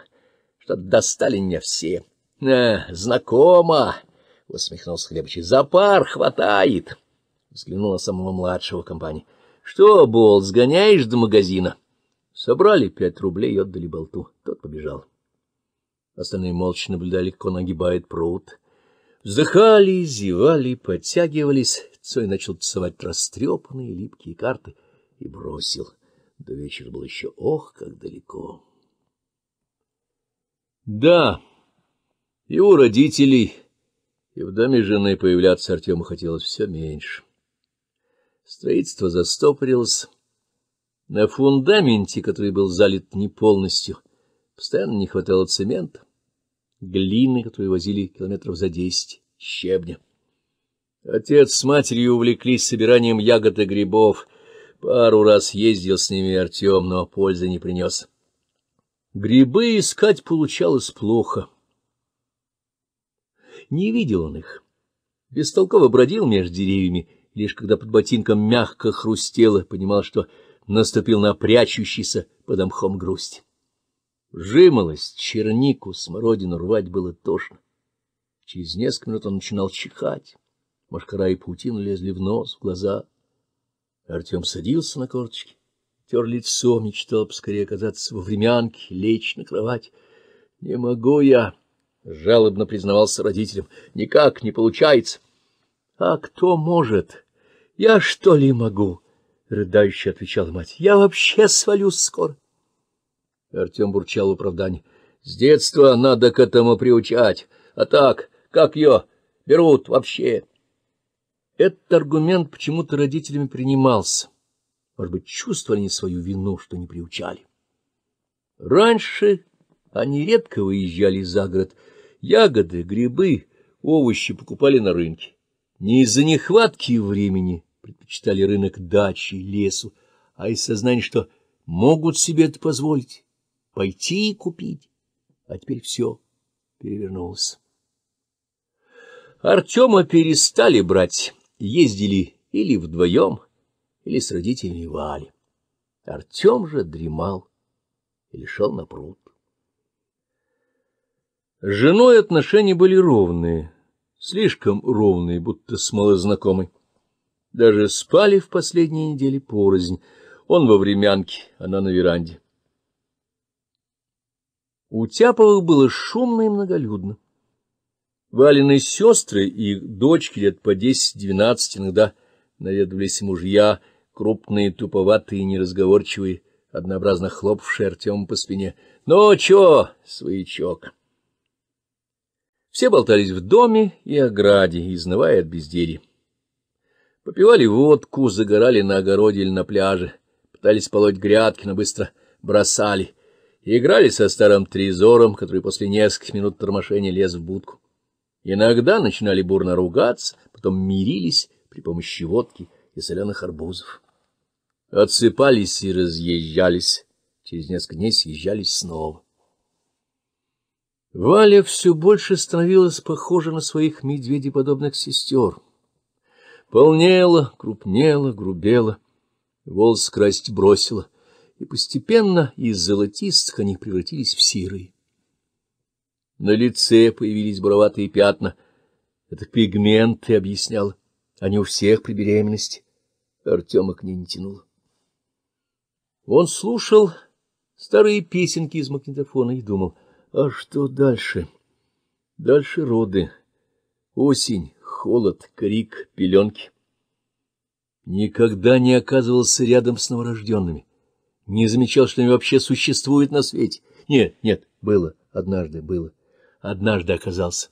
Speaker 1: что достали меня все. — А, знакомо! — усмехнулся Хлебчик. — За пар хватает! — взглянула самого младшего компании. — Что, Бол, сгоняешь до магазина? Собрали пять рублей и отдали болту. Тот побежал. Остальные молча наблюдали, как он огибает пруд. Вздыхали, зевали, подтягивались. Цой начал тасовать растрепанные липкие карты и бросил — до вечера было еще ох, как далеко. Да, и у родителей, и в доме жены появляться Артему хотелось все меньше. Строительство застопорилось. На фундаменте, который был залит не полностью, постоянно не хватало цемента, глины, которую возили километров за десять, щебня. Отец с матерью увлеклись собиранием ягод и грибов, Пару раз ездил с ними Артем, но пользы не принес. Грибы искать получалось плохо. Не видел он их. Бестолково бродил между деревьями, лишь когда под ботинком мягко хрустело, понимал, что наступил на прячущийся под мхом грусть. Жимолость, чернику, смородину рвать было тошно. Через несколько минут он начинал чихать. Машкара и паутина лезли в нос, в глаза — Артем садился на корточки, тер лицо, мечтал поскорее оказаться во времянке, лечь на кровать. — Не могу я, — жалобно признавался родителям, — никак не получается. — А кто может? Я что ли могу? — рыдающе отвечала мать. — Я вообще свалюсь скоро. Артем бурчал оправдание. — С детства надо к этому приучать, а так, как ее берут вообще... Этот аргумент почему-то родителями принимался. Может быть, чувствовали они свою вину, что не приучали. Раньше они редко выезжали за город. Ягоды, грибы, овощи покупали на рынке. Не из-за нехватки времени предпочитали рынок дачи, лесу, а из сознания, что могут себе это позволить, пойти и купить. А теперь все перевернулось. Артема перестали брать ездили или вдвоем, или с родителями Вали. Артем же дремал или шел на пруд. С женой отношения были ровные, слишком ровные, будто с малознакомой. Даже спали в последние недели порознь. Он во времянке, она на веранде. У Тяповых было шумно и многолюдно. Валины сестры и дочки лет по десять-двенадцать иногда наведывались мужья, крупные, туповатые, неразговорчивые, однообразно хлопавшие Артема по спине. «Ну, чё, своячок?» Все болтались в доме и ограде, изнывая от безделья. Попивали водку, загорали на огороде или на пляже, пытались полоть грядки, но быстро бросали. И играли со старым тризором, который после нескольких минут тормошения лез в будку. Иногда начинали бурно ругаться, потом мирились при помощи водки и соленых арбузов. Отсыпались и разъезжались. Через несколько дней съезжались снова. Валя все больше становилась похожа на своих медведеподобных сестер. Полнела, крупнела, грубела, волос красть бросила, и постепенно из золотистых они превратились в серые. На лице появились буроватые пятна. Это пигменты, — объяснял. Они у всех при беременности. Артема к ней не тянул. Он слушал старые песенки из магнитофона и думал, а что дальше? Дальше роды. Осень, холод, крик, пеленки. Никогда не оказывался рядом с новорожденными. Не замечал, что они вообще существуют на свете. Нет, нет, было, однажды было однажды оказался.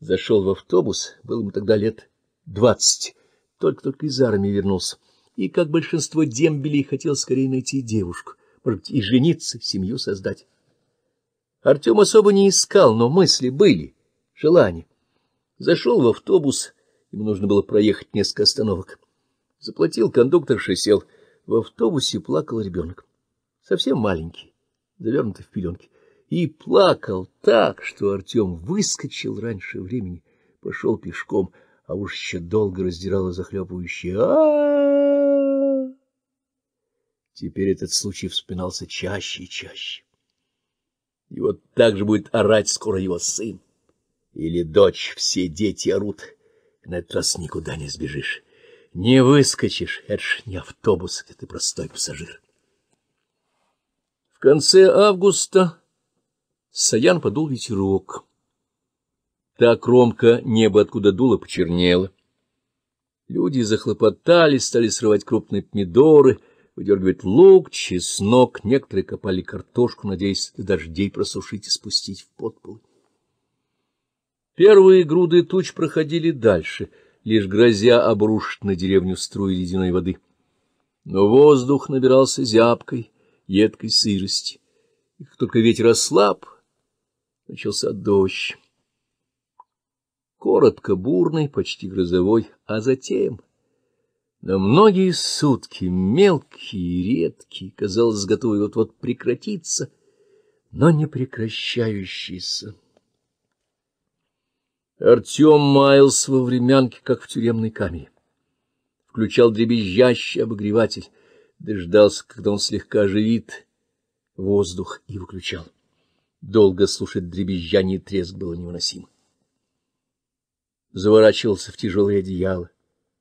Speaker 1: Зашел в автобус, был ему тогда лет двадцать, только-только из армии вернулся, и, как большинство дембелей, хотел скорее найти девушку, может быть, и жениться, семью создать. Артем особо не искал, но мысли были, желания. Зашел в автобус, ему нужно было проехать несколько остановок. Заплатил кондуктор, сел. В автобусе плакал ребенок, совсем маленький, завернутый в пеленки и плакал так, что Артем выскочил раньше времени, пошел пешком, а уж еще долго раздирало захлепывающее а Теперь этот случай вспоминался чаще и чаще. И вот так же будет орать скоро его сын или дочь, все дети орут. На этот раз никуда не сбежишь. Не выскочишь, это ж не автобус, это ты простой пассажир. В конце августа Саян подул ветерок. Та кромка неба, откуда дуло, почернела. Люди захлопотали, стали срывать крупные помидоры, выдергивать лук, чеснок. Некоторые копали картошку, надеясь дождей просушить и спустить в подполы. Первые груды туч проходили дальше, лишь грозя обрушить на деревню струи ледяной воды. Но воздух набирался зябкой, едкой сырости. И как только ветер ослаб, Начался дождь. Коротко бурный, почти грозовой, а затем... На многие сутки, мелкий и редкий, казалось, готовый вот-вот прекратиться, но не прекращающийся. Артем маялся во времянке, как в тюремной камере. Включал дребезжащий обогреватель, дождался, когда он слегка оживит воздух, и выключал. Долго слушать дребезжание и треск было невыносимо. Заворачивался в тяжелое одеяло,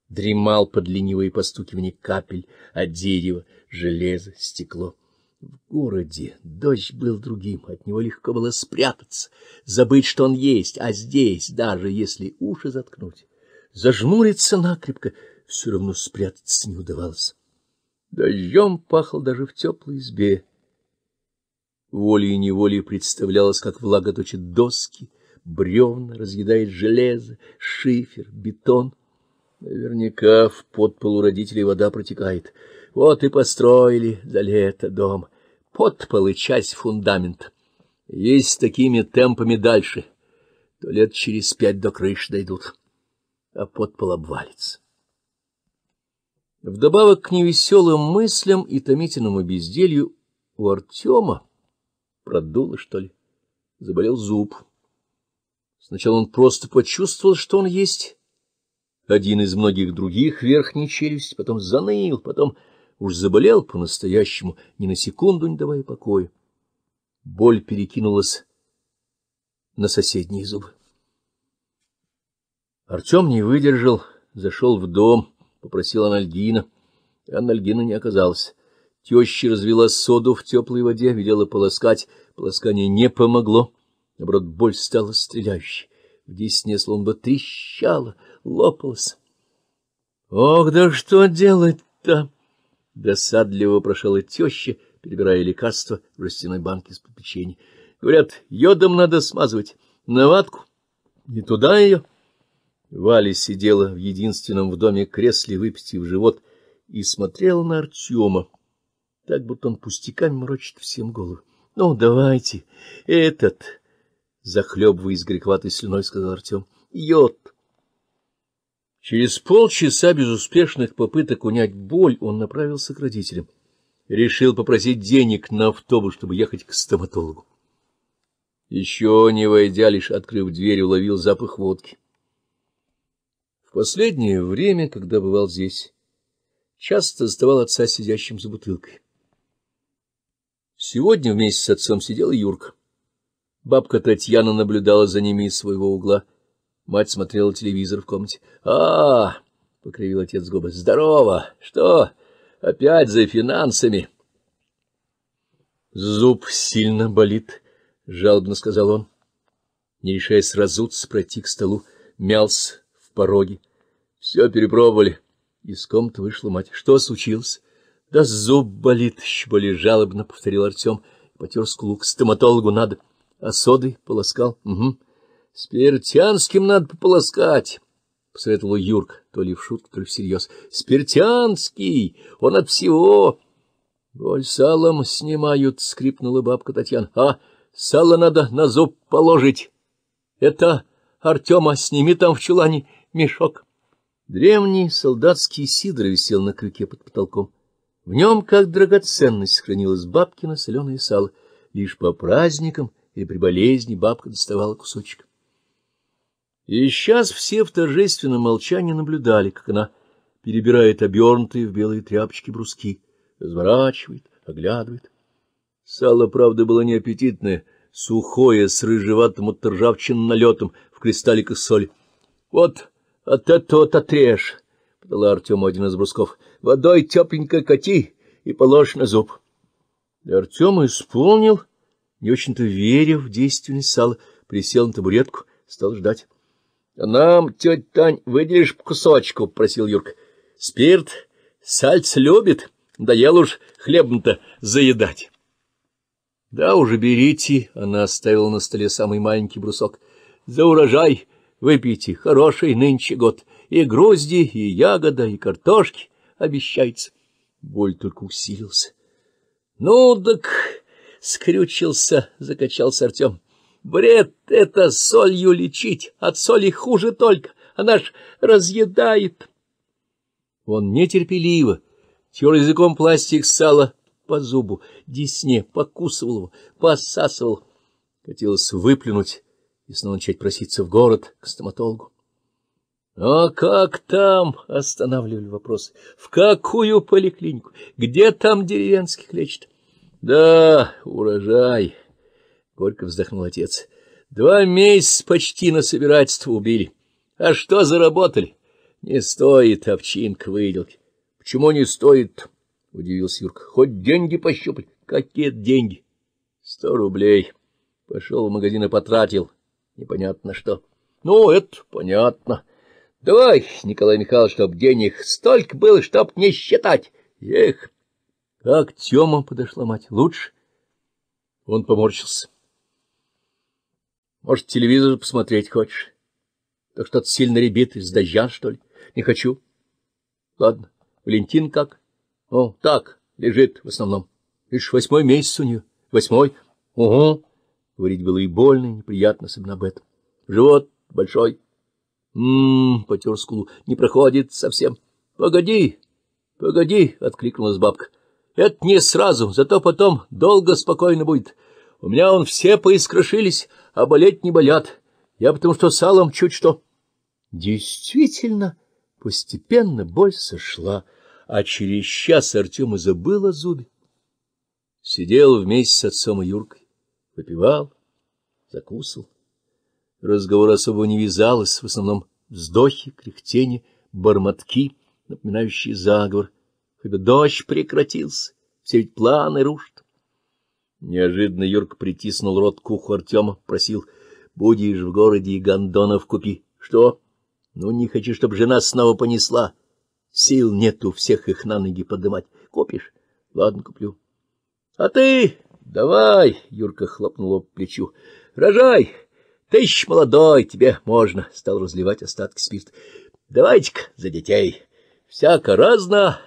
Speaker 1: дремал под ленивые постукивания капель от дерева, железо, стекло. В городе дождь был другим, от него легко было спрятаться, забыть, что он есть, а здесь, даже если уши заткнуть, зажмуриться накрепко, все равно спрятаться не удавалось. Дождем пахло даже в теплой избе волей-неволей представлялось, как влага точит доски, бревна, разъедает железо, шифер, бетон. Наверняка в подполу родителей вода протекает. Вот и построили за лето дом. Подполы, часть фундамента. Есть с такими темпами дальше, то лет через пять до крыши дойдут, а подпол обвалится. Вдобавок к невеселым мыслям и томительному безделью у Артема Продуло, что ли? Заболел зуб. Сначала он просто почувствовал, что он есть. Один из многих других верхней челюсти, потом заныл, потом уж заболел по-настоящему, ни на секунду не давая покоя. Боль перекинулась на соседние зубы. Артем не выдержал, зашел в дом, попросил Анальгина, и Анальгина не оказалась. Теща развела соду в теплой воде, велела полоскать. Полоскание не помогло. Наоборот, боль стала стреляющей. В десне словно бы трещала, лопалась. «Ох, да что делать-то?» Досадливо прошла теща, перебирая лекарства в растяной банке с попечения. «Говорят, йодом надо смазывать. На ватку. Не туда ее». Валя сидела в единственном в доме кресле, выпитив живот, и смотрела на Артема так будто он пустяками морочит всем голову. — Ну, давайте, этот, — захлебываясь грековатой слюной, сказал Артем, — йод. Через полчаса безуспешных попыток унять боль он направился к родителям. Решил попросить денег на автобус, чтобы ехать к стоматологу. Еще не войдя, лишь открыв дверь, уловил запах водки. В последнее время, когда бывал здесь, часто заставал отца сидящим за бутылкой. Сегодня вместе с отцом сидел Юрка. Бабка Татьяна наблюдала за ними из своего угла. Мать смотрела телевизор в комнате. а, -а, -а покривил отец губы. — Здорово! Что? Опять за финансами? — Зуб сильно болит, — жалобно сказал он. Не решаясь разуться, пройти к столу, мялся в пороге. Все перепробовали. Из комнаты вышла мать. — Что случилось? — Да зуб болит, — более жалобно повторил Артем. Потер скулу, к стоматологу надо. А содой полоскал. — Угу. — Спиртянским надо пополоскать, — посоветовал Юрк, то ли в шутку, то ли всерьез. — Спиртянский! Он от всего! — Боль салом снимают, — скрипнула бабка Татьяна. — А, сало надо на зуб положить. Это Артема сними там в чулане мешок. Древний солдатский сидр висел на крюке под потолком. В нем, как драгоценность, хранилось бабкино соленое сало. Лишь по праздникам или при болезни бабка доставала кусочек. И сейчас все в торжественном молчании наблюдали, как она перебирает обернутые в белые тряпочки бруски, разворачивает, оглядывает. Сало, правда, было неаппетитное, сухое, с рыжеватым от ржавчин налетом в кристалликах соль. Вот от этого отрежь! — подала Артему один из брусков водой тепленько коти и положь на зуб. И Артем исполнил, не очень-то веря в действенность сала, присел на табуретку, стал ждать. — А нам, тетя Тань, выделишь кусочку? — просил Юрк. Спирт сальц любит, доел уж хлебом-то заедать. — Да уже берите, — она оставила на столе самый маленький брусок. — За урожай выпейте, хороший нынче год, и грузди, и ягода, и картошки обещается. Боль только усилился. — Ну, так... — скрючился, закачался Артем. — Бред это солью лечить, от соли хуже только, она ж разъедает. Он нетерпеливо тер языком пластик сала по зубу, десне, покусывал его, посасывал. Хотелось выплюнуть и снова начать проситься в город к стоматологу. А как там? — останавливали вопросы. — В какую поликлинику? Где там деревенских лечат? — Да, урожай, — горько вздохнул отец. — Два месяца почти на собирательство убили. А что заработали? Не стоит овчинка выделки. — Почему не стоит? — удивился Юрка. — Хоть деньги пощупать. — Какие деньги? — Сто рублей. Пошел в магазин и потратил. Непонятно что. — Ну, это понятно. — Давай, Николай Михайлович, чтоб денег столько было, чтоб не считать. Эх, как Тёма подошла мать, лучше. Он поморщился. Может, телевизор посмотреть хочешь? Так что-то сильно ребит, из дождя, что ли? Не хочу. Ладно, Валентин как? О, так, лежит в основном. Лишь восьмой месяц у нее. Восьмой? Угу. Говорить было и больно, и неприятно, особенно об этом. Живот большой. «М-м-м», потер скулу, — «не проходит совсем». «Погоди, погоди», — откликнулась бабка. «Это не сразу, зато потом долго спокойно будет. У меня он все поискрошились, а болеть не болят. Я потому что салом чуть что». Действительно, постепенно боль сошла, а через час Артем и забыл о зубе. Сидел вместе с отцом и Юркой, выпивал, закусывал. Разговор особо не вязалось, в основном вздохи, кряхтения, бормотки, напоминающие заговор. Когда дождь прекратился, все ведь планы рушат. Неожиданно Юрка притиснул рот к уху Артема, просил, «Будешь в городе и гондонов купи». «Что? Ну, не хочу, чтобы жена снова понесла. Сил нету всех их на ноги поднимать. Купишь? Ладно, куплю». «А ты давай!» — Юрка хлопнула по плечу. «Рожай!» Ты еще молодой, тебе можно, — стал разливать остатки спирта. — Давайте-ка за детей. Всяко разно,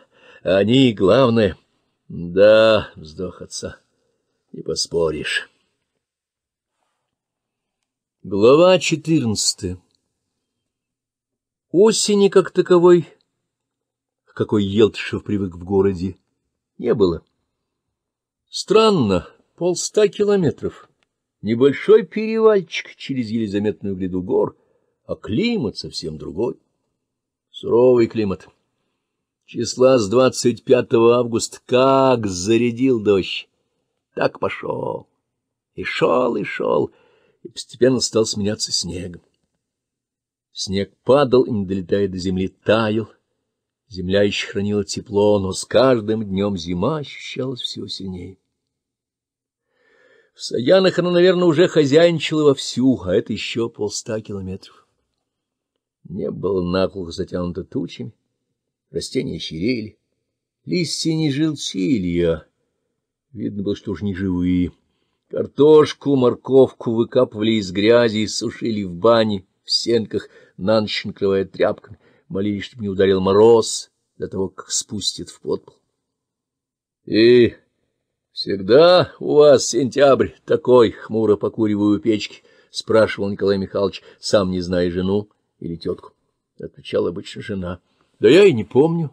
Speaker 1: а они главное. — Да, — вздох отца, — не поспоришь. Глава четырнадцатая Осени как таковой, какой Елтышев привык в городе, не было. Странно, полста километров небольшой перевальчик через еле заметную гряду гор, а климат совсем другой. Суровый климат. Числа с 25 августа как зарядил дождь, так пошел. И шел, и шел, и постепенно стал сменяться снегом. Снег падал и, не долетая до земли, таял. Земля еще хранила тепло, но с каждым днем зима ощущалась все сильнее. В Саянах она, наверное, уже хозяйничала вовсю, а это еще полста километров. Не было наглухо затянуто тучами, растения щерели, листья не желтили, а видно было, что уж не живые. Картошку, морковку выкапывали из грязи, и сушили в бане, в сенках, на ночь накрывая тряпками, молились, чтобы не ударил мороз до того, как спустит в подпол. И Всегда у вас сентябрь такой, хмуро покуриваю у печки, спрашивал Николай Михайлович, сам не зная жену или тетку. Отвечала обычно жена. Да я и не помню.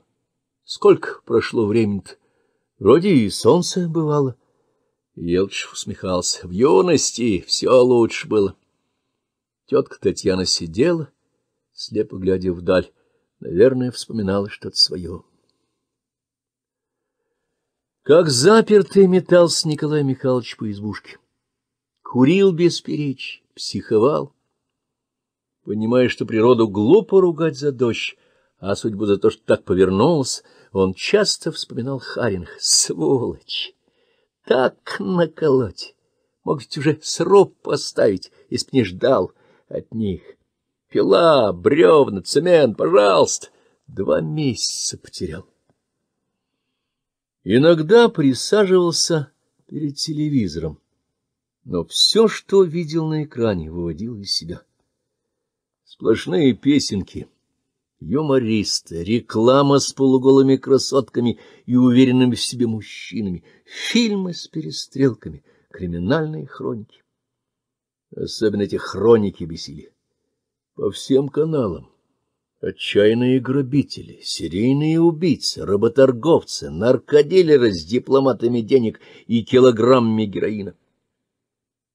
Speaker 1: Сколько прошло времени-то? Вроде и солнце бывало. Елчев усмехался. В юности все лучше было. Тетка Татьяна сидела, слепо глядя вдаль. Наверное, вспоминала что-то свое. Как запертый метался Николай Михайлович по избушке. Курил без перечь, психовал. Понимая, что природу глупо ругать за дождь, а судьбу за то, что так повернулся, он часто вспоминал Харинг. Сволочь! Так наколоть! Мог ведь уже сруб поставить, если б не ждал от них. Пила, бревна, цемент, пожалуйста! Два месяца потерял. Иногда присаживался перед телевизором, но все, что видел на экране, выводил из себя. Сплошные песенки, юмористы, реклама с полуголыми красотками и уверенными в себе мужчинами, фильмы с перестрелками, криминальные хроники. Особенно эти хроники бесили. По всем каналам. Отчаянные грабители, серийные убийцы, работорговцы, наркодилеры с дипломатами денег и килограммами героина.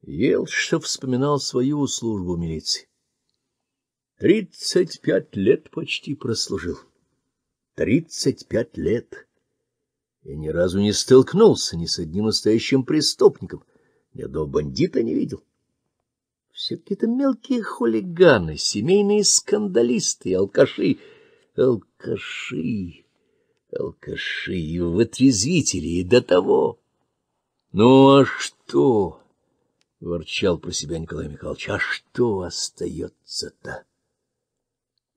Speaker 1: Елша вспоминал свою службу милиции. Тридцать пять лет почти прослужил. Тридцать пять лет. Я ни разу не столкнулся ни с одним настоящим преступником, ни одного бандита не видел. Все какие-то мелкие хулиганы, семейные скандалисты, алкаши, алкаши, алкаши и вытрезвители, и до того. Ну а что? — ворчал про себя Николай Михайлович. — А что остается-то?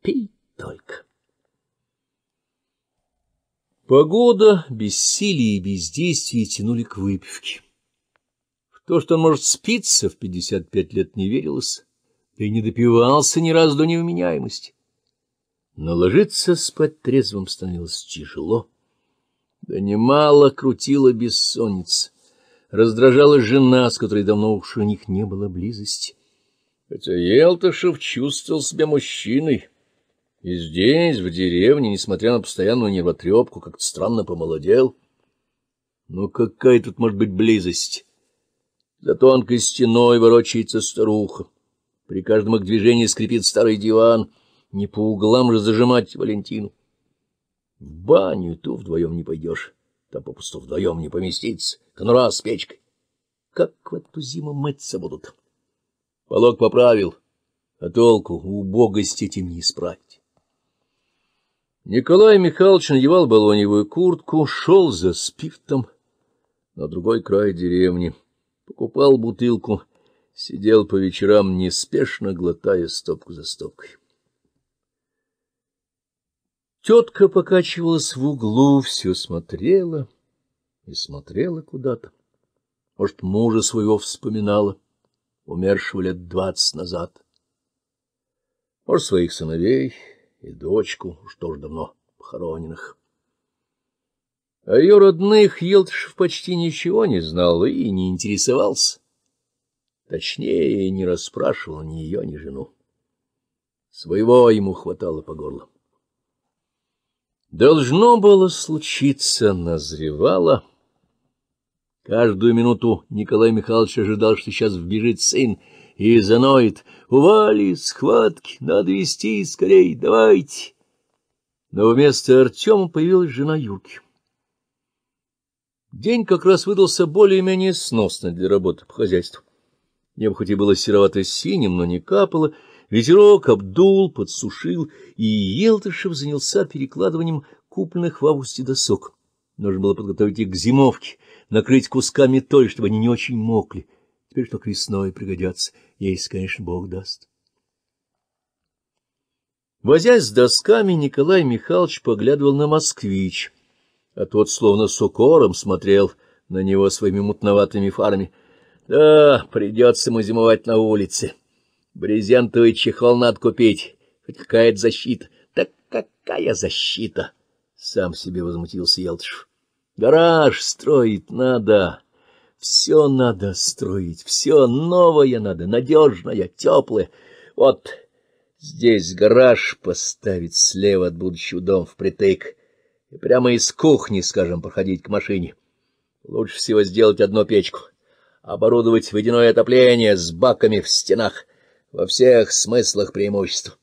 Speaker 1: Пей только. Погода, бессилие и бездействие тянули к выпивке. То, что он может спиться в пятьдесят пять лет, не верилось, да и не допивался ни разу до невменяемости. Но ложиться спать трезвым становилось тяжело. Да немало крутила бессонница. Раздражала жена, с которой давно уж у них не было близости. Хотя Елтышев чувствовал себя мужчиной. И здесь, в деревне, несмотря на постоянную нервотрепку, как-то странно помолодел. Ну какая тут может быть близость? За тонкой стеной ворочается старуха. При каждом их движении скрипит старый диван. Не по углам же зажимать Валентину. В баню ту вдвоем не пойдешь. Там попусту вдвоем не поместиться. Конура с печкой. Как в эту зиму мыться будут? Полок поправил. А толку убогость этим не исправить. Николай Михайлович надевал балоневую куртку, шел за спиртом на другой край деревни покупал бутылку, сидел по вечерам, неспешно глотая стопку за стопкой. Тетка покачивалась в углу, все смотрела и смотрела куда-то. Может, мужа своего вспоминала, умершего лет двадцать назад. Может, своих сыновей и дочку, что ж давно похороненных. О ее родных Елтышев почти ничего не знал и не интересовался. Точнее, не расспрашивал ни ее, ни жену. Своего ему хватало по горло. Должно было случиться, назревало. Каждую минуту Николай Михайлович ожидал, что сейчас вбежит сын и заноет. «Ували, схватки, надо вести скорей, давайте!» Но вместо Артема появилась жена Юрки. День как раз выдался более-менее сносно для работы по хозяйству. Небо хоть и было серовато-синим, но не капало, ветерок обдул, подсушил, и Елтышев занялся перекладыванием купленных в августе досок. Нужно было подготовить их к зимовке, накрыть кусками той, чтобы они не очень мокли. Теперь что к весной пригодятся, если, конечно, Бог даст. Возясь с досками, Николай Михайлович поглядывал на москвич — а тот словно с укором смотрел на него своими мутноватыми фарами. Да, придется ему зимовать на улице. Брезентовый чехол надо купить. Хоть какая-то защита. Да какая защита? Сам себе возмутился Елтышев. Гараж строить надо. Все надо строить. Все новое надо. Надежное, теплое. Вот здесь гараж поставить слева от будущего дом впритык и прямо из кухни, скажем, проходить к машине. Лучше всего сделать одну печку, оборудовать водяное отопление с баками в стенах, во всех смыслах преимуществ.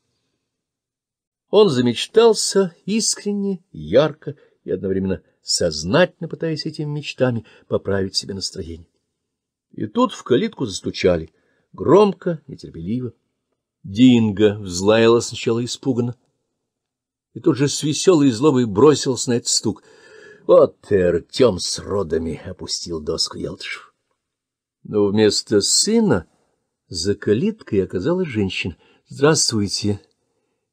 Speaker 1: Он замечтался искренне, ярко и одновременно сознательно пытаясь этими мечтами поправить себе настроение. И тут в калитку застучали, громко, нетерпеливо. Динго взлаяла сначала испуганно, и тут же с веселой злобой бросился на этот стук. Вот и Артем с родами опустил доску Елтышев. Но вместо сына за калиткой оказалась женщина. — Здравствуйте,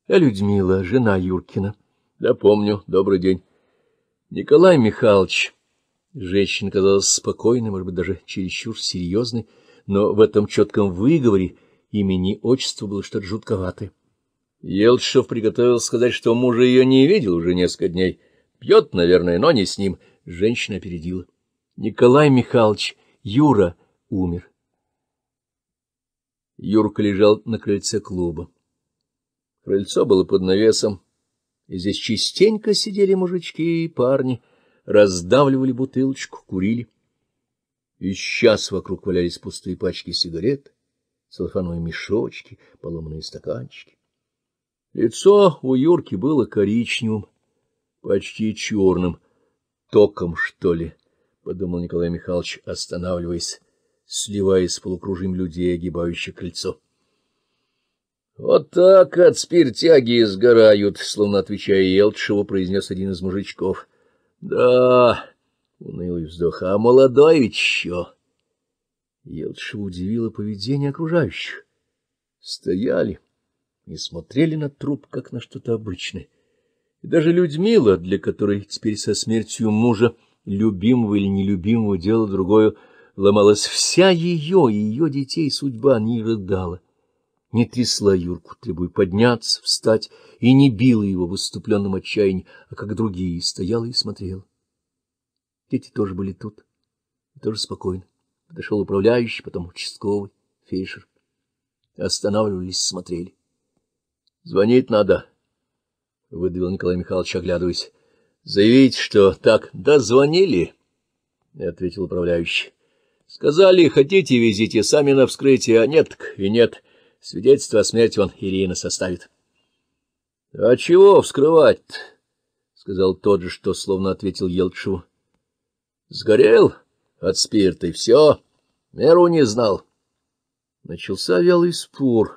Speaker 1: я Людмила, жена Юркина. — Да, помню, добрый день. — Николай Михайлович. Женщина казалась спокойной, может быть, даже чересчур серьезной, но в этом четком выговоре имени отчества было что-то жутковатое. Елчев приготовил сказать, что мужа ее не видел уже несколько дней. Пьет, наверное, но не с ним. Женщина опередила. Николай Михайлович, Юра умер. Юрка лежал на крыльце клуба. Крыльцо было под навесом, и здесь частенько сидели мужички и парни, раздавливали бутылочку, курили. И сейчас вокруг валялись пустые пачки сигарет, целлофановые мешочки, поломанные стаканчики. Лицо у Юрки было коричневым, почти черным, током, что ли, — подумал Николай Михайлович, останавливаясь, сливаясь с полукружием людей, огибающих кольцо. Вот так от спиртяги сгорают, — словно отвечая Елтшеву, произнес один из мужичков. — Да, — унылый вздох, — а молодой еще. Елтшева удивило поведение окружающих. Стояли. — не смотрели на труп, как на что-то обычное. И даже Людмила, для которой теперь со смертью мужа, любимого или нелюбимого, дело другое, ломалась вся ее и ее детей судьба, не рыдала, не трясла Юрку, требуя подняться, встать, и не била его в выступленном отчаянии, а как другие, стояла и смотрела. Дети тоже были тут, и тоже спокойно. Подошел управляющий, потом участковый, Фейшер. Останавливались, смотрели. Звонить надо, — выдавил Николай Михайлович, оглядываясь. — Заявить, что так дозвонили, — ответил управляющий. — Сказали, хотите, везите сами на вскрытие, а нет и нет. Свидетельство о смерти он Ирина составит. — А чего вскрывать -то? сказал тот же, что словно ответил Елчеву. — Сгорел от спирта, и все. Меру не знал. Начался вялый спор. —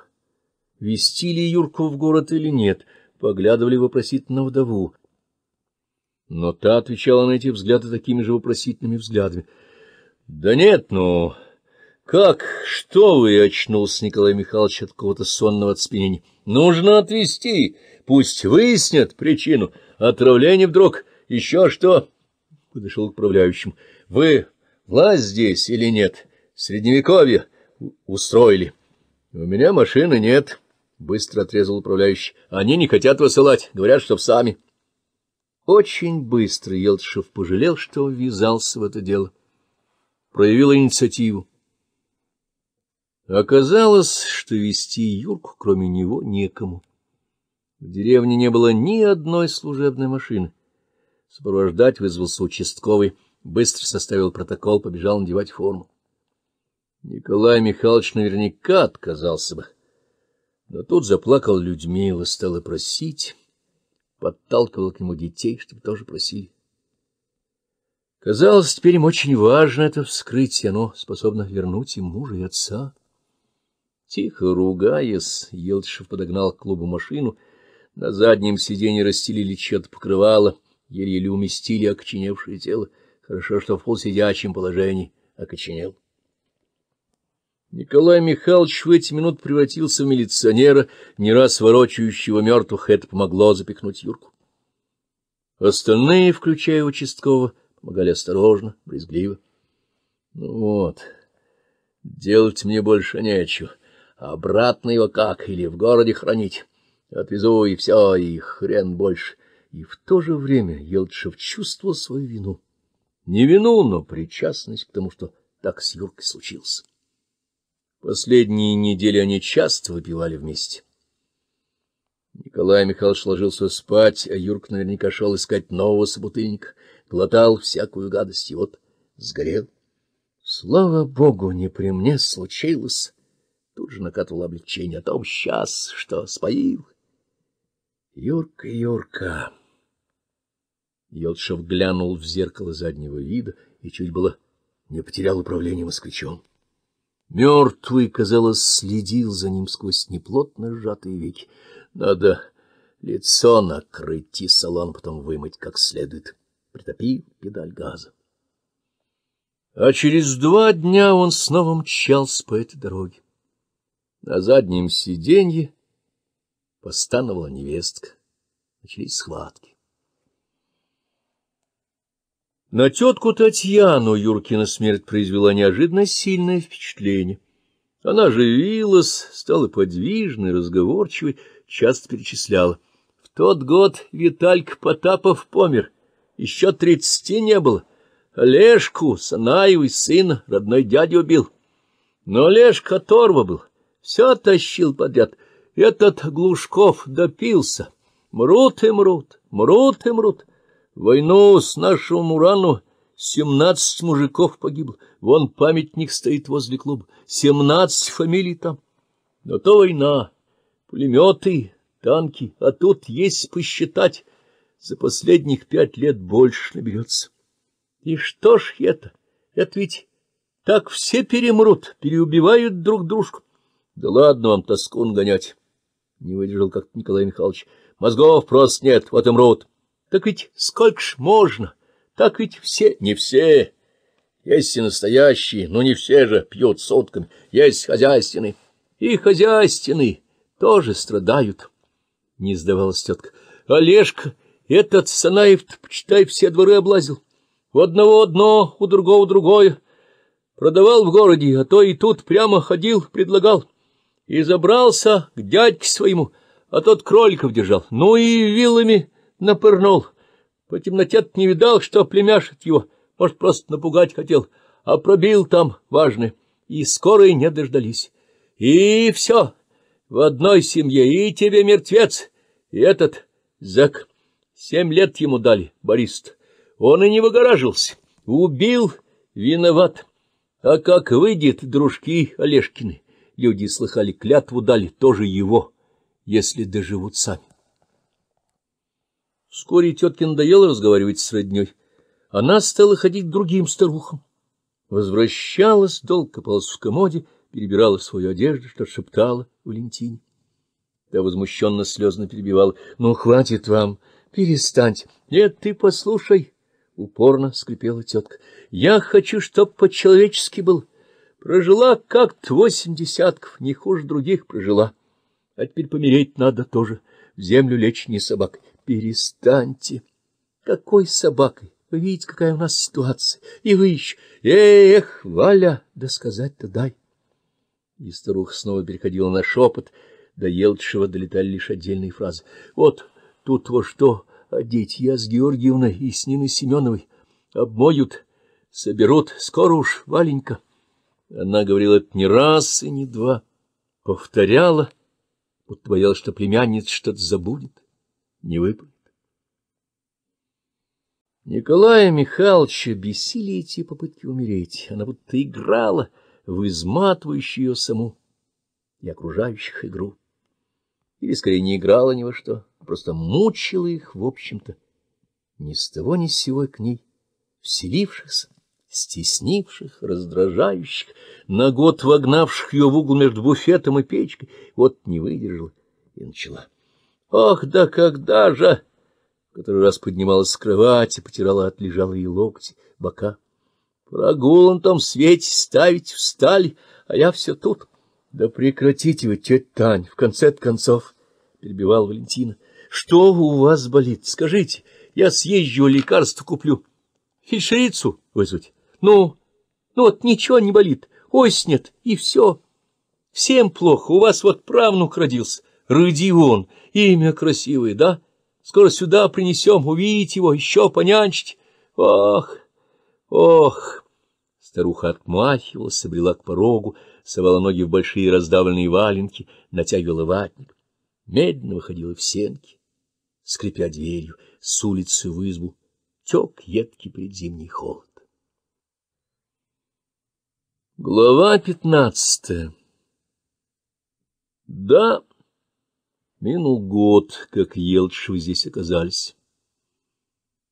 Speaker 1: вести ли Юрку в город или нет, поглядывали вопросительно вдову. Но та отвечала на эти взгляды такими же вопросительными взглядами. — Да нет, ну... Как? Что вы? — очнулся Николай Михайлович от какого-то сонного отспинения. — Нужно отвезти. Пусть выяснят причину. Отравление вдруг. Еще что? — подошел к управляющему. Вы власть здесь или нет? Средневековье устроили. — У меня машины нет. — быстро отрезал управляющий. — Они не хотят высылать, говорят, чтоб сами. Очень быстро Елтышев пожалел, что ввязался в это дело. Проявил инициативу. Оказалось, что вести Юрку кроме него некому. В деревне не было ни одной служебной машины. Сопровождать вызвался участковый, быстро составил протокол, побежал надевать форму. Николай Михайлович наверняка отказался бы. Но тут заплакал Людмила, стала просить, подталкивала к нему детей, чтобы тоже просили. Казалось, теперь им очень важно это вскрытие, оно способно вернуть им мужа и отца. Тихо ругаясь, Елтышев подогнал к клубу машину. На заднем сиденье расстелили чьё-то покрывало, еле-еле уместили окоченевшее тело. Хорошо, что в полусидячем положении окоченел. Николай Михайлович в эти минуты превратился в милиционера, не раз ворочающего мертвых, это помогло запихнуть Юрку. Остальные, включая участкового, помогали осторожно, брезгливо. Ну вот, делать мне больше нечего, обратно его как, или в городе хранить. Отвезу и все, и хрен больше. И в то же время Елчев чувствовал свою вину. Не вину, но причастность к тому, что так с Юркой случилось. Последние недели они часто выпивали вместе. Николай Михайлович ложился спать, а Юрк наверняка шел искать нового собутыльника, глотал всякую гадость и вот сгорел. Слава богу, не при мне случилось. Тут же накатывало облегчение о а том сейчас, что споил. Юрка, Юрка. Елшев глянул в зеркало заднего вида и чуть было не потерял управление москвичом. Мертвый, казалось, следил за ним сквозь неплотно сжатые веки. Надо лицо накрыть и салон потом вымыть как следует. Притопил педаль газа. А через два дня он снова мчался по этой дороге. На заднем сиденье постановала невестка. Начались схватки. На тетку Татьяну Юркина смерть произвела неожиданно сильное впечатление. Она живилась, стала подвижной, разговорчивой, часто перечисляла. В тот год Витальк Потапов помер, еще тридцати не было. Олежку, и сына, родной дядю убил. Но Олежка торва был, все тащил подряд. Этот Глушков допился. Мрут и мрут, мрут и мрут войну с нашего Мурану семнадцать мужиков погибло. Вон памятник стоит возле клуба. Семнадцать фамилий там. Но то война, пулеметы, танки. А тут есть посчитать. За последних пять лет больше наберется. И что ж это? Это ведь так все перемрут, переубивают друг дружку. Да ладно вам тоскун гонять. Не выдержал как-то Николай Михайлович. Мозгов просто нет, вот и мрут. Так ведь сколько ж можно? Так ведь все... Не все. Есть и настоящие, но не все же пьют сотками. Есть хозяйственные. И хозяйственные тоже страдают. Не сдавалась тетка. Олежка, этот Санаев, почитай, все дворы облазил. У одного одно, у другого другое. Продавал в городе, а то и тут прямо ходил, предлагал. И забрался к дядьке своему, а тот кроликов держал. Ну и вилами напырнул. По темноте не видал, что племяшет его, может, просто напугать хотел, а пробил там важный, и скорой не дождались. И все, в одной семье, и тебе мертвец, и этот зэк. Семь лет ему дали, Борис. Он и не выгораживался. Убил, виноват. А как выйдет, дружки Олешкины, люди слыхали, клятву дали, тоже его, если доживут сами. Вскоре тетке надоело разговаривать с родней. Она стала ходить к другим старухам. Возвращалась, долго копалась в комоде, перебирала свою одежду, что шептала Валентине. да возмущенно слезно перебивала. — Ну, хватит вам, перестаньте. — Нет, ты послушай, — упорно скрипела тетка. — Я хочу, чтоб по-человечески был. Прожила как-то восемь десятков, не хуже других прожила. А теперь помереть надо тоже, в землю лечь не собакой перестаньте. Какой собакой? Вы видите, какая у нас ситуация. И вы еще... Эх, Валя, да сказать-то дай. И старуха снова переходила на шепот. До Елчева долетали лишь отдельные фразы. Вот тут во что одеть я с Георгиевной и с Ниной Семеновой. Обмоют, соберут, скоро уж, Валенька. Она говорила это не раз и не два. Повторяла, будто боялась, что племянница что-то забудет не выполнит. Николая Михайловича бесили эти попытки умереть. Она будто играла в изматывающую ее саму и окружающих игру. Или, скорее, не играла ни во что, а просто мучила их, в общем-то, ни с того ни с сего к ней, вселившихся, стеснивших, раздражающих, на год вогнавших ее в угол между буфетом и печкой, вот не выдержала и начала. Ох, да когда же! Который раз поднималась с кровати, потирала отлежалые локти, бока. Прогулом там свете ставить встали, а я все тут. Да прекратите вы, тетя Тань, в конце концов, перебивал Валентина. Что у вас болит? Скажите, я съезжу, лекарство куплю. Фельдшерицу вызвать? Ну, ну вот ничего не болит, ось нет, и все. Всем плохо, у вас вот правнук родился, Родион, — Имя красивое, да? Скоро сюда принесем, увидеть его, еще понянчить. Ох, ох! Старуха отмахивалась, обрела к порогу, совала ноги в большие раздавленные валенки, натягивала ватник. Медленно выходила в сенки, скрипя дверью, с улицы в избу. Тек едкий предзимний холод. Глава пятнадцатая Да, Минул год, как Елчевы здесь оказались.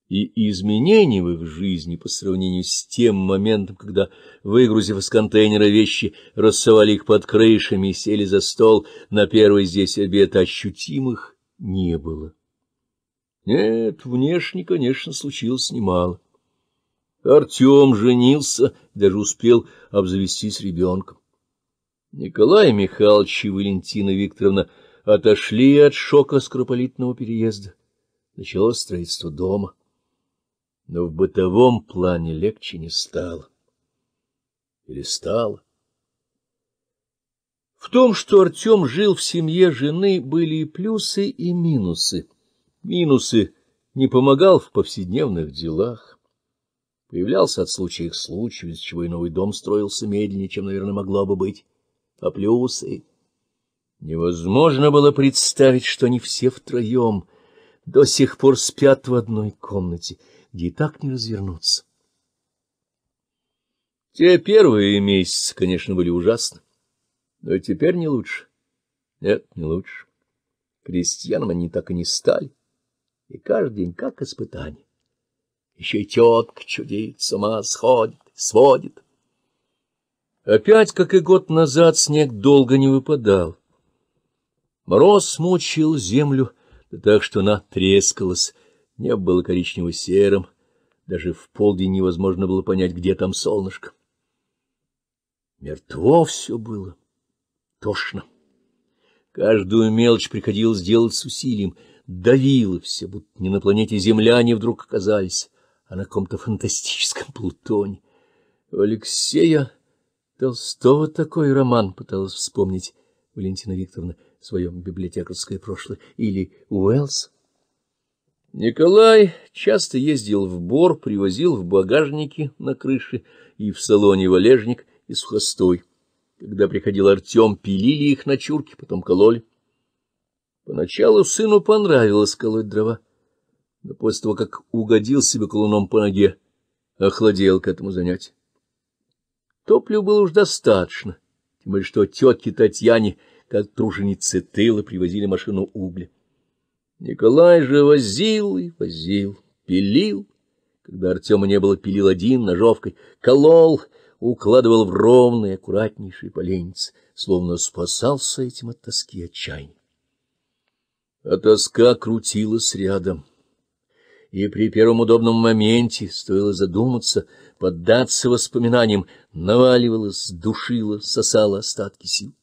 Speaker 1: И изменений в их жизни по сравнению с тем моментом, когда, выгрузив из контейнера вещи, рассовали их под крышами и сели за стол, на первый здесь обед ощутимых не было. Нет, внешне, конечно, случилось немало. Артем женился, даже успел обзавестись ребенком. Николай Михайлович и Валентина Викторовна — отошли от шока скоропалительного переезда. Началось строительство дома. Но в бытовом плане легче не стало. Или стало. В том, что Артем жил в семье жены, были и плюсы, и минусы. Минусы не помогал в повседневных делах. Появлялся от случая к случаю, из чего и новый дом строился медленнее, чем, наверное, могло бы быть. А плюсы... Невозможно было представить, что они все втроем до сих пор спят в одной комнате, где и так не развернуться. Те первые месяцы, конечно, были ужасны, но теперь не лучше. Нет, не лучше. Крестьянам они так и не стали, и каждый день как испытание. Еще и тетка чудит, с ума сходит, сводит. Опять, как и год назад, снег долго не выпадал. Мороз мучил землю, да так что она трескалась, небо было коричнево-серым, даже в полдень невозможно было понять, где там солнышко. Мертво все было, тошно. Каждую мелочь приходилось делать с усилием, давило все, будто не на планете земляне вдруг оказались, а на каком-то фантастическом плутоне. У Алексея Толстого такой роман пыталась вспомнить Валентина Викторовна — своем библиотекарское прошлое, или Уэллс. Николай часто ездил в Бор, привозил в багажнике на крыше и в салоне валежник и сухостой. Когда приходил Артем, пилили их на чурке, потом кололи. Поначалу сыну понравилось колоть дрова, но после того, как угодил себе колуном по ноге, охладел к этому занятию. Топлива было уж достаточно, тем более что тетке Татьяне — как труженицы тыла привозили машину угли. Николай же возил и возил, пилил. Когда Артема не было, пилил один ножовкой, колол, укладывал в ровные, аккуратнейшие поленницы, словно спасался этим от тоски и отчаяния. А тоска крутилась рядом. И при первом удобном моменте, стоило задуматься, поддаться воспоминаниям, наваливалась, душила, сосала остатки сил.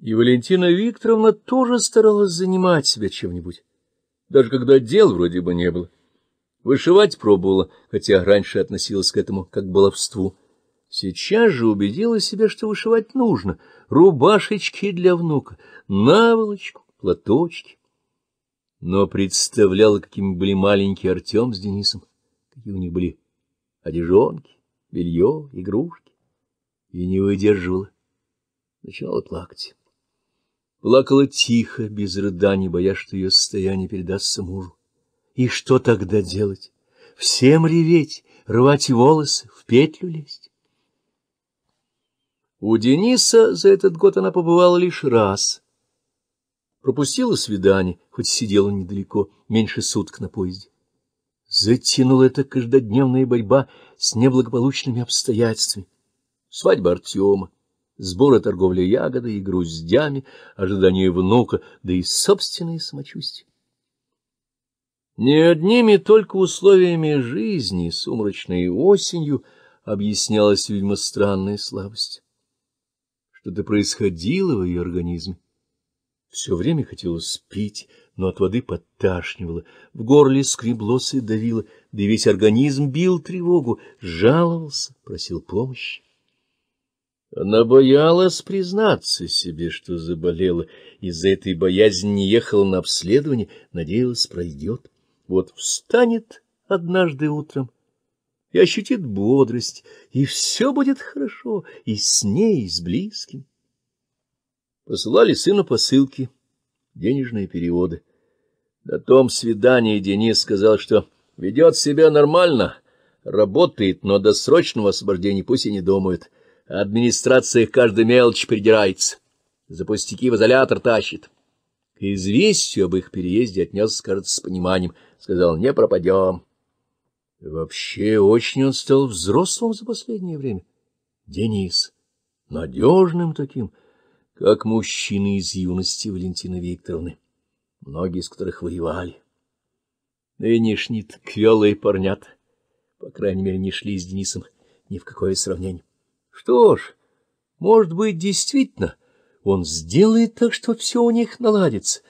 Speaker 1: И Валентина Викторовна тоже старалась занимать себя чем-нибудь, даже когда дел вроде бы не было. Вышивать пробовала, хотя раньше относилась к этому как к баловству. Сейчас же убедила себя, что вышивать нужно. Рубашечки для внука, наволочку, платочки. Но представляла, какими были маленькие Артем с Денисом, какие у них были одежонки, белье, игрушки, и не выдерживала. Начинала плакать. Плакала тихо, без рыданий, боясь, что ее состояние передастся мужу. И что тогда делать? Всем реветь, рвать волосы, в петлю лезть? У Дениса за этот год она побывала лишь раз. Пропустила свидание, хоть сидела недалеко, меньше суток на поезде. Затянула эта каждодневная борьба с неблагополучными обстоятельствами. Свадьба Артема сборы торговли ягодой и груздями, ожидание внука, да и собственные самочувствие. Не одними только условиями жизни, сумрачной осенью, объяснялась, видимо, странная слабость. Что-то происходило в ее организме. Все время хотелось пить, но от воды подташнивало, в горле скреблось и давило, да и весь организм бил тревогу, жаловался, просил помощи. Она боялась признаться себе, что заболела. Из-за этой боязни не ехала на обследование, надеялась, пройдет. Вот встанет однажды утром и ощутит бодрость, и все будет хорошо и с ней, и с близким. Посылали сыну посылки, денежные переводы. На том свидании Денис сказал, что ведет себя нормально, работает, но до срочного освобождения пусть и не думает — Администрация к каждой мелочи придирается. За пустяки в изолятор тащит. К известию об их переезде отнес, кажется, с пониманием. Сказал, не пропадем. Вообще, очень он стал взрослым за последнее время. Денис, надежным таким, как мужчины из юности Валентины Викторовны, многие из которых воевали. Нынешний тквелые парнят, по крайней мере, не шли с Денисом ни в какое сравнение. Что ж, может быть, действительно, он сделает так, что все у них наладится,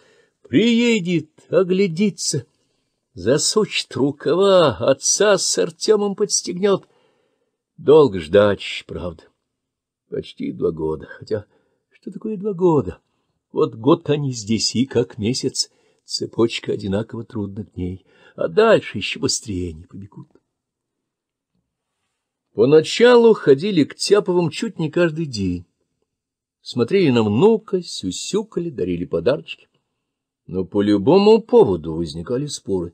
Speaker 1: приедет, оглядится, засучит рукава, отца с Артемом подстегнет. Долго ждать, правда. Почти два года, хотя что такое два года? Вот год они здесь, и как месяц. Цепочка одинаково трудных дней, а дальше еще быстрее не побегут. Поначалу ходили к Тяповым чуть не каждый день. Смотрели на внука, сюсюкали, дарили подарочки. Но по любому поводу возникали споры.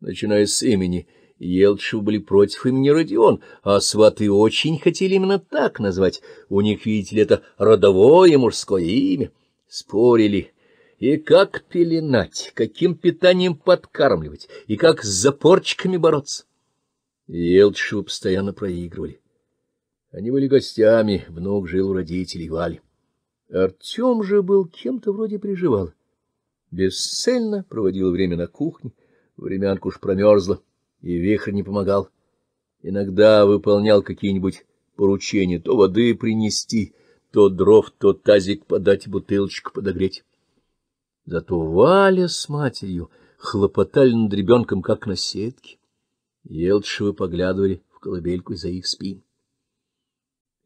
Speaker 1: Начиная с имени, Елчев были против имени Родион, а сваты очень хотели именно так назвать. У них, видите ли, это родовое мужское имя. Спорили. И как пеленать, каким питанием подкармливать, и как с запорчиками бороться и Елчеву постоянно проигрывали. Они были гостями, внук жил у родителей Вали. Артем же был кем-то вроде приживал. Бесцельно проводил время на кухне, времянка уж промерзла, и вихрь не помогал. Иногда выполнял какие-нибудь поручения, то воды принести, то дров, то тазик подать, бутылочку подогреть. Зато Валя с матерью хлопотали над ребенком, как на сетке. Елтшевы поглядывали в колыбельку за их спин.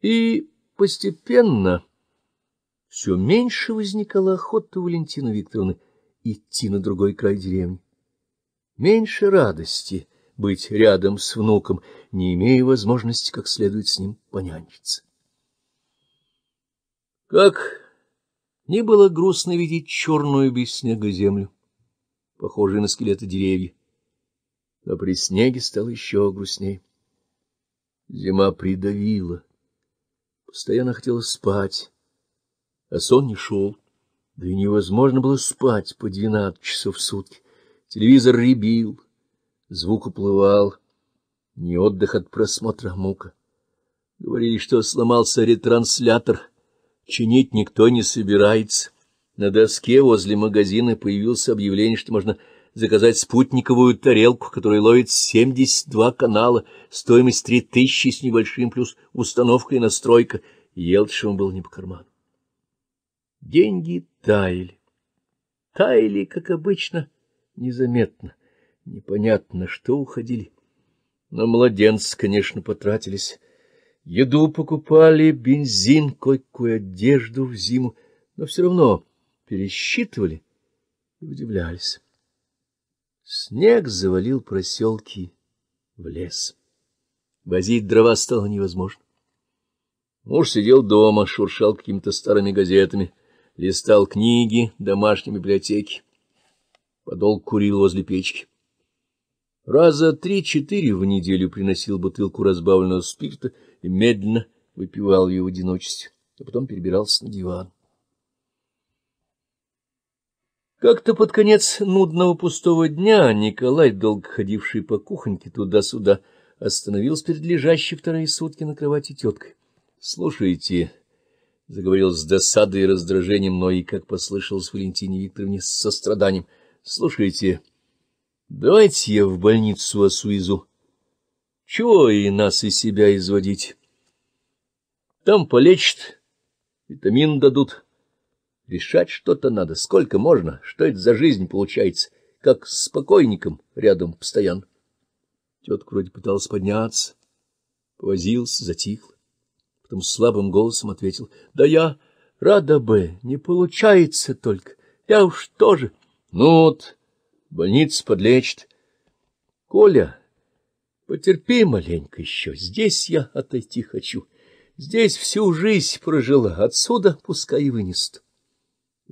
Speaker 1: И постепенно все меньше возникало охоты у Валентины Викторовны идти на другой край деревни. Меньше радости быть рядом с внуком, не имея возможности как следует с ним понянчиться. Как не было грустно видеть черную без снега землю, похожую на скелеты деревьев но при снеге стало еще грустней. Зима придавила. Постоянно хотелось спать, а сон не шел. Да и невозможно было спать по двенадцать часов в сутки. Телевизор ребил, звук уплывал. Не отдых от просмотра а мука. Говорили, что сломался ретранслятор. Чинить никто не собирается. На доске возле магазина появилось объявление, что можно заказать спутниковую тарелку, которая ловит 72 канала, стоимость 3000 с небольшим, плюс установка и настройка. Елдшевым был не по карману. Деньги таяли. Таяли, как обычно, незаметно. Непонятно, что уходили. Но младенцы, конечно, потратились. Еду покупали, бензин, кое-какую одежду в зиму, но все равно пересчитывали и удивлялись. Снег завалил проселки в лес. Возить дрова стало невозможно. Муж сидел дома, шуршал какими-то старыми газетами, листал книги домашней библиотеки. Подол курил возле печки. Раза три-четыре в неделю приносил бутылку разбавленного спирта и медленно выпивал ее в одиночестве, а потом перебирался на диван. Как-то под конец нудного пустого дня Николай, долго ходивший по кухоньке туда-сюда, остановился перед лежащей вторые сутки на кровати теткой. — Слушайте, — заговорил с досадой и раздражением, но и, как послышалось Валентине Викторовне, с состраданием, — слушайте, давайте я в больницу вас увезу. Чего и нас, и себя изводить? Там полечат, витамин дадут. — Решать что-то надо, сколько можно, что это за жизнь получается, как с покойником рядом постоянно. Тетка вроде пыталась подняться, повозился, затихла. Потом слабым голосом ответил, — Да я рада бы, не получается только, я уж тоже. — Ну вот, больница подлечит. — Коля, потерпи маленько еще, здесь я отойти хочу. Здесь всю жизнь прожила, отсюда пускай вынесут.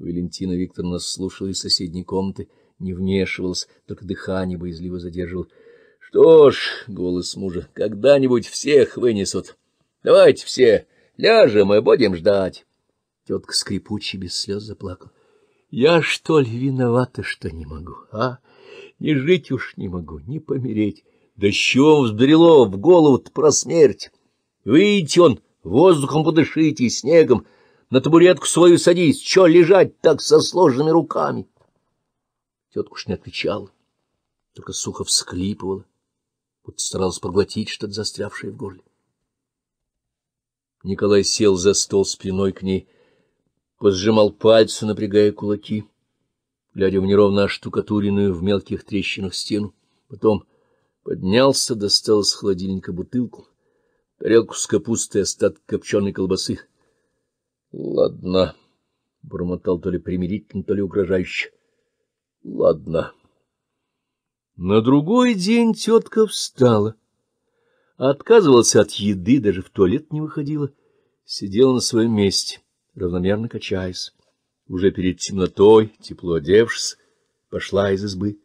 Speaker 1: Валентина Викторовна слушала из соседней комнаты, не вмешивалась, только дыхание боязливо задерживал. Что ж, — голос мужа, — когда-нибудь всех вынесут. Давайте все ляжем и будем ждать. Тетка скрипучий без слез заплакала. — Я, что ли, виновата, что не могу, а? Не жить уж не могу, не помереть. Да с чего взбрело в голову то про смерть? Выйти он, воздухом подышите, снегом — на табуретку свою садись, чё лежать так со сложенными руками? Тетка уж не отвечала, только сухо всклипывала, будто старалась проглотить что-то застрявшее в горле. Николай сел за стол спиной к ней, позжимал пальцы, напрягая кулаки, глядя в неровно оштукатуренную в мелких трещинах стену. Потом поднялся, достал из холодильника бутылку, тарелку с капустой и остаток копченой колбасы, — Ладно, — бормотал то ли примирительно, то ли угрожающе. — Ладно. На другой день тетка встала. Отказывалась от еды, даже в туалет не выходила. Сидела на своем месте, равномерно качаясь. Уже перед темнотой, тепло одевшись, пошла из избы.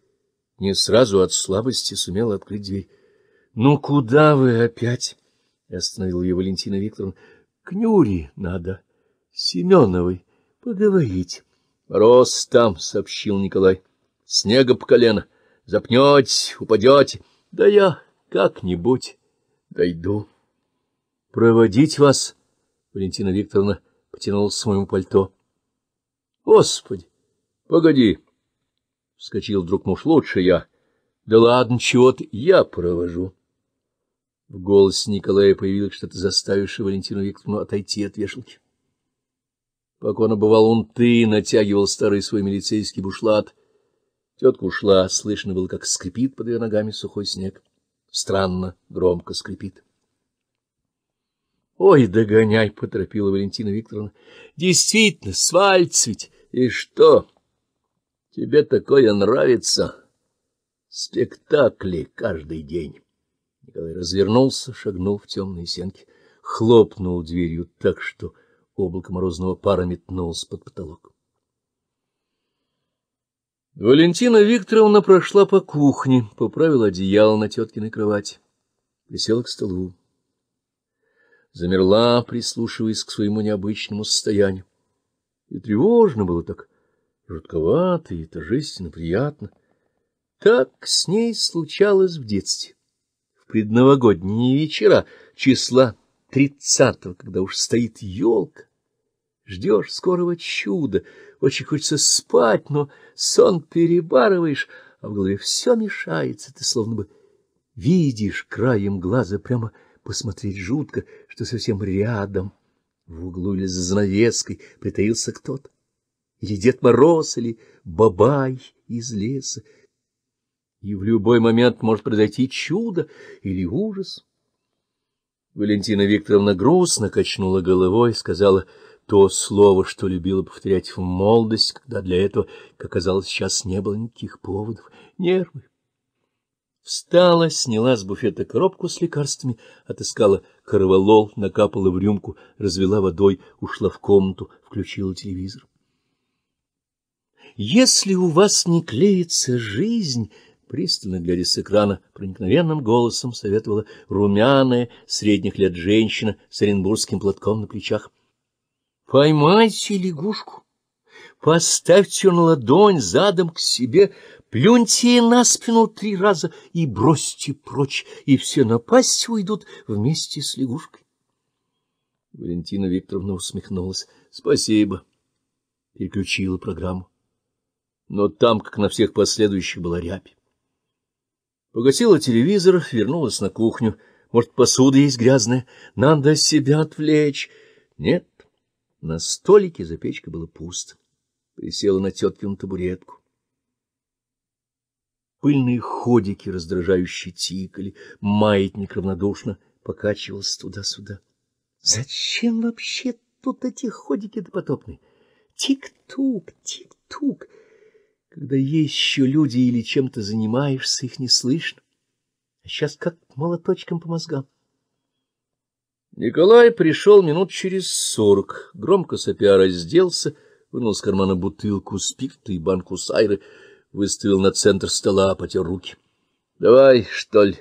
Speaker 1: Не сразу от слабости сумела открыть дверь. — Ну, куда вы опять? — остановил ее Валентина Викторовна. — К Нюре надо. — Семеновой поговорить. — Мороз там, — сообщил Николай. — Снега по колено. Запнете, упадете. Да я как-нибудь дойду. — Проводить вас, — Валентина Викторовна потянулась к своему пальто. — Господи, погоди, — вскочил вдруг муж, — лучше я. — Да ладно, чего ты, я провожу. В голосе Николая появилось что-то, заставившее Валентину Викторовну отойти от вешалки. Пока он обывал унты, натягивал старый свой милицейский бушлат. Тетка ушла, слышно было, как скрипит под ее ногами сухой снег. Странно, громко скрипит. — Ой, догоняй! — поторопила Валентина Викторовна. — Действительно, свальц И что? Тебе такое нравится? Спектакли каждый день. Николай развернулся, шагнул в темные сенки, хлопнул дверью так, что облако морозного пара метнулось под потолок. Валентина Викторовна прошла по кухне, поправила одеяло на теткиной кровати, присела к столу. Замерла, прислушиваясь к своему необычному состоянию. И тревожно было так, жутковато, и торжественно приятно. Так с ней случалось в детстве, в предновогодние вечера, числа тридцатого, когда уж стоит елка. Ждешь скорого чуда, очень хочется спать, но сон перебарываешь, а в голове все мешается, ты словно бы видишь краем глаза прямо посмотреть жутко, что совсем рядом, в углу или за занавеской притаился кто-то, или Дед Мороз, или Бабай из леса, и в любой момент может произойти чудо или ужас. Валентина Викторовна грустно качнула головой, и сказала то слово, что любила повторять в молодость, когда для этого, как оказалось, сейчас не было никаких поводов. Нервы. Встала, сняла с буфета коробку с лекарствами, отыскала корвалол, накапала в рюмку, развела водой, ушла в комнату, включила телевизор. «Если у вас не клеится жизнь...» пристально глядя с экрана, проникновенным голосом советовала румяная, средних лет женщина с оренбургским платком на плечах. — Поймайте лягушку, поставьте ее на ладонь задом к себе, плюньте ей на спину три раза и бросьте прочь, и все напасть уйдут вместе с лягушкой. Валентина Викторовна усмехнулась. — Спасибо. Переключила программу но там, как на всех последующих, была рябь. Погасила телевизор, вернулась на кухню. Может, посуда есть грязная? Надо себя отвлечь. Нет, на столике за печкой было пусто. Присела на теткину табуретку. Пыльные ходики раздражающе тикали, маятник равнодушно покачивался туда-сюда. Зачем вообще тут эти ходики допотопные? Тик-тук, тик-тук! Когда есть еще люди или чем-то занимаешься, их не слышно. А сейчас как молоточком по мозгам. Николай пришел минут через сорок, громко сопя разделся, вынул из кармана бутылку спирта и банку сайры, выставил на центр стола, потер руки. — Давай, что ли,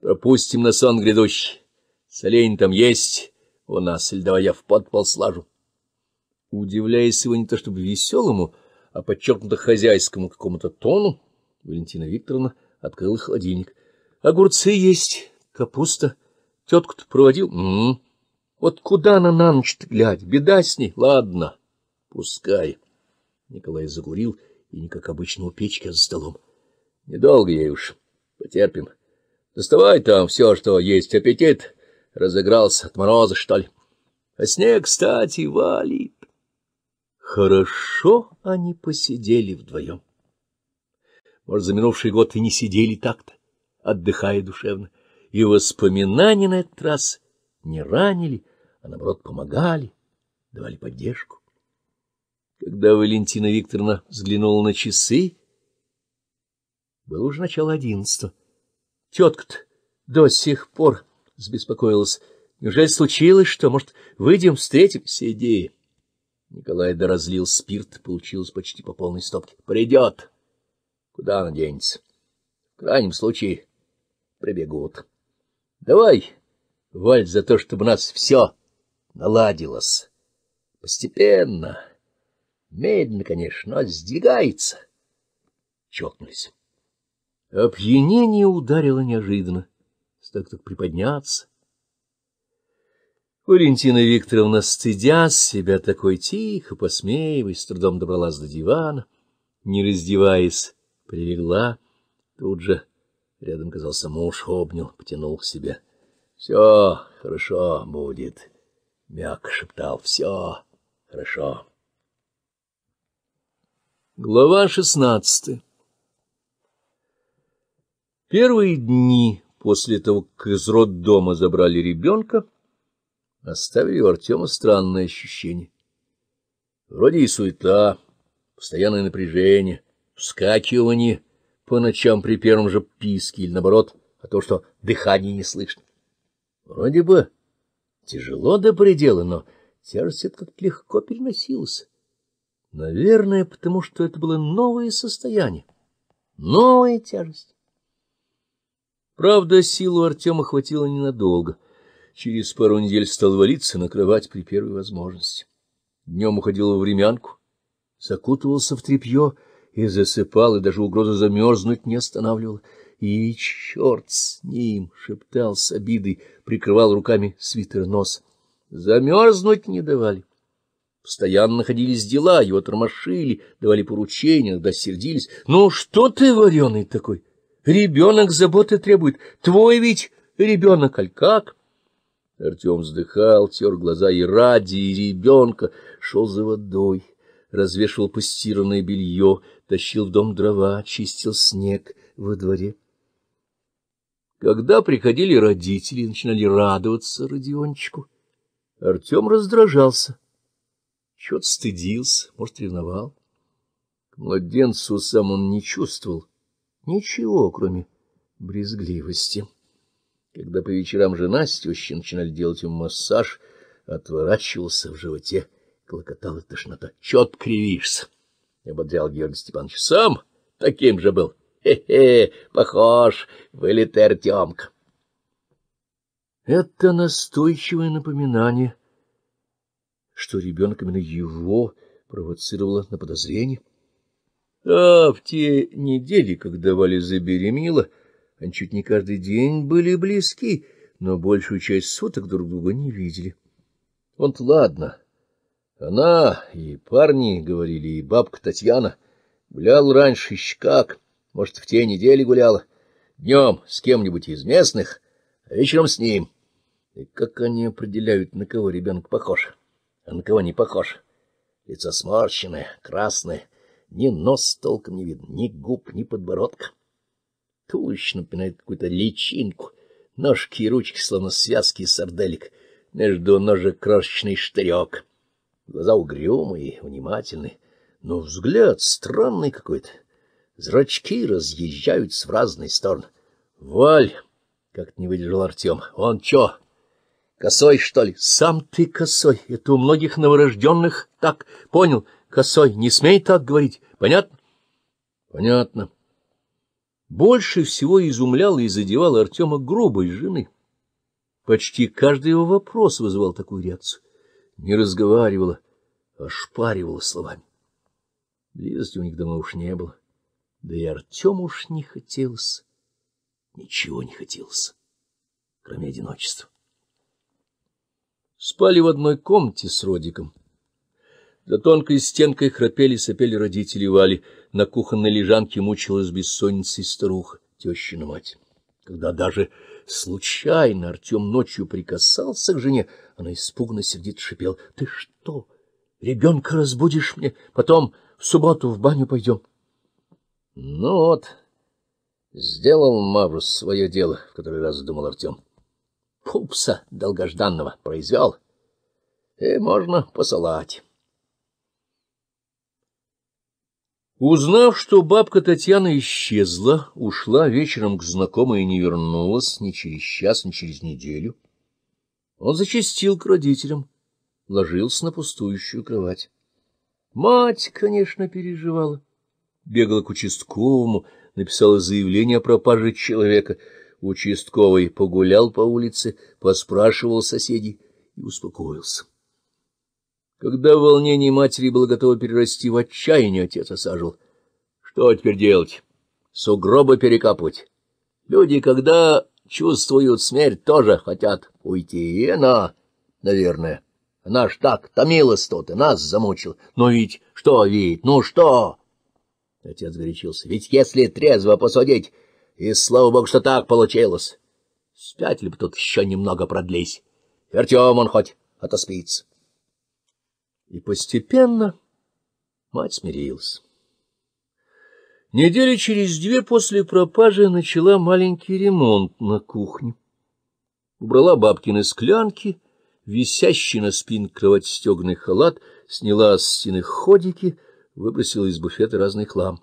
Speaker 1: пропустим на сон грядущий. Солень там есть у нас, или давай я в подпол слажу. Удивляясь его не то чтобы веселому, — а подчеркнуто хозяйскому какому-то тону, Валентина Викторовна открыла холодильник. — Огурцы есть, капуста. Тетку-то проводил. М «М-м». Вот куда она на ночь-то глядь? Беда с ней. Ладно, пускай. Николай загурил и не как обычно у печки, а за столом. — Недолго ей уж. Потерпим. Доставай там все, что есть. Аппетит разыгрался от мороза, что ли. А снег, кстати, валит. Хорошо они посидели вдвоем. Может, за минувший год и не сидели так-то, отдыхая душевно. И воспоминания на этот раз не ранили, а, наоборот, помогали, давали поддержку. Когда Валентина Викторовна взглянула на часы, было уже начало одиннадцатого. Тетка-то до сих пор забеспокоилась. Неужели случилось что? Может, выйдем, встретим? Сиди. Николай доразлил спирт, получилось почти по полной стопке. — Придет! Куда она денется? В крайнем случае прибегут. — Давай, Валь, за то, чтобы у нас все наладилось. Постепенно, медленно, конечно, но сдвигается. Чокнулись. Опьянение ударило неожиданно. Стал так приподняться. Валентина Викторовна, стыдя себя такой тихо, посмеиваясь, с трудом добралась до дивана, не раздеваясь, прилегла. Тут же рядом казался муж, обнял, потянул к себе. — Все хорошо будет, — мягко шептал. — Все хорошо. Глава шестнадцатая Первые дни после того, как из роддома забрали ребенка, оставили у Артема странное ощущение. Вроде и суета, постоянное напряжение, вскакивание по ночам при первом же писке или, наоборот, а то, что дыхание не слышно. Вроде бы тяжело до предела, но тяжесть это как легко переносилась. Наверное, потому что это было новое состояние, новая тяжесть. Правда, силу Артема хватило ненадолго — через пару недель стал валиться на кровать при первой возможности. Днем уходил в времянку, закутывался в тряпье и засыпал, и даже угроза замерзнуть не останавливал. И черт с ним! — шептал с обидой, прикрывал руками свитер нос. Замерзнуть не давали. Постоянно находились дела, его тормошили, давали поручения, иногда сердились. — Ну что ты, вареный такой? Ребенок заботы требует. Твой ведь ребенок, аль как? — Артем вздыхал, тер глаза и ради, и ребенка шел за водой, развешивал постиранное белье, тащил в дом дрова, чистил снег во дворе. Когда приходили родители и начинали радоваться Родиончику, Артем раздражался, что то стыдился, может, ревновал. К младенцу сам он не чувствовал ничего, кроме брезгливости. Когда по вечерам жена с тещей начинали делать ему массаж, отворачивался в животе, клокотала тошнота. — Чет кривишься! — ободрял Георгий Степанович. — Сам таким же был. Хе-хе, похож, вылитый Артемка. Это настойчивое напоминание, что ребенок именно его провоцировало на подозрение. А в те недели, когда Валя забеременела, они чуть не каждый день были близки, но большую часть суток друг друга не видели. Он-то ладно. Она и парни, — говорили, и бабка Татьяна. Гулял раньше еще как, может, в те недели гуляла. Днем с кем-нибудь из местных, а вечером с ним. И как они определяют, на кого ребенок похож, а на кого не похож? Лицо сморщенное, красное, ни нос толком не видно, ни губ, ни подбородка туловище напоминает какую-то личинку, ножки и ручки, словно связки сарделек, между ножек крошечный штырек. Глаза угрюмые, внимательные, но взгляд странный какой-то. Зрачки разъезжаются в разные стороны. — Валь! — как-то не выдержал Артем. — Он чё, косой, что ли? — Сам ты косой. Это у многих новорожденных так. Понял? Косой. Не смей так говорить. Понятно? — Понятно. Больше всего изумляла и задевала Артема грубой жены. Почти каждый его вопрос вызывал такую реакцию. Не разговаривала, а шпаривала словами. Близости у них дома уж не было. Да и Артем уж не хотелось. Ничего не хотелось, кроме одиночества. Спали в одной комнате с Родиком. За тонкой стенкой храпели-сопели родители Вали — на кухонной лежанке мучилась бессонницей старуха, тещина мать. Когда даже случайно Артем ночью прикасался к жене, она испуганно сердит шипел. — Ты что? Ребенка разбудишь мне? Потом в субботу в баню пойдем. — Ну вот, сделал Маврус свое дело, — в который раз думал Артем. — Пупса долгожданного произвел, и можно посылать. Узнав, что бабка Татьяна исчезла, ушла вечером к знакомой и не вернулась ни через час, ни через неделю, он зачастил к родителям, ложился на пустующую кровать. Мать, конечно, переживала. Бегала к участковому, написала заявление о пропаже человека. Участковый погулял по улице, поспрашивал соседей и успокоился. Когда волнение матери было готово перерасти в отчаяние, отец осаживал. Что теперь делать? Сугробы перекапывать. Люди, когда чувствуют смерть, тоже хотят уйти. И она, наверное. Она ж так томилась тут и нас замучил. Но ну ведь что, ведь, ну что? Отец горячился. Ведь если трезво посудить, и слава богу, что так получилось. Спятили бы тут еще немного продлись. Артем он хоть отоспится. А и постепенно мать смирилась. Недели через две после пропажи начала маленький ремонт на кухне. Убрала бабкины склянки, висящий на спин кровать стеганый халат, сняла с стены ходики, выбросила из буфета разный хлам.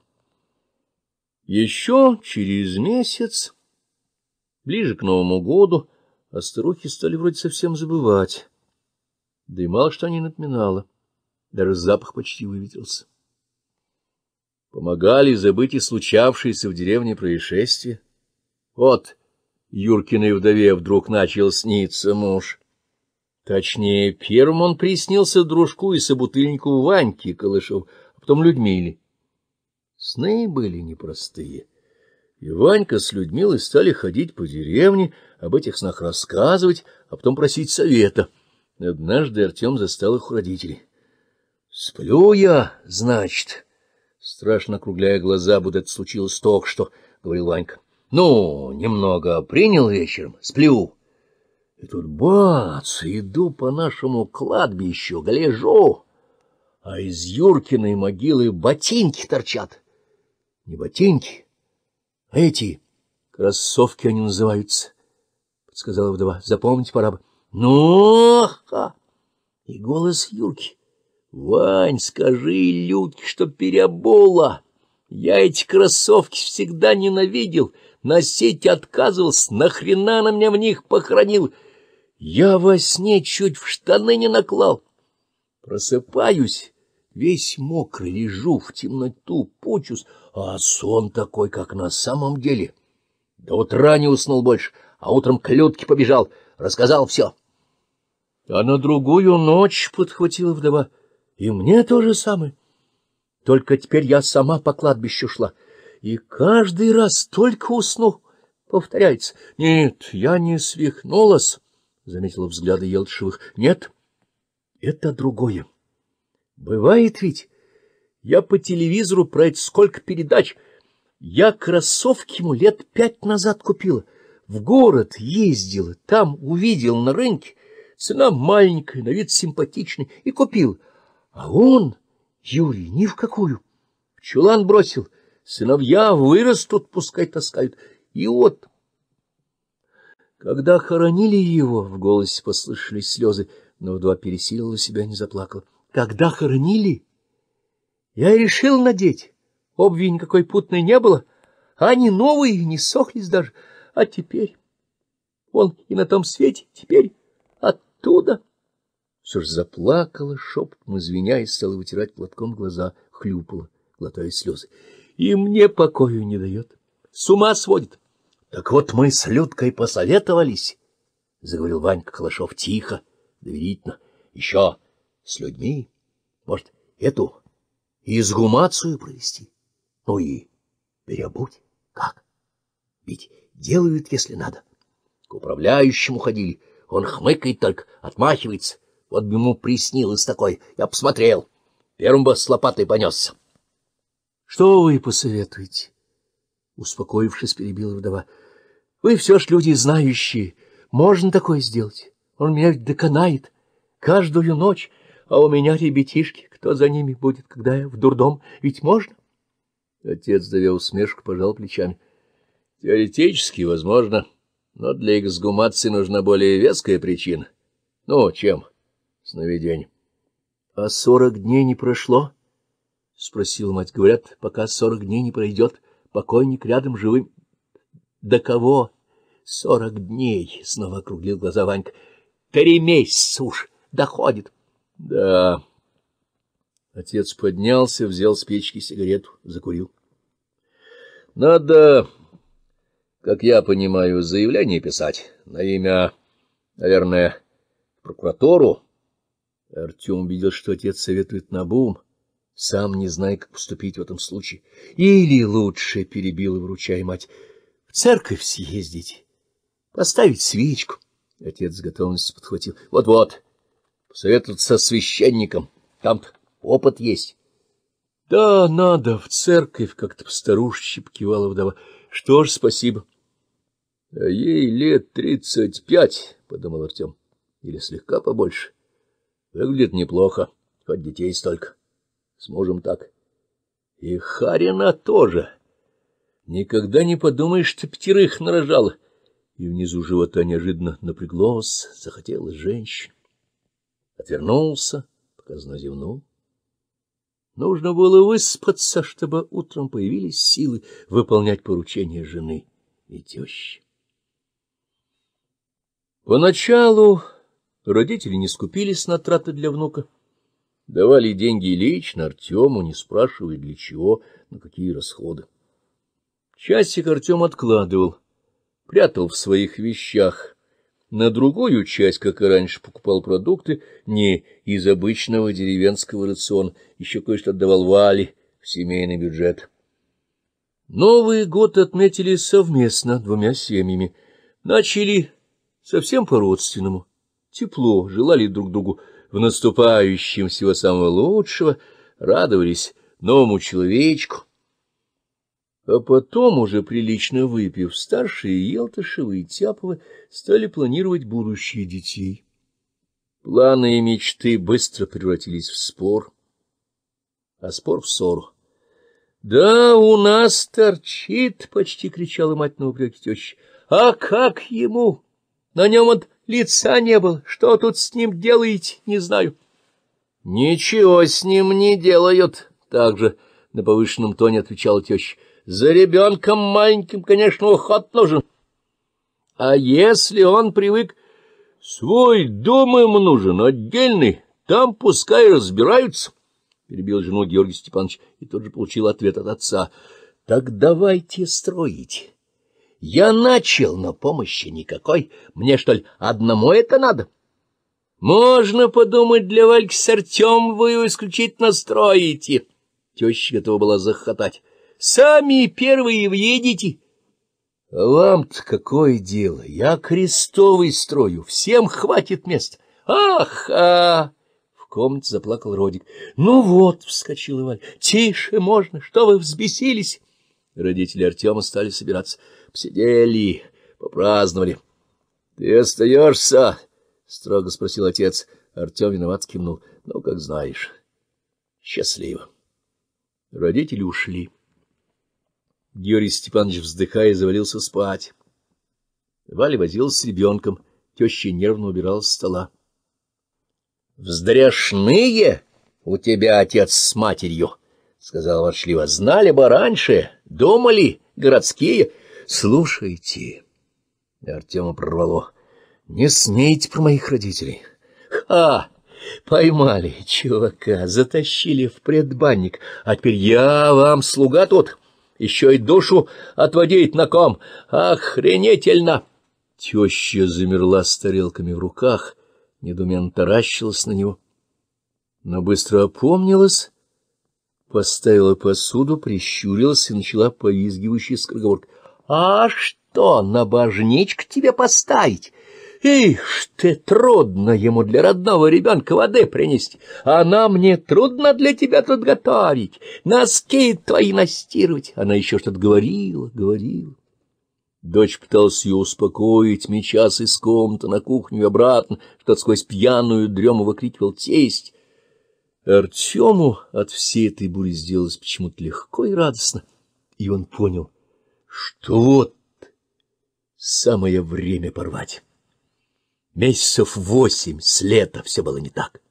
Speaker 1: Еще через месяц, ближе к Новому году, о старухе стали вроде совсем забывать. Да и мало что не напоминало даже запах почти выветрился. Помогали забыть и случавшиеся в деревне происшествия. Вот Юркиной вдове вдруг начал сниться муж. Точнее, первым он приснился дружку и собутыльнику Ваньке Калышев, а потом Людмиле. Сны были непростые. И Ванька с Людмилой стали ходить по деревне, об этих снах рассказывать, а потом просить совета. Однажды Артем застал их у родителей. Сплю я, значит. Страшно округляя глаза, будто это случилось только что, — говорил Ванька. Ну, немного принял вечером, сплю. И тут бац, иду по нашему кладбищу, гляжу, а из Юркиной могилы ботинки торчат. Не ботинки, а эти кроссовки они называются, — подсказала вдова. Запомнить пора бы. Ну, ха! И голос Юрки. Вань, скажи Людке, что переобула. Я эти кроссовки всегда ненавидел, носить отказывался, нахрена на меня в них похоронил. Я во сне чуть в штаны не наклал. Просыпаюсь, весь мокрый, лежу в темноту, почусь, а сон такой, как на самом деле. До утра не уснул больше, а утром к Людке побежал, рассказал все. А на другую ночь подхватила вдова — и мне то же самое. Только теперь я сама по кладбищу шла. И каждый раз только усну. Повторяется. Нет, я не свихнулась, — заметила взгляды Елтшевых. Нет, это другое. Бывает ведь. Я по телевизору про это сколько передач. Я кроссовки ему лет пять назад купила. В город ездила, там увидел на рынке. Цена маленькая, на вид симпатичный, и купил — а он, Юрий, ни в какую. Чулан бросил, сыновья вырастут, пускай таскают. И вот... Когда хоронили его, в голосе послышались слезы, но вдова пересилила себя не заплакала. Когда хоронили, я решил надеть. Обуви никакой путной не было, а они новые, не сохлись даже. А теперь... Он и на том свете, теперь оттуда все же заплакала, шепотом извиняясь, стала вытирать платком глаза, хлюпала, глотая слезы. И мне покою не дает, с ума сводит. Так вот мы с Людкой посоветовались, — заговорил Ванька Калашов тихо, доверительно. Еще с людьми, может, эту изгумацию провести, ну и переобуть, как? Ведь делают, если надо. К управляющему ходили, он хмыкает только, отмахивается. Вот бы ему приснилось такой. Я посмотрел. Первым бы с лопатой понесся. — Что вы посоветуете? Успокоившись, перебила вдова. — Вы все ж люди знающие. Можно такое сделать? Он меня ведь доконает. Каждую ночь. А у меня ребятишки. Кто за ними будет, когда я в дурдом? Ведь можно? Отец, давя усмешку, пожал плечами. — Теоретически возможно, но для эксгумации нужна более веская причина. — Ну, чем? — сновидений. — А сорок дней не прошло? — спросил мать. — Говорят, пока сорок дней не пройдет, покойник рядом живым. — До кого? — Сорок дней, — снова округлил глаза Ванька. — Три месяца уж доходит. — Да. Отец поднялся, взял с печки сигарету, закурил. — Надо, как я понимаю, заявление писать на имя, наверное, прокуратуру Артем видел, что отец советует наобум, сам не зная, как поступить в этом случае. Или лучше, — перебила вручай мать, — в церковь съездить, поставить свечку. Отец с готовностью подхватил. Вот-вот, посоветоваться со священником, там опыт есть. — Да, надо, в церковь, — как-то старушечи покивала вдова. — Что ж, спасибо. — А ей лет тридцать пять, — подумал Артем, — или слегка побольше. Выглядит неплохо, хоть детей столько. Сможем так. И Харина тоже. Никогда не подумаешь, что пятерых нарожала. И внизу живота неожиданно напряглось, захотелось женщин. Отвернулся, показно зевнул. Нужно было выспаться, чтобы утром появились силы выполнять поручения жены и тещи. Поначалу Родители не скупились на траты для внука. Давали деньги лично Артему, не спрашивая для чего, на какие расходы. Часик Артем откладывал, прятал в своих вещах. На другую часть, как и раньше, покупал продукты не из обычного деревенского рациона, еще кое-что отдавал Вале в семейный бюджет. Новый год отметили совместно двумя семьями. Начали совсем по-родственному тепло, желали друг другу в наступающем всего самого лучшего, радовались новому человечку. А потом, уже прилично выпив, старшие Елтышевы и Тяповы стали планировать будущее детей. Планы и мечты быстро превратились в спор, а спор в ссору. — Да, у нас торчит! — почти кричала мать на упреке тещи. — А как ему? На нем от лица не было. Что тут с ним делаете, не знаю. — Ничего с ним не делают, — также на повышенном тоне отвечала теща. — За ребенком маленьким, конечно, уход нужен. — А если он привык... — Свой дом ему нужен, отдельный, там пускай разбираются, — перебил жену Георгий Степанович и тут же получил ответ от отца. — Так давайте строить. Я начал, но помощи никакой. Мне, что ли, одному это надо? Можно подумать, для Вальки с Артем вы исключительно строите. Теща готова была захотать. Сами первые въедете. Вам-то какое дело? Я крестовый строю, всем хватит места. Ах, а! В комнате заплакал Родик. Ну вот, вскочил Иваль. Тише можно, что вы взбесились? Родители Артема стали собираться посидели, попраздновали. — Ты остаешься? — строго спросил отец. Артем виноват кивнул. — Ну, как знаешь. — Счастливо. Родители ушли. Георгий Степанович, вздыхая, завалился спать. Валя возилась с ребенком, теща нервно убирала с стола. — Вздряшные у тебя отец с матерью, — сказал ворчливо. Знали бы раньше, думали, городские. Слушайте, Артема прорвало. Не смейте про моих родителей. Ха, поймали чувака, затащили в предбанник, а теперь я вам слуга тут. Еще и душу отводить на ком. Охренительно! Теща замерла с тарелками в руках, недуменно таращилась на него. Но быстро опомнилась, поставила посуду, прищурилась и начала повизгивающий скороговоркой. А что, на божничка тебе поставить? Ишь ты, трудно ему для родного ребенка воды принести, а нам не трудно для тебя тут готовить, носки твои настирывать. Она еще что-то говорила, говорила. Дочь пыталась ее успокоить, мечас из комнаты на кухню и обратно, что-то сквозь пьяную дрему выкрикивал тесть. Артему от всей этой бури сделалось почему-то легко и радостно, и он понял, что вот самое время порвать. Месяцев восемь с лета все было не так.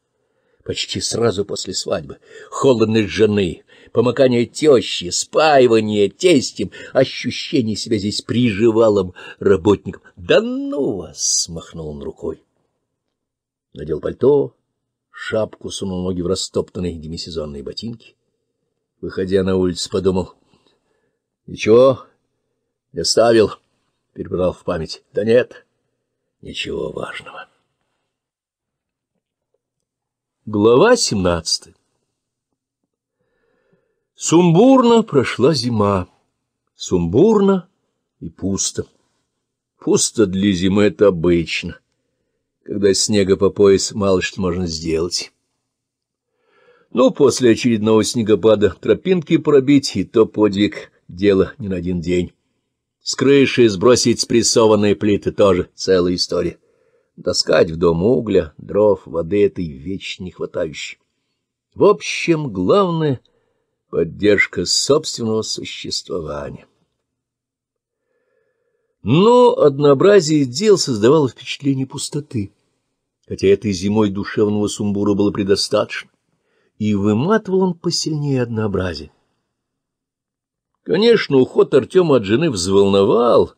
Speaker 1: Почти сразу после свадьбы холодность жены, помыкание тещи, спаивание тестем, ощущение себя здесь приживалом работником. «Да ну вас!» — махнул он рукой. Надел пальто, шапку, сунул ноги в растоптанные демисезонные ботинки. Выходя на улицу, подумал, «Ничего, я ставил, перебрал в память. Да нет, ничего важного. Глава 17 Сумбурно прошла зима. Сумбурно и пусто. Пусто для зимы — это обычно, когда снега по пояс мало что можно сделать. Но после очередного снегопада тропинки пробить — и то подвиг, дело не на один день. С крыши сбросить спрессованные плиты тоже целая история. Таскать в дом угля, дров, воды этой вечно не хватающей. В общем, главное — поддержка собственного существования. Но однообразие дел создавало впечатление пустоты, хотя этой зимой душевного сумбура было предостаточно, и выматывал он посильнее однообразие. Конечно, уход Артема от жены взволновал,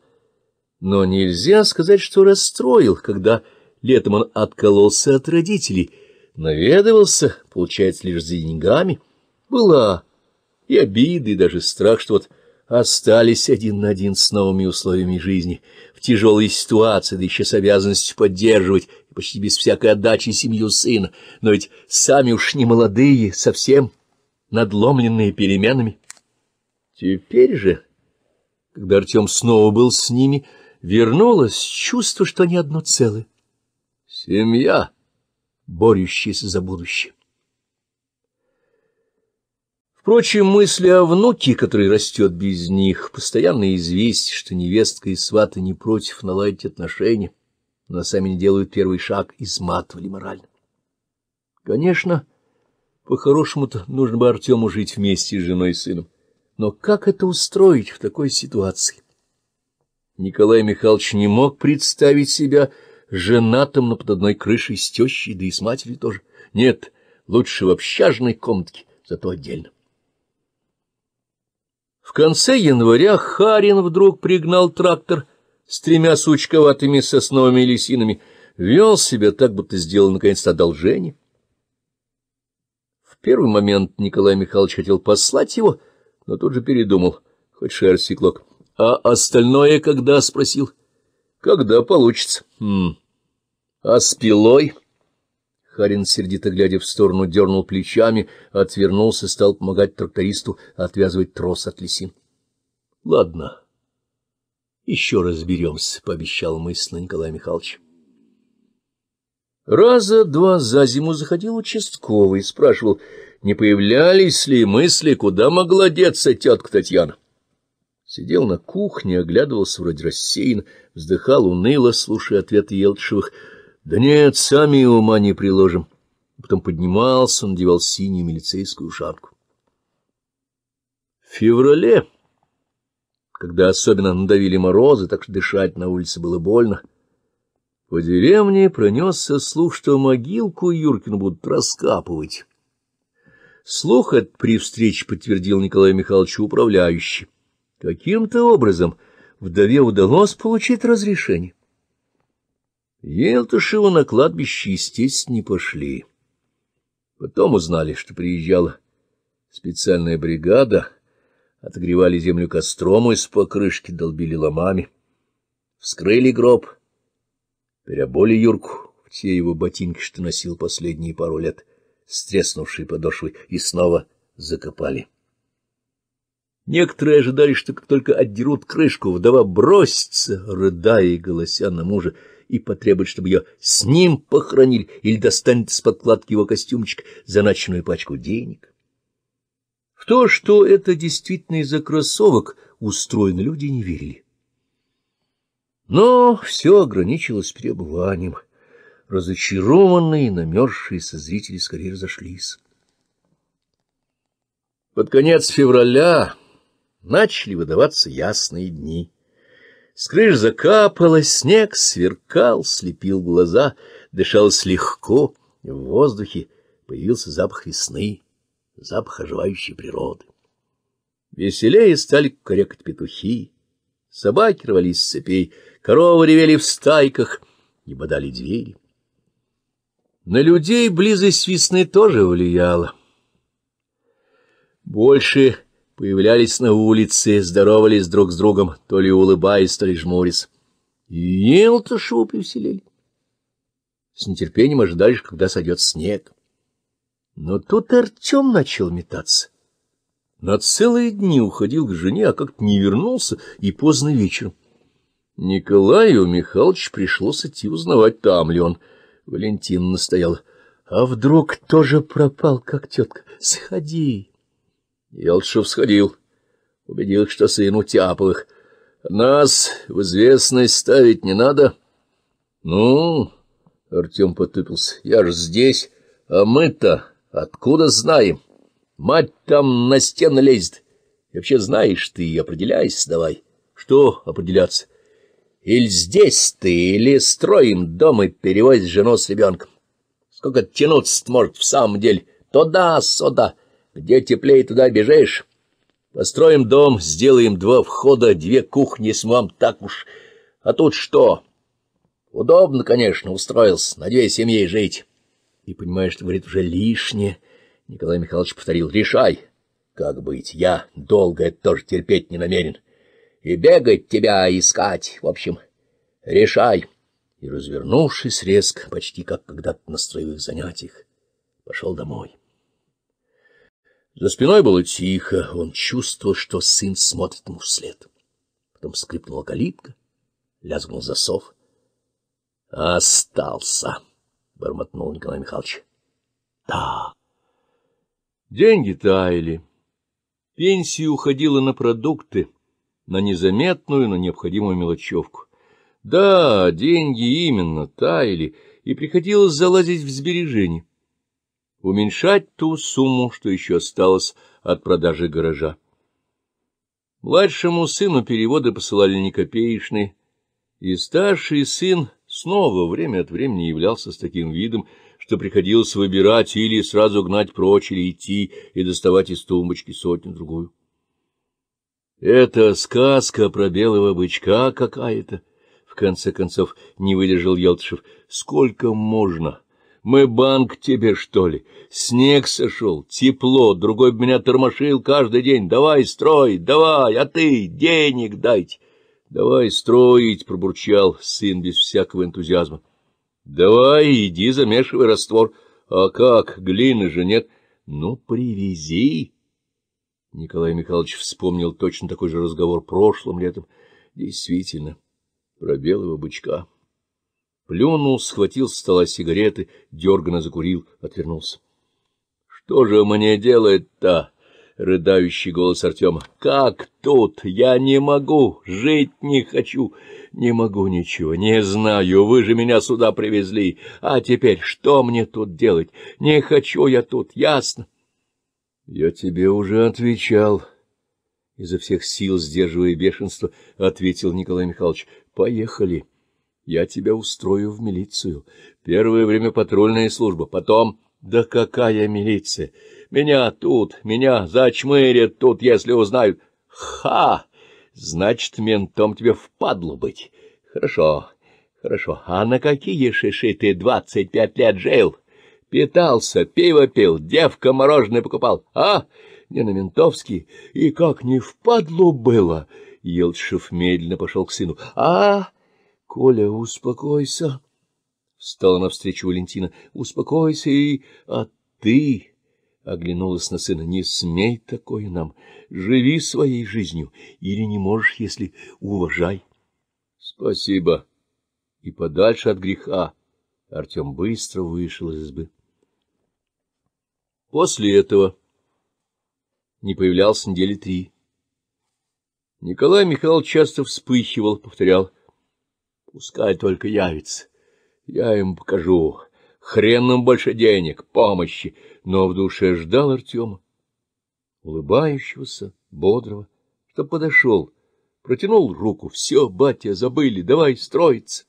Speaker 1: но нельзя сказать, что расстроил, когда летом он откололся от родителей, наведывался, получается, лишь за деньгами. Была и обиды, и даже страх, что вот остались один на один с новыми условиями жизни, в тяжелой ситуации, да еще с обязанностью поддерживать, почти без всякой отдачи семью сына. Но ведь сами уж не молодые, совсем надломленные переменами. Теперь же, когда Артем снова был с ними, вернулось чувство, что они одно целое. Семья, борющаяся за будущее. Впрочем, мысли о внуке, который растет без них, постоянно известь, что невестка и сваты не против наладить отношения, но сами не делают первый шаг, изматывали морально. Конечно, по-хорошему-то нужно бы Артему жить вместе с женой и сыном. Но как это устроить в такой ситуации? Николай Михайлович не мог представить себя женатым, но под одной крышей с тещей, да и с матерью тоже. Нет, лучше в общажной комнатке, зато отдельно. В конце января Харин вдруг пригнал трактор с тремя сучковатыми сосновыми лисинами, вел себя так, будто сделал наконец-то одолжение. В первый момент Николай Михайлович хотел послать его, — но тут же передумал, хоть шерсть и клок. — А остальное когда? — спросил. — Когда получится. Хм. — А с пилой? Харин, сердито глядя в сторону, дернул плечами, отвернулся, стал помогать трактористу отвязывать трос от лисин. — Ладно. — Еще разберемся, — пообещал мысленно Николай Михайлович. Раза два за зиму заходил участковый, спрашивал — не появлялись ли мысли, куда могла деться тетка Татьяна. Сидел на кухне, оглядывался вроде рассеян, вздыхал уныло, слушая ответы Елтшевых. «Да нет, сами ума не приложим». Потом поднимался, надевал синюю милицейскую шапку. В феврале, когда особенно надавили морозы, так что дышать на улице было больно, по деревне пронесся слух, что могилку Юркину будут раскапывать. Слух от при встрече подтвердил Николай Михайлович управляющий. Каким-то образом вдове удалось получить разрешение. Елтышева на кладбище, естественно, не пошли. Потом узнали, что приезжала специальная бригада, отогревали землю костром из покрышки, долбили ломами, вскрыли гроб, переоболи Юрку в те его ботинки, что носил последние пару лет — с треснувшей подошвой и снова закопали. Некоторые ожидали, что как только отдерут крышку, вдова бросится, рыдая и голося на мужа, и потребует, чтобы ее с ним похоронили или достанет из подкладки его костюмчик заначенную пачку денег. В то, что это действительно из-за кроссовок устроено, люди не верили. Но все ограничилось пребыванием разочарованные и намерзшиеся зрители скорее разошлись. Под конец февраля начали выдаваться ясные дни. С крыш закапало, снег сверкал, слепил глаза, дышалось легко, в воздухе появился запах весны, запах оживающей природы. Веселее стали крякать петухи, собаки рвались с цепей, коровы ревели в стайках, не бодали двери. На людей близость весны тоже влияла. Больше появлялись на улице, здоровались друг с другом, то ли улыбаясь, то ли жмурясь. Ел-то повеселели. С нетерпением ожидали, когда сойдет снег. Но тут Артем начал метаться. На целые дни уходил к жене, а как-то не вернулся, и поздно вечером. Николаю Михайлович пришлось идти узнавать, там ли он — Валентин настояла. — А вдруг тоже пропал, как тетка? Сходи! Елшев сходил, убедил что сын у Тяповых. — Нас в известность ставить не надо. — Ну, — Артем потупился, — я ж здесь, а мы-то откуда знаем? Мать там на стену лезет. И вообще знаешь ты, определяйся давай. — Что определяться? Или здесь ты, или строим дом и перевозишь жену с ребенком. Сколько тянуться сможет в самом деле? Туда, сюда. Где теплее, туда бежишь. Построим дом, сделаем два входа, две кухни, с мам так уж. А тут что? Удобно, конечно, устроился, на две семьи жить. И понимаешь, говорит, уже лишнее. Николай Михайлович повторил, решай, как быть, я долго это тоже терпеть не намерен и бегать тебя искать. В общем, решай. И, развернувшись резко, почти как когда-то на строевых занятиях, пошел домой. За спиной было тихо, он чувствовал, что сын смотрит ему вслед. Потом скрипнула калитка, лязгнул засов. — Остался, — бормотнул Николай Михайлович. — Да. Деньги таяли. Пенсия уходила на продукты на незаметную, но необходимую мелочевку. Да, деньги именно таяли, и приходилось залазить в сбережения. Уменьшать ту сумму, что еще осталось от продажи гаража. Младшему сыну переводы посылали не копеечные, и старший сын снова время от времени являлся с таким видом, что приходилось выбирать или сразу гнать прочь, или идти и доставать из тумбочки сотню-другую. Это сказка про белого бычка какая-то. В конце концов, не выдержал Елтышев. Сколько можно? Мы банк тебе, что ли? Снег сошел, тепло, другой бы меня тормошил каждый день. Давай строй, давай, а ты денег дайте. Давай строить, пробурчал сын без всякого энтузиазма. Давай, иди замешивай раствор. А как, глины же нет? Ну, привези. Николай Михайлович вспомнил точно такой же разговор прошлым летом. Действительно, про белого бычка. Плюнул, схватил с стола сигареты, дерганно закурил, отвернулся. — Что же мне делать-то? — рыдающий голос Артема. — Как тут? Я не могу, жить не хочу, не могу ничего, не знаю, вы же меня сюда привезли. А теперь что мне тут делать? Не хочу я тут, ясно? — Я тебе уже отвечал. Изо всех сил, сдерживая бешенство, ответил Николай Михайлович. — Поехали. Я тебя устрою в милицию. Первое время патрульная служба, потом... Да какая милиция! Меня тут, меня зачмырят тут, если узнают. Ха! Значит, ментом тебе впадло быть. Хорошо, хорошо. А на какие шиши ты двадцать пять лет жил? — питался, пиво пил, девка мороженое покупал. А, не на ментовский, и как не впадло было!» Елтшев медленно пошел к сыну. «А, Коля, успокойся!» Встала навстречу Валентина. «Успокойся и... А ты...» Оглянулась на сына. «Не смей такое нам. Живи своей жизнью. Или не можешь, если уважай». «Спасибо. И подальше от греха». Артем быстро вышел из избы. После этого не появлялся недели три. Николай Михайлович часто вспыхивал, повторял. — Пускай только явится. Я им покажу. Хрен нам больше денег, помощи. Но в душе ждал Артема, улыбающегося, бодрого, что подошел, протянул руку. — Все, батя, забыли, давай строиться.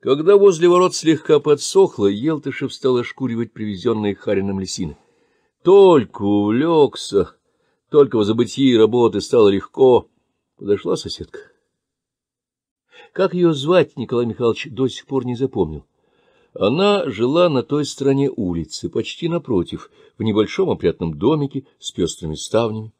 Speaker 1: Когда возле ворот слегка подсохло, Елтышев стал ошкуривать привезенные Харином лисины. Только увлекся, только в забытии работы стало легко. Подошла соседка. Как ее звать, Николай Михайлович до сих пор не запомнил. Она жила на той стороне улицы, почти напротив, в небольшом опрятном домике с пестрыми ставнями.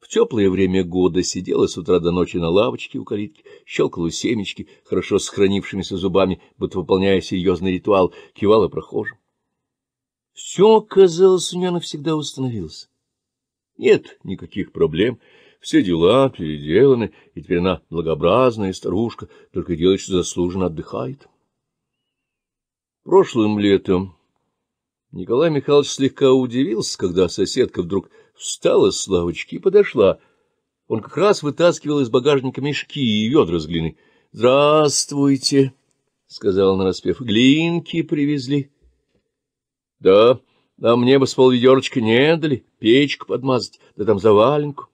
Speaker 1: В теплое время года сидела с утра до ночи на лавочке у калитки, щелкала семечки, хорошо сохранившимися зубами, будто выполняя серьезный ритуал, кивала прохожим. Все, казалось, у нее навсегда установилось. Нет никаких проблем, все дела переделаны, и теперь она благообразная старушка, только делает, что заслуженно отдыхает. Прошлым летом Николай Михайлович слегка удивился, когда соседка вдруг встала с лавочки и подошла. Он как раз вытаскивал из багажника мешки и ведра с глины. — Здравствуйте, — сказал нараспев. — Глинки привезли. — Да, а мне бы с полведерочка не дали, печку подмазать, да там заваленку.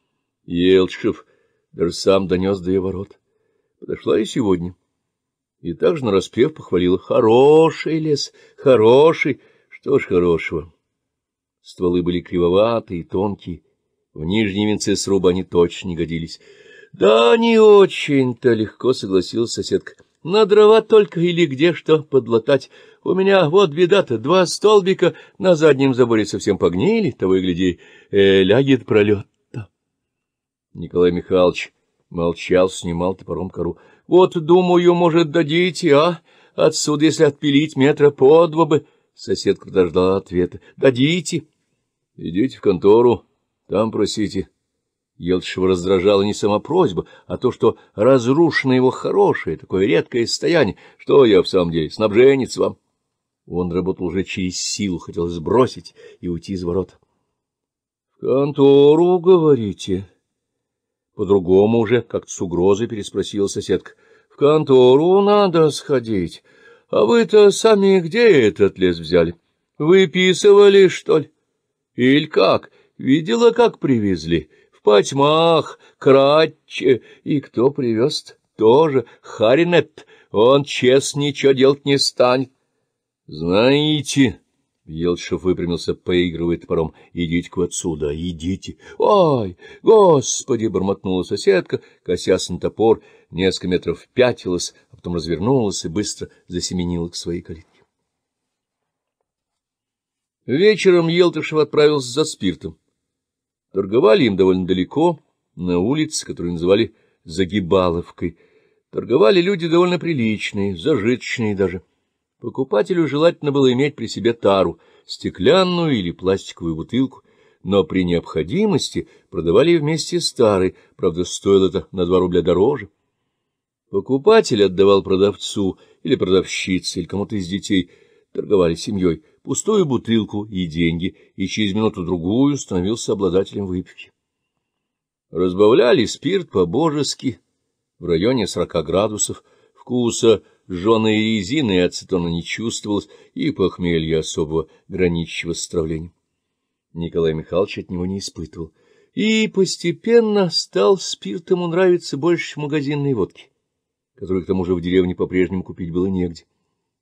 Speaker 1: Елчев даже сам донес до ее ворот. Подошла и сегодня. И также нараспев похвалила. — Хороший лес, хороший, что ж хорошего. — Стволы были кривоватые, тонкие. В нижние венцы сруба они точно не годились. — Да, не очень-то легко согласилась соседка. — На дрова только или где что подлатать. У меня вот беда-то, два столбика на заднем заборе совсем погнили, того и гляди, э, лягет пролет-то. Николай Михайлович молчал, снимал топором кору. — Вот, думаю, может, дадите, а? Отсюда, если отпилить метра по два бы... Соседка подождала ответа. — Дадите. —— Идите в контору, там просите. Елтышева раздражала не сама просьба, а то, что разрушено его хорошее, такое редкое состояние. Что я в самом деле, снабженец вам? Он работал уже через силу, хотел сбросить и уйти из ворот. — В контору, говорите? По-другому уже, как-то с угрозой переспросила соседка. — В контору надо сходить. А вы-то сами где этот лес взяли? Выписывали, что ли? Иль как? Видела, как привезли? В потьмах, кратче. И кто привез? Тоже Харинет. Он честно ничего делать не станет. Знаете... Елшев выпрямился, поигрывая топором. — Идите-ка отсюда, идите. — Ой, господи! — бормотнула соседка, косясь на топор, несколько метров пятилась, а потом развернулась и быстро засеменила к своей калитке. Вечером Елтышев отправился за спиртом. Торговали им довольно далеко, на улице, которую называли Загибаловкой. Торговали люди довольно приличные, зажиточные даже. Покупателю желательно было иметь при себе тару, стеклянную или пластиковую бутылку, но при необходимости продавали вместе с правда, стоило это на два рубля дороже. Покупатель отдавал продавцу или продавщице, или кому-то из детей, торговали семьей — пустую бутылку и деньги, и через минуту-другую становился обладателем выпивки. Разбавляли спирт по-божески в районе сорока градусов, вкуса жженой резины и ацетона не чувствовалось, и похмелья особого граничащего с травлением. Николай Михайлович от него не испытывал. И постепенно стал спирт ему нравиться больше магазинной водки, которую к тому же в деревне по-прежнему купить было негде.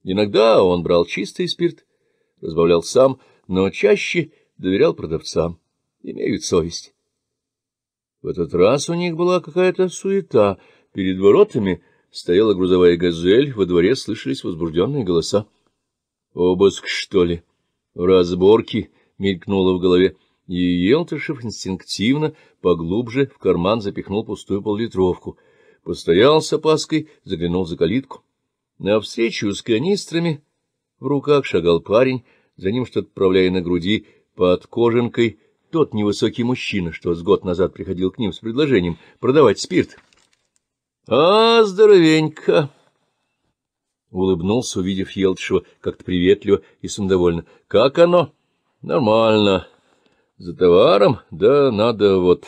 Speaker 1: Иногда он брал чистый спирт, разбавлял сам, но чаще доверял продавцам, имеют совесть. В этот раз у них была какая-то суета. Перед воротами стояла грузовая газель, во дворе слышались возбужденные голоса. «Обыск, что ли? Разборки?» — мелькнуло в голове. И Елтышев инстинктивно поглубже в карман запихнул пустую поллитровку. Постоял с опаской, заглянул за калитку. Навстречу с канистрами в руках шагал парень, за ним что-то отправляя на груди, под кожанкой тот невысокий мужчина, что с год назад приходил к ним с предложением продавать спирт. — А, здоровенько! — улыбнулся, увидев Елтшева как-то приветливо и самодовольно. — Как оно? — Нормально. — За товаром? Да надо вот.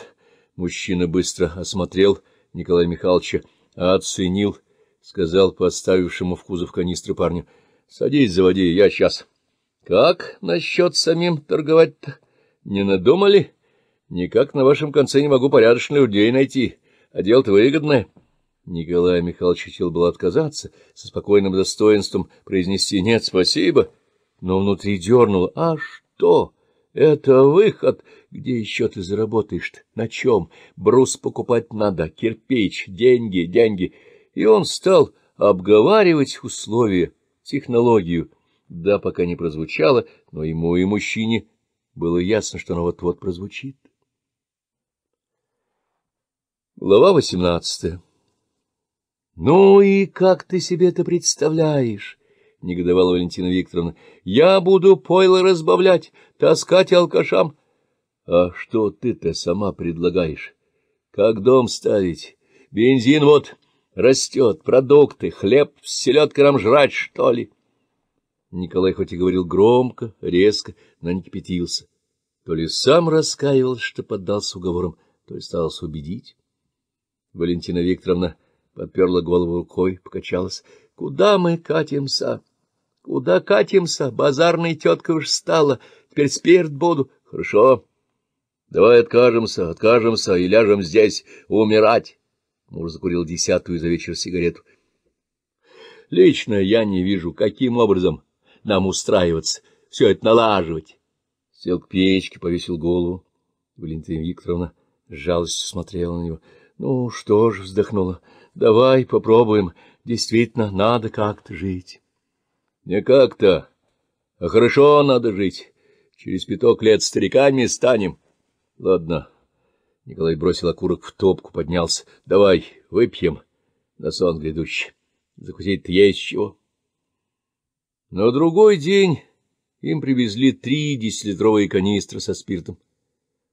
Speaker 1: Мужчина быстро осмотрел Николая Михайловича, оценил, сказал поставившему в кузов канистры парню. — Садись, заводи, я сейчас. — как насчет самим торговать-то? Не надумали? Никак на вашем конце не могу порядочных людей найти, а дело-то выгодное. Николай Михайлович хотел было отказаться, со спокойным достоинством произнести «нет, спасибо», но внутри дернул. «а что?» Это выход. Где еще ты заработаешь-то? На чем? Брус покупать надо, кирпич, деньги, деньги. И он стал обговаривать условия, технологию, да, пока не прозвучало, но ему и мужчине было ясно, что оно вот-вот прозвучит. Глава восемнадцатая «Ну и как ты себе это представляешь?» — негодовала Валентина Викторовна. «Я буду пойло разбавлять, таскать алкашам». «А что ты-то сама предлагаешь? Как дом ставить? Бензин вот...» растет, продукты, хлеб с селедкой нам жрать, что ли? Николай хоть и говорил громко, резко, но не кипятился. То ли сам раскаивался, что поддался уговорам, то ли старался убедить. Валентина Викторовна подперла голову рукой, покачалась. — Куда мы катимся? — Куда катимся? Базарной тетка уж стала. Теперь спирт буду. — Хорошо. Давай откажемся, откажемся и ляжем здесь умирать. Муж закурил десятую за вечер сигарету. — Лично я не вижу, каким образом нам устраиваться, все это налаживать. Сел к печке, повесил голову. Валентина Викторовна жалость смотрела на него. Ну что ж, вздохнула, давай попробуем, действительно, надо как-то жить. Не как-то, а хорошо надо жить. Через пяток лет стариками станем. Ладно. Николай бросил окурок в топку, поднялся. Давай, выпьем на сон грядущий. Закусить-то есть чего. На другой день им привезли три десятилитровые канистры со спиртом.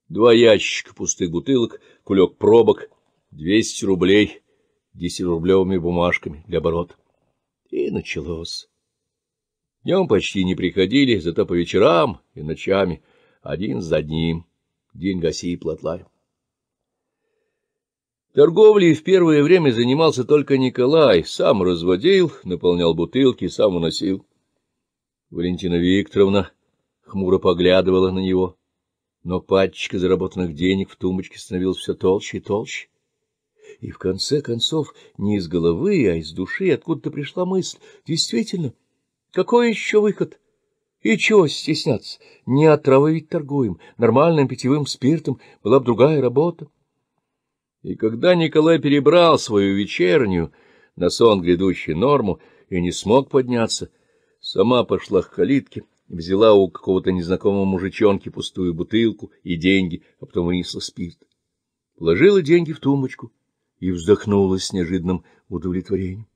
Speaker 1: Два ящика пустых бутылок, кулек пробок, двести рублей десятирублевыми бумажками для оборота. И началось. Днем почти не приходили, зато по вечерам и ночами, один за одним, день Гаси и Платлая. Торговлей в первое время занимался только Николай, сам разводил, наполнял бутылки, сам уносил. Валентина Викторовна хмуро поглядывала на него, но пачка заработанных денег в тумбочке становилась все толще и толще. И в конце концов, не из головы, а из души откуда-то пришла мысль. Действительно, какой еще выход? И чего стесняться? Не отравить травы торгуем, нормальным питьевым спиртом была бы другая работа. И когда Николай перебрал свою вечернюю на сон грядущий норму и не смог подняться, — Сама пошла к калитке, взяла у какого-то незнакомого мужичонки пустую бутылку и деньги, а потом вынесла спирт. Положила деньги в тумбочку и вздохнула с неожиданным удовлетворением.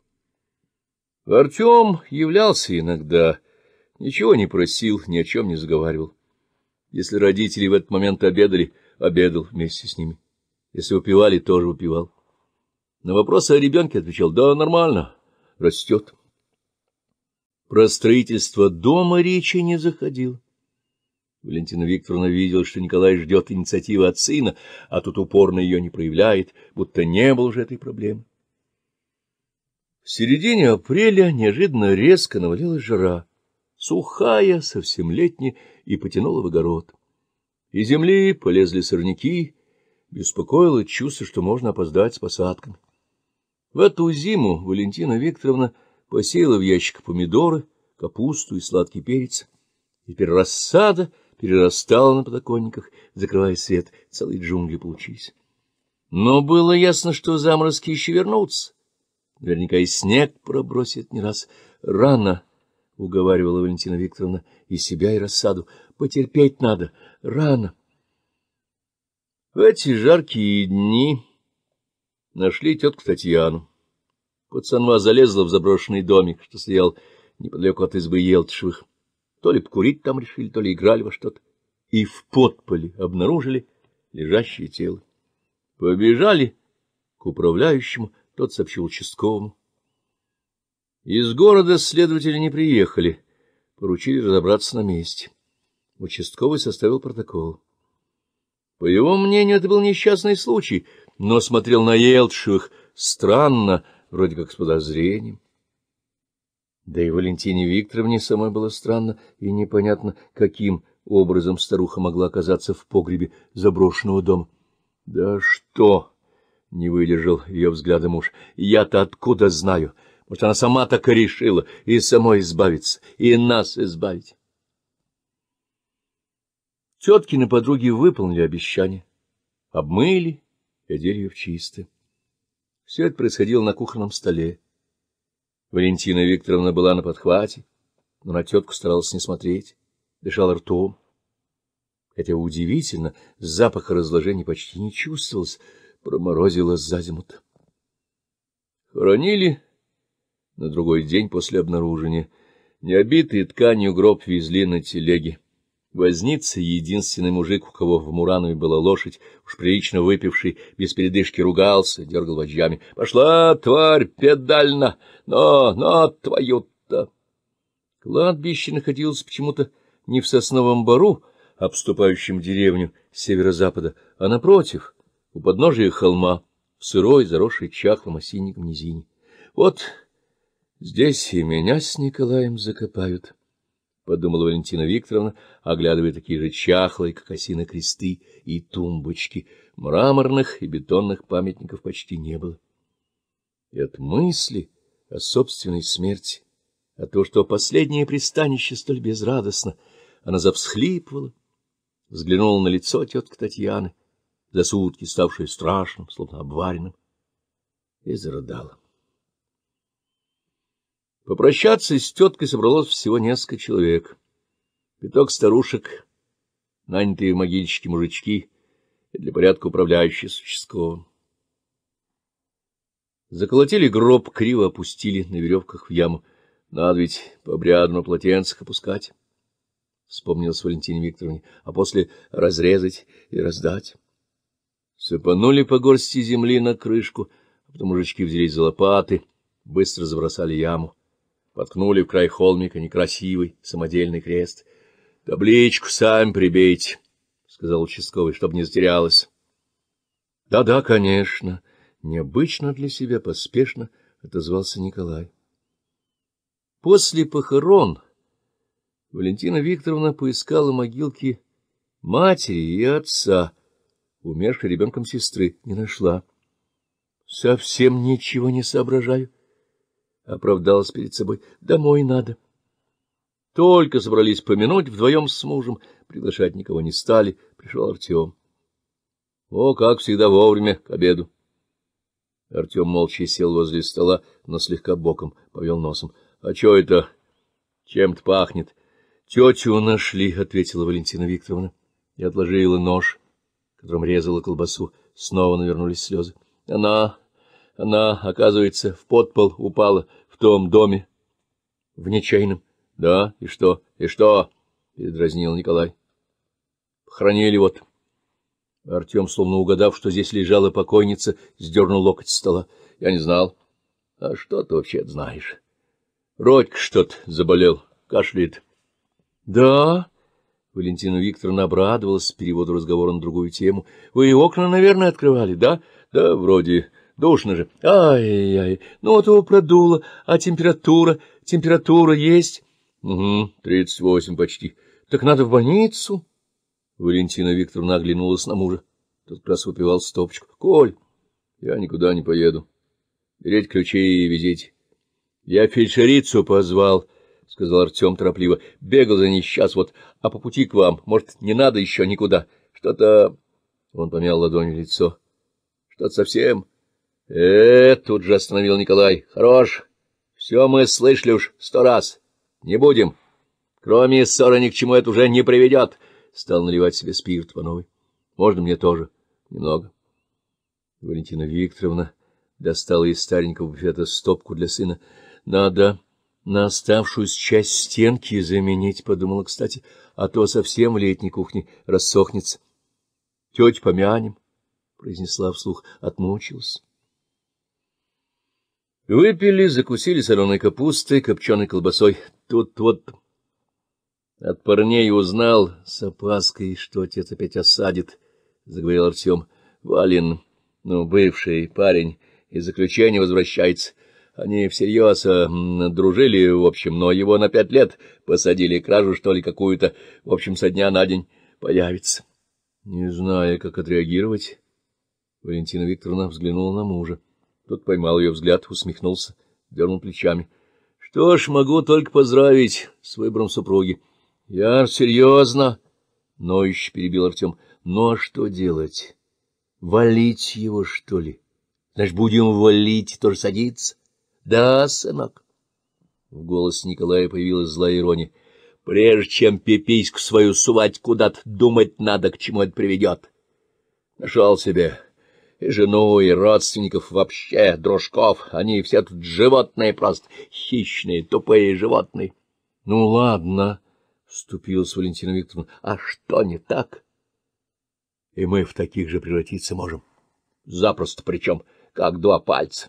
Speaker 1: Артем являлся иногда, ничего не просил, ни о чем не заговаривал. Если родители в этот момент обедали, обедал вместе с ними. Если выпивали, тоже выпивал. На вопросы о ребенке отвечал, да, нормально, растет. Про строительство дома речи не заходил. Валентина Викторовна видела, что Николай ждет инициативы от сына, а тут упорно ее не проявляет, будто не было же этой проблемы. В середине апреля неожиданно резко навалилась жара, сухая, совсем летняя, и потянула в огород. Из земли полезли сорняки, беспокоило чувство, что можно опоздать с посадками. В эту зиму Валентина Викторовна посеяла в ящик помидоры, капусту и сладкий перец. Теперь рассада перерастала на подоконниках, закрывая свет, целые джунгли получились. Но было ясно, что заморозки еще вернутся. Наверняка и снег пробросит не раз. Рано, — уговаривала Валентина Викторовна, — и себя, и рассаду. Потерпеть надо. Рано. В эти жаркие дни нашли тетку Татьяну. Пацанва залезла в заброшенный домик, что стоял неподалеку от избы Елтшевых. То ли покурить там решили, то ли играли во что-то. И в подполе обнаружили лежащее тело. Побежали к управляющему, тот сообщил участковому. Из города следователи не приехали, поручили разобраться на месте. Участковый составил протокол. По его мнению, это был несчастный случай, но смотрел на Елтшевых странно, вроде как с подозрением. Да и Валентине Викторовне самой было странно и непонятно, каким образом старуха могла оказаться в погребе заброшенного дома. — Да что? — не выдержал ее взгляда муж. — Я-то откуда знаю? Может, она сама так и решила и самой избавиться, и нас избавить. Теткины подруги выполнили обещание, обмыли и одели ее в чистое. Все это происходило на кухонном столе. Валентина Викторовна была на подхвате, но на тетку старалась не смотреть, дышала ртом. Хотя удивительно, запаха разложения почти не чувствовалось, проморозила за зиму Хоронили на другой день после обнаружения. Необитые тканью гроб везли на телеге. Возница — единственный мужик, у кого в Муранове была лошадь, уж прилично выпивший, без передышки ругался, дергал вожжами. — Пошла, тварь, педально! Но, но, твою-то! Кладбище находилось почему-то не в сосновом бару, а обступающем деревню с северо-запада, а напротив, у подножия холма, в сырой, заросшей чахлом осинником низине. Вот здесь и меня с Николаем закопают. — подумала Валентина Викторовна, оглядывая такие же чахлые, как осины кресты и тумбочки. Мраморных и бетонных памятников почти не было. И от мысли о собственной смерти, о том, что последнее пристанище столь безрадостно, она завсхлипывала, взглянула на лицо тетки Татьяны, за сутки ставшей страшным, словно обваренным, и зарыдала. Попрощаться с теткой собралось всего несколько человек. Пяток старушек, нанятые могильщики-мужички и для порядка управляющие с Заколотили гроб, криво опустили на веревках в яму. Надо ведь по-обрядному полотенцах опускать, — вспомнилась Валентине Викторовне, — а после разрезать и раздать. Сыпанули по горсти земли на крышку, а потом мужички взялись за лопаты, быстро забросали яму. Воткнули в край холмика некрасивый самодельный крест. — Табличку сами прибейте, — сказал участковый, — чтобы не затерялось. Да — Да-да, конечно, — необычно для себя поспешно отозвался Николай. После похорон Валентина Викторовна поискала могилки матери и отца, умершей ребенком сестры, не нашла. — Совсем ничего не соображаю, — оправдалась перед собой. Домой надо. Только собрались помянуть вдвоем с мужем, приглашать никого не стали, пришел Артем. О, как всегда вовремя, к обеду. Артем молча сел возле стола, но слегка боком повел носом. — А что это? Чем-то пахнет. — Тетю нашли, — ответила Валентина Викторовна. И отложила нож, которым резала колбасу. Снова навернулись слезы. — Она она, оказывается, в подпол упала в том доме. — В нечаянном. — Да, и что, и что? — передразнил Николай. — Похоронили вот. Артем, словно угадав, что здесь лежала покойница, сдернул локоть с стола. — Я не знал. — А что ты вообще знаешь? — Родька что-то заболел, кашляет. — Да... Валентина Викторовна обрадовалась переводу разговора на другую тему. — Вы окна, наверное, открывали, да? — Да, вроде. Душно же. Ай-яй, ну а его продуло, а температура, температура есть. Угу, тридцать восемь почти. Так надо в больницу. Валентина Викторовна оглянулась на мужа. Тот как раз выпивал стопочку. Коль, я никуда не поеду. Береть ключи и везите. Я фельдшерицу позвал, — сказал Артем торопливо. Бегал за ней сейчас вот, а по пути к вам. Может, не надо еще никуда. Что-то... Он помял ладонью лицо. Что-то совсем... Э, тут же остановил Николай. Хорош. Все мы слышали уж сто раз. Не будем. Кроме ссоры ни к чему это уже не приведет. Стал наливать себе спирт по новой. Можно мне тоже? Немного. Валентина Викторовна достала из старенького буфета стопку для сына. Надо на оставшуюся часть стенки заменить, подумала, кстати, а то совсем в летней кухне рассохнется. — Теть помянем, — произнесла вслух, отмучилась. Выпили, закусили соленой капустой, копченой колбасой. Тут вот от парней узнал с опаской, что отец опять осадит, — заговорил Артем. Валин, ну, бывший парень, из заключения возвращается. Они всерьез э, дружили, в общем, но его на пять лет посадили, кражу, что ли, какую-то, в общем, со дня на день появится. Не зная, как отреагировать, Валентина Викторовна взглянула на мужа. Тот поймал ее взгляд, усмехнулся, дернул плечами. — Что ж, могу только поздравить с выбором супруги. — Я серьезно, — ноющий перебил Артем. — Ну а что делать? Валить его, что ли? Значит, будем валить, и тоже садиться? — Да, сынок. В голос Николая появилась злая ирония. — Прежде чем пепиську свою сувать куда-то, думать надо, к чему это приведет. Нашел себе и жену, и родственников вообще, дружков. Они все тут животные просто, хищные, тупые животные. — Ну, ладно, — вступилась Валентина Викторовна, — а что не так? — И мы в таких же превратиться можем. Запросто причем, как два пальца.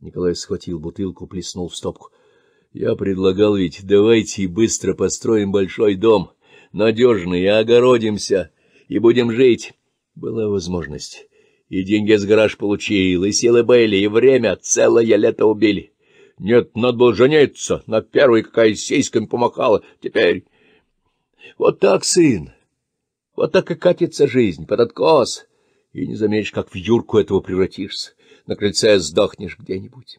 Speaker 1: Николай схватил бутылку, плеснул в стопку. — Я предлагал ведь, давайте быстро построим большой дом, надежный, и огородимся, и будем жить. Была возможность. И деньги с гараж получил, и силы были, и время целое лето убили. Нет, надо было жениться, на первой какая сиськами помахала. Теперь вот так, сын, вот так и катится жизнь под откос, и не заметишь, как в юрку этого превратишься, на крыльце сдохнешь где-нибудь.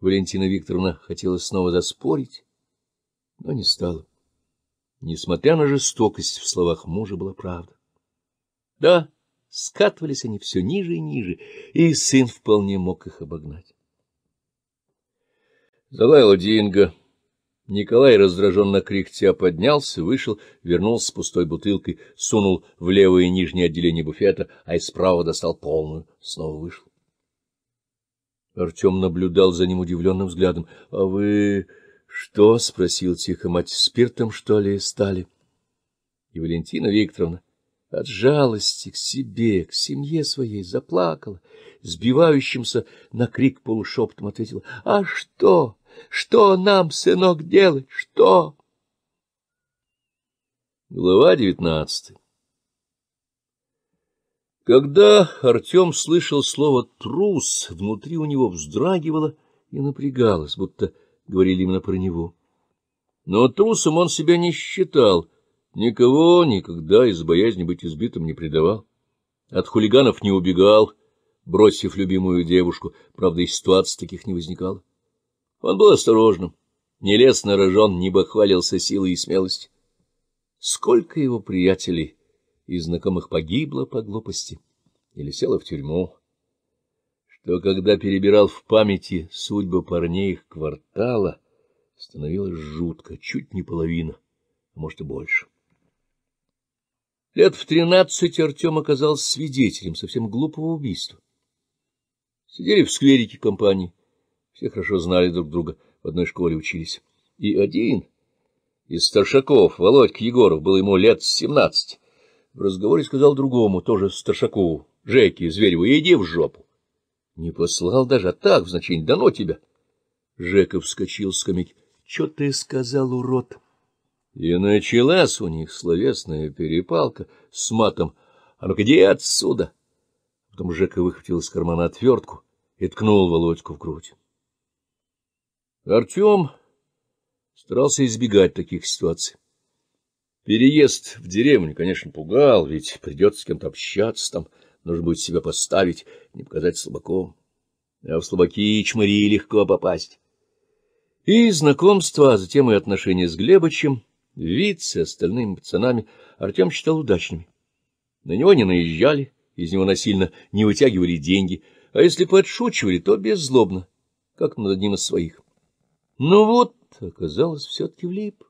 Speaker 1: Валентина Викторовна хотела снова заспорить, но не стала. Несмотря на жестокость, в словах мужа была правда. — Да, — Скатывались они все ниже и ниже, и сын вполне мог их обогнать. Залаяла Динго. Николай, раздраженно кряхтя, поднялся, вышел, вернулся с пустой бутылкой, сунул в левое нижнее отделение буфета, а из правого достал полную, снова вышел. Артем наблюдал за ним удивленным взглядом. — А вы что? — спросил тихо мать. — Спиртом, что ли, стали? И Валентина Викторовна от жалости к себе, к семье своей заплакала, сбивающимся на крик полушепотом ответила, «А что? Что нам, сынок, делать? Что?» Глава девятнадцатая Когда Артем слышал слово «трус», внутри у него вздрагивало и напрягалось, будто говорили именно про него. Но трусом он себя не считал — Никого никогда из боязни быть избитым не предавал. От хулиганов не убегал, бросив любимую девушку, правда, и ситуаций таких не возникало. Он был осторожным, не лез на рожон, не бахвалился силой и смелостью. Сколько его приятелей и знакомых погибло по глупости или село в тюрьму, что, когда перебирал в памяти судьбы парней их квартала, становилось жутко, чуть не половина, а может и больше. Лет в тринадцать Артем оказался свидетелем совсем глупого убийства. Сидели в скверике компании, все хорошо знали друг друга, в одной школе учились. И один из старшаков, Володька Егоров, был ему лет семнадцать. В разговоре сказал другому, тоже старшакову, Жеке Звереву, иди в жопу. Не послал даже, а так, в значении, дано ну тебя. Жеков вскочил с скамейки. — Че ты сказал, урод? — и началась у них словесная перепалка с матом. «А ну, где отсюда?» Потом Жека выхватил из кармана отвертку и ткнул Володьку в грудь. Артем старался избегать таких ситуаций. Переезд в деревню, конечно, пугал, ведь придется с кем-то общаться там, нужно будет себя поставить, не показать слабаком. А в слабаки и чмыри легко попасть. И знакомство, а затем и отношения с Глебычем — Вид с остальными пацанами Артем считал удачными. На него не наезжали, из него насильно не вытягивали деньги, а если подшучивали, то беззлобно, как над одним из своих. Ну вот, оказалось, все-таки влип.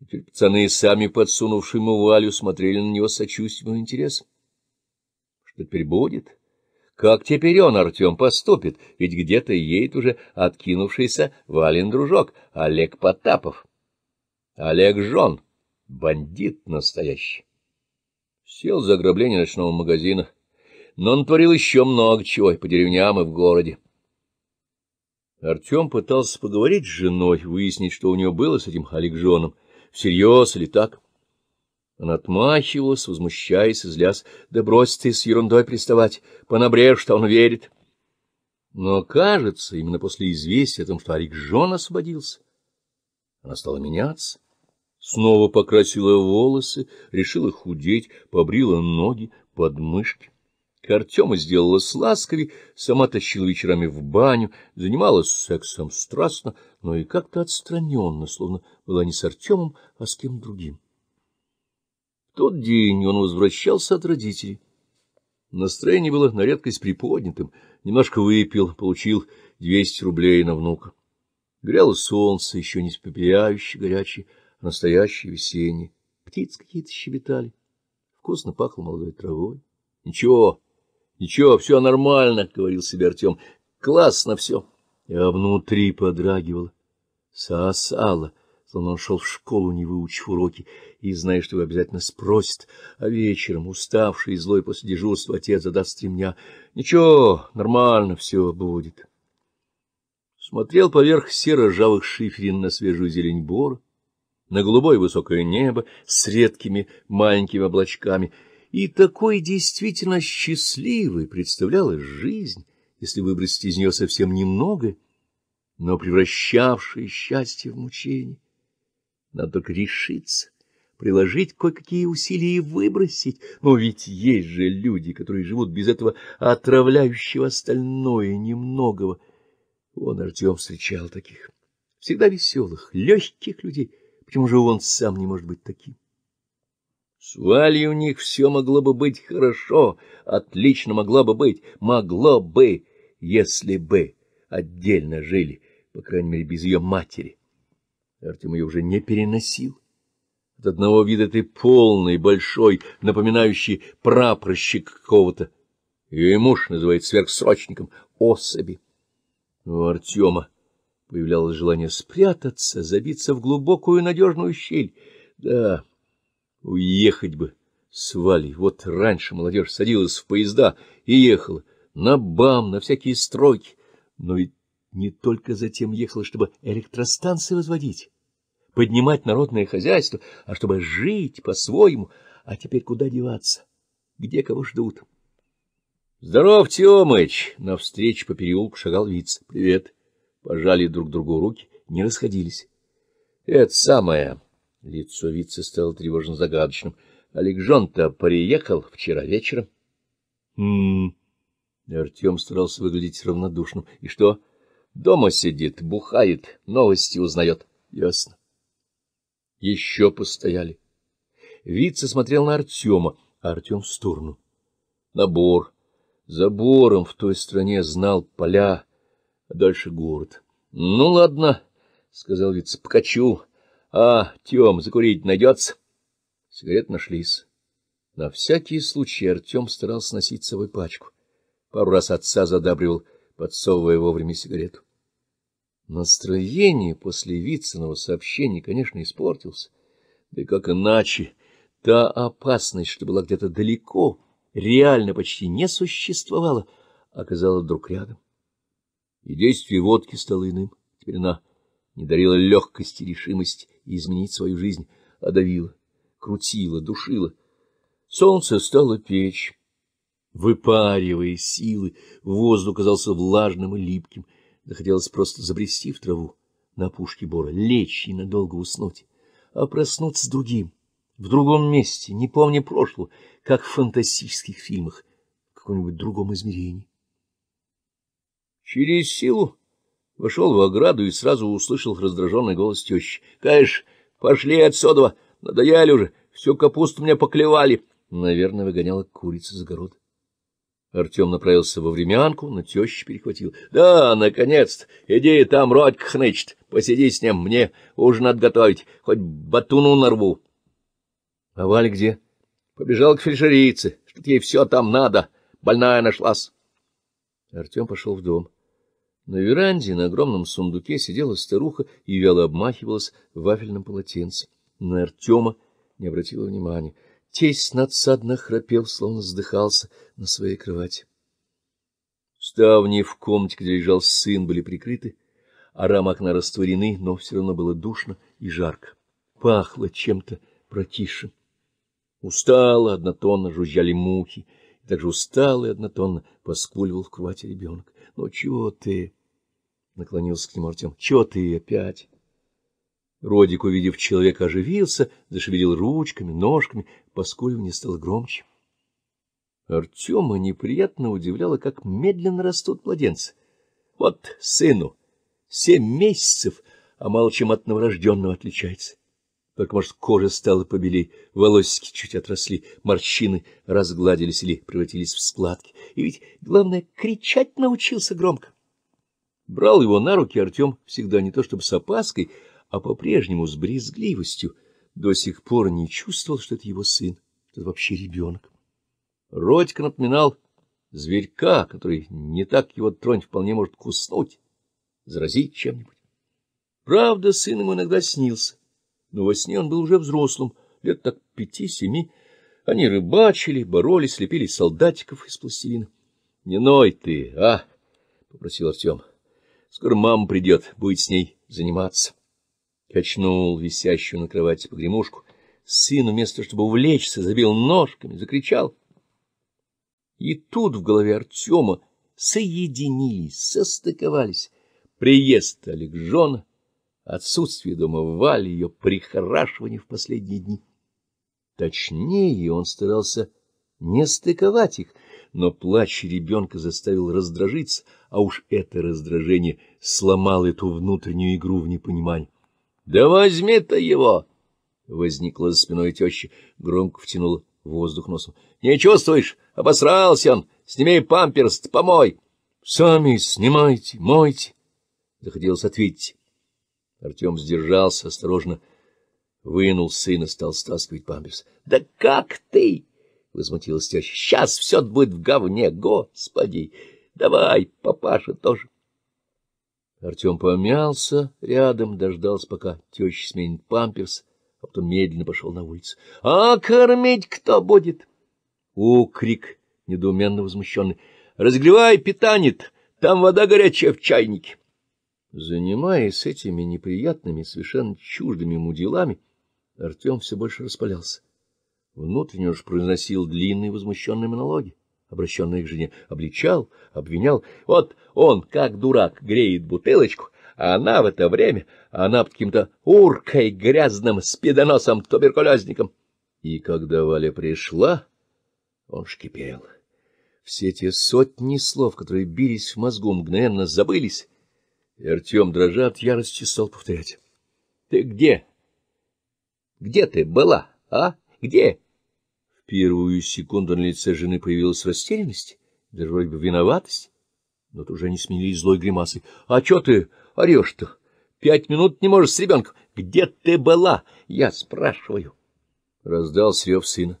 Speaker 1: Теперь пацаны, сами подсунувшие ему Валю, смотрели на него с сочувствием и интересом. Что теперь будет? Как теперь он, Артем, поступит? Ведь где-то едет уже откинувшийся Вален дружок, Олег Потапов. Олег Жон, бандит настоящий. Сел за ограбление ночного магазина, но он творил еще много чего и по деревням, и в городе. Артем пытался поговорить с женой, выяснить, что у нее было с этим Олег Жоном, всерьез или так. Она отмахивалась, возмущаясь, излясь, да брось ты с ерундой приставать, понабрежь, что он верит. Но, кажется, именно после известия о том, что Орик Жон освободился, она стала меняться. Снова покрасила волосы, решила худеть, побрила ноги, подмышки. Артема сделала ласковей, сама тащила вечерами в баню, занималась сексом страстно, но и как-то отстраненно, словно была не с Артемом, а с кем другим. В тот день он возвращался от родителей. Настроение было на редкость приподнятым, немножко выпил, получил двести рублей на внука. Грело солнце, еще не спепеляющее, горячее, настоящий весенний. Птиц какие-то щебетали. Вкусно пахло молодой травой. — Ничего, ничего, все нормально, — говорил себе Артем. — Классно все. Я внутри подрагивала, сосала, словно он шел в школу, не выучив уроки, и, зная, что его обязательно спросит, а вечером, уставший и злой после дежурства, отец задаст меня. Ничего, нормально все будет. Смотрел поверх серо-жавых шиферин на свежую зелень бора, на голубое высокое небо с редкими маленькими облачками. И такой действительно счастливой представлялась жизнь, если выбросить из нее совсем немного, но превращавшее счастье в мучение. Надо только решиться, приложить кое-какие усилия и выбросить. Но ведь есть же люди, которые живут без этого отравляющего остальное немногого. Он, Артем, встречал таких, всегда веселых, легких людей — Почему же он сам не может быть таким?
Speaker 2: С Валей
Speaker 1: у них все могло бы быть хорошо, отлично могло бы быть, могло бы, если бы отдельно жили, по крайней мере, без ее матери. Артем ее уже не переносил. От одного вида ты полный, большой, напоминающий прапорщик какого-то. Ее и муж называет сверхсрочником, особи. У Артема появлялось желание спрятаться, забиться в глубокую надежную щель. Да, уехать бы с Валей. Вот раньше молодежь садилась в поезда и ехала на БАМ, на всякие стройки. Но ведь не только затем ехала, чтобы электростанции возводить, поднимать народное хозяйство, а чтобы жить по-своему. А теперь куда деваться? Где кого ждут? — Здоров, Тёмыч! — навстречу по переулку шагал Виц. — Привет! — пожали друг другу руки, не расходились. — Это самое... — лицо вице стало тревожно загадочным. — Олег Жон-то приехал вчера вечером. м Артем старался выглядеть равнодушным. — И что? — Дома сидит, бухает, новости узнает. — Ясно. Еще постояли. Вице смотрел на Артема, а Артем в сторону. Набор. Забором в той стране знал поля, дальше город. — Ну, ладно, — сказал вице, — покачу. — А, Тем, закурить найдется? Сигарет нашлись. На всякий случай Артем старался носить с собой пачку. Пару раз отца задабривал, подсовывая вовремя сигарету. Настроение после Вициного сообщения, конечно, испортилось. Да как иначе? Та опасность, что была где-то далеко, реально почти не существовала, оказалась вдруг рядом и действие водки стало иным. Теперь она не дарила легкость и решимость изменить свою жизнь, а давила, крутила, душила. Солнце стало печь. Выпаривая силы, воздух казался влажным и липким. Захотелось просто забрести в траву на опушке бора, лечь и надолго уснуть, а проснуться другим, в другом месте, не помня прошлого, как в фантастических фильмах, в каком-нибудь другом измерении через силу вошел в ограду и сразу услышал раздраженный голос тещи. — Каиш, пошли отсюда, надоели уже, всю капусту мне поклевали. Наверное, выгоняла курица за город. Артем направился во времянку, но теща перехватил. — Да, наконец-то! Иди, там Родька хнычет. Посиди с ним, мне ужин отготовить, хоть батуну нарву. — А Валь где? — Побежал к фельдшерице, что ей все там надо. Больная нашлась. Артем пошел в дом. На веранде на огромном сундуке сидела старуха и вяло обмахивалась вафельным полотенцем. На Артема не обратила внимания. Тесть надсадно храпел, словно вздыхался на своей кровати. Ставни в комнате, где лежал сын, были прикрыты, а рамы окна растворены, но все равно было душно и жарко. Пахло чем-то прокисшим. Устало, однотонно жужжали мухи, и также устало и однотонно поскуливал в кровати ребенок. — Ну, чего ты? — наклонился к нему Артем. — Чего ты опять? Родик, увидев человека, оживился, зашевелил ручками, ножками, поскуливание стало громче. Артема неприятно удивляло, как медленно растут младенцы. Вот сыну семь месяцев, а мало чем от новорожденного отличается. Только, может, кожа стала побелей, волосики чуть отросли, морщины разгладились или превратились в складки. И ведь, главное, кричать научился громко. Брал его на руки Артем всегда не то чтобы с опаской, а по-прежнему с брезгливостью. До сих пор не чувствовал, что это его сын, что это вообще ребенок. Родька напоминал зверька, который не так его тронь вполне может куснуть, заразить чем-нибудь. Правда, сын ему иногда снился но во сне он был уже взрослым, лет так пяти-семи. Они рыбачили, боролись, слепили солдатиков из пластилина. — Не ной ты, а! — попросил Артем. — Скоро мама придет, будет с ней заниматься. Качнул висящую на кровати погремушку. Сын, вместо того, чтобы увлечься, забил ножками, закричал. И тут в голове Артема соединились, состыковались приезд Олег Жона, отсутствие дома Вали, ее прихорашивание в последние дни. Точнее, он старался не стыковать их, но плач ребенка заставил раздражиться, а уж это раздражение сломало эту внутреннюю игру в непонимании. — Да возьми то его! — возникла за спиной теща, громко втянула воздух носом. — Не чувствуешь? Обосрался он! Сними памперс, помой! — Сами снимайте, мойте! — захотелось ответить. Артем сдержался осторожно, вынул сына, стал стаскивать памперс. — Да как ты? — возмутилась теща. — Сейчас все будет в говне, господи! Давай, папаша тоже. Артем помялся рядом, дождался, пока теща сменит памперс, а потом медленно пошел на улицу. — А кормить кто будет? — О, крик, недоуменно возмущенный. — Разгревай питанет. там вода горячая в чайнике. Занимаясь этими неприятными, совершенно чуждыми ему делами, Артем все больше распалялся. Внутренне уж произносил длинные возмущенные монологи, обращенные к жене, обличал, обвинял. Вот он, как дурак, греет бутылочку, а она в это время, она под каким-то уркой грязным, спидоносом, туберкулезником. И когда Валя пришла, он шкипел. Все те сотни слов, которые бились в мозгу, мгновенно забылись и Артем, дрожа от ярости, стал повторять. — Ты где? Где ты была, а? Где? В первую секунду на лице жены появилась растерянность, даже вроде бы виноватость, но тут уже не сменились злой гримасой. — А что ты орешь-то? Пять минут не можешь с ребенком. Где ты была? Я спрашиваю. Раздал рев сына.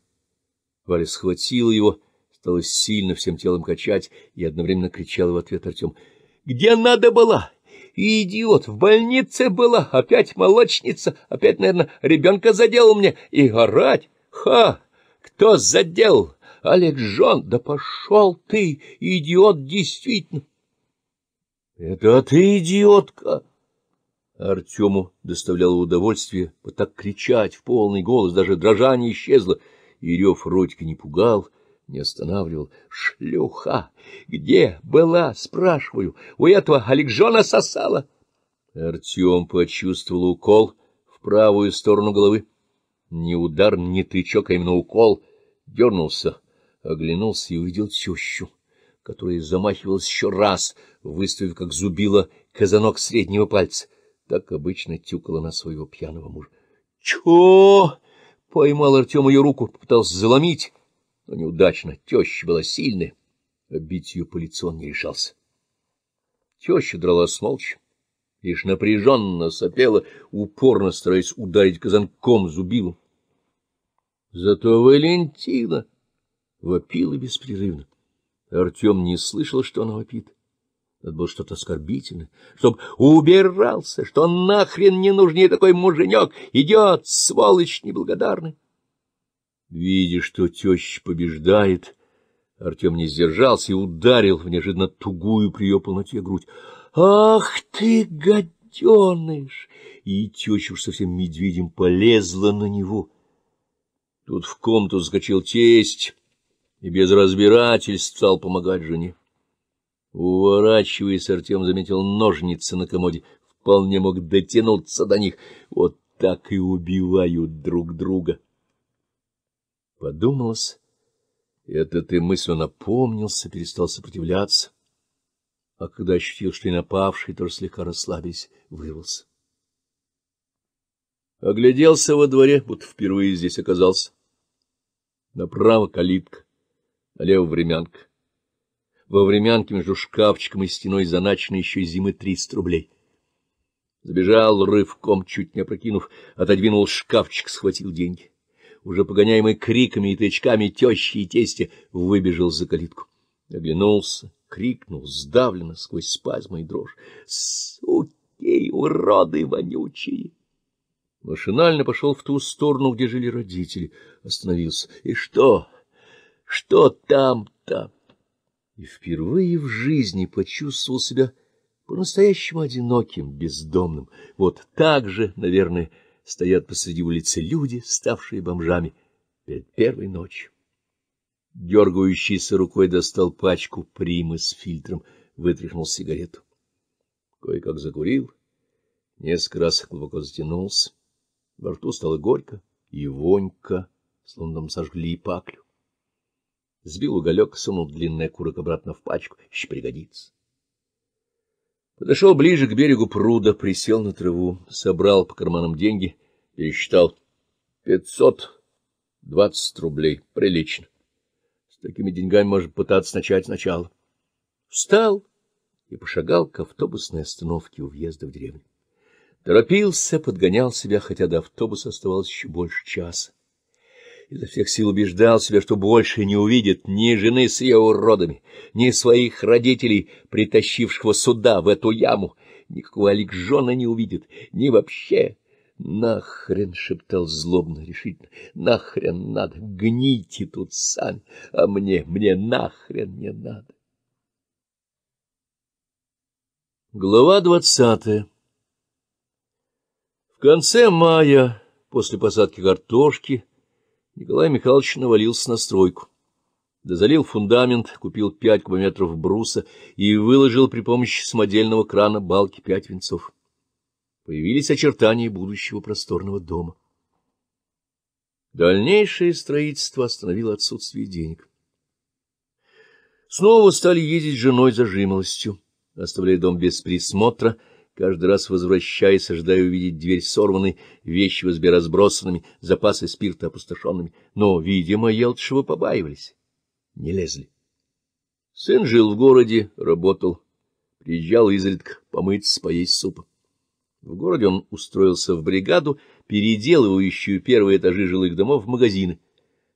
Speaker 1: Валя схватил его, стала сильно всем телом качать и одновременно кричала в ответ Артем. — Где надо была? и идиот, в больнице была, опять молочница, опять, наверное, ребенка задел мне, и горать, Ха! Кто задел? Олег Жон, да пошел ты, идиот, действительно! — Это ты, идиотка! Артему доставляло удовольствие вот так кричать в полный голос, даже дрожание исчезло, и рев Родька не пугал, — не останавливал. «Шлюха! Где была?» — спрашиваю. «У этого Алексжона сосала!» Артем почувствовал укол в правую сторону головы. Не удар, не тычок, а именно укол. Дернулся, оглянулся и увидел тещу, которая замахивалась еще раз, выставив, как зубило казанок среднего пальца. Так обычно тюкала на своего пьяного мужа. «Чё — Чё? поймал Артем ее руку, попытался заломить но неудачно. Теща была сильная, а бить ее по лицу он не решался. Теща дралась молча, лишь напряженно сопела, упорно стараясь ударить казанком зубилу. Зато Валентина вопила беспрерывно. Артем не слышал, что она вопит. Это было что-то оскорбительное, чтоб убирался, что нахрен не нужнее такой муженек, идет, сволочь неблагодарный. Видя, что теща побеждает, Артем не сдержался и ударил в неожиданно тугую при ее полноте грудь. «Ах ты, гаденыш!» И теща уж совсем медведем полезла на него. Тут в комнату заскочил тесть и без разбирательств стал помогать жене. Уворачиваясь, Артем заметил ножницы на комоде, вполне мог дотянуться до них. Вот так и убивают друг друга. Подумалось, и от этой мысли он опомнился, перестал сопротивляться. А когда ощутил, что и напавший тоже слегка расслабились, вырвался. Огляделся во дворе, будто впервые здесь оказался. Направо калитка, налево времянка. Во времянке между шкафчиком и стеной заначено еще зимы триста рублей. Забежал рывком, чуть не опрокинув, отодвинул шкафчик, схватил деньги уже погоняемый криками и тычками тещи и тестя, выбежал за калитку. Оглянулся, крикнул, сдавленно, сквозь спазмы и дрожь. «Суки, уроды вонючие!» Машинально пошел в ту сторону, где жили родители, остановился. «И что? Что там-то?» И впервые в жизни почувствовал себя по-настоящему одиноким, бездомным. Вот так же, наверное, стоят посреди улицы люди, ставшие бомжами перед первой ночью. Дергающейся рукой достал пачку примы с фильтром, вытряхнул сигарету. Кое-как закурил, несколько раз глубоко затянулся. Во рту стало горько и вонько, словно там сожгли паклю. Сбил уголек, сунул длинный окурок обратно в пачку, еще пригодится. Подошел ближе к берегу пруда, присел на траву, собрал по карманам деньги, пересчитал. Пятьсот двадцать рублей. Прилично. С такими деньгами можно пытаться начать сначала. Встал и пошагал к автобусной остановке у въезда в деревню. Торопился, подгонял себя, хотя до автобуса оставалось еще больше часа изо всех сил убеждал себя, что больше не увидит ни жены с ее уродами, ни своих родителей, притащившего сюда, в эту яму, никакого Алексжона не увидит, ни вообще. «Нахрен!» — шептал злобно, решительно. «Нахрен надо! Гните тут сами! А мне, мне нахрен не надо!» Глава двадцатая В конце мая, после посадки картошки, Николай Михайлович навалился на стройку. Дозалил фундамент, купил пять кубометров бруса и выложил при помощи самодельного крана балки пять венцов. Появились очертания будущего просторного дома. Дальнейшее строительство остановило отсутствие денег. Снова стали ездить с женой за жимолостью, оставляя дом без присмотра — Каждый раз, возвращаясь, ожидаю увидеть дверь сорванной, вещи в избе разбросанными, запасы спирта опустошенными. Но, видимо, Елтышева побаивались. Не лезли. Сын жил в городе, работал. Приезжал изредка помыться, поесть супа. В городе он устроился в бригаду, переделывающую первые этажи жилых домов в магазины.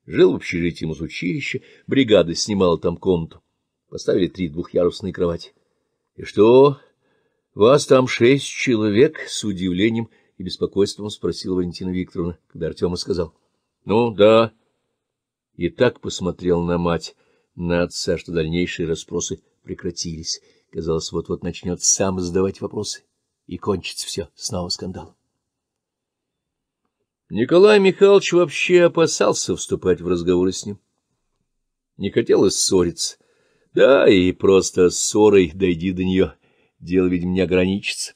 Speaker 1: Жил в общежитии музучилища, бригада снимала там комнату. Поставили три двухъярусные кровати. И что... Вас там шесть человек, — с удивлением и беспокойством спросила Валентина Викторовна, когда Артема сказал. — Ну, да. И так посмотрел на мать, на отца, что дальнейшие расспросы прекратились. Казалось, вот-вот начнет сам задавать вопросы, и кончится все, снова скандал. Николай Михайлович вообще опасался вступать в разговоры с ним. Не хотелось ссориться. Да, и просто ссорой дойди до нее — дело, видимо, не ограничится.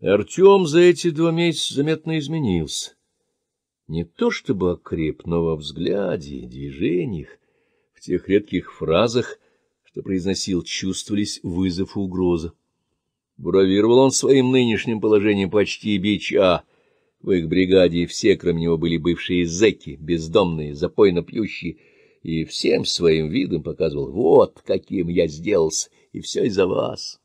Speaker 1: Артем за эти два месяца заметно изменился. Не то чтобы окреп, но во взгляде, движениях, в тех редких фразах, что произносил, чувствовались вызов и угроза. Бравировал он своим нынешним положением почти бича. В их бригаде все, кроме него, были бывшие зэки, бездомные, запойно пьющие, и всем своим видом показывал, вот каким я сделался, и все из-за вас.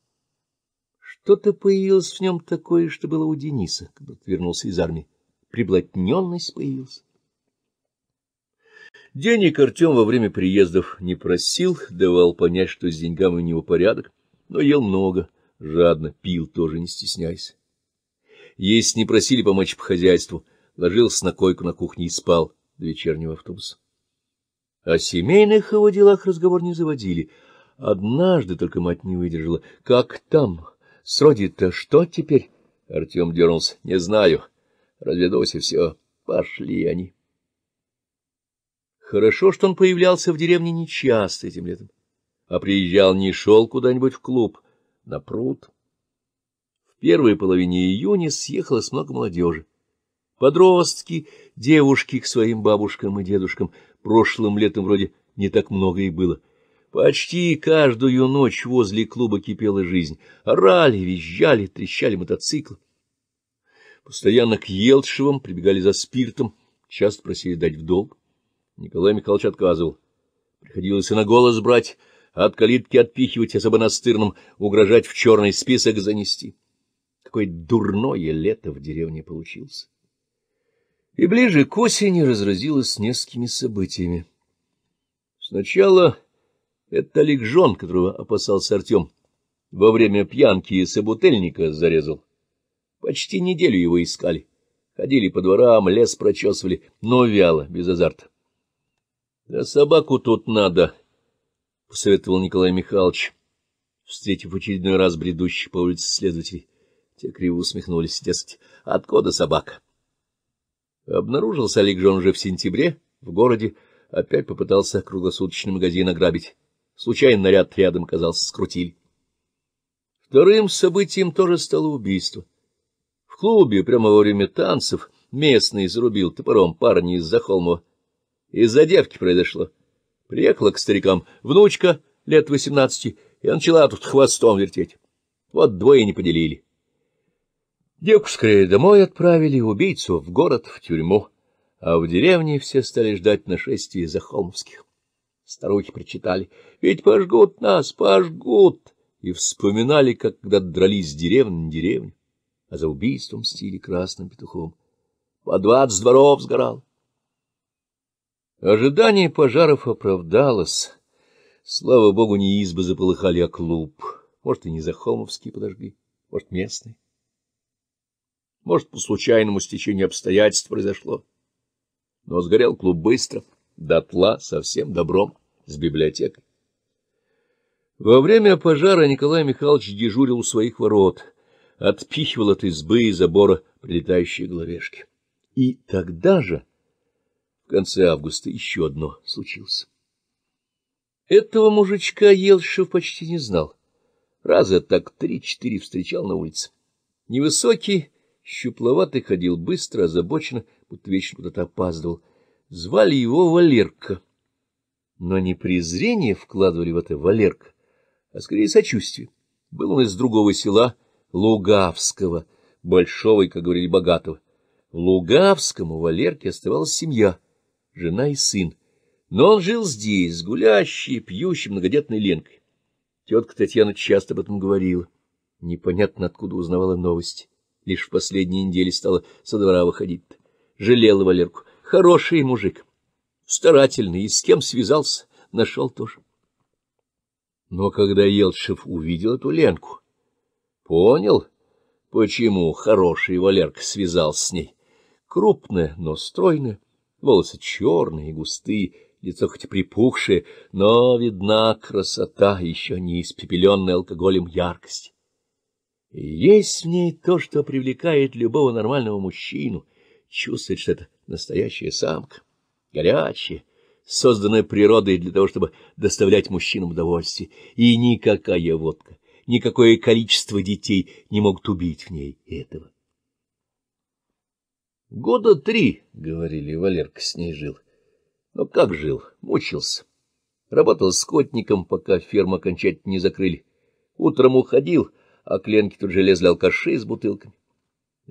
Speaker 1: Что-то появилось в нем такое, что было у Дениса, когда вернулся из армии. Приблотненность появилась. Денег Артем во время приездов не просил, давал понять, что с деньгами у него порядок, но ел много, жадно, пил тоже не стесняясь. Если не просили помочь по хозяйству, ложился на койку на кухне и спал до вечернего автобуса. О семейных его делах разговор не заводили. Однажды только мать не выдержала. «Как там?» Сроди-то что теперь? Артем дернулся. — Не знаю. Разведусь и все. Пошли они. Хорошо, что он появлялся в деревне нечасто этим летом, а приезжал не шел куда-нибудь в клуб, на пруд. В первой половине июня съехалось много молодежи. Подростки, девушки к своим бабушкам и дедушкам. Прошлым летом вроде не так много и было — Почти каждую ночь возле клуба кипела жизнь. Орали, визжали, трещали мотоциклы. Постоянно к Елтшевым прибегали за спиртом, часто просили дать в долг. Николай Михайлович отказывал. Приходилось и на голос брать, а от калитки отпихивать, особо настырным, угрожать в черный список занести. Какое дурное лето в деревне получилось. И ближе к осени разразилось несколькими событиями. Сначала это Талик Жон, которого опасался Артем. Во время пьянки и собутыльника зарезал. Почти неделю его искали. Ходили по дворам, лес прочесывали, но вяло, без азарта. — Да собаку тут надо, — посоветовал Николай Михайлович, встретив очередной раз бредущих по улице следователей. Те криво усмехнулись, дескать, откуда собака? Обнаружился Олег Жон уже в сентябре в городе, опять попытался круглосуточный магазин ограбить. Случайно наряд рядом оказался, скрутили. Вторым событием тоже стало убийство. В клубе прямо во время танцев местный зарубил топором парни из-за холма. Из-за девки произошло. Приехала к старикам внучка лет восемнадцати, и начала тут хвостом вертеть. Вот двое не поделили. Девку скорее домой отправили, убийцу в город, в тюрьму, а в деревне все стали ждать нашествия Захолмовских. Старухи причитали. — Ведь пожгут нас, пожгут! И вспоминали, как когда дрались с деревни на деревню, а за убийством стили красным петухом. По двадцать дворов сгорал. Ожидание пожаров оправдалось. Слава богу, не избы заполыхали, а клуб. Может, и не за Захолмовские подожгли, может, местные. Может, по случайному стечению обстоятельств произошло. Но сгорел клуб быстро дотла со всем добром, с библиотекой. Во время пожара Николай Михайлович дежурил у своих ворот, отпихивал от избы и забора прилетающие головешки. И тогда же, в конце августа, еще одно случилось. Этого мужичка Елшев почти не знал. Раза так три-четыре встречал на улице. Невысокий, щупловатый ходил быстро, озабоченно, будто вечно куда-то опаздывал. Звали его Валерка. Но не презрение вкладывали в это Валерка, а скорее сочувствие. Был он из другого села, Лугавского, большого и, как говорили, богатого. Лугавскому Валерке оставалась семья, жена и сын. Но он жил здесь, с гулящей, пьющей, многодетной Ленкой. Тетка Татьяна часто об этом говорила. Непонятно, откуда узнавала новости. Лишь в последние недели стала со двора выходить. Жалела Валерку. Хороший мужик, старательный, и с кем связался, нашел тоже. Но когда Елшев увидел эту Ленку, понял, почему хороший Валерка связался с ней. Крупная, но стройная, волосы черные и густые, лицо хоть и припухшее, но видна красота, еще не испепеленная алкоголем яркость. есть в ней то, что привлекает любого нормального мужчину, чувствует, что это настоящая самка, горячая, созданная природой для того, чтобы доставлять мужчинам удовольствие, и никакая водка, никакое количество детей не могут убить в ней этого. Года три, — говорили, Валерка с ней жил. Но «Ну как жил? Мучился. Работал скотником, пока ферму окончательно не закрыли. Утром уходил, а к Ленке тут же лезли алкаши с бутылками.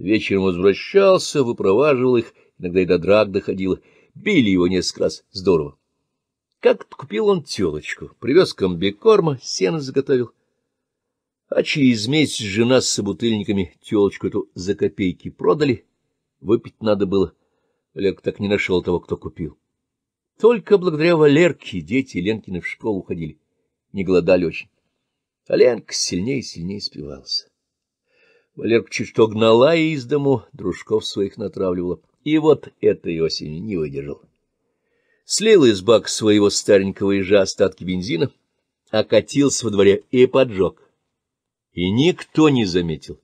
Speaker 1: Вечером возвращался, выпроваживал их, иногда и до драк доходило. Били его несколько раз. Здорово. Как-то купил он телочку, привез комбикорма, сено заготовил. А через месяц жена с собутыльниками телочку эту за копейки продали. Выпить надо было. Олег так не нашел того, кто купил. Только благодаря Валерке дети Ленкины в школу ходили. Не голодали очень. А Ленка сильнее и сильнее спивался. Валерка чуть что гнала и из дому, дружков своих натравливала. И вот этой осенью не выдержал. Слил из бака своего старенького ежа остатки бензина, окатился во дворе и поджег. И никто не заметил.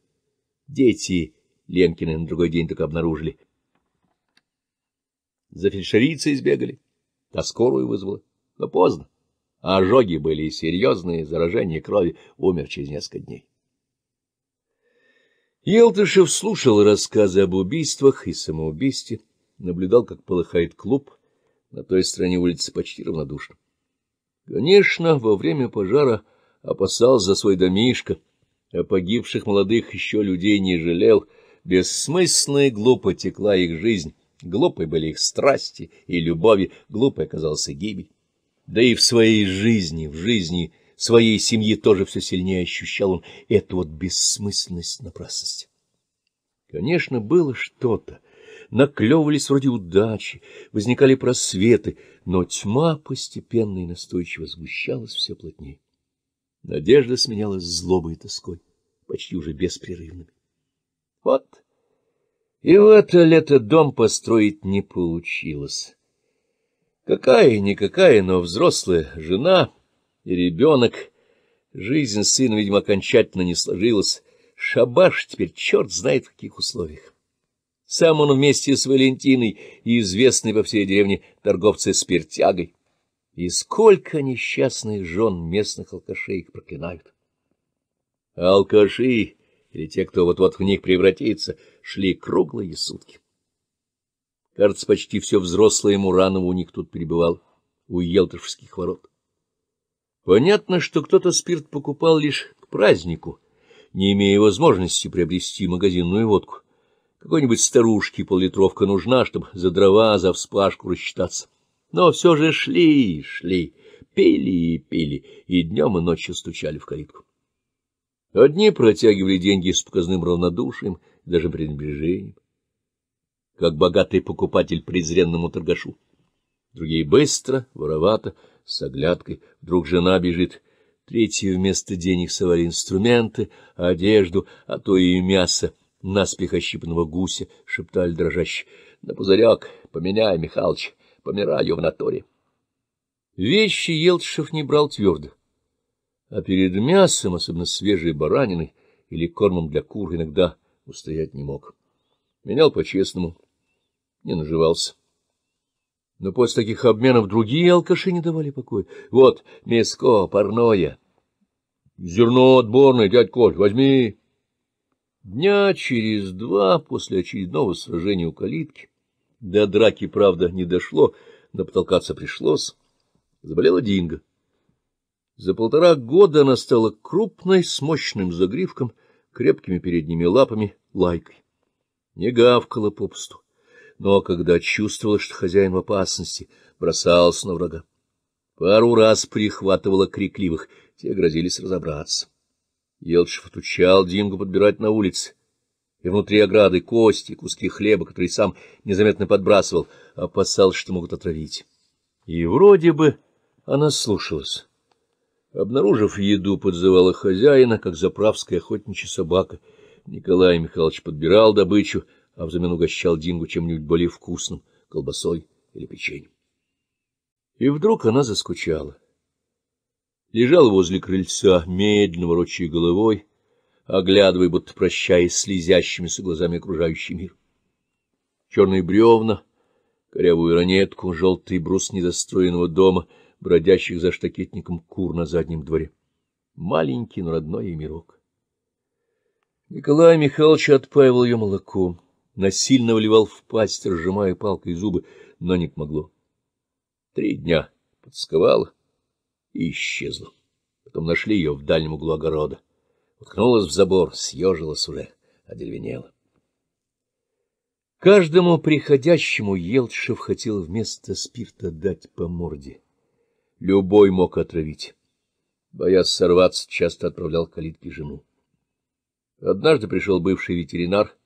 Speaker 1: Дети Ленкины на другой день только обнаружили. За фельдшерицей сбегали, а скорую вызвала. Но поздно. Ожоги были серьезные, заражение крови, умер через несколько дней. Елтышев слушал рассказы об убийствах и самоубийстве, наблюдал, как полыхает клуб, на той стороне улицы почти равнодушно. Конечно, во время пожара опасался за свой домишко, а погибших молодых еще людей не жалел, бессмысленно и глупо текла их жизнь, глупой были их страсти и любови, глупой оказался гибель. Да и в своей жизни, в жизни своей семьи тоже все сильнее ощущал он эту вот бессмысленность напрасности. Конечно, было что-то, наклевывались вроде удачи, возникали просветы, но тьма постепенно и настойчиво сгущалась все плотнее. Надежда сменялась злобой и тоской, почти уже беспрерывными. Вот и в это лето дом построить не получилось. Какая-никакая, но взрослая жена и ребенок. Жизнь сына, видимо, окончательно не сложилась. Шабаш теперь черт знает в каких условиях. Сам он вместе с Валентиной и известный по всей деревне торговцы спиртягой. И сколько несчастных жен местных алкашей их проклинают. Алкаши, или те, кто вот-вот в них превратится, шли круглые сутки. Кажется, почти все взрослое Мураново у них тут перебывало, у елтышевских ворот. Понятно, что кто-то спирт покупал лишь к празднику, не имея возможности приобрести магазинную водку. Какой-нибудь старушке поллитровка нужна, чтобы за дрова, за вспашку рассчитаться. Но все же шли и шли, пили и пили, и днем и ночью стучали в калитку. Одни протягивали деньги с показным равнодушием, даже пренебрежением, как богатый покупатель презренному торгашу. Другие быстро, воровато — с оглядкой. Вдруг жена бежит. Третья вместо денег совали инструменты, одежду, а то и мясо наспех ощипанного гуся, шептали дрожащие. — На пузырек поменяй, Михалыч, помираю в наторе. Вещи Елтшев не брал твердо. А перед мясом, особенно свежей бараниной или кормом для кур, иногда устоять не мог. Менял по-честному, не наживался. Но после таких обменов другие алкаши не давали покоя. Вот мяско, парное. Зерно отборное, дядь Коль, возьми. Дня через два после очередного сражения у калитки, до драки, правда, не дошло, но потолкаться пришлось, заболела Динго. За полтора года она стала крупной, с мощным загривком, крепкими передними лапами, лайкой. Не гавкала попусту но когда чувствовала, что хозяин в опасности, бросалась на врага. Пару раз прихватывала крикливых, те грозились разобраться. Елчев отучал Димгу подбирать на улице, и внутри ограды кости, куски хлеба, которые сам незаметно подбрасывал, опасался, что могут отравить. И вроде бы она слушалась. Обнаружив еду, подзывала хозяина, как заправская охотничья собака. Николай Михайлович подбирал добычу, а взамен угощал Дингу чем-нибудь более вкусным — колбасой или печеньем. И вдруг она заскучала. Лежала возле крыльца, медленно ворочая головой, оглядывая, будто прощаясь слезящимися глазами окружающий мир. Черные бревна, корявую ранетку, желтый брус недостроенного дома, бродящих за штакетником кур на заднем дворе. Маленький, но родной мирок. Николай Михайлович отпаивал ее молоком насильно вливал в пасть, разжимая палкой зубы, но не помогло. Три дня подсковала и исчезла. Потом нашли ее в дальнем углу огорода. Уткнулась в забор, съежилась уже, одеревенела. Каждому приходящему Елтшев хотел вместо спирта дать по морде. Любой мог отравить. Боясь сорваться, часто отправлял к калитке жену. Однажды пришел бывший ветеринар —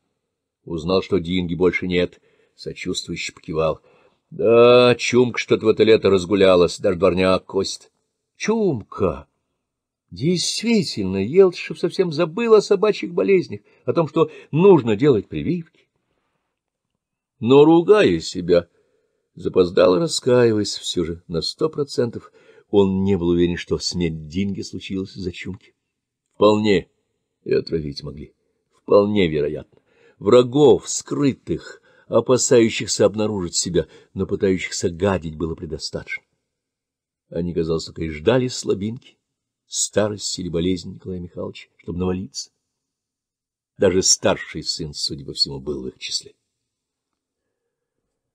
Speaker 1: узнал, что деньги больше нет, сочувствующий покивал. — Да, Чумка что-то в это лето разгулялась, даже дворняк кость. — Чумка! Действительно, Елтышев совсем забыл о собачьих болезнях, о том, что нужно делать прививки. Но, ругая себя, запоздало раскаиваясь все же на сто процентов, он не был уверен, что смерть деньги случилась за чумки. Вполне и отравить могли. Вполне вероятно врагов скрытых, опасающихся обнаружить себя, но пытающихся гадить было предостаточно. Они, казалось, только и ждали слабинки, старости или болезни Николая Михайловича, чтобы навалиться. Даже старший сын, судя по всему, был в их числе.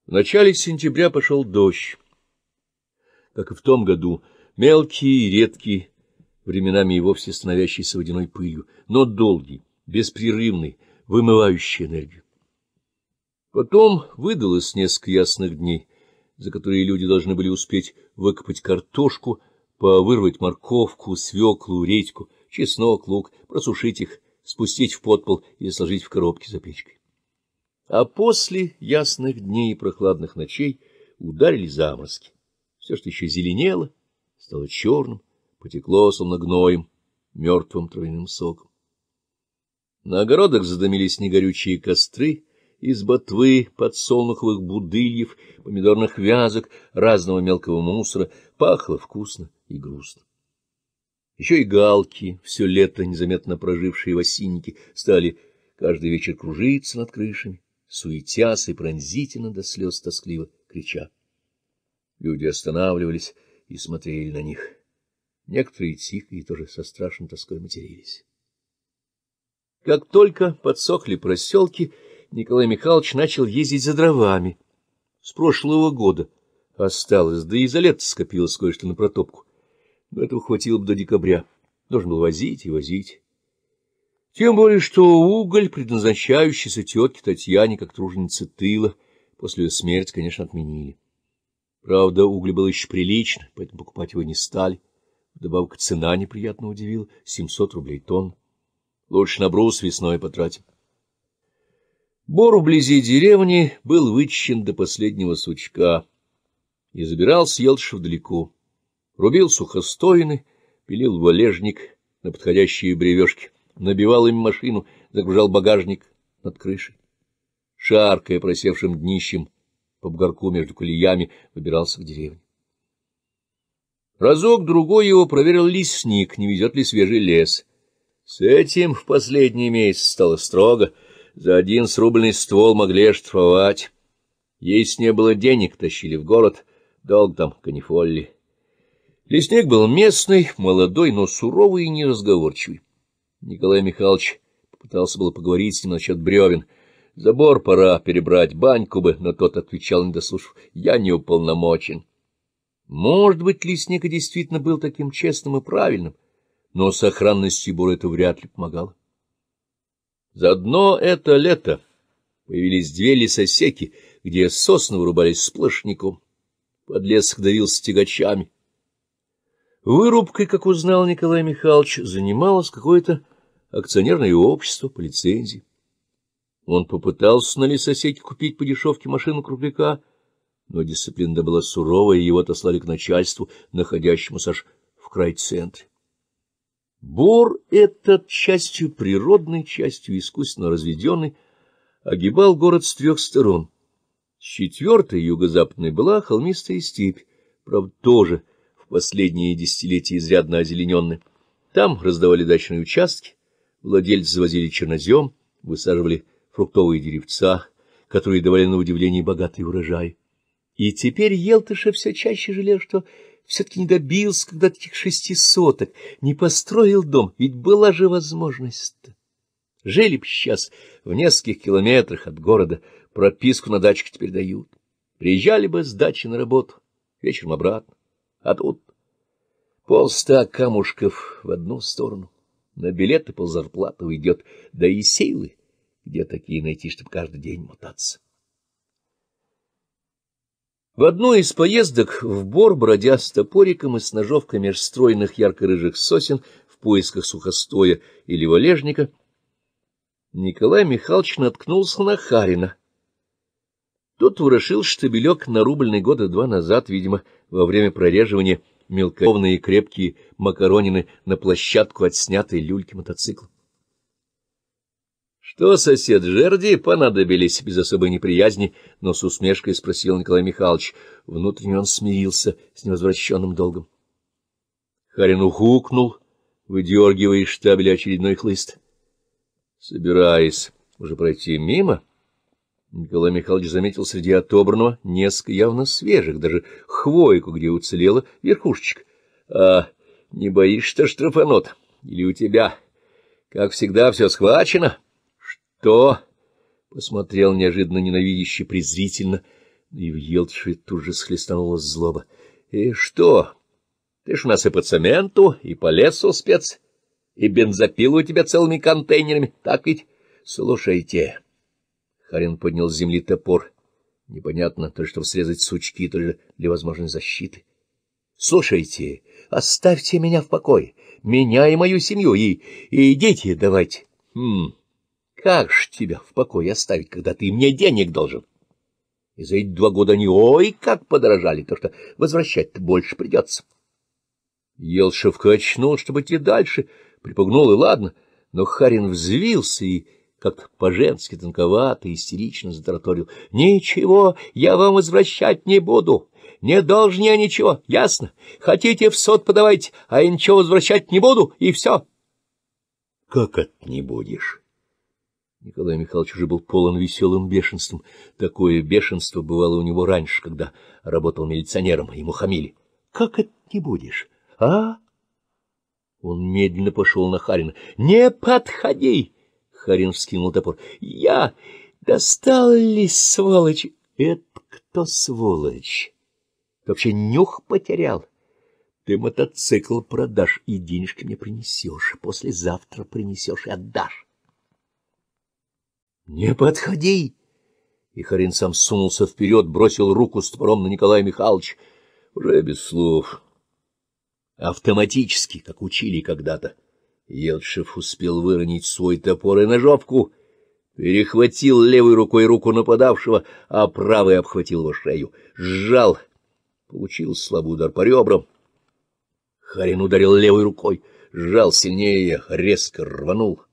Speaker 1: В начале сентября пошел дождь. Как и в том году, мелкий и редкий, временами и вовсе становящийся водяной пылью, но долгий, беспрерывный, вымывающей энергию. Потом выдалось несколько ясных дней, за которые люди должны были успеть выкопать картошку, повырвать морковку, свеклу, редьку, чеснок, лук, просушить их, спустить в подпол и сложить в коробки за печкой. А после ясных дней и прохладных ночей ударили заморозки. Все, что еще зеленело, стало черным, потекло, словно гноем, мертвым травяным соком. На огородах задымились негорючие костры из ботвы, подсолнуховых будыльев, помидорных вязок, разного мелкого мусора. Пахло вкусно и грустно. Еще и галки, все лето незаметно прожившие в осиннике, стали каждый вечер кружиться над крышами, суетясь и пронзительно до слез тоскливо крича. Люди останавливались и смотрели на них. Некоторые тихо и тоже со страшной тоской матерились. Как только подсохли проселки, Николай Михайлович начал ездить за дровами. С прошлого года осталось, да и за лето скопилось кое-что на протопку. Но этого хватило бы до декабря. Должен был возить и возить. Тем более, что уголь, предназначающийся тетке Татьяне как труженице тыла, после ее смерти, конечно, отменили. Правда, уголь был еще прилично, поэтому покупать его не стали. Добавка цена неприятно удивила — 700 рублей тонн. Лучше на брус весной потратим. Бор вблизи деревни был вычищен до последнего сучка и забирал Елшев далеко. Рубил сухостоины, пилил валежник на подходящие бревешки, набивал им машину, загружал багажник над крышей. Шаркая просевшим днищем по бугорку между колеями, выбирался в деревню. Разок-другой его проверил лесник, не везет ли свежий лес — с этим в последний месяц стало строго. За один срубленный ствол могли штрафовать. Есть не было денег, тащили в город, долг там канифолли. Лесник был местный, молодой, но суровый и неразговорчивый. Николай Михайлович попытался было поговорить с ним насчет бревен. Забор пора перебрать, баньку бы, но тот отвечал, не дослушав, я не уполномочен. Может быть, лесник действительно был таким честным и правильным, но сохранности Бур это вряд ли помогало. За одно это лето появились две лесосеки, где сосны вырубались под Подлесок давился тягачами. Вырубкой, как узнал Николай Михайлович, занималось какое-то акционерное общество по лицензии. Он попытался на лесосеке купить по дешевке машину крупляка, но дисциплина была суровая, и его отослали к начальству, находящемуся аж в край-центре. Бор этот, частью природной, частью искусственно разведенный, огибал город с трех сторон. С четвертой юго-западной была холмистая степь, правда, тоже в последние десятилетия изрядно озелененная. Там раздавали дачные участки, владельцы завозили чернозем, высаживали фруктовые деревца, которые давали на удивление богатый урожай. И теперь Елтыша все чаще жалел, что все-таки не добился когда шести соток, не построил дом, ведь была же возможность-то. Жили бы сейчас в нескольких километрах от города, прописку на дачке теперь дают. Приезжали бы с дачи на работу, вечером обратно. А тут полста камушков в одну сторону. На билеты ползарплаты уйдет, да и силы, где такие найти, чтобы каждый день мотаться. В одну из поездок в Бор, бродя с топориком и с ножовкой межстройных ярко-рыжих сосен в поисках сухостоя или валежника, Николай Михайлович наткнулся на Харина. Тот ворошил штабелек, нарубленный года два назад, видимо, во время прореживания мелковные крепкие макаронины на площадку, отснятой люльки мотоцикла что сосед Жерди понадобились без особой неприязни, но с усмешкой спросил Николай Михайлович. Внутренне он смирился с невозвращенным долгом. Харин ухукнул, выдергивая из штабеля очередной хлыст. Собираясь уже пройти мимо, Николай Михайлович заметил среди отобранного несколько явно свежих, даже хвойку, где уцелела верхушечка. — А не боишься штрафанут? Или у тебя, как всегда, все схвачено? — что? — посмотрел неожиданно ненавидяще презрительно, и в Елтше тут же схлестанула злоба. — И что? Ты ж у нас и по цементу, и по лесу спец, и бензопилу у тебя целыми контейнерами, так ведь? Слушайте. Харин поднял с земли топор. Непонятно, то ли чтобы срезать сучки, то ли для возможной защиты. — Слушайте, оставьте меня в покое, меня и мою семью, и, и дети давать. Хм... Как ж тебя в покое оставить, когда ты мне денег должен? И за эти два года они ой как подорожали, то что возвращать-то больше придется. Елшев качнул, чтобы идти дальше, припугнул, и ладно, но Харин взвился и как-то по-женски тонковато, и истерично затараторил. — Ничего, я вам возвращать не буду. Не должен я ничего, ясно? Хотите в сот подавайте, а я ничего возвращать не буду, и все. — Как это не будешь? Николай Михайлович уже был полон веселым бешенством. Такое бешенство бывало у него раньше, когда работал милиционером, а ему хамили. — Как это не будешь, а? Он медленно пошел на Харина. — Не подходи! — Харин вскинул топор. — Я достал ли, сволочь? — Это кто сволочь? Ты вообще нюх потерял? Ты мотоцикл продашь и денежки мне принесешь, послезавтра принесешь и отдашь. — Не подходи! И Харин сам сунулся вперед, бросил руку с топором на Николая Михайлович, Уже без слов. Автоматически, как учили когда-то. Елшев успел выронить свой топор и ножовку, перехватил левой рукой руку нападавшего, а правой обхватил его шею, сжал, получил слабый удар по ребрам. Харин ударил левой рукой, сжал сильнее, резко рванул —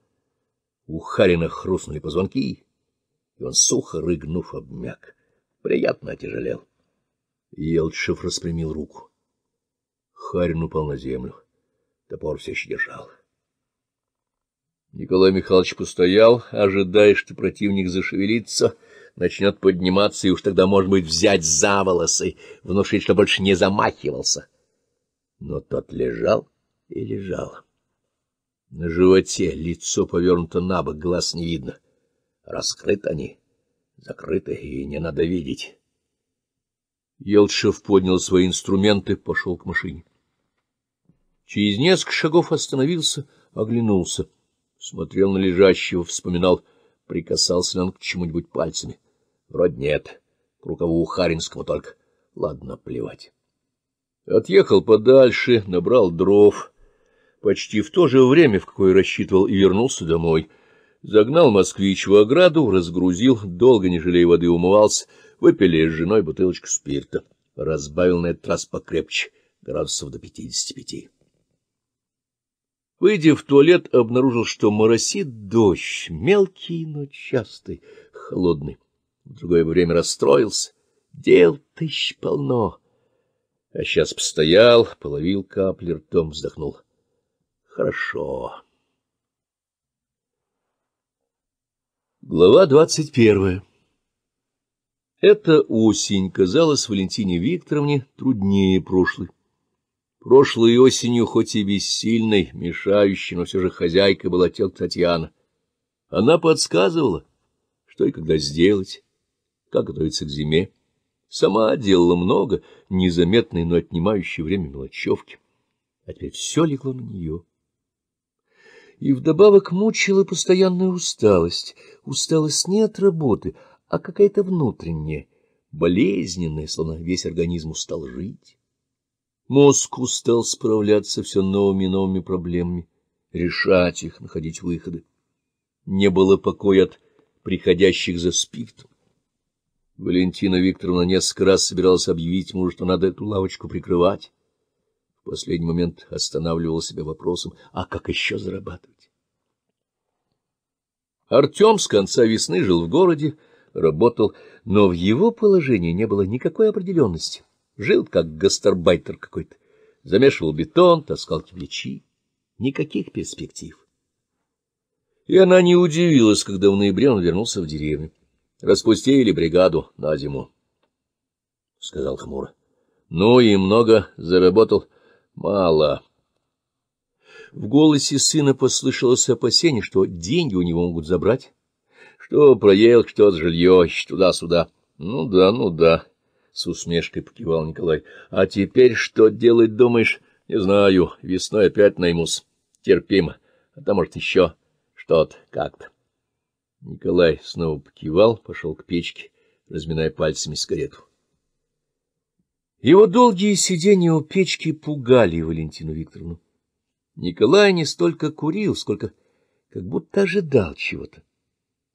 Speaker 1: у Харина хрустнули позвонки, и он, сухо рыгнув, обмяк. Приятно отяжелел. Елчев распрямил руку. Харин упал на землю. Топор все еще держал. Николай Михайлович постоял, ожидая, что противник зашевелится, начнет подниматься, и уж тогда, может быть, взять за волосы, внушить, что больше не замахивался. Но тот лежал и лежал. На животе лицо повернуто на бок, глаз не видно. Раскрыты они, закрыты, и не надо видеть. Елшев поднял свои инструменты, пошел к машине. Через несколько шагов остановился, оглянулся. Смотрел на лежащего, вспоминал, прикасался ли он к чему-нибудь пальцами. Вроде нет, к рукаву Харинского только. Ладно, плевать. Отъехал подальше, набрал дров — почти в то же время, в какое рассчитывал, и вернулся домой. Загнал москвич в ограду, разгрузил, долго не жалея воды умывался, выпили с женой бутылочку спирта. Разбавил на этот раз покрепче, градусов до пятидесяти пяти. Выйдя в туалет, обнаружил, что моросит дождь, мелкий, но частый, холодный. В другое время расстроился, дел тысяч полно. А сейчас постоял, половил капли ртом, вздохнул — хорошо. Глава двадцать первая. Эта осень казалась Валентине Викторовне труднее прошлой. Прошлой осенью, хоть и бессильной, мешающей, но все же хозяйкой была тетка Татьяна. Она подсказывала, что и когда сделать, как готовиться к зиме. Сама делала много, незаметной, но отнимающей время мелочевки. А теперь все легло на нее и вдобавок мучила постоянная усталость, усталость не от работы, а какая-то внутренняя, болезненная, словно весь организм устал жить. Мозг устал справляться все новыми и новыми проблемами, решать их, находить выходы. Не было покоя от приходящих за спиртом. Валентина Викторовна несколько раз собиралась объявить мужу, что надо эту лавочку прикрывать последний момент останавливал себя вопросом, а как еще зарабатывать? Артем с конца весны жил в городе, работал, но в его положении не было никакой определенности. Жил как гастарбайтер какой-то, замешивал бетон, таскал кирпичи. Никаких перспектив. И она не удивилась, когда в ноябре он вернулся в деревню. Распустили бригаду на зиму, — сказал хмуро. — Ну и много заработал мало. В голосе сына послышалось опасение, что деньги у него могут забрать. Что проел, что жилье, туда-сюда. Ну да, ну да, — с усмешкой покивал Николай. А теперь что делать, думаешь? Не знаю, весной опять наймусь. Терпимо. А там, может, еще что-то как-то. Николай снова покивал, пошел к печке, разминая пальцами сигарету. Его долгие сидения у печки пугали Валентину Викторовну. Николай не столько курил, сколько как будто ожидал чего-то.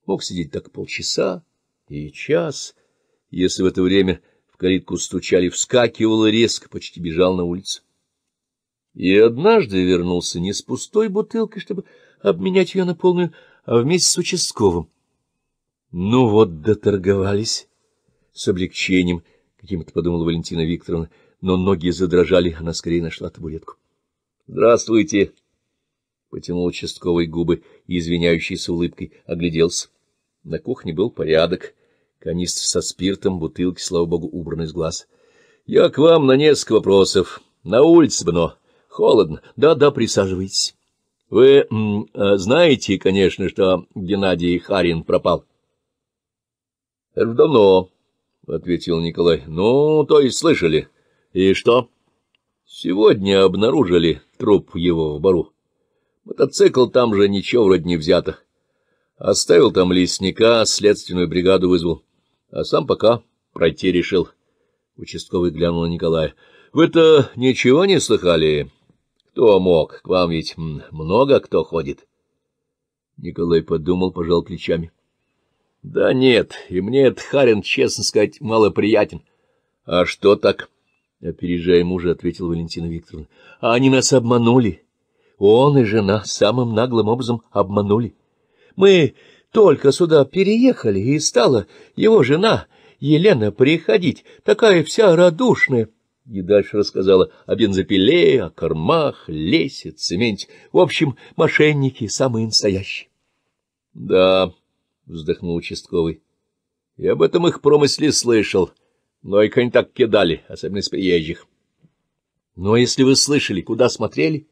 Speaker 1: Мог сидеть так полчаса и час, если в это время в калитку стучали, вскакивал и резко, почти бежал на улицу. И однажды вернулся не с пустой бутылкой, чтобы обменять ее на полную, а вместе с участковым. Ну вот, доторговались с облегчением — Почему-то подумала Валентина Викторовна, но ноги задрожали, она скорее нашла табуретку. — Здравствуйте! — потянул участковый губы и извиняющейся улыбкой огляделся. На кухне был порядок. Канистр со спиртом, бутылки, слава богу, убраны из глаз. — Я к вам на несколько вопросов. На улице, но холодно. Да-да, присаживайтесь. — Вы а, знаете, конечно, что Геннадий Харин пропал? — Это давно. — ответил Николай. — Ну, то есть слышали. — И что? — Сегодня обнаружили труп его в бару. Мотоцикл там же ничего вроде не взято. Оставил там лесника, следственную бригаду вызвал. А сам пока пройти решил. Участковый глянул на Николая. — Вы-то ничего не слыхали? Кто мог? К вам ведь много кто ходит. Николай подумал, пожал плечами. Да нет, и мне этот Харин, честно сказать, малоприятен. — А что так? — опережая мужа, ответил Валентина Викторовна. — А они нас обманули. Он и жена самым наглым образом обманули. Мы только сюда переехали, и стала его жена, Елена, приходить, такая вся радушная. И дальше рассказала о бензопиле, о кормах, лесе, цементе. В общем, мошенники самые настоящие. — Да... — вздохнул участковый. — Я об этом их промысле слышал. но и конь так кидали, особенно из приезжих. Ну, — Но а если вы слышали, куда смотрели?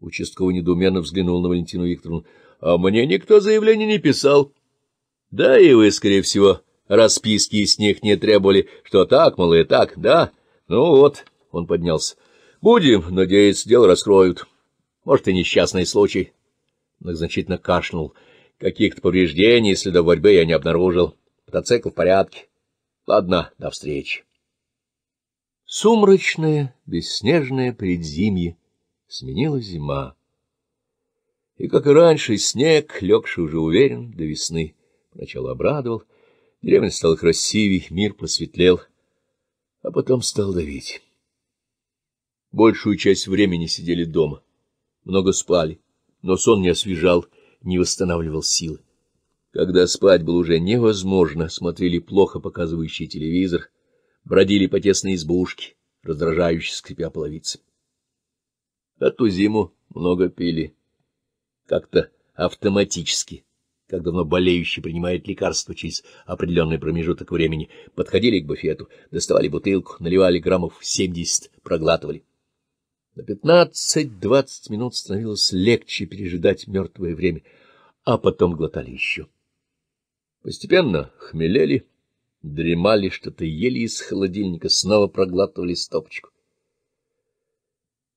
Speaker 1: Участковый недоуменно взглянул на Валентину Викторовну. — А мне никто заявление не писал. — Да и вы, скорее всего, расписки с них не требовали, что так, мол, и так, да? Ну вот, он поднялся. — Будем, надеяться, дело раскроют. Может, и несчастный случай. — значительно кашлянул — Каких-то повреждений и следов борьбы я не обнаружил. Мотоцикл в порядке. Ладно, до встречи. Сумрачное, бесснежное предзимье сменила зима. И, как и раньше, снег, легший уже уверен, до весны. Сначала обрадовал, деревня стала красивей, мир посветлел, а потом стал давить. Большую часть времени сидели дома, много спали, но сон не освежал, не восстанавливал силы. Когда спать было уже невозможно, смотрели плохо показывающий телевизор, бродили по тесной избушке, раздражающе скрипя половицы. А ту зиму много пили. Как-то автоматически, как давно болеющий принимает лекарства через определенный промежуток времени, подходили к буфету, доставали бутылку, наливали граммов семьдесят, проглатывали. На пятнадцать-двадцать минут становилось легче пережидать мертвое время, а потом глотали еще. Постепенно хмелели, дремали, что-то ели из холодильника, снова проглатывали стопочку.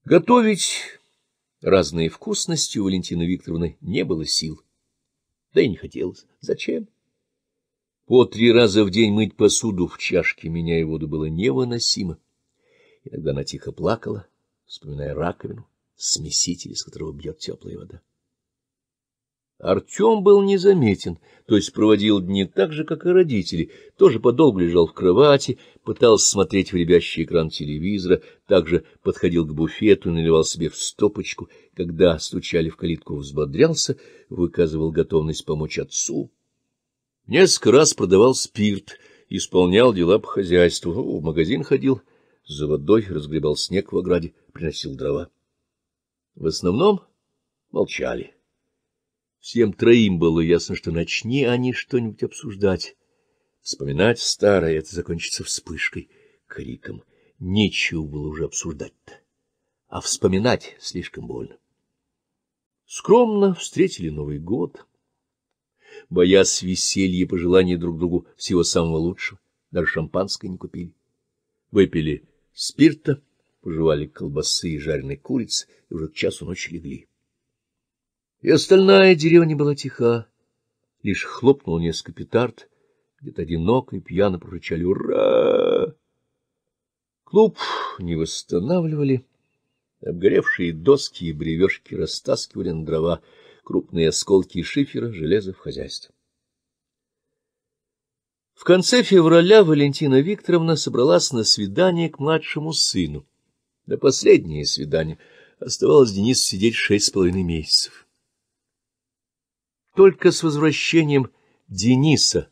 Speaker 1: Готовить разные вкусности у Валентины Викторовны не было сил. Да и не хотелось. Зачем? По три раза в день мыть посуду в чашке, меня и воду, было невыносимо. Иногда она тихо плакала вспоминая раковину, смеситель, из которого бьет теплая вода. Артем был незаметен, то есть проводил дни так же, как и родители, тоже подолгу лежал в кровати, пытался смотреть в ребящий экран телевизора, также подходил к буфету и наливал себе в стопочку, когда стучали в калитку, взбодрялся, выказывал готовность помочь отцу. Несколько раз продавал спирт, исполнял дела по хозяйству, в магазин ходил, за водой, разгребал снег в ограде, приносил дрова. В основном молчали. Всем троим было ясно, что начни они что-нибудь обсуждать. Вспоминать старое — это закончится вспышкой, криком. Нечего было уже обсуждать-то, а вспоминать слишком больно. Скромно встретили Новый год, боясь веселья и пожеланий друг другу всего самого лучшего. Даже шампанское не купили. Выпили спирта, пожевали колбасы и жареной курицы, и уже к часу ночи легли. И остальная деревня была тиха. Лишь хлопнул несколько петард, где-то одиноко и пьяно прорычали «Ура!». Клуб не восстанавливали. Обгоревшие доски и бревешки растаскивали на дрова крупные осколки шифера, железа в хозяйство. В конце февраля Валентина Викторовна собралась на свидание к младшему сыну. На последнее свидание оставалось Денису сидеть шесть с половиной месяцев. Только с возвращением Дениса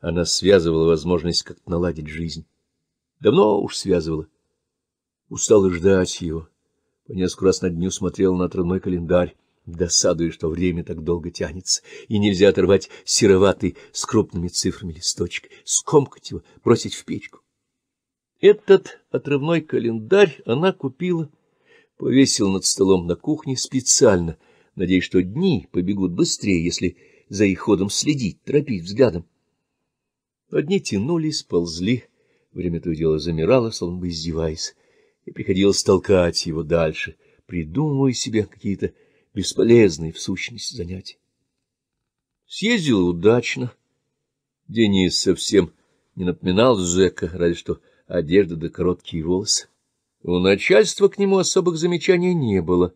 Speaker 1: она связывала возможность как-то наладить жизнь. Давно уж связывала. Устала ждать его. По несколько раз на дню смотрела на отрывной календарь досадуя, что время так долго тянется, и нельзя оторвать сероватый с крупными цифрами листочек, скомкать его, бросить в печку. Этот отрывной календарь она купила, повесила над столом на кухне специально, надеясь, что дни побегут быстрее, если за их ходом следить, торопить взглядом. Одни тянулись, ползли, время то и дело замирало, словно бы издеваясь, и приходилось толкать его дальше, придумывая себе какие-то бесполезные в сущности занятия. Съездил удачно. Денис совсем не напоминал Жека, разве что одежда да короткие волосы. У начальства к нему особых замечаний не было.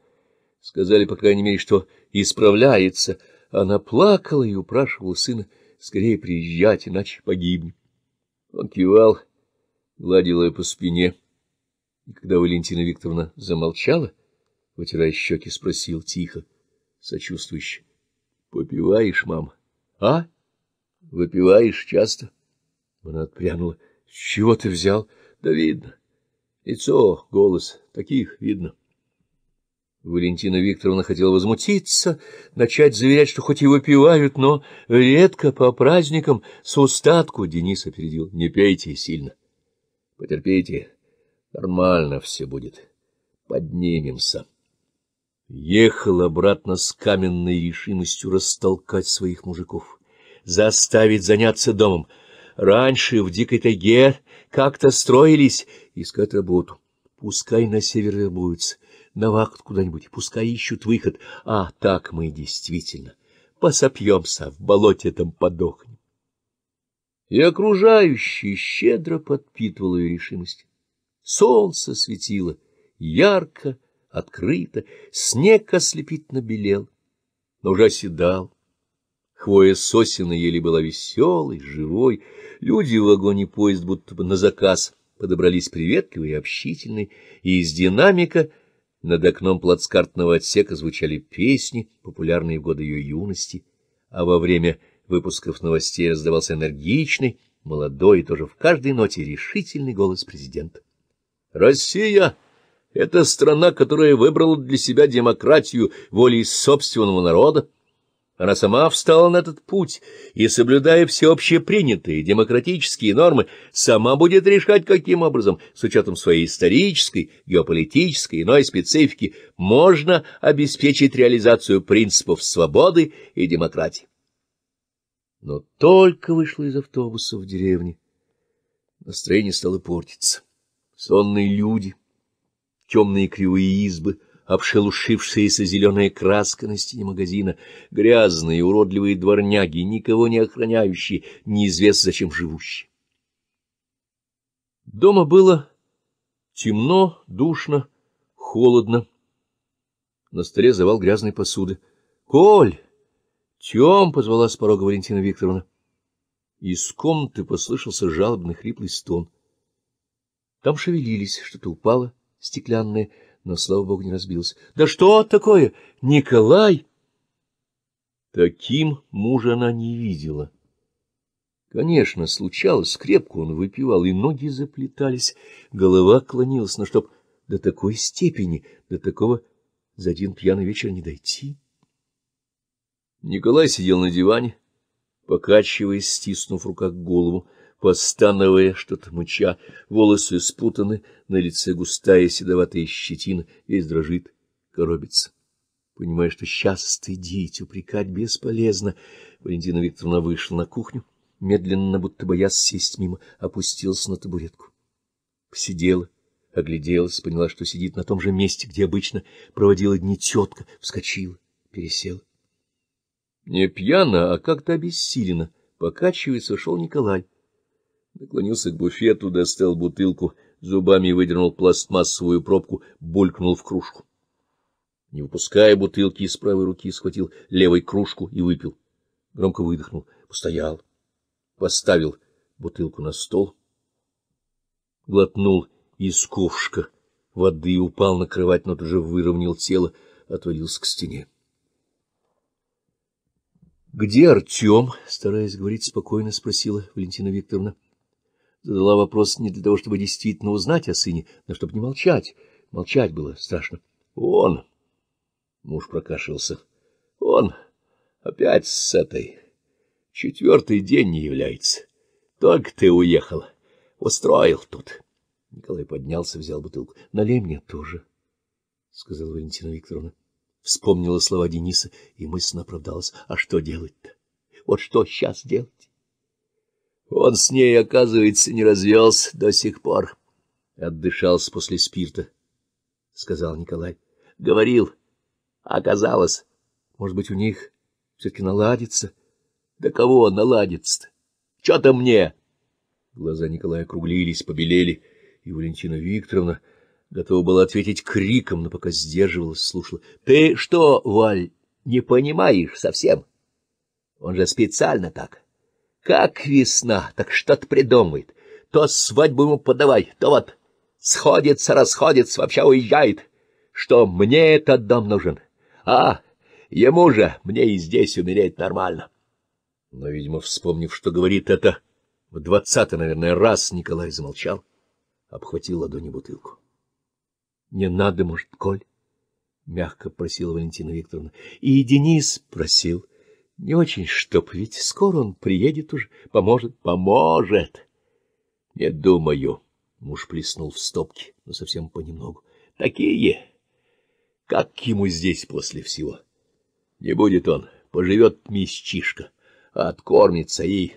Speaker 1: Сказали, по крайней мере, что исправляется. Она плакала и упрашивала сына скорее приезжать, иначе погибнем. Он кивал, гладил ее по спине. И когда Валентина Викторовна замолчала, — Вытирая щеки, спросил тихо, сочувствующе. — Попиваешь, мам? А? Выпиваешь часто? Она отпрянула. — С чего ты взял? — Да видно. Лицо, голос, таких видно. — Валентина Викторовна хотела возмутиться, начать заверять, что хоть и выпивают, но редко по праздникам с устатку Денис опередил. Не пейте сильно. Потерпите. Нормально все будет. Поднимемся ехал обратно с каменной решимостью растолкать своих мужиков, заставить заняться домом. Раньше в дикой тайге как-то строились, искать работу. Пускай на север вербуются, на вахт куда-нибудь, пускай ищут выход. А так мы действительно посопьемся, в болоте там подохнем. И окружающий щедро подпитывал ее решимость. Солнце светило ярко, открыто, снег ослепительно белел, но уже оседал. Хвоя сосен еле была веселой, живой. Люди в вагоне поезд будто бы на заказ подобрались приветливые и общительные, и из динамика над окном плацкартного отсека звучали песни, популярные в годы ее юности, а во время выпусков новостей раздавался энергичный, молодой и тоже в каждой ноте решительный голос президента. «Россия!» Это страна, которая выбрала для себя демократию волей собственного народа. Она сама встала на этот путь и, соблюдая всеобще принятые демократические нормы, сама будет решать, каким образом, с учетом своей исторической, геополитической, иной специфики, можно обеспечить реализацию принципов свободы и демократии. Но только вышла из автобуса в деревне, настроение стало портиться. Сонные люди — темные кривые избы, обшелушившаяся зеленая краска на стене магазина, грязные уродливые дворняги, никого не охраняющие, неизвестно зачем живущие. Дома было темно, душно, холодно. На столе завал грязной посуды. — Коль! — Тем! — позвала с порога Валентина Викторовна. Из комнаты послышался жалобный хриплый стон. Там шевелились, что-то упало — стеклянное, но, слава богу, не разбилось. — Да что такое? Николай! Таким мужа она не видела. Конечно, случалось, крепко он выпивал, и ноги заплетались, голова клонилась, но чтоб до такой степени, до такого за один пьяный вечер не дойти. Николай сидел на диване, покачиваясь, стиснув в руках голову, постановая, что-то мыча, волосы спутаны, на лице густая седоватая щетина, весь дрожит, коробится. Понимая, что сейчас стыдить, упрекать бесполезно, Валентина Викторовна вышла на кухню, медленно, будто боясь сесть мимо, опустилась на табуретку. Посидела, огляделась, поняла, что сидит на том же месте, где обычно проводила дни тетка, вскочила, пересела. Не пьяно, а как-то обессиленно, покачиваясь, вошел Николай наклонился к буфету, достал бутылку, зубами выдернул пластмассовую пробку, булькнул в кружку. Не выпуская бутылки из правой руки, схватил левой кружку и выпил. Громко выдохнул, постоял, поставил бутылку на стол, глотнул из ковшка воды, и упал на кровать, но тут же выровнял тело, отвалился к стене. — Где Артем? — стараясь говорить спокойно, спросила Валентина Викторовна задала вопрос не для того, чтобы действительно узнать о сыне, но а чтобы не молчать. Молчать было страшно. — Он! — муж прокашлялся. — Он опять с этой. Четвертый день не является. Только ты уехал. Устроил тут. Николай поднялся, взял бутылку. — Налей мне тоже, — сказала Валентина Викторовна. Вспомнила слова Дениса и мысленно оправдалась. — А что делать-то? Вот что сейчас делать? Он с ней, оказывается, не развелся до сих пор. Отдышался после спирта, — сказал Николай. Говорил. Оказалось. Может быть, у них все-таки наладится? Да кого наладится-то? Че-то мне! Глаза Николая округлились, побелели, и Валентина Викторовна готова была ответить криком, но пока сдерживалась, слушала. — Ты что, Валь, не понимаешь совсем? Он же специально так. Как весна, так что-то придумывает. То свадьбу ему подавай, то вот сходится, расходится, вообще уезжает. Что мне этот дом нужен? А, ему же, мне и здесь умереть нормально. Но, видимо, вспомнив, что говорит это, в двадцатый, наверное, раз Николай замолчал, обхватил ладони бутылку. — Не надо, может, Коль? — мягко просила Валентина Викторовна. — И Денис просил. — не очень чтоб, ведь скоро он приедет уже. Поможет? Поможет! Не думаю. Муж плеснул в стопки, но совсем понемногу. Такие! Как ему здесь после всего? Не будет он, поживет местечко, откормится и...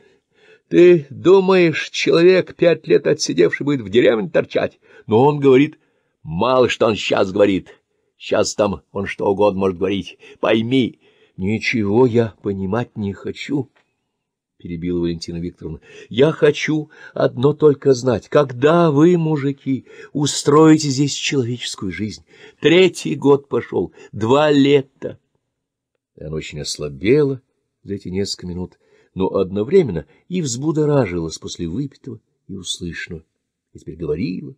Speaker 1: Ты думаешь, человек пять лет отсидевший будет в деревне торчать? Но он говорит, мало что он сейчас говорит. Сейчас там он что угодно может говорить. Пойми, — Ничего я понимать не хочу, — перебила Валентина Викторовна. — Я хочу одно только знать. Когда вы, мужики, устроите здесь человеческую жизнь? Третий год пошел, два лета. И она очень ослабела за эти несколько минут, но одновременно и взбудоражилась после выпитого и услышанного. И теперь говорила,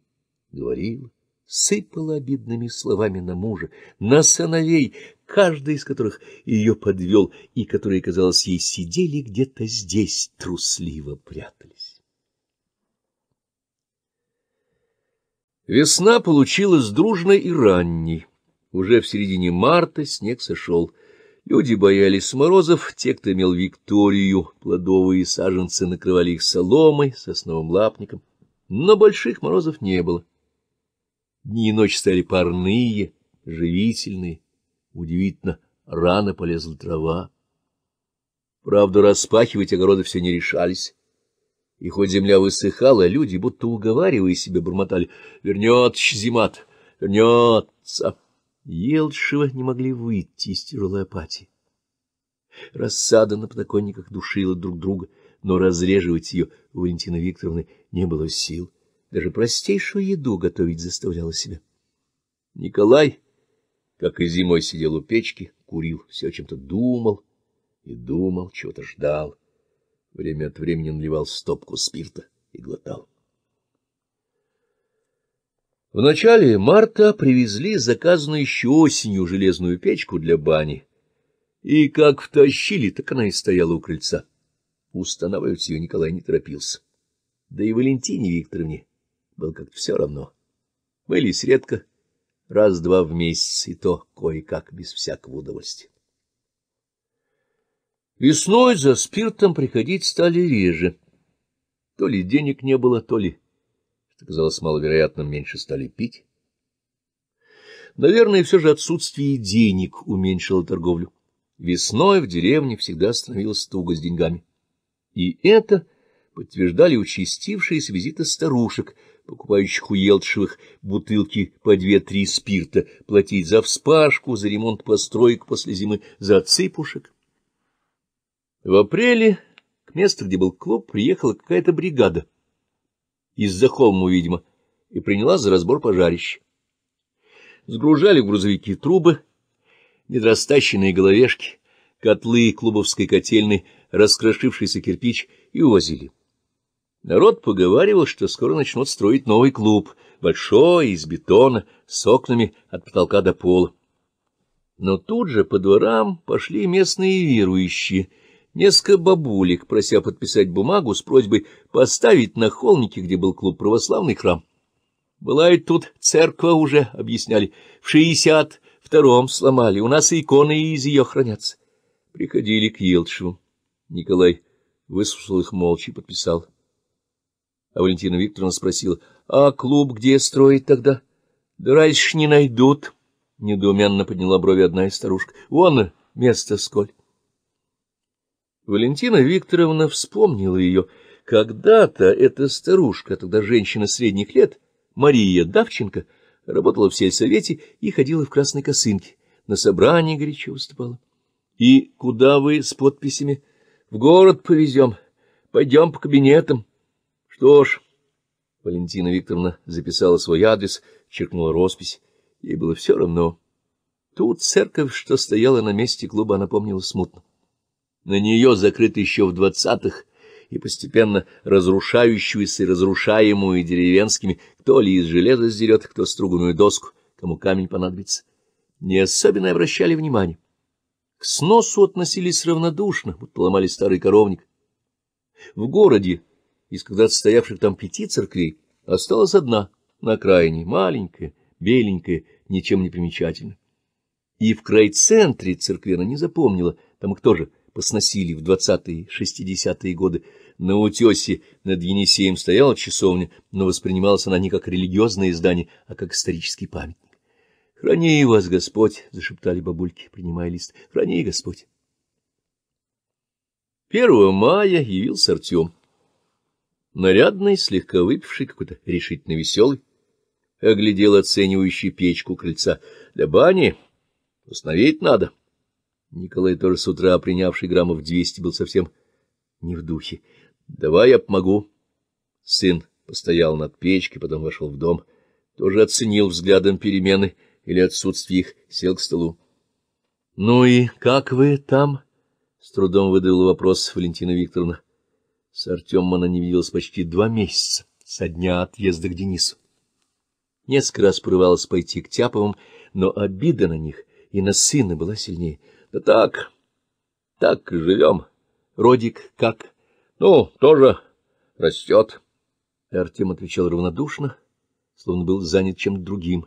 Speaker 1: говорила сыпала обидными словами на мужа, на сыновей, каждый из которых ее подвел, и которые, казалось, ей сидели где-то здесь, трусливо прятались. Весна получилась дружной и ранней. Уже в середине марта снег сошел. Люди боялись морозов, те, кто имел Викторию, плодовые саженцы накрывали их соломой, сосновым лапником, но больших морозов не было. Дни и ночи стали парные, живительные. Удивительно, рано полезла трава. Правда, распахивать огороды все не решались. И хоть земля высыхала, люди, будто уговаривая себя, бормотали «Вернется зимат! Вернется!» Елчева не могли выйти из тяжелой апатии. Рассада на подоконниках душила друг друга, но разреживать ее у Валентины Викторовны не было сил. Даже простейшую еду готовить заставляла себя. Николай как и зимой сидел у печки, курил, все чем-то думал и думал, чего-то ждал. Время от времени наливал стопку спирта и глотал. В начале марта привезли заказанную еще осенью железную печку для бани. И как втащили, так она и стояла у крыльца. Устанавливать ее Николай не торопился. Да и Валентине Викторовне было как-то все равно. Мылись редко, раз-два в месяц, и то кое-как, без всякого удовольствия. Весной за спиртом приходить стали реже. То ли денег не было, то ли, что казалось маловероятным, меньше стали пить. Наверное, все же отсутствие денег уменьшило торговлю. Весной в деревне всегда становилось туго с деньгами. И это подтверждали участившиеся визиты старушек — покупающих у Елтшевых бутылки по две-три спирта, платить за вспашку, за ремонт построек после зимы, за цыпушек. В апреле к месту, где был клуб, приехала какая-то бригада. Из-за холму, видимо, и приняла за разбор пожарища. Сгружали в грузовики трубы, недрастащенные головешки, котлы клубовской котельной, раскрошившийся кирпич и увозили. Народ поговаривал, что скоро начнут строить новый клуб, большой, из бетона, с окнами от потолка до пола. Но тут же по дворам пошли местные верующие, несколько бабулек, прося подписать бумагу с просьбой поставить на холмике, где был клуб, православный храм. Была и тут церковь уже, объясняли, в шестьдесят втором сломали, у нас иконы из ее хранятся. Приходили к Елчеву. Николай выслушал их молча и подписал. А Валентина Викторовна спросила, а клуб где строить тогда? Да раньше не найдут. Недоуменно подняла брови одна из старушек. Вон место сколь. Валентина Викторовна вспомнила ее. Когда-то эта старушка, тогда женщина средних лет, Мария Давченко, работала в сельсовете и ходила в красной косынке. На собрании горячо выступала. — И куда вы с подписями? — В город повезем. Пойдем по кабинетам. Что ж, Валентина Викторовна записала свой адрес, черкнула роспись. Ей было все равно. Тут церковь, что стояла на месте клуба, она помнила смутно. На нее закрыто еще в двадцатых, и постепенно разрушающуюся и разрушаемую деревенскими, кто ли из железа сдерет, кто струганную доску, кому камень понадобится. Не особенно обращали внимание. К сносу относились равнодушно, будто ломали старый коровник. В городе из когда-то стоявших там пяти церквей осталась одна на окраине, маленькая, беленькая, ничем не примечательная. И в край-центре церкви она не запомнила, там их тоже посносили в двадцатые, шестидесятые годы. На утесе над Енисеем стояла часовня, но воспринималась она не как религиозное здание, а как исторический памятник. — Храни вас, Господь! — зашептали бабульки, принимая лист. — Храни, Господь! 1 мая явился Артем нарядный, слегка выпивший, какой-то решительно веселый, оглядел оценивающий печку крыльца. Для бани установить надо. Николай тоже с утра, принявший граммов двести, был совсем не в духе. — Давай я помогу. Сын постоял над печкой, потом вошел в дом. Тоже оценил взглядом перемены или отсутствие их, сел к столу. — Ну и как вы там? — с трудом выдавила вопрос Валентина Викторовна. — с Артемом она не виделась почти два месяца, со дня отъезда к Денису. Несколько раз порывалась пойти к Тяповым, но обида на них и на сына была сильнее. Да так, так живем. Родик как? Ну, тоже растет. И Артем отвечал равнодушно, словно был занят чем-то другим.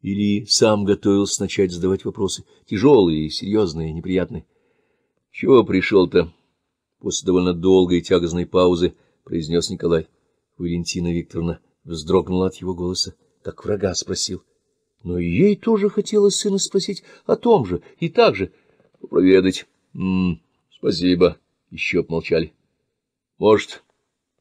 Speaker 1: Или сам готовился начать задавать вопросы, тяжелые, серьезные, неприятные. — Чего пришел-то? После довольно долгой и тягостной паузы произнес Николай. Валентина Викторовна вздрогнула от его голоса, как врага спросил. Но ей тоже хотелось сына спросить о том же и так же. — Проведать. М-м, — Спасибо. Еще помолчали. — Может,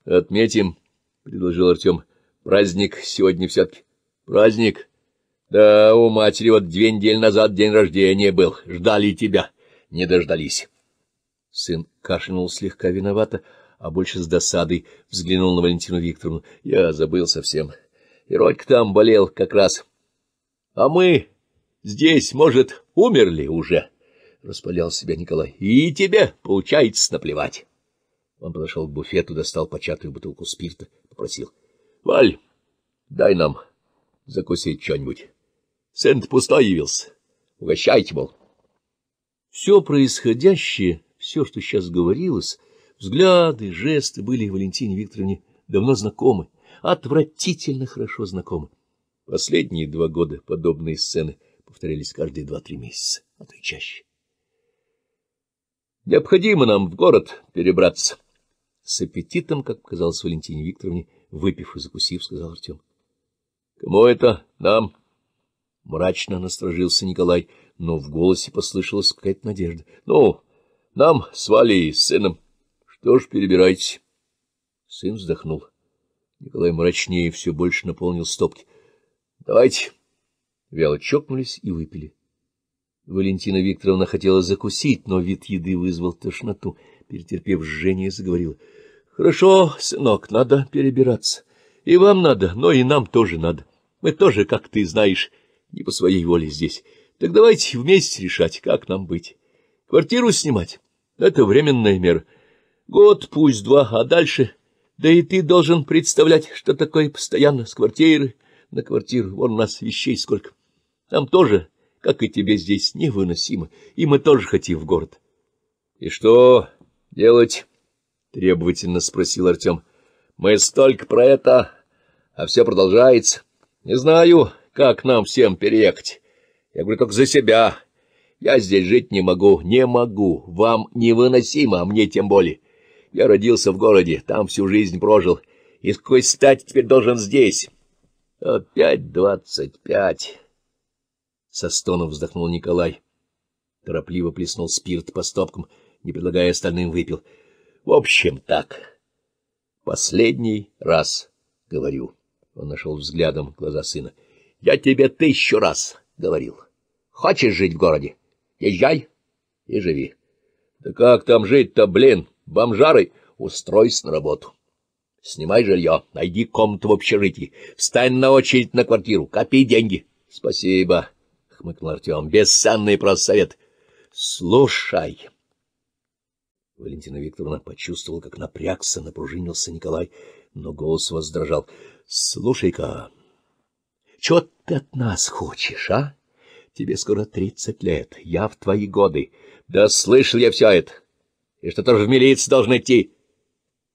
Speaker 1: отметим, — предложил Артем. — Праздник сегодня все-таки. — Праздник? — Да, у матери вот две недели назад день рождения был. Ждали тебя. Не дождались. Сын кашлянул слегка виновато, а больше с досадой взглянул на Валентину Викторовну. Я забыл совсем. И Родька там болел как раз. — А мы здесь, может, умерли уже? — распалял себя Николай. — И тебе, получается, наплевать. Он подошел к буфету, достал початую бутылку спирта, попросил. — Валь, дай нам закусить что-нибудь. Сын-то пустой явился. Угощайте, мол. Все происходящее все, что сейчас говорилось, взгляды, жесты были Валентине Викторовне давно знакомы, отвратительно хорошо знакомы. Последние два года подобные сцены повторялись каждые два-три месяца, а то и чаще. «Необходимо нам в город перебраться». С аппетитом, как показалось Валентине Викторовне, выпив и закусив, сказал Артем. — Кому это? Нам? Мрачно насторожился Николай, но в голосе послышалась какая-то надежда. — Ну, нам с сыном. Что ж, перебирайте. Сын вздохнул. Николай мрачнее все больше наполнил стопки. Давайте. Вяло чокнулись и выпили. Валентина Викторовна хотела закусить, но вид еды вызвал тошноту. Перетерпев жжение, заговорила. — Хорошо, сынок, надо перебираться. И вам надо, но и нам тоже надо. Мы тоже, как ты знаешь, не по своей воле здесь. Так давайте вместе решать, как нам быть. Квартиру снимать это временная мера. Год, пусть два, а дальше... Да и ты должен представлять, что такое постоянно с квартиры на квартиру. Вон у нас вещей сколько. Нам тоже, как и тебе здесь, невыносимо. И мы тоже хотим в город. — И что делать? — требовательно спросил Артем. — Мы столько про это, а все продолжается. Не знаю, как нам всем переехать. Я говорю только за себя. Я здесь жить не могу, не могу. Вам невыносимо, а мне тем более. Я родился в городе, там всю жизнь прожил. И с какой стати теперь должен здесь? Опять двадцать пять. Со стоном вздохнул Николай. Торопливо плеснул спирт по стопкам, не предлагая остальным выпил. В общем, так. Последний раз говорю. Он нашел взглядом глаза сына. Я тебе тысячу раз говорил. Хочешь жить в городе? Езжай и живи. Да как там жить-то, блин, бомжары? Устройся на работу. Снимай жилье, найди комнату в общежитии, встань на очередь на квартиру, копи деньги. — Спасибо, — хмыкнул Артем, — бесценный просто совет. — Слушай. Валентина Викторовна почувствовала, как напрягся, напружинился Николай, но голос воздрожал. — Слушай-ка, чего ты от нас хочешь, а? Тебе скоро тридцать лет, я в твои годы. Да слышал я все это. И что тоже в милицию должен идти.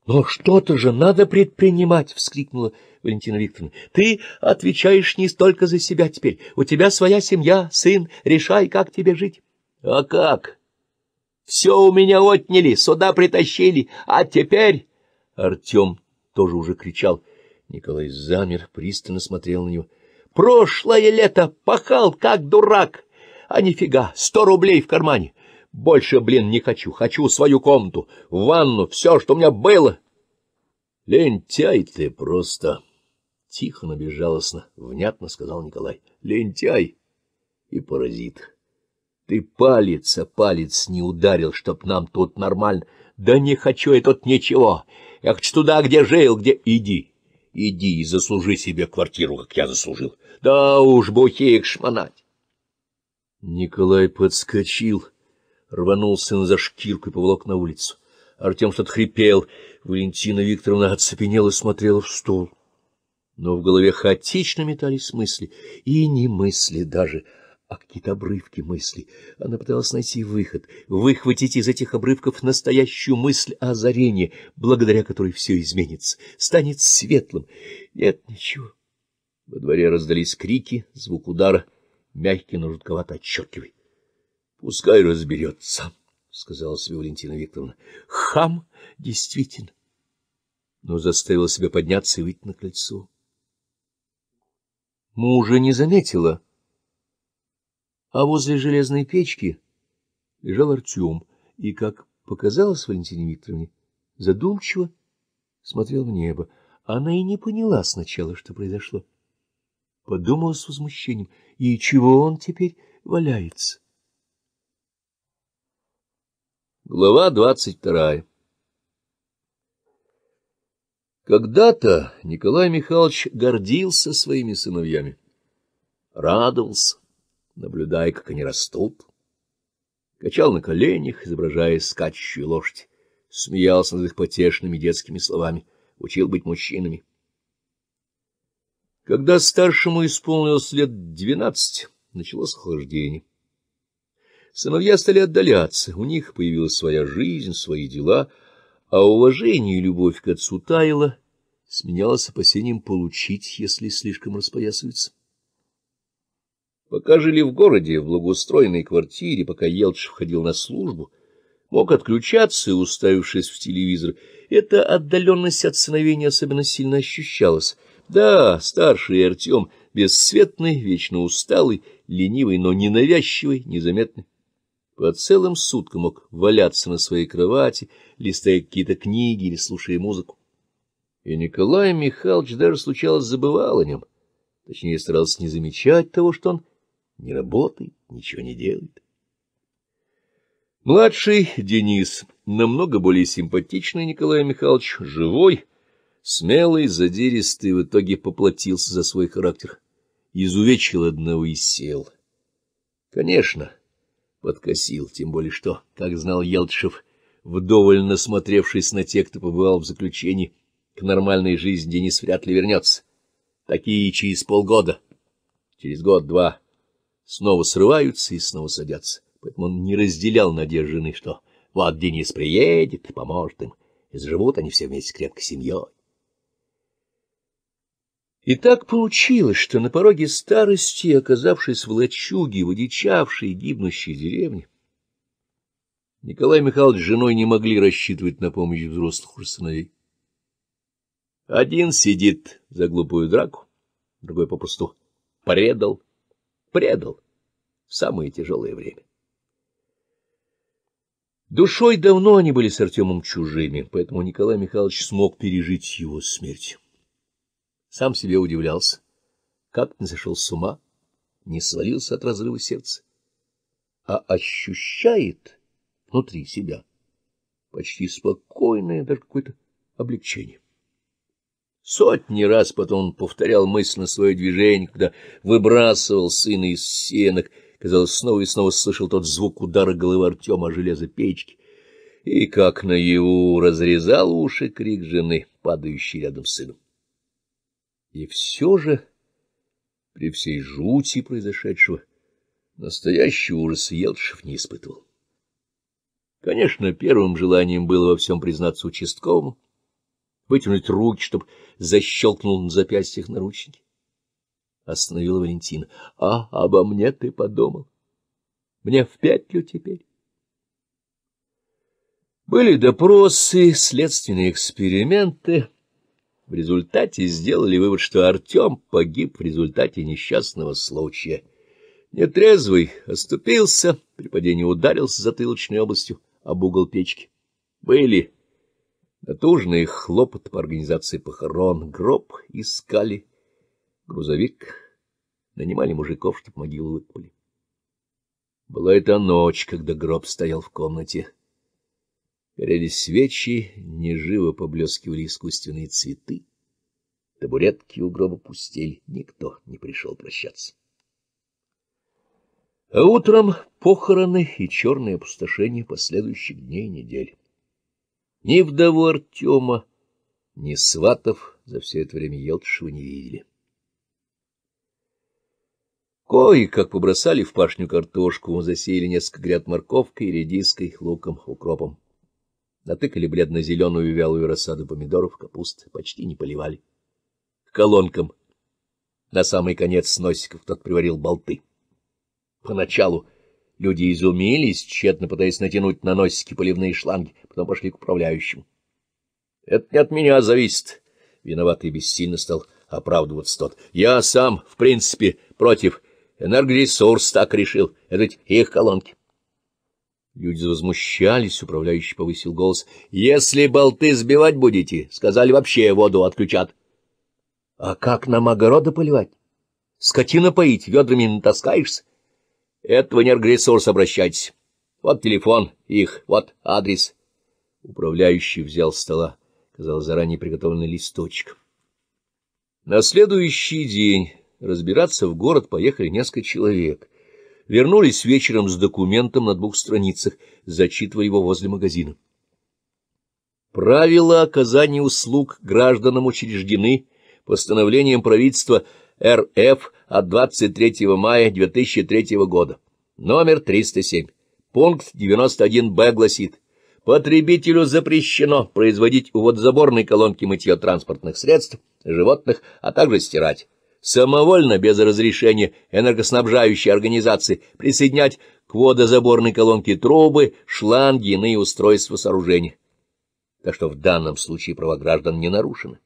Speaker 1: Но ну, что-то же надо предпринимать, — вскрикнула Валентина Викторовна. Ты отвечаешь не столько за себя теперь. У тебя своя семья, сын. Решай, как тебе жить. А как? Все у меня отняли, сюда притащили. А теперь... Артем тоже уже кричал. Николай замер, пристально смотрел на него. — Прошлое лето пахал, как дурак. А нифига, сто рублей в кармане. Больше, блин, не хочу. Хочу свою комнату, ванну, все, что у меня было. Лентяй ты просто. Тихо, но безжалостно, внятно сказал Николай. Лентяй и паразит. Ты палец а палец не ударил, чтоб нам тут нормально. Да не хочу я тут ничего. Я хочу туда, где жил, где... Иди. Иди и заслужи себе квартиру, как я заслужил. Да уж, бухик шмонать. Николай подскочил, рванулся на зашкирку и поволок на улицу. Артем что-то хрипел. Валентина Викторовна оцепенела и смотрела в стол. Но в голове хаотично метались мысли, и не мысли даже — а какие-то обрывки мысли! Она пыталась найти выход, выхватить из этих обрывков настоящую мысль о озарении, благодаря которой все изменится, станет светлым. Нет, ничего. Во дворе раздались крики, звук удара, мягкий, но жутковато отчеркивай. — Пускай разберется, — сказала себе Валентина Викторовна. — Хам, действительно. Но заставила себя подняться и выйти на кольцо. Мужа не заметила. — а возле железной печки лежал Артем и, как показалось Валентине Викторовне, задумчиво смотрел в небо. Она и не поняла сначала, что произошло. Подумала с возмущением, и чего он теперь валяется? Глава двадцать вторая Когда-то Николай Михайлович гордился своими сыновьями, радовался наблюдая, как они растут. Качал на коленях, изображая скачущую лошадь. Смеялся над их потешными детскими словами. Учил быть мужчинами. Когда старшему исполнилось лет двенадцать, началось охлаждение. Сыновья стали отдаляться, у них появилась своя жизнь, свои дела, а уважение и любовь к отцу таяла, сменялось опасением получить, если слишком распоясываться. Пока жили в городе, в благоустроенной квартире, пока Елч входил на службу, мог отключаться, уставившись в телевизор. Эта отдаленность от сыновения особенно сильно ощущалась. Да, старший Артем бесцветный, вечно усталый, ленивый, но ненавязчивый, незаметный. По целым суткам мог валяться на своей кровати, листая какие-то книги или слушая музыку. И Николай Михайлович даже случалось забывал о нем. Точнее, старался не замечать того, что он не работает, ничего не делает. Младший Денис, намного более симпатичный Николай Михайлович, живой, смелый, задиристый, в итоге поплатился за свой характер. Изувечил одного и сел. Конечно, подкосил, тем более что, как знал Елтшев, вдоволь насмотревшись на тех, кто побывал в заключении, к нормальной жизни Денис вряд ли вернется. Такие через полгода, через год-два — снова срываются и снова садятся. Поэтому он не разделял надежды жены, что вот Денис приедет и поможет им, и заживут они все вместе крепкой семьей. И так получилось, что на пороге старости, оказавшись в лачуге, в одичавшей гибнущей деревне, Николай Михайлович с женой не могли рассчитывать на помощь взрослых сыновей. Один сидит за глупую драку, другой попросту предал, предал в самое тяжелое время. Душой давно они были с Артемом чужими, поэтому Николай Михайлович смог пережить его смерть. Сам себе удивлялся, как не сошел с ума, не свалился от разрыва сердца, а ощущает внутри себя почти спокойное, даже какое-то облегчение. Сотни раз потом он повторял мысленно свое движение, когда выбрасывал сына из сенок — Казалось, снова и снова слышал тот звук удара головы Артема о железо печки. И как наяву разрезал уши крик жены, падающий рядом с сыном. И все же, при всей жути произошедшего, настоящий ужас Елшев не испытывал. Конечно, первым желанием было во всем признаться участковому, вытянуть руки, чтобы защелкнул на запястьях наручники. Остановил Валентин. А обо мне ты подумал? Мне в петлю теперь? Были допросы, следственные эксперименты. В результате сделали вывод, что Артем погиб в результате несчастного случая. Нетрезвый оступился, при падении ударился затылочной областью об угол печки. Были натужные хлопоты по организации похорон, гроб искали грузовик, нанимали мужиков, чтоб могилу выкопали. Была это ночь, когда гроб стоял в комнате. Горели свечи, неживо поблескивали искусственные цветы. Табуретки у гроба пустели, никто не пришел прощаться. А утром похороны и черное опустошение последующих дней и недель. Ни вдову Артема, ни сватов за все это время Елтышева не видели. Кое-как побросали в пашню картошку, засеяли несколько гряд морковкой, редиской, луком, укропом. Натыкали бледно-зеленую вялую рассаду помидоров, капусты, почти не поливали. К колонкам на самый конец носиков тот приварил болты. Поначалу люди изумились, тщетно пытаясь натянуть на носики поливные шланги, потом пошли к управляющему. — Это не от меня зависит, — виноватый бессильно стал оправдываться тот. — Я сам, в принципе, против Энергоресурс так решил. Это ведь их колонки. Люди возмущались, управляющий повысил голос. — Если болты сбивать будете, сказали, вообще воду отключат. — А как нам огороды поливать? Скотина поить, ведрами натаскаешься? — Это в энергоресурс обращайтесь. Вот телефон их, вот адрес. Управляющий взял с стола, казалось, заранее приготовленный листочек. На следующий день Разбираться в город поехали несколько человек. Вернулись вечером с документом на двух страницах, зачитывая его возле магазина. Правила оказания услуг гражданам учреждены постановлением правительства РФ от 23 мая 2003 года, номер 307. Пункт 91Б гласит, потребителю запрещено производить у водозаборной колонки мытье транспортных средств, животных, а также стирать самовольно, без разрешения энергоснабжающей организации, присоединять к водозаборной колонке трубы, шланги, иные устройства сооружения. Так что в данном случае права граждан не нарушены.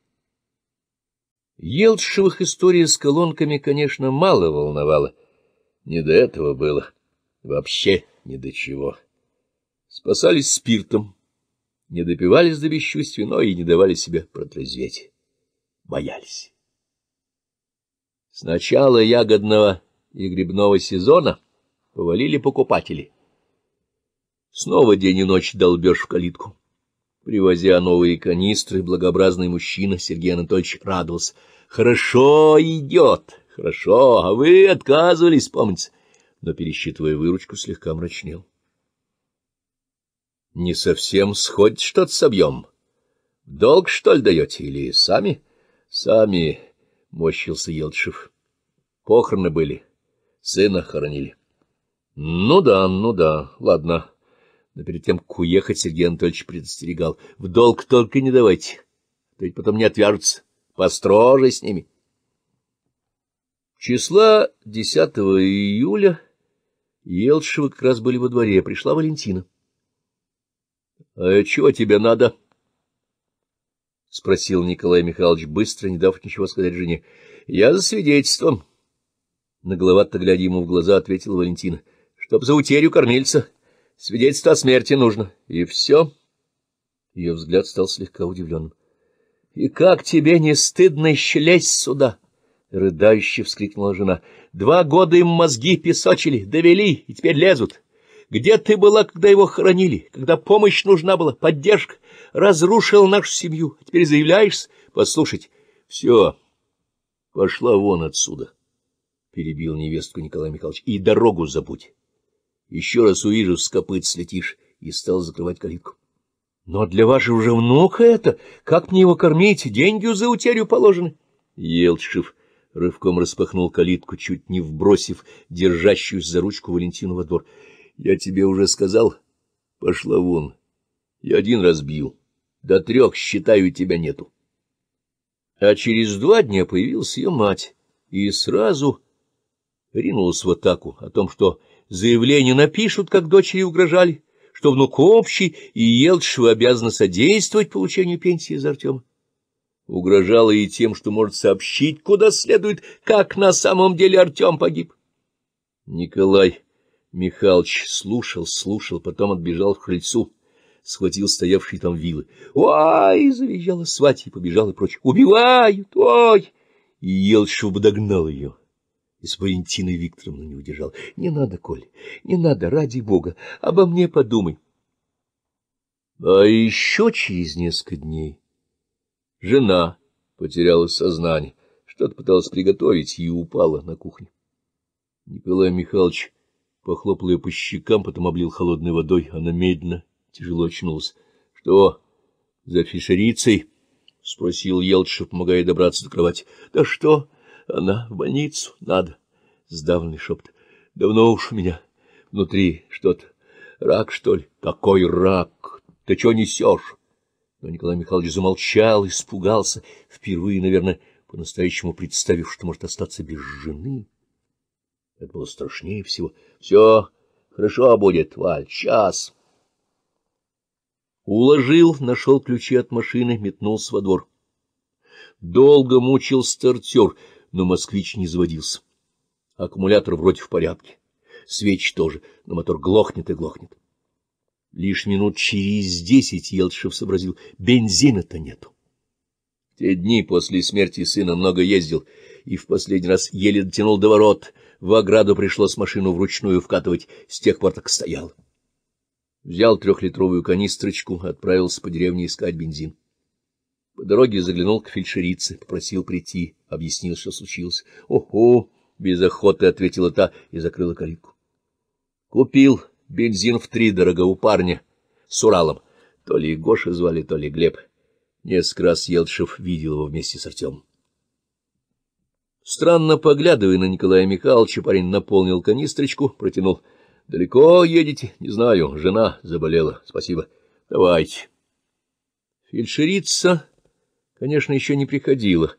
Speaker 1: Елдшевых история с колонками, конечно, мало волновала. Не до этого было. Вообще ни до чего. Спасались спиртом. Не допивались до бесчувствия, но и не давали себе протрезветь. Боялись. С начала ягодного и грибного сезона повалили покупатели. Снова день и ночь долбеж в калитку. Привозя новые канистры, благообразный мужчина Сергей Анатольевич радовался. — Хорошо идет, хорошо, а вы отказывались, помните. Но, пересчитывая выручку, слегка мрачнел. — Не совсем сходит что-то с объем. Долг, что ли, даете или сами? — Сами. Мощился Елчев. Похороны были. Сына хоронили. — Ну да, ну да, ладно. Но перед тем, как уехать, Сергей Анатольевич предостерегал. — В долг только не давайте, а то ведь потом не отвяжутся. Построже с ними. Числа 10 июля Елшевы как раз были во дворе. Пришла Валентина. — А чего тебе надо? —— спросил Николай Михайлович быстро, не дав ничего сказать жене. — Я за свидетельством. Нагловато глядя ему в глаза, ответила Валентина. — Чтоб за утерю кормильца. Свидетельство о смерти нужно. И все. Ее взгляд стал слегка удивленным. — И как тебе не стыдно щелезть сюда? — рыдающе вскрикнула жена. — Два года им мозги песочили, довели, и теперь лезут. Где ты была, когда его хоронили, когда помощь нужна была, поддержка? Разрушил нашу семью, теперь заявляешься? Послушать, все, пошла вон отсюда, — перебил невестку Николай Михайлович, — и дорогу забудь. Еще раз увижу, с копыт слетишь, и стал закрывать калитку. — Но для вашего же внука это, как мне его кормить, деньги за утерю положены. Елчев рывком распахнул калитку, чуть не вбросив держащуюся за ручку Валентину во двор. Я тебе уже сказал. Пошла вон. Я один раз бил. До трех, считаю, тебя нету. А через два дня появилась ее мать и сразу ринулась в атаку о том, что заявление напишут, как дочери угрожали, что внук общий и Елтшева обязана содействовать получению пенсии за Артема. Угрожала и тем, что может сообщить, куда следует, как на самом деле Артем погиб. Николай Михалыч слушал, слушал, потом отбежал к крыльцу, схватил стоявший там вилы. «Ой!» — завизжала свать и побежала прочь. «Убивают! Ой!» И Елшев догнал ее. И с Валентиной Викторовной не удержал. «Не надо, Коль, не надо, ради бога, обо мне подумай». А еще через несколько дней жена потеряла сознание, что-то пыталась приготовить и упала на кухне. Николай Михайлович Похлопал ее по щекам, потом облил холодной водой. Она медленно, тяжело очнулась. — Что за фишерицей? — спросил Елчев, помогая добраться до кровати. — Да что? Она в больницу. Надо. Сдавленный шепот. — Давно уж у меня внутри что-то. Рак, что ли? — Какой рак? Ты чего несешь? Но Николай Михайлович замолчал, испугался, впервые, наверное, по-настоящему представив, что может остаться без жены. Это было страшнее всего. Все хорошо будет, Валь, час. Уложил, нашел ключи от машины, метнулся во двор. Долго мучил стартер, но москвич не заводился. Аккумулятор вроде в порядке. Свечи тоже, но мотор глохнет и глохнет. Лишь минут через десять Елчев сообразил, бензина-то нету. В те дни после смерти сына много ездил и в последний раз еле дотянул до ворот — в ограду пришлось машину вручную вкатывать, с тех пор так стоял. Взял трехлитровую канистрочку, отправился по деревне искать бензин. По дороге заглянул к фельдшерице, попросил прийти, объяснил, что случилось. — Ого! — без охоты ответила та и закрыла калитку. Купил бензин в три дорого у парня с Уралом. То ли Гоша звали, то ли Глеб. Несколько раз Елшев видел его вместе с Артемом. Странно поглядывая на Николая Михайловича, парень наполнил канистрочку, протянул. — Далеко едете? — Не знаю. Жена заболела. Спасибо. — Давайте. Фельдшерица, конечно, еще не приходила.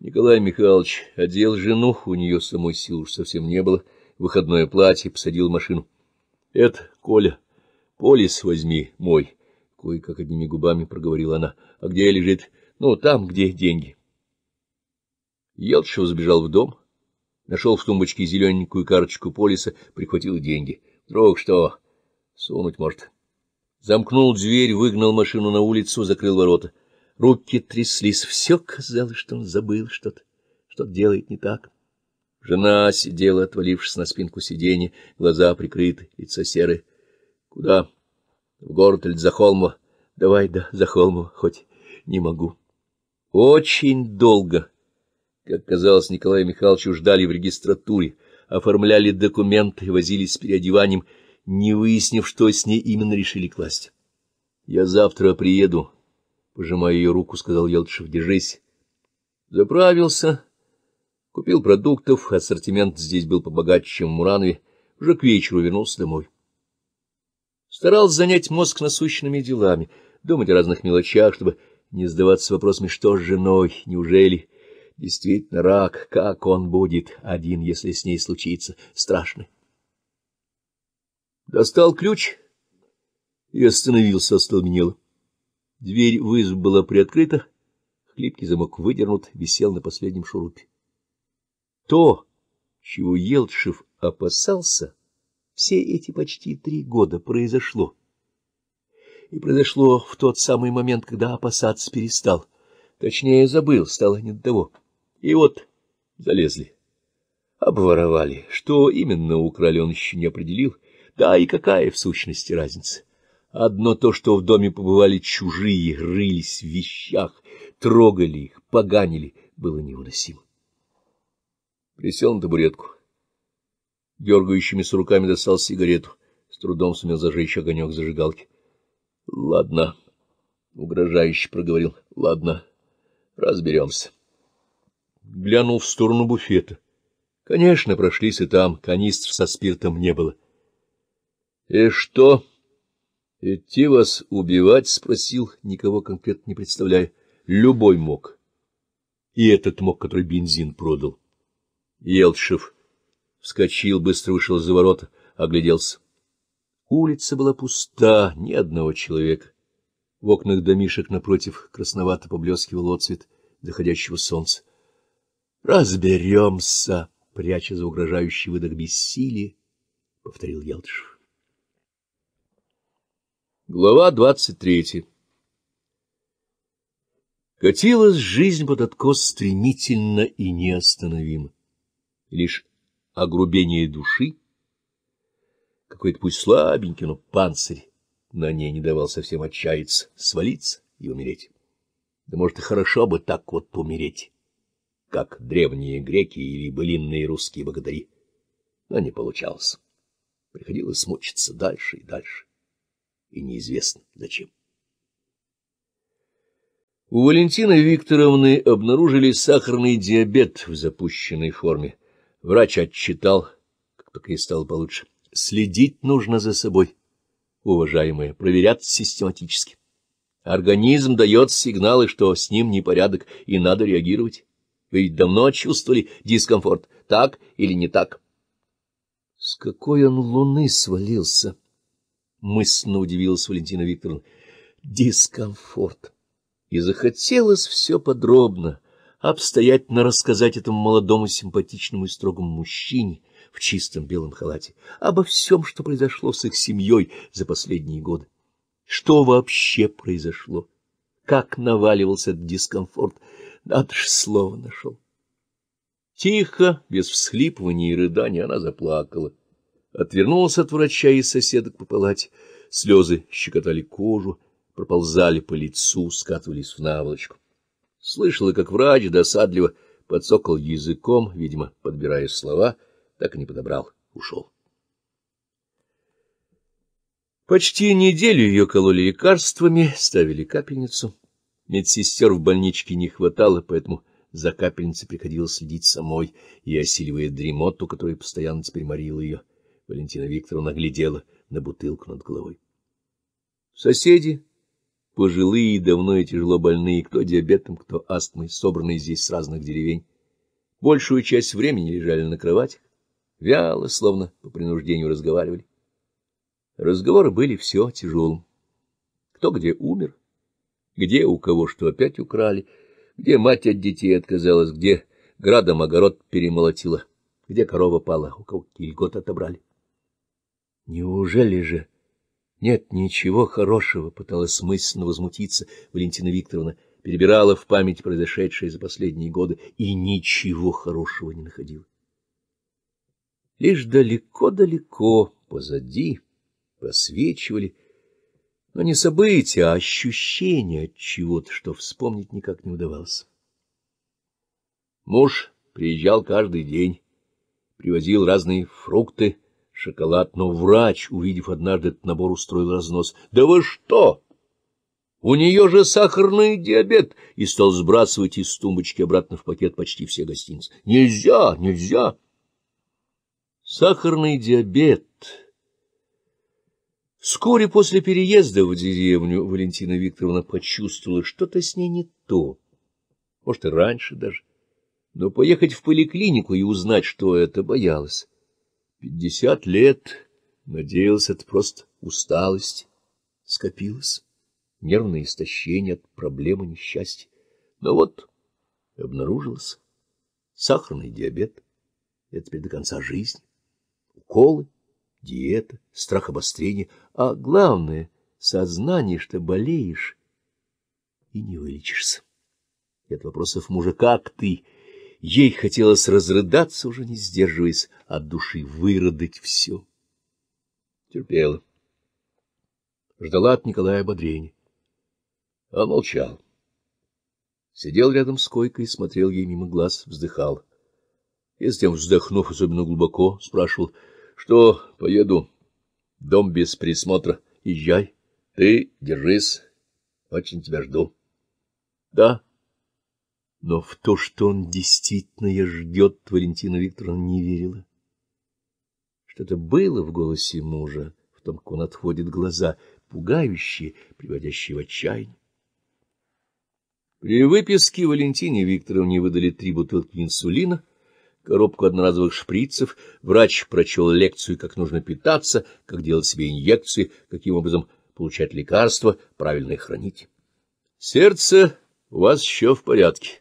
Speaker 1: Николай Михайлович одел жену, у нее самой сил уж совсем не было. Выходное платье посадил машину. — Это, Коля, полис возьми мой. Кое-как одними губами проговорила она. — А где лежит? — Ну, там, где деньги. — Елчев сбежал в дом, нашел в тумбочке зелененькую карточку полиса, прихватил деньги. Вдруг что? Сунуть может. Замкнул дверь, выгнал машину на улицу, закрыл ворота. Руки тряслись. Все казалось, что он забыл что-то. Что-то делает не так. Жена сидела, отвалившись на спинку сиденья, глаза прикрыты, лицо серое. — Куда? — В город или за холму? — Давай, да, за холму, хоть не могу. Очень долго как казалось, Николая Михайловича ждали в регистратуре, оформляли документы, возились с переодеванием, не выяснив, что с ней именно решили класть. — Я завтра приеду, — пожимая ее руку, сказал Елтышев, — держись. Заправился, купил продуктов, ассортимент здесь был побогаче, чем в Муранове, уже к вечеру вернулся домой. Старался занять мозг насущными делами, думать о разных мелочах, чтобы не сдаваться вопросами, что с женой, неужели Действительно, рак, как он будет один, если с ней случится, страшно. Достал ключ и остановился, остолбенело. Дверь в избу была приоткрыта, хлипкий замок выдернут, висел на последнем шурупе. То, чего Елтшев опасался, все эти почти три года произошло. И произошло в тот самый момент, когда опасаться перестал. Точнее, забыл, стало не до того. И вот залезли, обворовали. Что именно украли, он еще не определил. Да и какая в сущности разница? Одно то, что в доме побывали чужие, рылись в вещах, трогали их, поганили, было невыносимо. Присел на табуретку. Дергающимися руками достал сигарету. С трудом сумел зажечь огонек зажигалки. — Ладно, — угрожающе проговорил. — Ладно, разберемся глянул в сторону буфета. Конечно, прошлись и там, канистр со спиртом не было. — И э, что? — Идти вас убивать? — спросил, никого конкретно не представляя. — Любой мог. И этот мог, который бензин продал. Елшев вскочил, быстро вышел за ворота, огляделся. Улица была пуста, ни одного человека. В окнах домишек напротив красновато поблескивал отцвет заходящего солнца. Разберемся, пряча за угрожающий выдох бессилия, повторил Ялтышев. Глава двадцать третья. Катилась жизнь под откос стремительно и неостановимо. Лишь огрубение души, какой-то пусть слабенький, но панцирь, на ней не давал совсем отчаяться, свалиться и умереть. Да, может, и хорошо бы так вот умереть как древние греки или былинные русские богатыри. Но не получалось. Приходилось мучиться дальше и дальше. И неизвестно зачем. У Валентины Викторовны обнаружили сахарный диабет в запущенной форме. Врач отчитал, как только ей стало получше. Следить нужно за собой, уважаемые, проверяться систематически. Организм дает сигналы, что с ним непорядок, и надо реагировать. Вы ведь давно чувствовали дискомфорт, так или не так? — С какой он луны свалился? — мысленно удивилась Валентина Викторовна. — Дискомфорт. И захотелось все подробно, обстоятельно рассказать этому молодому, симпатичному и строгому мужчине в чистом белом халате обо всем, что произошло с их семьей за последние годы. Что вообще произошло? Как наваливался этот дискомфорт? — надо же, слово нашел. Тихо, без всхлипывания и рыдания, она заплакала. Отвернулась от врача и соседок по палате. Слезы щекотали кожу, проползали по лицу, скатывались в наволочку. Слышала, как врач досадливо подсокал языком, видимо, подбирая слова, так и не подобрал, ушел. Почти неделю ее кололи лекарствами, ставили капельницу. Медсестер в больничке не хватало, поэтому за капельницей приходилось следить самой, и, осиливая дремоту, которая постоянно теперь морила ее, Валентина Викторовна глядела на бутылку над головой. Соседи, пожилые, давно и тяжело больные, кто диабетом, кто астмой, собранные здесь с разных деревень, большую часть времени лежали на кроватях, вяло, словно по принуждению разговаривали. Разговоры были все тяжелым. Кто где умер, где у кого что опять украли, где мать от детей отказалась, где градом огород перемолотила, где корова пала, у кого кильгот отобрали. Неужели же нет ничего хорошего, пыталась смысленно возмутиться Валентина Викторовна, перебирала в память произошедшие за последние годы и ничего хорошего не находила. Лишь далеко-далеко позади посвечивали но не события, а ощущение от чего-то, что вспомнить никак не удавалось. Муж приезжал каждый день, привозил разные фрукты, шоколад, но врач, увидев однажды этот набор, устроил разнос. — Да вы что? У нее же сахарный диабет! И стал сбрасывать из тумбочки обратно в пакет почти все гостиницы. — Нельзя, нельзя! Сахарный диабет Вскоре после переезда в деревню Валентина Викторовна почувствовала, что-то с ней не то. Может, и раньше даже. Но поехать в поликлинику и узнать, что это, боялась. Пятьдесят лет, надеялась, это просто усталость. Скопилась. Нервное истощение от проблемы несчастья. Но вот обнаружилось. Сахарный диабет. Это теперь до конца жизни. Уколы диета, страх обострения, а главное — сознание, что болеешь и не вылечишься. И вопросов мужа «как ты?» ей хотелось разрыдаться, уже не сдерживаясь, от души выродить все. Терпела. Ждала от Николая ободрения. Он а молчал. Сидел рядом с койкой, смотрел ей мимо глаз, вздыхал. И затем, вздохнув особенно глубоко, спрашивал — что, поеду? Дом без присмотра. Езжай. Ты держись. Очень тебя жду. Да. Но в то, что он действительно ее ждет, Валентина Викторовна не верила. Что-то было в голосе мужа, в том, как он отводит глаза, пугающие, приводящие в отчаяние. При выписке Валентине Викторовне выдали три бутылки инсулина — коробку одноразовых шприцев, врач прочел лекцию, как нужно питаться, как делать себе инъекции, каким образом получать лекарства, правильно их хранить. Сердце у вас еще в порядке,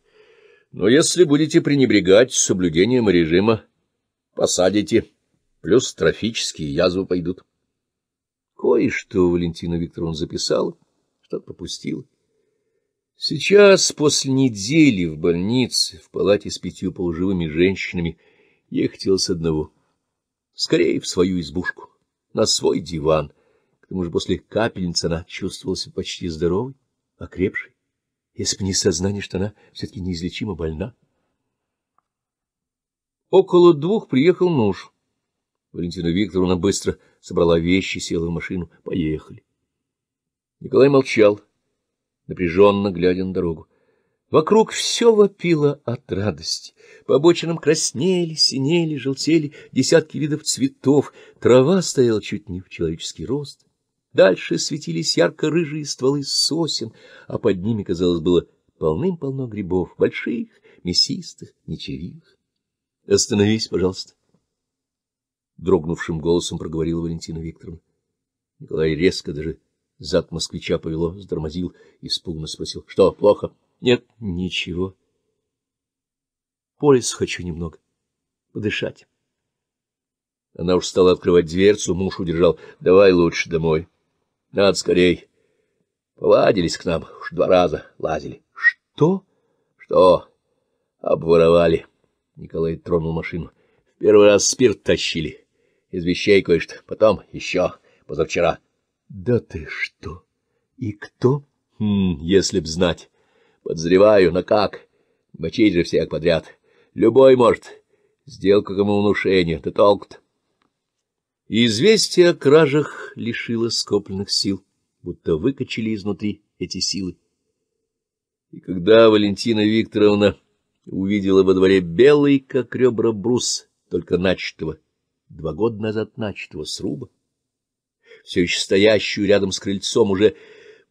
Speaker 1: но если будете пренебрегать соблюдением режима, посадите, плюс трофические язвы пойдут. Кое-что Валентина Викторовна записала, что-то пропустила. Сейчас, после недели в больнице, в палате с пятью полуживыми женщинами, я хотелось одного. Скорее в свою избушку, на свой диван. К тому же после капельницы она чувствовалась почти здоровой, окрепшей, если бы не сознание, что она все-таки неизлечимо больна. Около двух приехал муж. Валентина Викторовна быстро собрала вещи, села в машину. Поехали. Николай молчал напряженно глядя на дорогу. Вокруг все вопило от радости. По обочинам краснели, синели, желтели десятки видов цветов. Трава стояла чуть не в человеческий рост. Дальше светились ярко-рыжие стволы сосен, а под ними, казалось, было полным-полно грибов, больших, мясистых, нечеривых. — Остановись, пожалуйста. Дрогнувшим голосом проговорила Валентина Викторовна. Николай резко даже Зад москвича повело, сдормозил, испуганно спросил. — Что, плохо? — Нет, ничего. — По хочу немного. Подышать. Она уж стала открывать дверцу, муж удержал. — Давай лучше домой. Надо скорей. Повадились к нам, уж два раза лазили. — Что? — Что? Обворовали. Николай тронул машину. — В первый раз спирт тащили. Из вещей кое-что. Потом еще позавчера. — да ты что? И кто? Хм, если б знать. Подозреваю, но как? Мочить же всех подряд. Любой может. Сделка кому внушение. Ты толк-то. Известие о кражах лишило скопленных сил, будто выкачали изнутри эти силы. И когда Валентина Викторовна увидела во дворе белый, как ребра, брус, только начатого, два года назад начатого сруба, все еще стоящую рядом с крыльцом, уже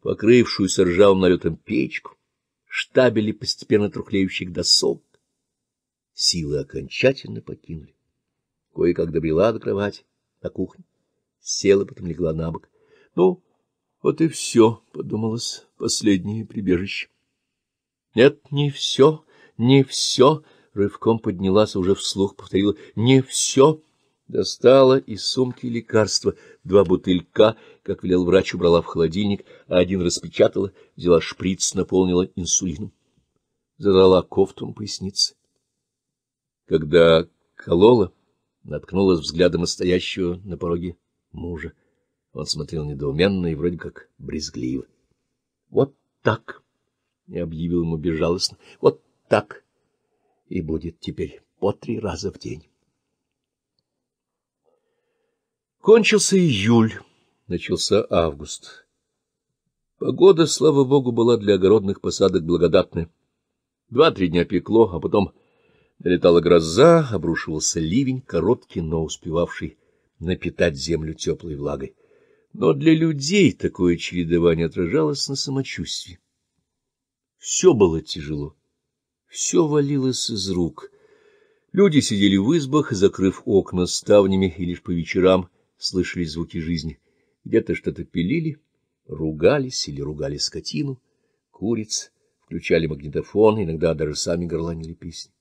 Speaker 1: покрывшуюся ржавым налетом печку, штабели постепенно трухлеющих досок. Силы окончательно покинули. Кое-как добрела до кровати, на кухне. Села, потом легла на бок. Ну, вот и все, — подумалось, — последнее прибежище. Нет, не все, не все, — рывком поднялась, уже вслух повторила. Не все, — Достала из сумки лекарства, два бутылька, как велел врач, убрала в холодильник, а один распечатала, взяла шприц, наполнила инсулином. Задрала кофту на пояснице. Когда колола, наткнулась взглядом настоящего на пороге мужа. Он смотрел недоуменно и вроде как брезгливо. — Вот так! — я объявил ему безжалостно. — Вот так! И будет теперь по три раза в день. Кончился июль, начался август. Погода, слава богу, была для огородных посадок благодатной. Два-три дня пекло, а потом налетала гроза, обрушивался ливень, короткий, но успевавший напитать землю теплой влагой. Но для людей такое чередование отражалось на самочувствии. Все было тяжело, все валилось из рук. Люди сидели в избах, закрыв окна ставнями, и лишь по вечерам — слышались звуки жизни. Где-то что-то пилили, ругались или ругали скотину, куриц, включали магнитофон, иногда даже сами горланили песни.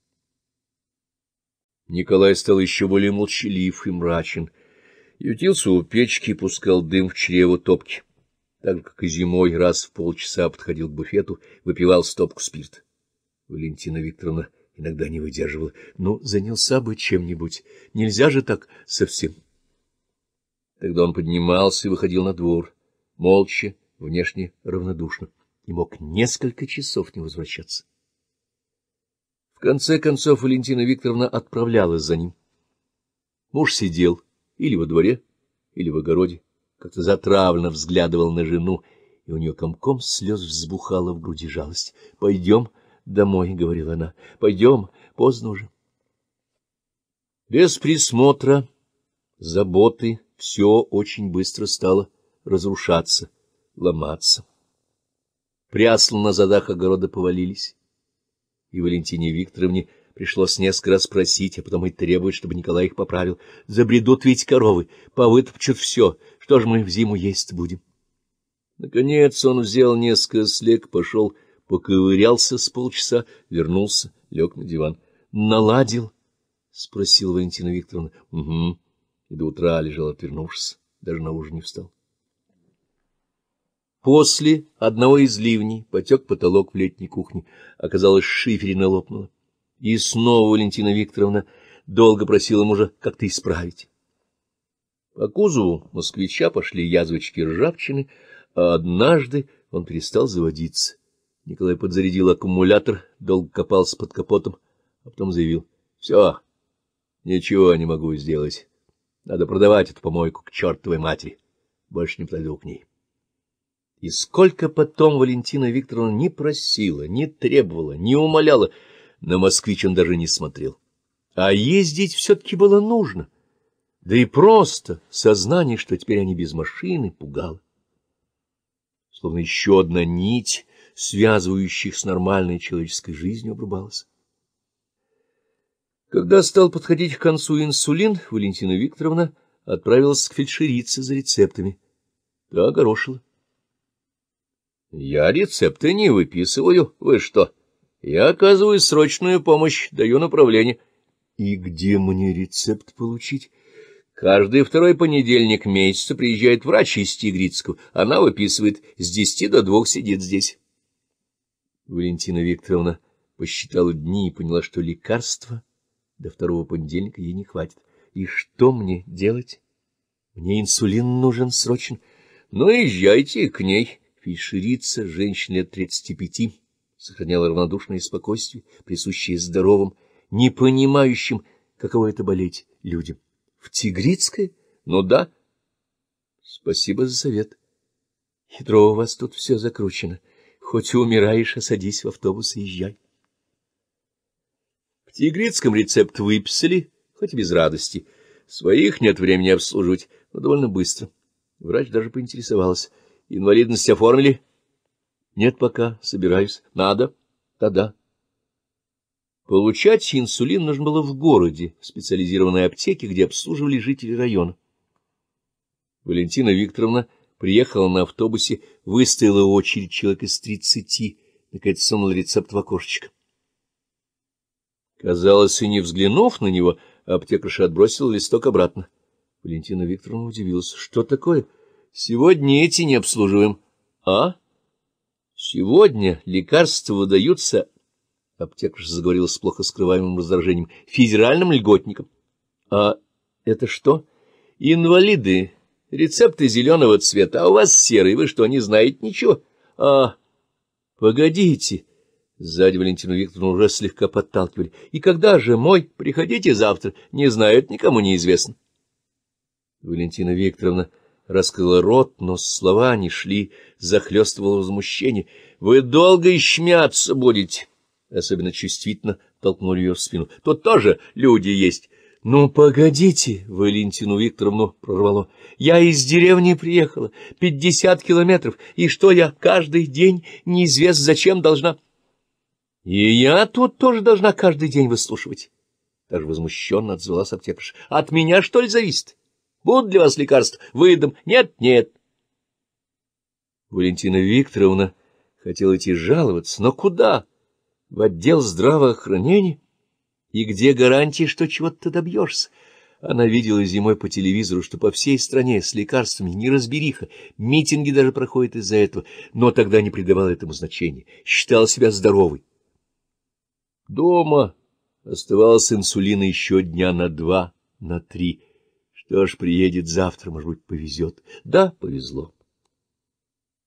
Speaker 1: Николай стал еще более молчалив и мрачен. Ютился у печки и пускал дым в чрево топки. Так же, как и зимой, раз в полчаса подходил к буфету, выпивал стопку спирт. Валентина Викторовна иногда не выдерживала. Ну, занялся бы чем-нибудь. Нельзя же так совсем. Тогда он поднимался и выходил на двор, молча, внешне равнодушно, и мог несколько часов не возвращаться. В конце концов Валентина Викторовна отправлялась за ним. Муж сидел или во дворе, или в огороде, как-то затравленно взглядывал на жену, и у нее комком слез взбухала в груди жалость. — Пойдем домой, — говорила она, — пойдем, поздно уже. Без присмотра, заботы, все очень быстро стало разрушаться, ломаться. Прясла на задах огорода повалились, и Валентине Викторовне пришлось несколько раз просить, а потом и требовать, чтобы Николай их поправил. Забредут ведь коровы, повытопчут все, что же мы в зиму есть будем? Наконец он взял несколько слег, пошел, поковырялся с полчаса, вернулся, лег на диван. — Наладил? — спросил Валентина Викторовна. — Угу и до утра лежал, отвернувшись, даже на ужин не встал. После одного из ливней потек потолок в летней кухне. Оказалось, шиферина лопнула. И снова Валентина Викторовна долго просила мужа как-то исправить. По кузову москвича пошли язвочки ржавчины, а однажды он перестал заводиться. Николай подзарядил аккумулятор, долго копался под капотом, а потом заявил. — Все, ничего не могу сделать. Надо продавать эту помойку к чертовой матери. Больше не пойду к ней. И сколько потом Валентина Викторовна не просила, не требовала, не умоляла, на москвич он даже не смотрел. А ездить все-таки было нужно. Да и просто сознание, что теперь они без машины, пугало. Словно еще одна нить, связывающих с нормальной человеческой жизнью, обрубалась. Когда стал подходить к концу инсулин, Валентина Викторовна отправилась к фельдшерице за рецептами. Да, горошила. Я рецепты не выписываю. Вы что? Я оказываю срочную помощь, даю направление. — И где мне рецепт получить? — Каждый второй понедельник месяца приезжает врач из Тигрицкого. Она выписывает. С десяти до двух сидит здесь. Валентина Викторовна посчитала дни и поняла, что лекарство до второго понедельника ей не хватит. И что мне делать? Мне инсулин нужен срочно. Ну, езжайте к ней. Фишерица, женщина лет тридцати пяти, сохраняла равнодушное спокойствие, присущее здоровым, не понимающим, каково это болеть людям. В Тигрицкое? Ну да. Спасибо за совет. Хитро у вас тут все закручено. Хоть и умираешь, а садись в автобус и езжай. В Тигрицком рецепт выписали, хоть и без радости. Своих нет времени обслуживать, но довольно быстро. Врач даже поинтересовалась. Инвалидность оформили? Нет пока, собираюсь. Надо? Да-да. Получать инсулин нужно было в городе, в специализированной аптеке, где обслуживали жители района. Валентина Викторовна приехала на автобусе, выстояла очередь человек из тридцати, наконец сунула рецепт в окошечко. Казалось, и не взглянув на него, аптекарша отбросила листок обратно. Валентина Викторовна удивилась. — Что такое? — Сегодня эти не обслуживаем. — А? — Сегодня лекарства выдаются, — аптекарша заговорил с плохо скрываемым раздражением, — федеральным льготникам. — А это что? — Инвалиды. Рецепты зеленого цвета, а у вас серый. Вы что, не знаете ничего? — А... — Погодите... Сзади Валентину Викторовну уже слегка подталкивали. — И когда же мой? Приходите завтра. Не знают, никому неизвестно. Валентина Викторовна раскрыла рот, но слова не шли, захлестывало возмущение. — Вы долго и шмяться будете! — особенно чувствительно толкнули ее в спину. — Тут тоже люди есть. — Ну, погодите, — Валентину Викторовну прорвало. — Я из деревни приехала, пятьдесят километров, и что я каждый день неизвестно зачем должна... — И я тут тоже должна каждый день выслушивать. Даже возмущенно отзвалась аптекарша. — От меня, что ли, зависит? Будут для вас лекарства? Выдам. Нет, нет. Валентина Викторовна хотела идти жаловаться, но куда? В отдел здравоохранения? И где гарантии, что чего-то добьешься? Она видела зимой по телевизору, что по всей стране с лекарствами неразбериха, митинги даже проходят из-за этого, но тогда не придавала этому значения, считала себя здоровой. Дома оставалось инсулина еще дня на два, на три. Что ж, приедет завтра, может быть, повезет. Да, повезло.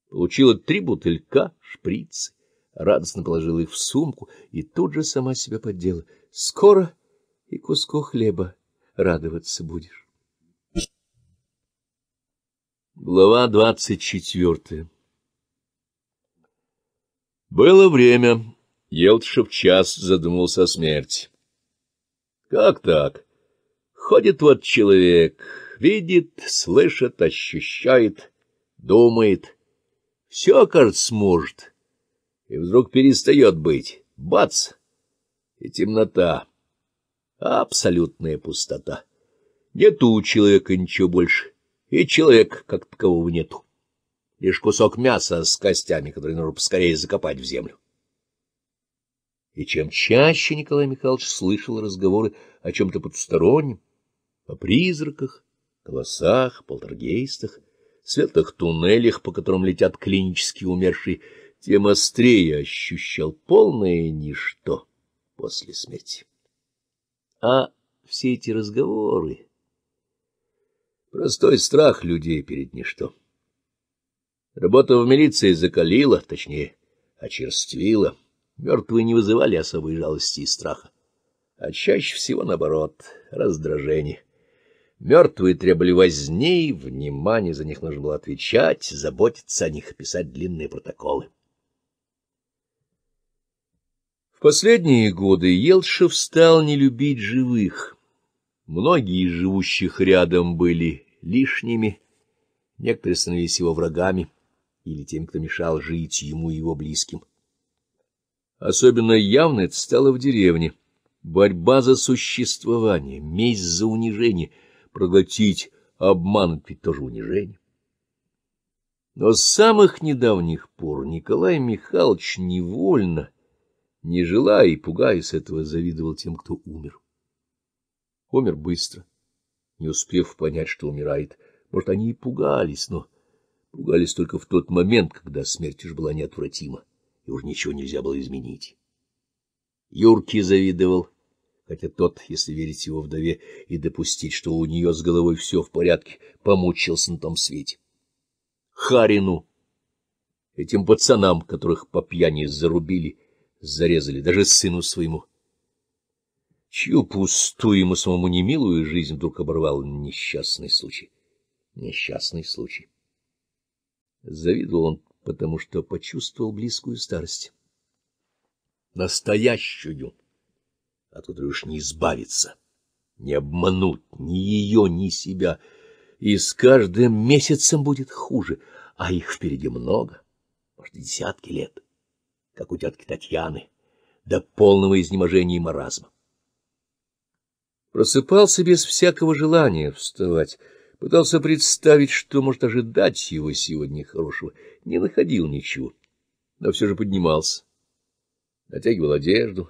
Speaker 1: Получила три бутылька, шприцы, радостно положила их в сумку и тут же сама себя поддела. Скоро и куску хлеба радоваться будешь. Глава двадцать четвертая Было время. Елтшев час задумался о смерти. Как так? Ходит вот человек, видит, слышит, ощущает, думает. Все, кажется, сможет. И вдруг перестает быть. Бац! И темнота. Абсолютная пустота. Нету у человека ничего больше. И человек как такового нету. Лишь кусок мяса с костями, который нужно поскорее закопать в землю и чем чаще Николай Михайлович слышал разговоры о чем-то подстороннем, о призраках, голосах, полтергейстах, светлых туннелях, по которым летят клинически умершие, тем острее ощущал полное ничто после смерти. А все эти разговоры — простой страх людей перед ничто. Работа в милиции закалила, точнее, очерствила — мертвые не вызывали особой жалости и страха, а чаще всего, наоборот, раздражение. Мертвые требовали возней, внимания, за них нужно было отвечать, заботиться о них, писать длинные протоколы. В последние годы Елшев стал не любить живых. Многие из живущих рядом были лишними, некоторые становились его врагами или тем, кто мешал жить ему и его близким. Особенно явно это стало в деревне. Борьба за существование, месть за унижение, проглотить обман — ведь тоже унижение. Но с самых недавних пор Николай Михайлович невольно, не желая и пугаясь этого, завидовал тем, кто умер. Умер быстро, не успев понять, что умирает. Может, они и пугались, но пугались только в тот момент, когда смерть уж была неотвратима и уж ничего нельзя было изменить. Юрки завидовал, хотя тот, если верить его вдове и допустить, что у нее с головой все в порядке, помучился на том свете. Харину, этим пацанам, которых по пьяни зарубили, зарезали, даже сыну своему. Чью пустую ему самому немилую жизнь вдруг оборвал несчастный случай. Несчастный случай. Завидовал он потому что почувствовал близкую старость. Настоящую, от а которой уж не избавиться, не обмануть ни ее, ни себя. И с каждым месяцем будет хуже, а их впереди много, может, десятки лет, как у тетки Татьяны, до полного изнеможения и маразма. Просыпался без всякого желания вставать, пытался представить, что может ожидать его сегодня хорошего, не находил ничего, но все же поднимался, натягивал одежду,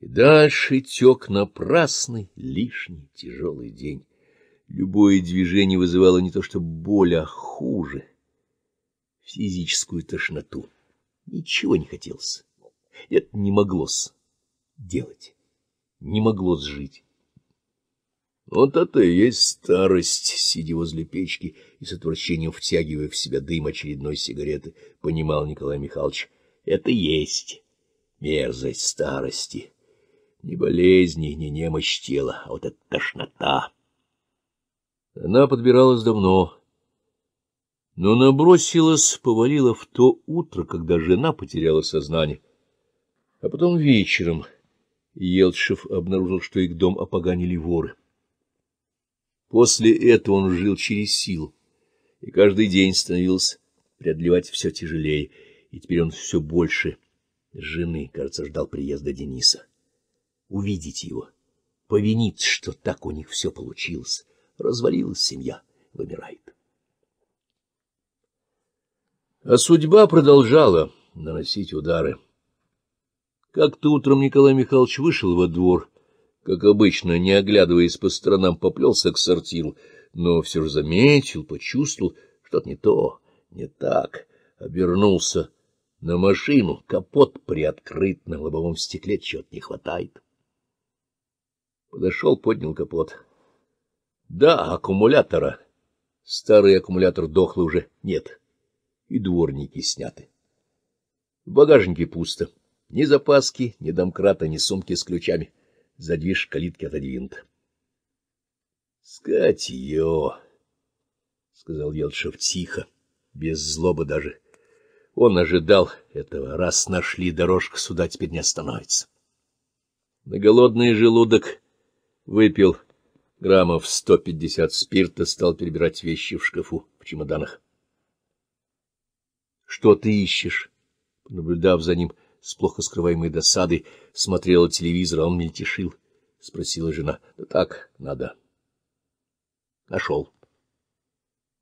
Speaker 1: и дальше тек напрасный, лишний, тяжелый день. Любое движение вызывало не то что боль, а хуже — физическую тошноту. Ничего не хотелось, это не могло сделать, не могло сжить. Вот это и есть старость, сидя возле печки и с отвращением втягивая в себя дым очередной сигареты, понимал Николай Михайлович. Это есть мерзость старости. ни болезни, ни немощь тела, а вот эта тошнота. Она подбиралась давно, но набросилась, повалила в то утро, когда жена потеряла сознание. А потом вечером Елчев обнаружил, что их дом опоганили воры. После этого он жил через силу, и каждый день становился преодолевать все тяжелее, и теперь он все больше жены, кажется, ждал приезда Дениса. Увидеть его, повинить, что так у них все получилось, развалилась семья, вымирает. А судьба продолжала наносить удары. Как-то утром Николай Михайлович вышел во двор как обычно, не оглядываясь по сторонам, поплелся к сортиру, но все же заметил, почувствовал, что-то не то, не так, обернулся на машину, капот приоткрыт, на лобовом стекле чего-то не хватает. Подошел, поднял капот. Да, аккумулятора. Старый аккумулятор дохлый уже нет, и дворники сняты. В багажнике пусто. Ни запаски, ни домкрата, ни сумки с ключами задвиж калитки отодвинут. — Скатье! — сказал Елшев тихо, без злобы даже. Он ожидал этого. Раз нашли дорожку сюда, теперь не остановится. На голодный желудок выпил граммов сто пятьдесят спирта, стал перебирать вещи в шкафу, в чемоданах. — Что ты ищешь? — наблюдав за ним, — с плохо скрываемой досадой смотрела телевизор, а он мельтешил. Спросила жена. — Да так надо. Нашел.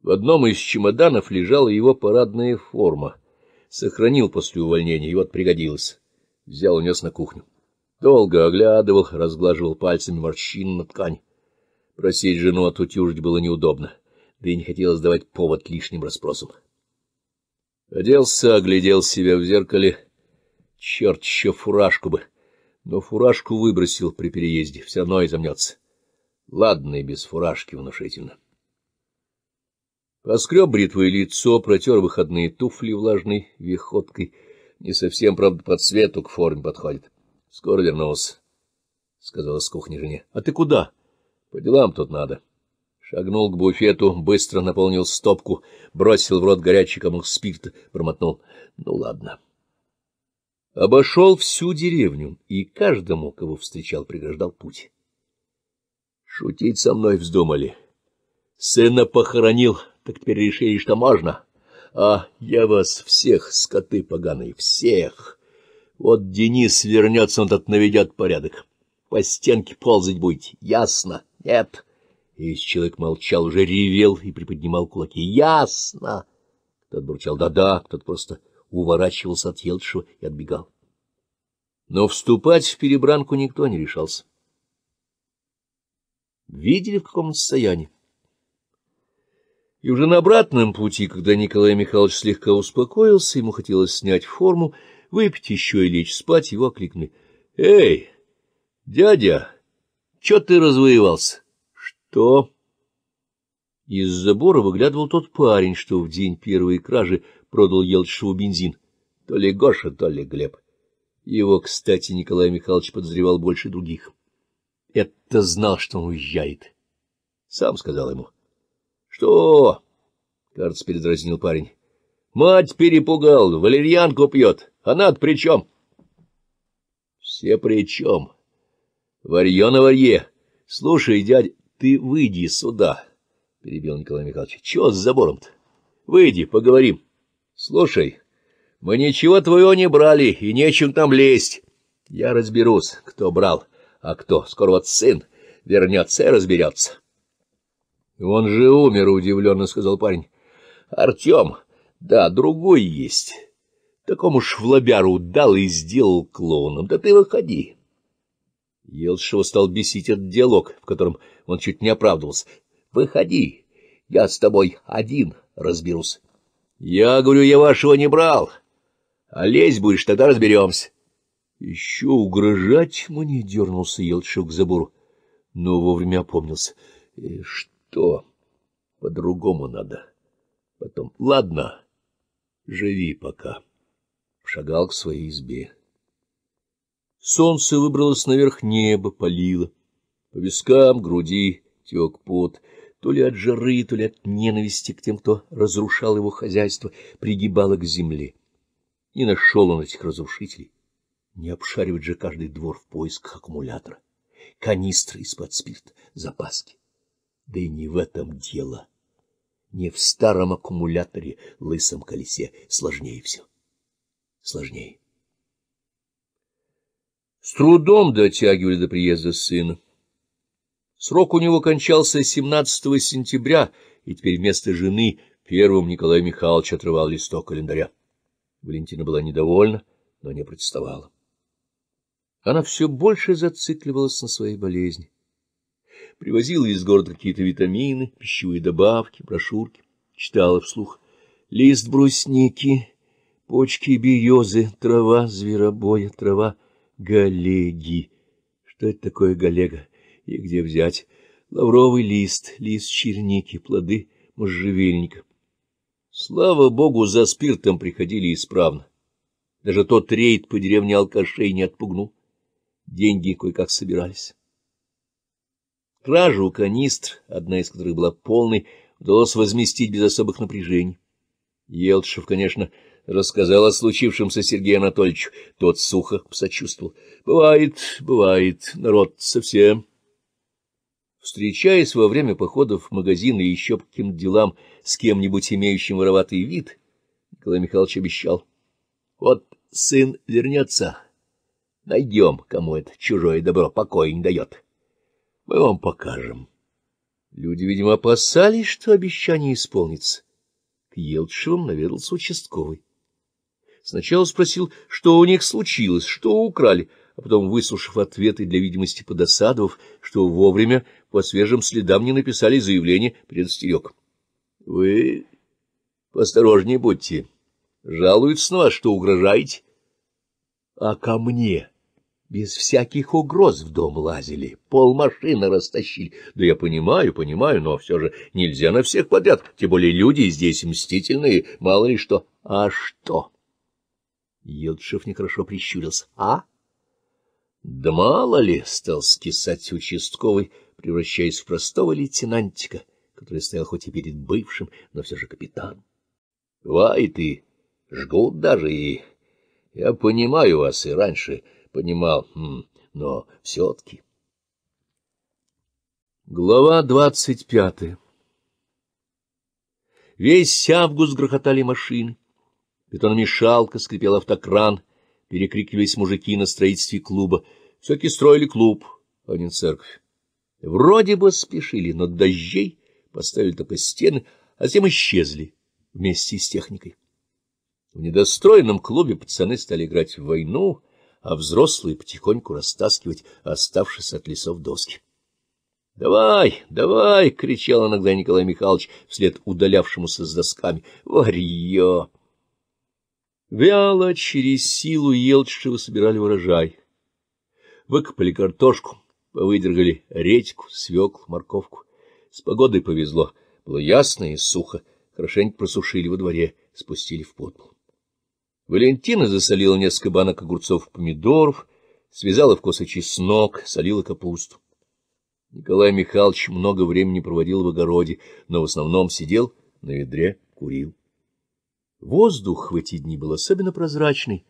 Speaker 1: В одном из чемоданов лежала его парадная форма. Сохранил после увольнения, и вот пригодилась. Взял, унес на кухню. Долго оглядывал, разглаживал пальцами морщины на ткань. Просить жену отутюжить было неудобно, да и не хотелось давать повод лишним расспросам. Оделся, оглядел себя в зеркале — Черт еще фуражку бы! Но фуражку выбросил при переезде, все равно и замнется. Ладно и без фуражки внушительно. Поскреб бритвое лицо, протер выходные туфли влажной вехоткой. Не совсем, правда, по цвету к форме подходит. Скоро вернулся, — сказала с кухни жене. — А ты куда? — По делам тут надо. Шагнул к буфету, быстро наполнил стопку, бросил в рот горячий комок спирта, промотнул. — Ну, ладно. — обошел всю деревню и каждому, кого встречал, преграждал путь. Шутить со мной вздумали. Сына похоронил, так теперь решили, что можно. А я вас всех, скоты поганые, всех. Вот Денис вернется, он тут наведет порядок. По стенке ползать будет, ясно? Нет. И человек молчал, уже ревел и приподнимал кулаки. Ясно! Кто-то бурчал «да-да», кто-то просто уворачивался от Елтшева и отбегал. Но вступать в перебранку никто не решался. Видели, в каком состоянии? И уже на обратном пути, когда Николай Михайлович слегка успокоился, ему хотелось снять форму, выпить еще и лечь спать, его окликнули. — Эй, дядя, че ты развоевался? — Что? Из забора выглядывал тот парень, что в день первой кражи продал Елчеву бензин. То ли Гоша, то ли Глеб. Его, кстати, Николай Михайлович подозревал больше других. Это знал, что он уезжает. Сам сказал ему. — Что? — Карц передразнил парень. — Мать перепугал, валерьянку пьет. Она-то при чем? — Все при чем. Варье на варье. Слушай, дядя, ты выйди сюда, — перебил Николай Михайлович. — Чего с забором-то? Выйди, поговорим. Слушай, мы ничего твоего не брали, и нечем там лезть. Я разберусь, кто брал, а кто. Скоро вот сын вернется и разберется. — Он же умер, — удивленно сказал парень. — Артем, да, другой есть. Такому ж в лобяру дал и сделал клоуном. Да ты выходи. Елшева стал бесить этот диалог, в котором он чуть не оправдывался. — Выходи, я с тобой один разберусь. Я говорю, я вашего не брал. А лезь будешь, тогда разберемся. Еще угрожать мне дернулся Елчук к забору, но вовремя опомнился. И что? По-другому надо. Потом, ладно, живи пока. Шагал к своей избе. Солнце выбралось наверх неба, палило. По вискам, груди тек пот — то ли от жары, то ли от ненависти к тем, кто разрушал его хозяйство, пригибало к земле. Не нашел он этих разрушителей. Не обшаривает же каждый двор в поисках аккумулятора, канистры из-под спирта, запаски. Да и не в этом дело. Не в старом аккумуляторе, лысом колесе. Сложнее все. Сложнее. С трудом дотягивали до приезда сына. Срок у него кончался 17 сентября, и теперь вместо жены первым Николай Михайлович отрывал листок календаря. Валентина была недовольна, но не протестовала. Она все больше зацикливалась на своей болезни. Привозила из города какие-то витамины, пищевые добавки, брошюрки. Читала вслух. Лист брусники, почки биозы, трава зверобоя, трава галеги. Что это такое галега? и где взять лавровый лист, лист черники, плоды можжевельника. Слава богу, за спиртом приходили исправно. Даже тот рейд по деревне алкашей не отпугнул. Деньги кое-как собирались. Кражу канистр, одна из которых была полной, удалось возместить без особых напряжений. Елтшев, конечно, рассказал о случившемся Сергею Анатольевичу. Тот сухо сочувствовал. Бывает, бывает, народ совсем встречаясь во время походов в магазин и еще по каким-то делам с кем-нибудь имеющим вороватый вид, Николай Михайлович обещал. — Вот сын вернется. Найдем, кому это чужое добро покоя не дает. Мы вам покажем. Люди, видимо, опасались, что обещание исполнится. К Елчевым наведался участковый. Сначала спросил, что у них случилось, что украли — а потом, выслушав ответы, для видимости подосадовав, что вовремя по свежим следам не написали заявление, предостерег. — Вы осторожнее будьте. Жалуются на вас, что угрожаете. — А ко мне? Без всяких угроз в дом лазили, полмашины растащили. Да я понимаю, понимаю, но все же нельзя на всех подряд, тем более люди здесь мстительные, мало ли что. — А что? — Елдшев нехорошо прищурился. — А? — да мало ли, стал скисать участковый, превращаясь в простого лейтенантика, который стоял хоть и перед бывшим, но все же капитан. Бывает и жгут даже, и... Я понимаю вас и раньше понимал, хм, но все-таки... Глава двадцать пятая Весь август грохотали машины. Бетономешалка скрипел автокран — перекрикивались мужики на строительстве клуба. Все-таки строили клуб, а не церковь. Вроде бы спешили, но дождей поставили только стены, а затем исчезли вместе с техникой. В недостроенном клубе пацаны стали играть в войну, а взрослые потихоньку растаскивать оставшиеся от лесов доски. — Давай, давай! — кричал иногда Николай Михайлович вслед удалявшемуся с досками. — Варьё! Вяло через силу Елчева собирали урожай. Выкопали картошку, повыдергали редьку, свекл, морковку. С погодой повезло, было ясно и сухо. Хорошенько просушили во дворе, спустили в подпол. Валентина засолила несколько банок огурцов и помидоров, связала в косы чеснок, солила капусту. Николай Михайлович много времени проводил в огороде, но в основном сидел на ведре, курил. Воздух в эти дни был особенно прозрачный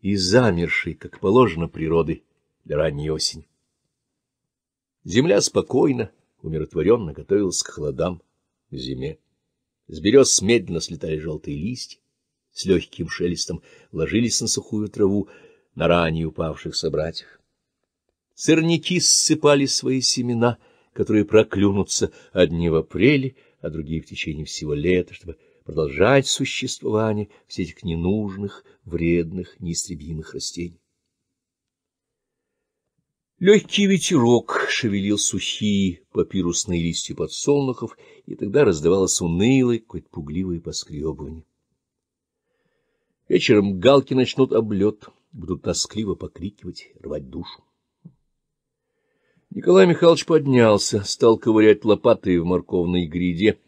Speaker 1: и замерший, как положено природы для ранней осени. Земля спокойно, умиротворенно готовилась к холодам, к зиме. С берез медленно слетали желтые листья, с легким шелестом ложились на сухую траву на ранее упавших собратьев. Сорняки ссыпали свои семена, которые проклюнутся одни в апреле, а другие в течение всего лета, чтобы продолжать существование всех этих ненужных, вредных, неистребимых растений. Легкий ветерок шевелил сухие папирусные листья подсолнухов, и тогда раздавалось унылое, какое-то пугливое поскребывание. Вечером галки начнут облет, будут тоскливо покрикивать, рвать душу. Николай Михайлович поднялся, стал ковырять лопатой в морковной гряде,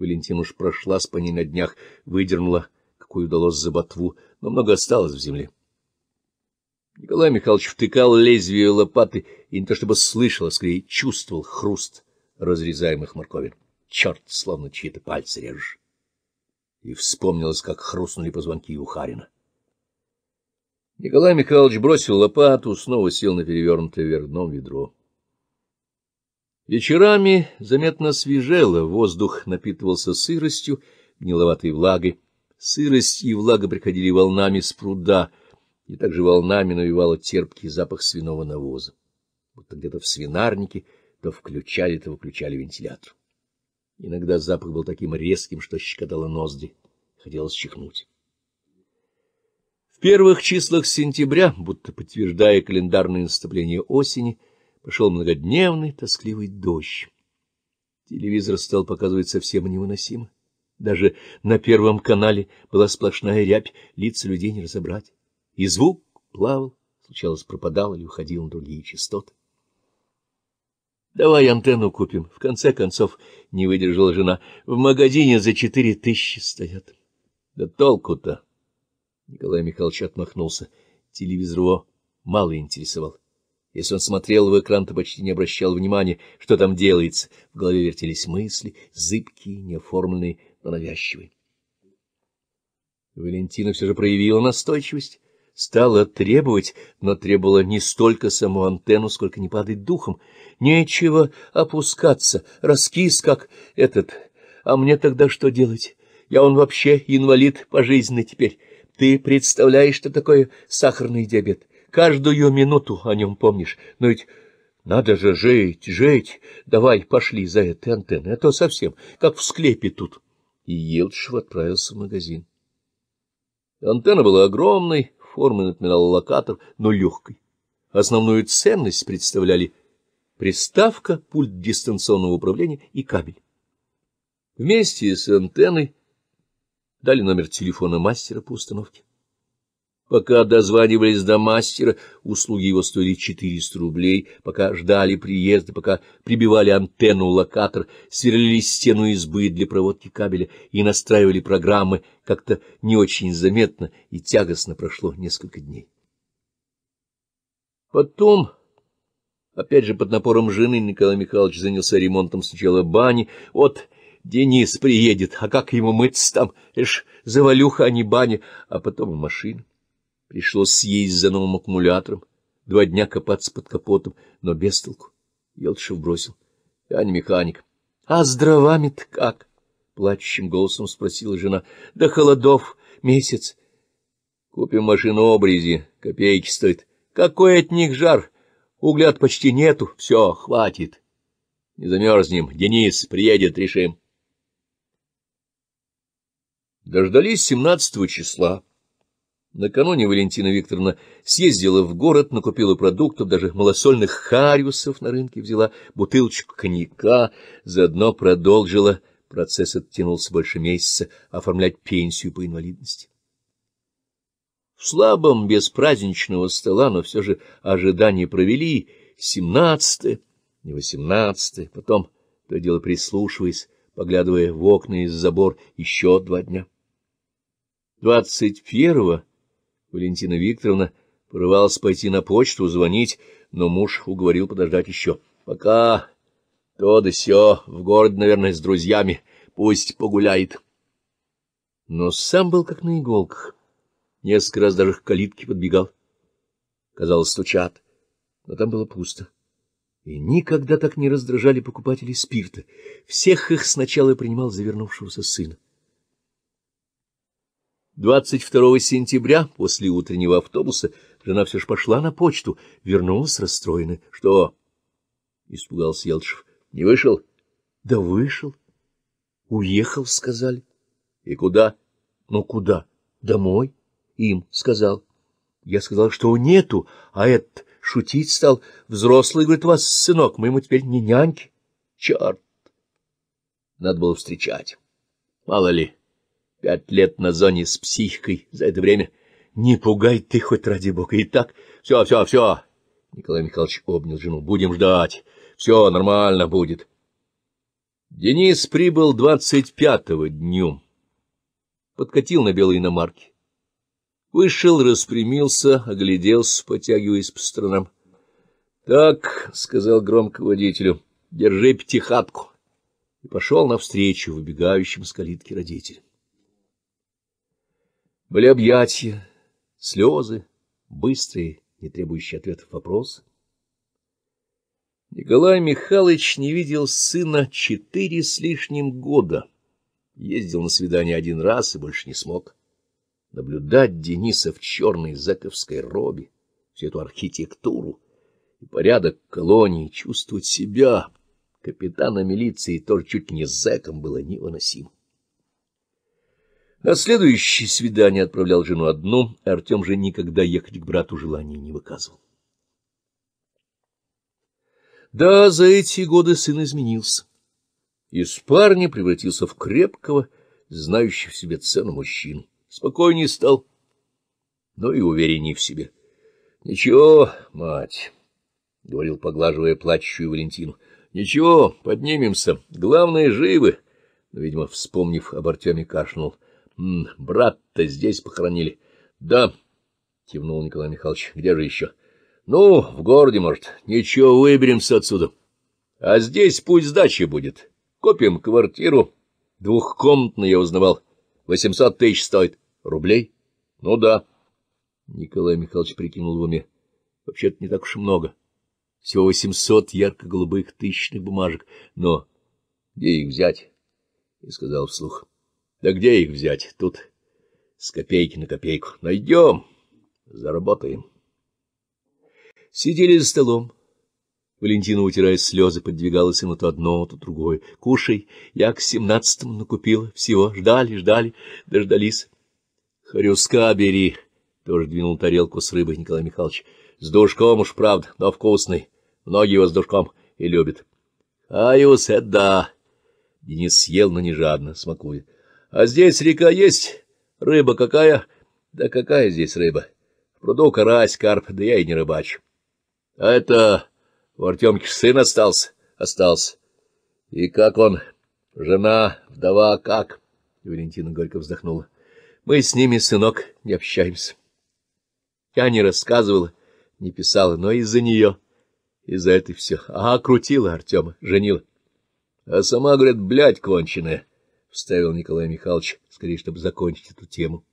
Speaker 1: Валентин уж с по ней на днях, выдернула, какую удалось за ботву, но много осталось в земле. Николай Михайлович втыкал лезвие лопаты и не то чтобы слышал, а скорее чувствовал хруст разрезаемых морковин. Черт, словно чьи-то пальцы режешь. И вспомнилось, как хрустнули позвонки у Харина. Николай Михайлович бросил лопату, снова сел на перевернутое вверх дном ведро. Вечерами заметно свежело, воздух напитывался сыростью, гниловатой влагой. Сырость и влага приходили волнами с пруда, и также волнами навевало терпкий запах свиного навоза. Вот где-то в свинарнике то включали, то выключали вентилятор. Иногда запах был таким резким, что щекотало ноздри. Хотелось чихнуть. В первых числах сентября, будто подтверждая календарное наступление осени, пошел многодневный тоскливый дождь. Телевизор стал показывать совсем невыносимо. Даже на первом канале была сплошная рябь, лица людей не разобрать. И звук плавал, случалось, пропадал или уходил на другие частоты. Давай антенну купим. В конце концов, не выдержала жена. В магазине за четыре тысячи стоят. Да толку-то! Николай Михайлович отмахнулся. Телевизор его мало интересовал. Если он смотрел в экран, то почти не обращал внимания, что там делается. В голове вертелись мысли, зыбкие, неоформленные, но навязчивые. Валентина все же проявила настойчивость, стала требовать, но требовала не столько саму антенну, сколько не падать духом. Нечего опускаться, раскис как этот. А мне тогда что делать? Я он вообще инвалид пожизненно теперь. Ты представляешь, что такое сахарный диабет? Каждую минуту о нем помнишь. Но ведь надо же жить, жить. Давай, пошли за этой антенной, а то совсем, как в склепе тут. И Елчев отправился в магазин. Антенна была огромной, формы напоминала локатор, но легкой. Основную ценность представляли приставка, пульт дистанционного управления и кабель. Вместе с антенной дали номер телефона мастера по установке. Пока дозванивались до мастера, услуги его стоили 400 рублей, пока ждали приезда, пока прибивали антенну локатор, сверлили стену избы для проводки кабеля и настраивали программы, как-то не очень заметно и тягостно прошло несколько дней. Потом, опять же под напором жены, Николай Михайлович занялся ремонтом сначала бани, Вот Денис приедет, а как ему мыться там? лишь завалюха, а не баня, а потом и машина. Пришлось съесть за новым аккумулятором, два дня копаться под капотом, но без толку. Елтышев бросил. — Я не механик. — А с дровами-то как? — плачущим голосом спросила жена. — "Да холодов месяц. — Купим машину обрези, копейки стоит. — Какой от них жар? Угля почти нету. Все, хватит. Не замерзнем. Денис приедет, решим. Дождались семнадцатого числа. Накануне Валентина Викторовна съездила в город, накупила продуктов, даже малосольных хариусов на рынке взяла, бутылочку коньяка, заодно продолжила, процесс оттянулся больше месяца, оформлять пенсию по инвалидности. В слабом, без праздничного стола, но все же ожидания провели, семнадцатое, не восемнадцатое, потом, то дело прислушиваясь, поглядывая в окна из забор, еще два дня. Двадцать первого Валентина Викторовна порывалась пойти на почту, звонить, но муж уговорил подождать еще. Пока то да сё, в город, наверное, с друзьями, пусть погуляет. Но сам был как на иголках. Несколько раз даже к калитке подбегал. Казалось, стучат, но там было пусто. И никогда так не раздражали покупателей спирта. Всех их сначала принимал завернувшегося сына. 22 сентября, после утреннего автобуса, жена все же пошла на почту, вернулась расстроенная. — Что? — испугался Елчев. — Не вышел? — Да вышел. — Уехал, — сказали. — И куда? — Ну, куда? — Домой. — Им, — сказал. Я сказал, что нету, а этот шутить стал. Взрослый, говорит, вас, сынок, мы ему теперь не няньки. Черт! Надо было встречать. Мало ли... Пять лет на зоне с психикой за это время. Не пугай ты хоть ради бога. И так... Все, все, все. Николай Михайлович обнял жену. Будем ждать. Все нормально будет. Денис прибыл двадцать пятого днем. Подкатил на белой иномарке. Вышел, распрямился, огляделся, потягиваясь по сторонам. — Так, — сказал громко водителю, — держи пятихатку. И пошел навстречу выбегающим с калитки родителям. Были объятия, слезы, быстрые, не требующие ответов вопросы. Николай Михайлович не видел сына четыре с лишним года. Ездил на свидание один раз и больше не смог. Наблюдать Дениса в черной заковской робе, всю эту архитектуру и порядок колонии, чувствовать себя, капитана милиции, тоже чуть не зэком, было невыносимо. На следующее свидание отправлял жену одну, а Артем же никогда ехать к брату желания не выказывал. Да, за эти годы сын изменился. Из парня превратился в крепкого, знающего в себе цену мужчину. Спокойнее стал, но и увереннее в себе. — Ничего, мать, — говорил, поглаживая плачущую Валентину, — ничего, поднимемся, главное, живы. видимо, вспомнив об Артеме, кашлянул —— Брат-то здесь похоронили. — Да, — кивнул Николай Михайлович. — Где же еще? — Ну, в городе, может. Ничего, выберемся отсюда. А здесь пусть сдача будет. Купим квартиру. Двухкомнатную я узнавал. Восемьсот тысяч стоит. Рублей? Ну да. Николай Михайлович прикинул в уме. Вообще-то не так уж и много. Всего восемьсот ярко-голубых тысячных бумажек. Но где их взять? И сказал вслух. — да где их взять? Тут с копейки на копейку. Найдем, заработаем. Сидели за столом. Валентина, утирая слезы, подвигалась ему то одно, то другое. «Кушай, я к семнадцатому накупила всего. Ждали, ждали, дождались». «Хрюска бери», — тоже двинул тарелку с рыбой Николай Михайлович. «С душком уж, правда, но вкусный. Многие его с душком и любят». «Аюс, это да!» Денис съел, но не жадно, смакуя. А здесь река есть? Рыба какая? Да какая здесь рыба? В пруду карась, карп, да я и не рыбач. А это у Артемки сын остался? Остался. И как он? Жена, вдова, как? Валентина горько вздохнула. Мы с ними, сынок, не общаемся. Я не рассказывала, не писала, но из-за нее, из-за этой все. а крутила Артема, женила. А сама, говорит, блядь конченая. — вставил Николай Михайлович, скорее, чтобы закончить эту тему.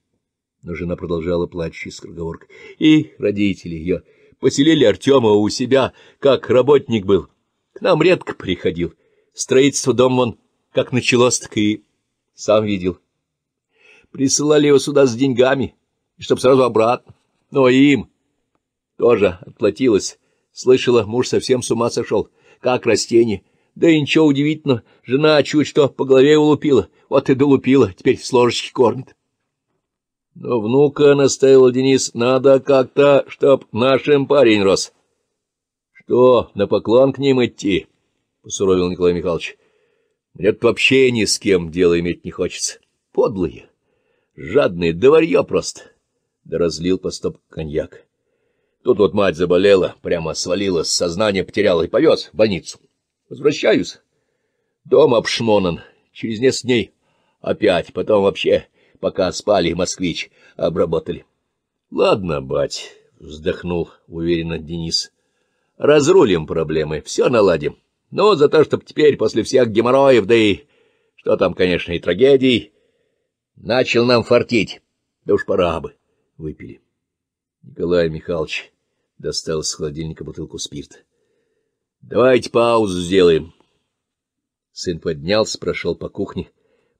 Speaker 1: Но жена продолжала плачущей скороговоркой. И родители ее поселили Артема у себя, как работник был. К нам редко приходил. Строительство дома он как началось, так и сам видел. Присылали его сюда с деньгами, чтобы сразу обратно. Но им тоже отплатилось. Слышала, муж совсем с ума сошел, как растение — да и ничего удивительного, жена чуть что по голове улупила, вот и долупила, теперь с ложечки кормит. Но внука наставил Денис, надо как-то, чтоб нашим парень рос. — Что, на поклон к ним идти? — посуровил Николай Михайлович. — Мне вообще ни с кем дело иметь не хочется. Подлые, жадные, да просто. Да разлил по стоп коньяк. Тут вот мать заболела, прямо свалилась, сознание потеряла и повез в больницу. Возвращаюсь. Дом обшмонан. Через несколько дней опять. Потом вообще, пока спали, москвич обработали. — Ладно, бать, — вздохнул уверенно Денис. — Разрулим проблемы, все наладим. Но ну, за то, чтобы теперь после всех геморроев, да и... Что там, конечно, и трагедий... Начал нам фартить. Да уж пора бы. Выпили. Николай Михайлович достал из холодильника бутылку спирта. — Давайте паузу сделаем. Сын поднялся, прошел по кухне.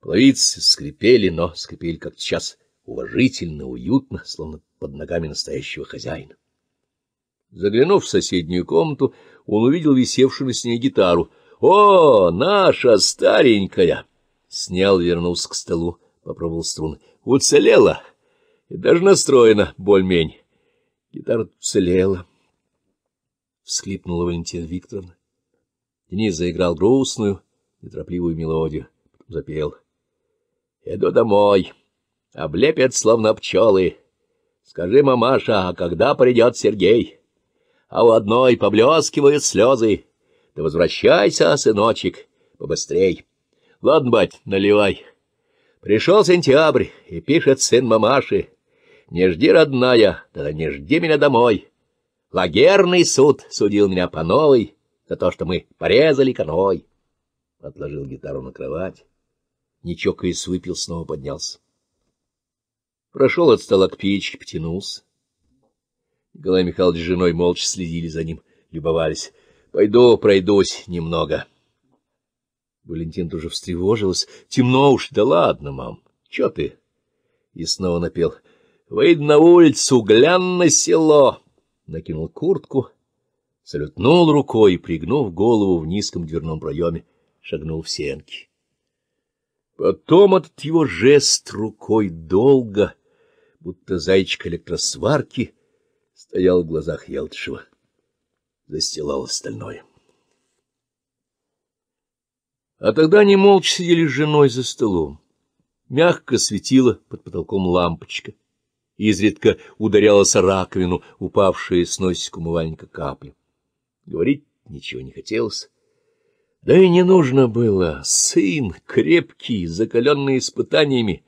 Speaker 1: Половицы скрипели, но скрипели как сейчас, уважительно, уютно, словно под ногами настоящего хозяина. Заглянув в соседнюю комнату, он увидел висевшую на стене гитару. — О, наша старенькая! — снял, вернулся к столу, попробовал струны. — Уцелела! И даже настроена боль-мень. Гитара уцелела всхлипнула Валентина Викторовна. Денис заиграл грустную, неторопливую мелодию, запел. «Иду домой, облепят словно пчелы. Скажи, мамаша, а когда придет Сергей? А у одной поблескивают слезы. Да возвращайся, сыночек, побыстрей. Ладно, бать, наливай. Пришел сентябрь, и пишет сын мамаши. Не жди, родная, тогда не жди меня домой». Лагерный суд судил меня по новой за то, что мы порезали конвой. Отложил гитару на кровать. ничок чокаясь, выпил, снова поднялся. Прошел от стола к печке, потянулся. Николай Михайлович с женой молча следили за ним, любовались. — Пойду пройдусь немного. Валентин тоже встревожилась. — Темно уж, да ладно, мам, чё ты? И снова напел. — Выйду на улицу, глянь на село, накинул куртку, салютнул рукой и, пригнув голову в низком дверном проеме, шагнул в сенки. Потом от его жест рукой долго, будто зайчик электросварки, стоял в глазах Елтышева, застилал остальное. А тогда они молча сидели с женой за столом. Мягко светила под потолком лампочка — изредка ударялась раковину, упавшая с носика умывальника капли. Говорить ничего не хотелось. Да и не нужно было. Сын, крепкий, закаленный испытаниями,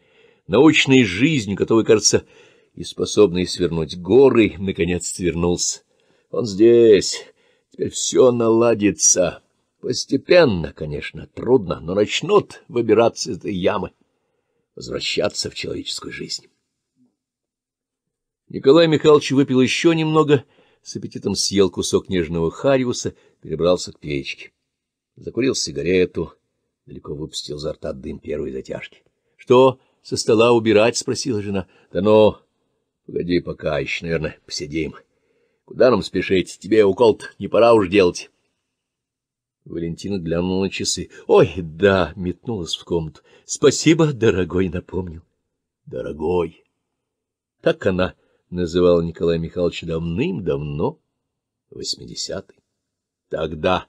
Speaker 1: научной жизнью, готовый, кажется, и способный свернуть горы, наконец свернулся. Он здесь. Теперь все наладится. Постепенно, конечно, трудно, но начнут выбираться из этой ямы, возвращаться в человеческую жизнь. Николай Михайлович выпил еще немного, с аппетитом съел кусок нежного хариуса, перебрался к печке. Закурил сигарету, далеко выпустил изо рта дым первой затяжки. — Что, со стола убирать? — спросила жена. — Да ну, погоди пока, еще, наверное, посидим. Куда нам спешить? Тебе укол не пора уж делать. Валентина глянула на часы. — Ой, да! — метнулась в комнату. — Спасибо, дорогой, напомнил. — Дорогой! Так она называл Николай Михайлович давным-давно, восьмидесятый. Тогда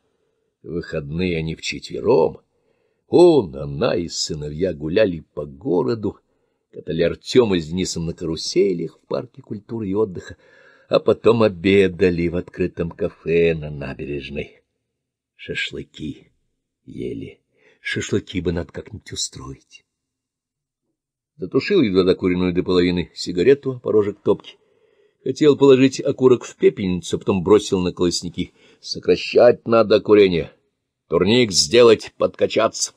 Speaker 1: выходные они вчетвером, он, она и сыновья гуляли по городу, катали Артема с Денисом на каруселях в парке культуры и отдыха, а потом обедали в открытом кафе на набережной. Шашлыки ели, шашлыки бы надо как-нибудь устроить. Затушил едва докуренную до половины сигарету, а порожек топки. Хотел положить окурок в пепельницу, потом бросил на колосники. Сокращать надо курение. Турник сделать, подкачаться.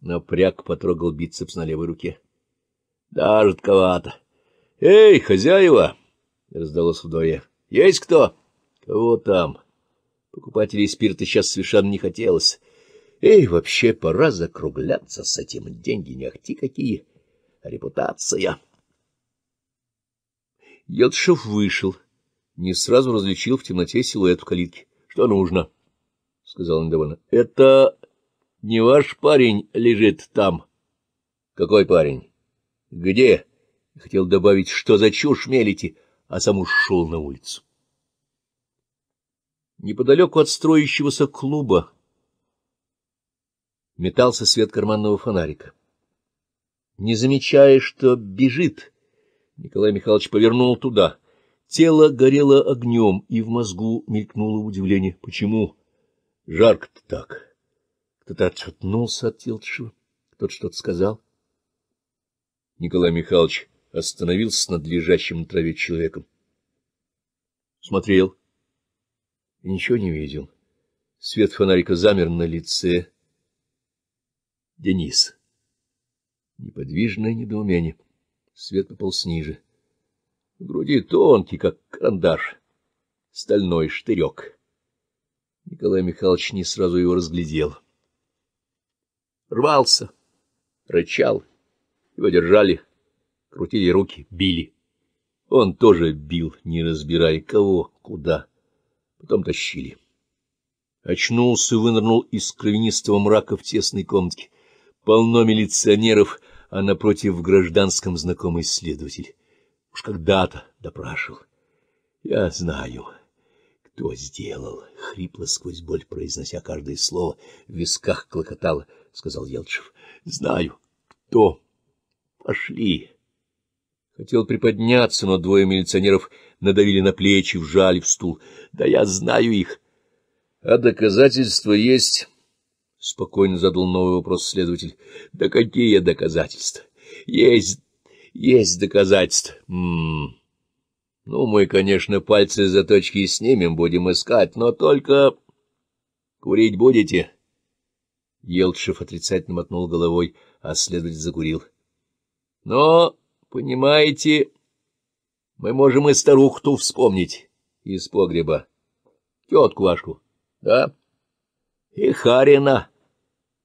Speaker 1: Напряг потрогал бицепс на левой руке. Да, жутковато. Эй, хозяева! Раздалось в дворе. Есть кто? Кого там? Покупателей спирта сейчас совершенно не хотелось. Эй, вообще пора закругляться с этим. Деньги не ахти какие репутация. Елшев вышел, не сразу различил в темноте силуэт в калитке. — Что нужно? — сказал недовольно. — Это не ваш парень лежит там. — Какой парень? — Где? — хотел добавить, что за чушь мелите, а сам ушел на улицу. Неподалеку от строящегося клуба метался свет карманного фонарика не замечая, что бежит. Николай Михайлович повернул туда. Тело горело огнем, и в мозгу мелькнуло удивление. Почему? Жарко-то так. Кто-то отшатнулся от Тилтшева, кто-то что-то сказал. Николай Михайлович остановился над лежащим на траве человеком. Смотрел. И ничего не видел. Свет фонарика замер на лице. Денис неподвижное недоумение. Свет пополз ниже. В груди тонкий, как карандаш, стальной штырек. Николай Михайлович не сразу его разглядел. Рвался, рычал, его держали, крутили руки, били. Он тоже бил, не разбирая кого, куда. Потом тащили. Очнулся и вынырнул из кровянистого мрака в тесной комнатке полно милиционеров, а напротив в гражданском знакомый следователь. Уж когда-то допрашивал. Я знаю, кто сделал, — хрипло сквозь боль, произнося каждое слово, в висках клокотало, — сказал Елчев. Знаю, кто. Пошли. Хотел приподняться, но двое милиционеров надавили на плечи, вжали в стул. Да я знаю их. А доказательства есть... — спокойно задал новый вопрос следователь. — Да какие доказательства? — Есть, есть доказательства. М-м. Ну, мы, конечно, пальцы с заточки снимем, будем искать, но только... — Курить будете? Елтшев отрицательно мотнул головой, а следователь закурил. — Но, понимаете, мы можем и старуху вспомнить из погреба. Тетку Вашку, да? — И Харина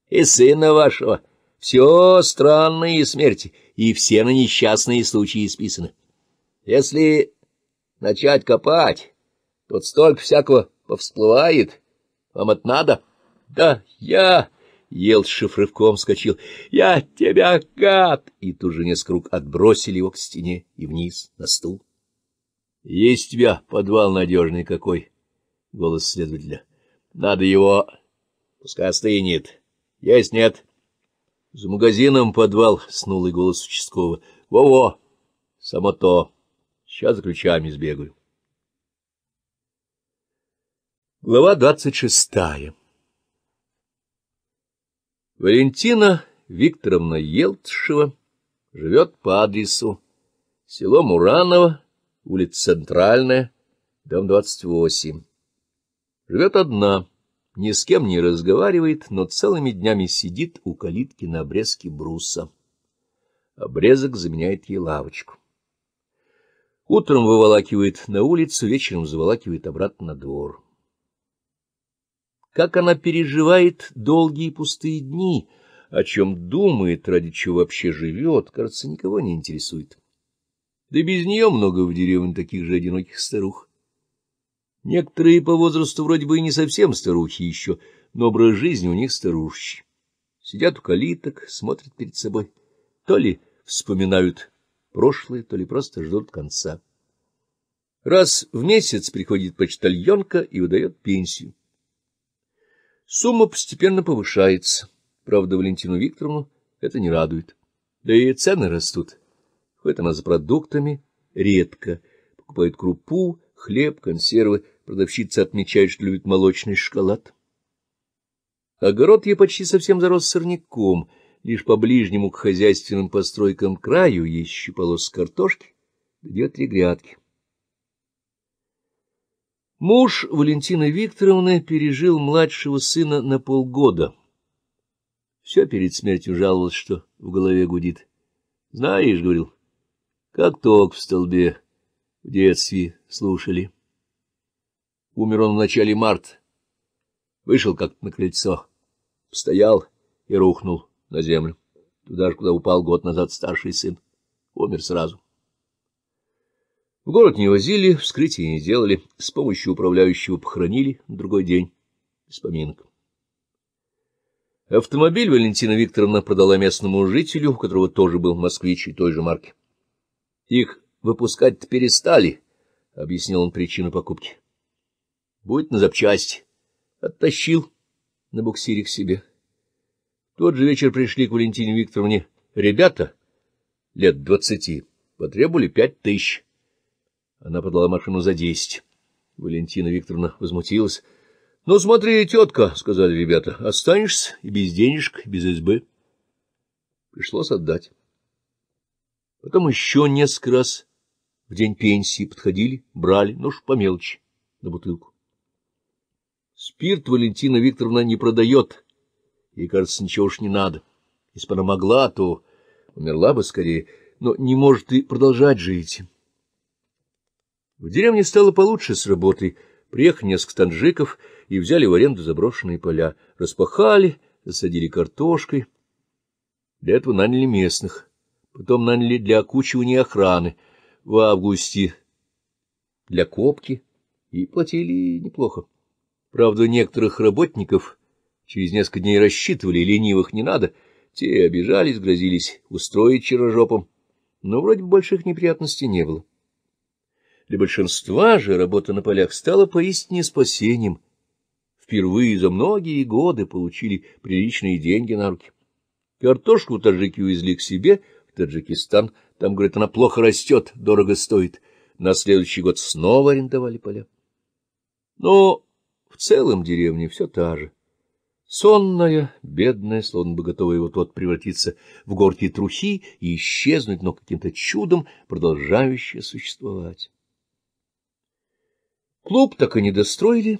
Speaker 1: и сына вашего. Все странные смерти, и все на несчастные случаи списаны. Если начать копать, тут столько всякого повсплывает. Вам это надо? Да я... Елшев рывком вскочил. «Я тебя, гад!» И тут же несколько рук отбросили его к стене и вниз, на стул. «Есть тебя подвал надежный какой!» — голос следователя. «Надо его... пускай остынет. — Есть, нет. — За магазином подвал, — снул и голос участкового. Во — Во-во, само то. Сейчас за ключами сбегаю. Глава двадцать шестая Валентина Викторовна Елтшева живет по адресу село Мураново, улица Центральная, дом двадцать восемь. Живет одна ни с кем не разговаривает, но целыми днями сидит у калитки на обрезке бруса. Обрезок заменяет ей лавочку. Утром выволакивает на улицу, вечером заволакивает обратно на двор. Как она переживает долгие пустые дни, о чем думает, ради чего вообще живет, кажется, никого не интересует. Да без нее много в деревне таких же одиноких старух. Некоторые по возрасту вроде бы и не совсем старухи еще, но образ жизни у них старушечий. Сидят у калиток, смотрят перед собой. То ли вспоминают прошлое, то ли просто ждут конца. Раз в месяц приходит почтальонка и выдает пенсию. Сумма постепенно повышается. Правда, Валентину Викторовну это не радует. Да и цены растут. Ходит она за продуктами редко, покупает крупу, хлеб, консервы. Продавщица отмечает, что любит молочный шоколад. Огород ей почти совсем зарос сорняком, лишь по ближнему к хозяйственным постройкам краю есть щеполос картошки, где три грядки. Муж Валентины Викторовны пережил младшего сына на полгода. Все перед смертью жаловался, что в голове гудит. — Знаешь, — говорил, — как ток в столбе в детстве слушали. Умер он в начале марта. Вышел как на крыльцо, стоял и рухнул на землю. Туда же, куда упал год назад старший сын. Умер сразу. В город не возили, вскрытие не делали. С помощью управляющего похоронили на другой день. С поминком. Автомобиль Валентина Викторовна продала местному жителю, у которого тоже был москвич и той же марки. Их выпускать перестали, — объяснил он причину покупки. — Будет на запчасти. Оттащил на буксире к себе. В тот же вечер пришли к Валентине Викторовне ребята лет двадцати, потребовали пять тысяч. Она подала машину за десять. Валентина Викторовна возмутилась. — Ну, смотри, тетка, — сказали ребята, — останешься и без денежек, и без избы. Пришлось отдать. Потом еще несколько раз в день пенсии подходили, брали, ну ж по мелочи, на бутылку. Спирт Валентина Викторовна не продает, ей кажется, ничего уж не надо. Если бы она могла, то умерла бы скорее, но не может и продолжать жить. В деревне стало получше с работой. Приехали несколько танжиков и взяли в аренду заброшенные поля. Распахали, засадили картошкой. Для этого наняли местных. Потом наняли для окучивания охраны — в августе для копки и платили неплохо. Правда, некоторых работников через несколько дней рассчитывали, ленивых не надо, те обижались, грозились устроить черожопом, но вроде бы больших неприятностей не было. Для большинства же работа на полях стала поистине спасением. Впервые за многие годы получили приличные деньги на руки. Картошку таджики увезли к себе в Таджикистан – там, говорит, она плохо растет, дорого стоит. На следующий год снова арендовали поля. Но в целом деревня все та же. Сонная, бедная, словно бы готовая вот-вот превратиться в горки трухи и исчезнуть, но каким-то чудом продолжающая существовать. Клуб так и не достроили.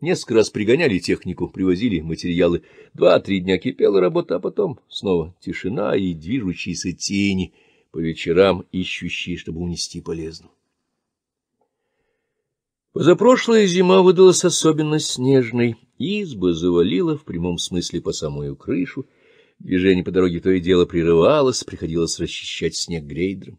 Speaker 1: Несколько раз пригоняли технику, привозили материалы. Два-три дня кипела работа, а потом снова тишина и движущиеся тени — по вечерам ищущие, чтобы унести полезного. Позапрошлая зима выдалась особенно снежной, избы завалила в прямом смысле по самую крышу, движение по дороге то и дело прерывалось, приходилось расчищать снег грейдером.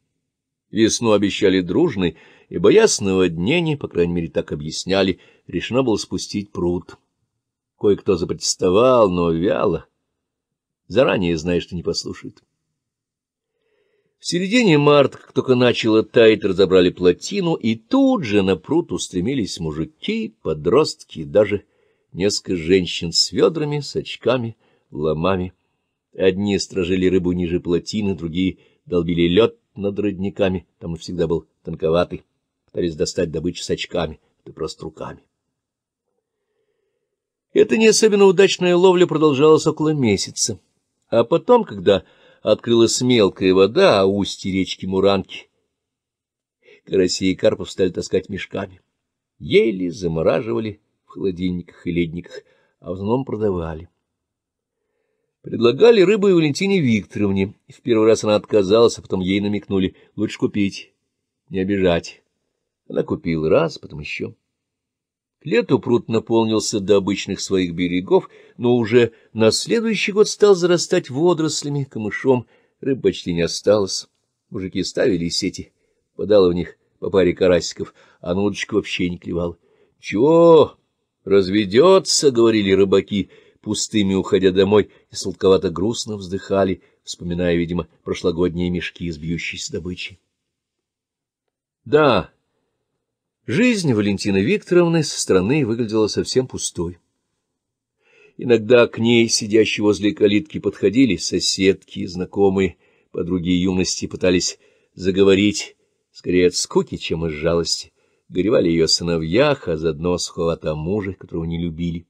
Speaker 1: Весну обещали дружной, и, боясь наводнений, по крайней мере, так объясняли, решено было спустить пруд. Кое-кто запротестовал, но вяло, заранее зная, что не послушает. В середине марта, как только начало таять, разобрали плотину, и тут же на пруд устремились мужики, подростки, и даже несколько женщин с ведрами, с очками, ломами. Одни стражили рыбу ниже плотины, другие долбили лед над родниками, там он всегда был тонковатый, пытались достать добычу с очками, да просто руками. Эта не особенно удачная ловля продолжалась около месяца, а потом, когда открылась мелкая вода, а устье речки Муранки. Караси и карпов стали таскать мешками. Ели, замораживали в холодильниках и ледниках, а в основном продавали. Предлагали рыбу и Валентине Викторовне. В первый раз она отказалась, а потом ей намекнули, лучше купить, не обижать. Она купила раз, потом еще лету пруд наполнился до обычных своих берегов, но уже на следующий год стал зарастать водорослями, камышом, рыб почти не осталось. Мужики ставили сети, подало в них по паре карасиков, а нудочка вообще не клевала. — Чего? Разведется, — говорили рыбаки, пустыми уходя домой, и сладковато грустно вздыхали, вспоминая, видимо, прошлогодние мешки с бьющейся добычей. — Да, — Жизнь Валентины Викторовны со стороны выглядела совсем пустой. Иногда к ней, сидящей возле калитки, подходили соседки, знакомые, подруги юности, пытались заговорить, скорее от скуки, чем из жалости. Горевали ее сыновьях, а заодно схвата мужа, которого не любили.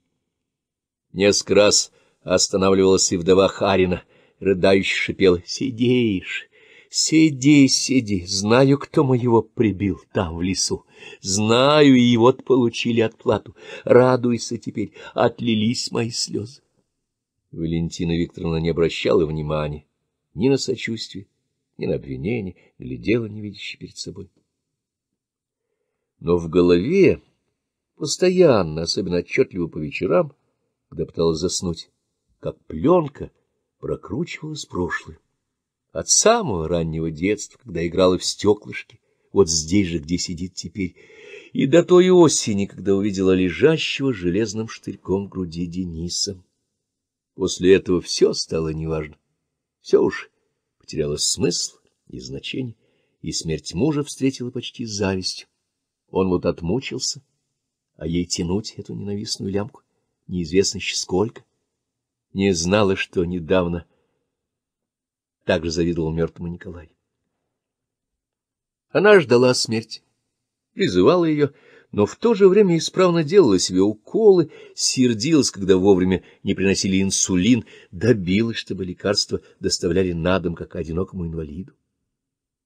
Speaker 1: Несколько раз останавливалась и вдова Харина, рыдающая шипела «Сидеешь». Сиди, сиди, знаю, кто моего прибил там, в лесу. Знаю, и вот получили отплату. Радуйся теперь, отлились мои слезы. Валентина Викторовна не обращала внимания ни на сочувствие, ни на обвинение, глядела невидяще перед собой. Но в голове постоянно, особенно отчетливо по вечерам, когда пыталась заснуть, как пленка прокручивалась прошлое от самого раннего детства, когда играла в стеклышки, вот здесь же, где сидит теперь, и до той осени, когда увидела лежащего железным штырьком в груди Дениса. После этого все стало неважно. Все уж потеряло смысл и значение, и смерть мужа встретила почти завистью. Он вот отмучился, а ей тянуть эту ненавистную лямку неизвестно еще сколько. Не знала, что недавно также завидовал мертвому Николай. Она ждала смерти, призывала ее, но в то же время исправно делала себе уколы, сердилась, когда вовремя не приносили инсулин, добилась, чтобы лекарства доставляли на дом, как одинокому инвалиду.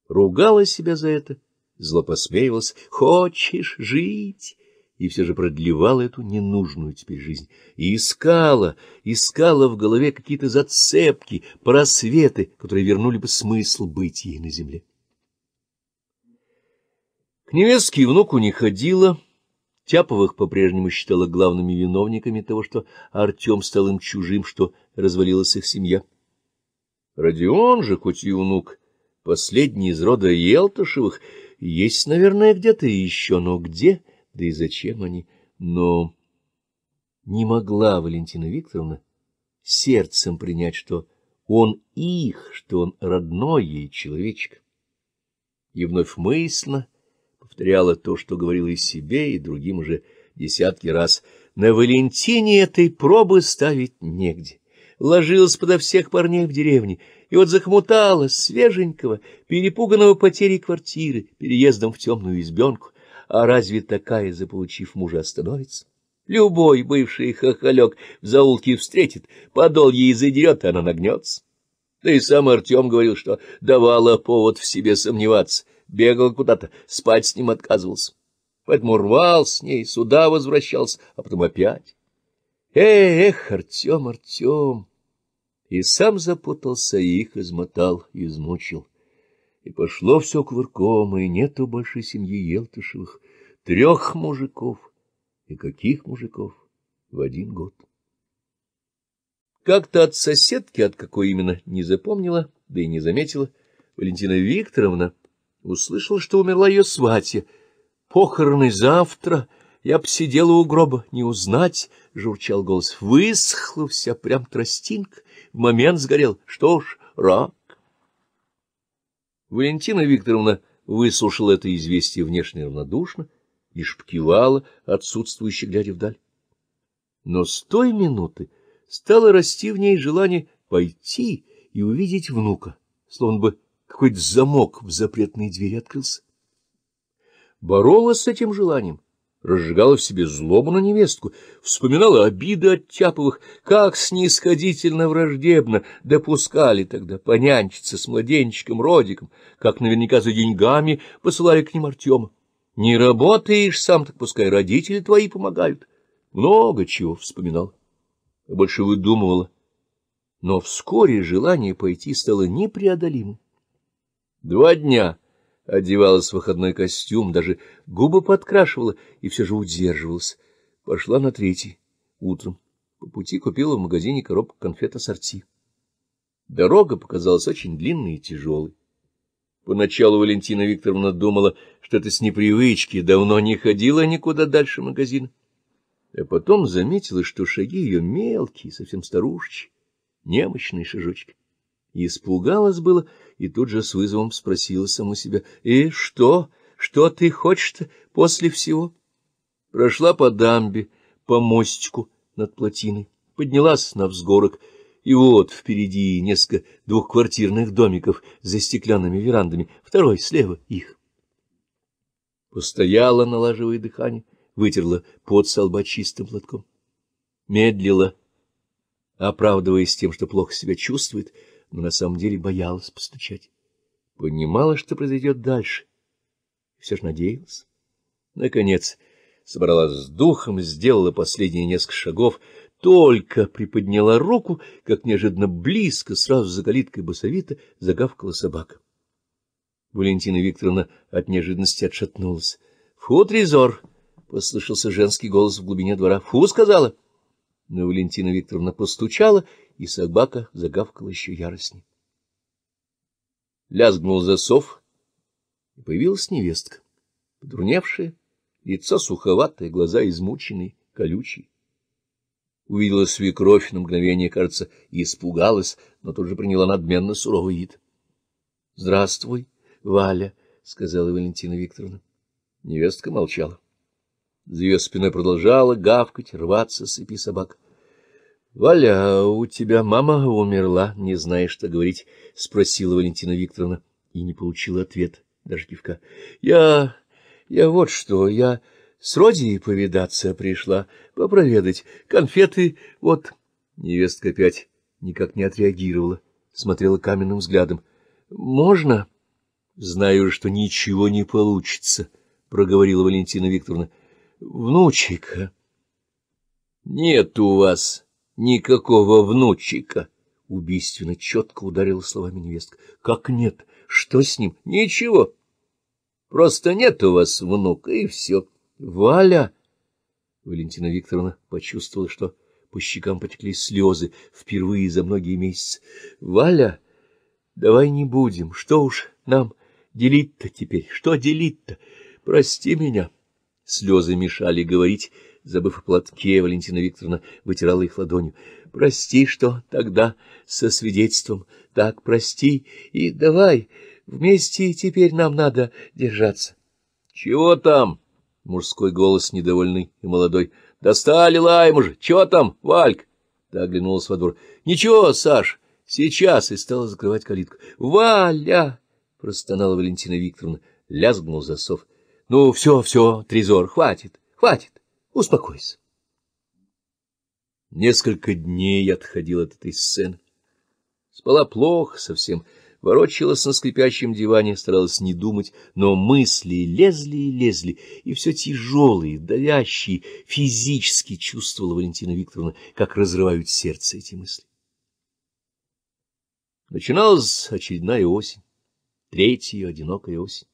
Speaker 1: Ругала себя за это, зло посмеивалась. «Хочешь жить?» и все же продлевала эту ненужную теперь жизнь, и искала, искала в голове какие-то зацепки, просветы, которые вернули бы смысл быть ей на земле. К невестке и внуку не ходила, Тяповых по-прежнему считала главными виновниками того, что Артем стал им чужим, что развалилась их семья. Родион же, хоть и внук, последний из рода Елтышевых, есть, наверное, где-то еще, но где да и зачем они, но... Не могла Валентина Викторовна сердцем принять, что он их, что он родной ей человечек. И вновь мысленно повторяла то, что говорила и себе, и другим уже десятки раз. На Валентине этой пробы ставить негде. Ложилась подо всех парней в деревне, и вот захмутала свеженького, перепуганного потерей квартиры, переездом в темную избенку, а разве такая, заполучив мужа, остановится? Любой бывший хохолек в заулке встретит, подол ей задерет, и она нагнется. Да и сам Артем говорил, что давала повод в себе сомневаться, бегал куда-то, спать с ним отказывался. Поэтому рвал с ней, сюда возвращался, а потом опять. Эх, Артем, Артем! И сам запутался, и их измотал, измучил. И пошло все кувырком, и нету больше семьи Елтышевых. Трех мужиков. И каких мужиков? В один год. Как-то от соседки, от какой именно, не запомнила, да и не заметила, Валентина Викторовна услышала, что умерла ее сватья. «Похороны завтра!» Я посидела у гроба, не узнать, — журчал голос. Высохла вся, прям тростинка, в момент сгорел. Что ж, ра. Валентина Викторовна выслушала это известие внешне равнодушно, и пкивала, отсутствующе глядя вдаль. Но с той минуты стало расти в ней желание пойти и увидеть внука, словно бы какой-то замок в запретной двери открылся. Боролась с этим желанием, разжигала в себе злобу на невестку, вспоминала обиды от Тяповых, как снисходительно враждебно допускали тогда понянчиться с младенчиком Родиком, как наверняка за деньгами посылали к ним Артема. Не работаешь сам, так пускай родители твои помогают. Много чего вспоминала, больше выдумывала. Но вскоре желание пойти стало непреодолимым. Два дня — одевалась в выходной костюм, даже губы подкрашивала и все же удерживалась. Пошла на третий утром. По пути купила в магазине коробку конфет ассорти. Дорога показалась очень длинной и тяжелой. Поначалу Валентина Викторовна думала, что это с непривычки, давно не ходила никуда дальше магазина. А потом заметила, что шаги ее мелкие, совсем старушечьи, немощные шажочки. И испугалась было, и тут же с вызовом спросила саму себя, «И «Э, что? Что ты хочешь после всего?» Прошла по дамбе, по мостику над плотиной, поднялась на взгорок, и вот впереди несколько двухквартирных домиков за стеклянными верандами, второй слева их. Постояла, налаживая дыхание, вытерла под со чистым платком. Медлила, оправдываясь тем, что плохо себя чувствует, — но на самом деле боялась постучать. Понимала, что произойдет дальше. все же надеялась. Наконец, собралась с духом, сделала последние несколько шагов, только приподняла руку, как неожиданно близко, сразу за калиткой басовита, загавкала собака. Валентина Викторовна от неожиданности отшатнулась. — Фу, трезор! — послышался женский голос в глубине двора. — Фу! — сказала. Но Валентина Викторовна постучала и собака загавкала еще яростней. Лязгнул засов, и появилась невестка, подрунявшая, лицо суховатое, глаза измученные, колючие. Увидела свекровь на мгновение, кажется, и испугалась, но тут же приняла надменно суровый вид. — Здравствуй, Валя, — сказала Валентина Викторовна. Невестка молчала. За ее спиной продолжала гавкать, рваться с цепи собак. Валя, у тебя мама умерла, не знаешь, что говорить, — спросила Валентина Викторовна и не получила ответ, даже кивка. — Я... я вот что, я с Родией повидаться пришла, попроведать, конфеты, вот... Невестка опять никак не отреагировала, смотрела каменным взглядом. — Можно? — Знаю, что ничего не получится, — проговорила Валентина Викторовна. — Внучек... — Нет у вас... Никакого внучика. Убийственно четко ударила словами невестка. Как нет? Что с ним? Ничего. Просто нет у вас внука, и все. Валя! Валентина Викторовна почувствовала, что по щекам потекли слезы впервые за многие месяцы. Валя, давай не будем. Что уж нам делить-то теперь? Что делить-то? Прости меня. Слезы мешали говорить, Забыв о платке, Валентина Викторовна вытирала их ладонью. — Прости, что тогда со свидетельством. Так, прости. И давай, вместе теперь нам надо держаться. — Чего там? — мужской голос недовольный и молодой. — Достали лайм уже. Чего там, Вальк? Та оглянулась во двор. — Ничего, Саш, сейчас! — и стала закрывать калитку. — Валя! — простонала Валентина Викторовна. Лязгнул засов. — Ну, все, все, Трезор, хватит, хватит! Успокойся. Несколько дней я отходил от этой сцены. Спала плохо совсем, ворочалась на скрипящем диване, старалась не думать, но мысли лезли и лезли, и все тяжелые, давящие, физически чувствовала Валентина Викторовна, как разрывают сердце эти мысли. Начиналась очередная осень, третья одинокая осень.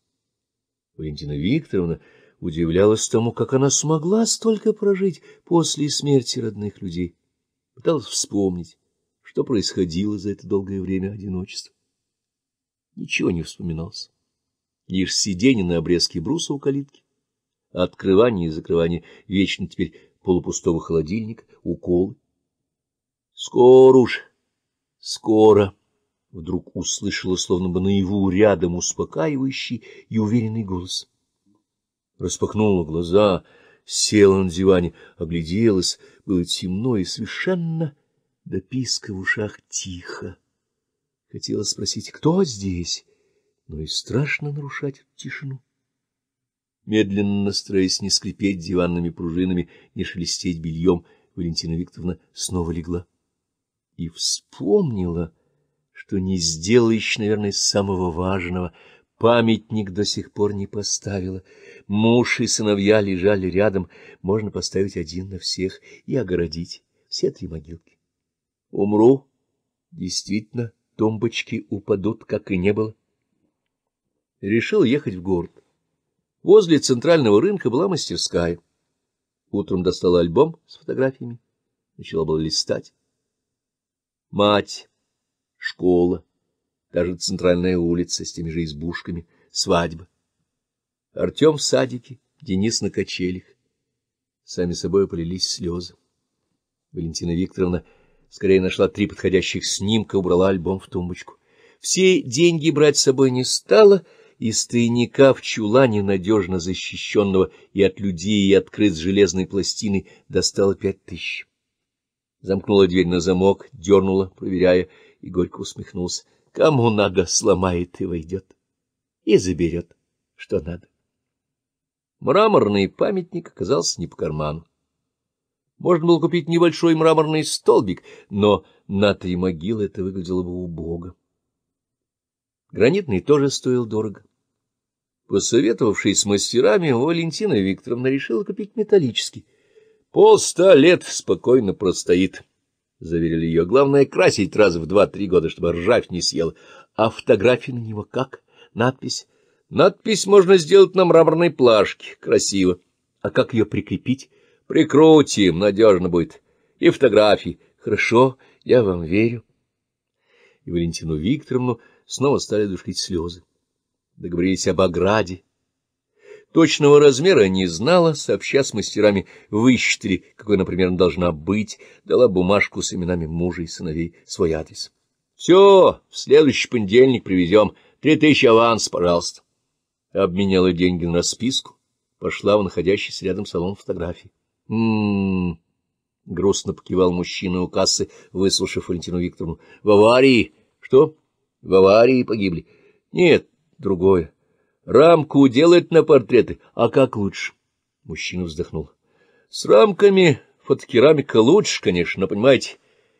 Speaker 1: Валентина Викторовна удивлялась тому, как она смогла столько прожить после смерти родных людей. Пыталась вспомнить, что происходило за это долгое время одиночества. Ничего не вспоминалось. Лишь сиденье на обрезке бруса у калитки, открывание и закрывание вечно теперь полупустого холодильника, уколы. «Скоро уж! Скоро!» Вдруг услышала, словно бы наяву, рядом успокаивающий и уверенный голос — распахнула глаза, села на диване, огляделась, было темно и совершенно до писка в ушах тихо. Хотела спросить, кто здесь, но и страшно нарушать эту тишину. Медленно, стараясь не скрипеть диванными пружинами, не шелестеть бельем, Валентина Викторовна снова легла и вспомнила, что не сделала еще, наверное, самого важного — памятник до сих пор не поставила — Муж и сыновья лежали рядом, можно поставить один на всех и огородить все три могилки. Умру, действительно, тумбочки упадут, как и не было. Решил ехать в город. Возле центрального рынка была мастерская. Утром достала альбом с фотографиями, начала было листать. Мать, школа, даже центральная улица с теми же избушками, свадьба. Артем в садике, Денис на качелях. Сами собой полились слезы. Валентина Викторовна скорее нашла три подходящих снимка, убрала альбом в тумбочку. Все деньги брать с собой не стала, из тайника в чулане, надежно защищенного и от людей, и открыт с железной пластиной, достала пять тысяч. Замкнула дверь на замок, дернула, проверяя, и горько усмехнулся. Кому надо, сломает и войдет, и заберет, что надо. Мраморный памятник оказался не по карману. Можно было купить небольшой мраморный столбик, но на три могилы это выглядело бы убого. Гранитный тоже стоил дорого. Посоветовавшись с мастерами, Валентина Викторовна решила купить металлический. «Полста лет спокойно простоит», — заверили ее. «Главное, красить раз в два-три года, чтобы ржавь не съела. А фотографии на него как? Надпись?» Надпись можно сделать на мраморной плашке. Красиво. А как ее прикрепить? Прикрутим, надежно будет. И фотографии. Хорошо, я вам верю. И Валентину Викторовну снова стали душить слезы. Договорились об ограде. Точного размера не знала, сообща с мастерами высчитали, какой, например, должна быть, дала бумажку с именами мужа и сыновей, свой адрес. — Все, в следующий понедельник привезем. Три тысячи аванс, пожалуйста обменяла деньги на расписку, пошла в находящийся рядом салон фотографии. м, -м, -м — грустно покивал мужчина у кассы, выслушав Валентину Викторовну. — В аварии? — Что? — В аварии погибли. — Нет, другое. Рамку делать на портреты, а как лучше? Мужчина вздохнул. — С рамками фотокерамика лучше, конечно, но, понимаете,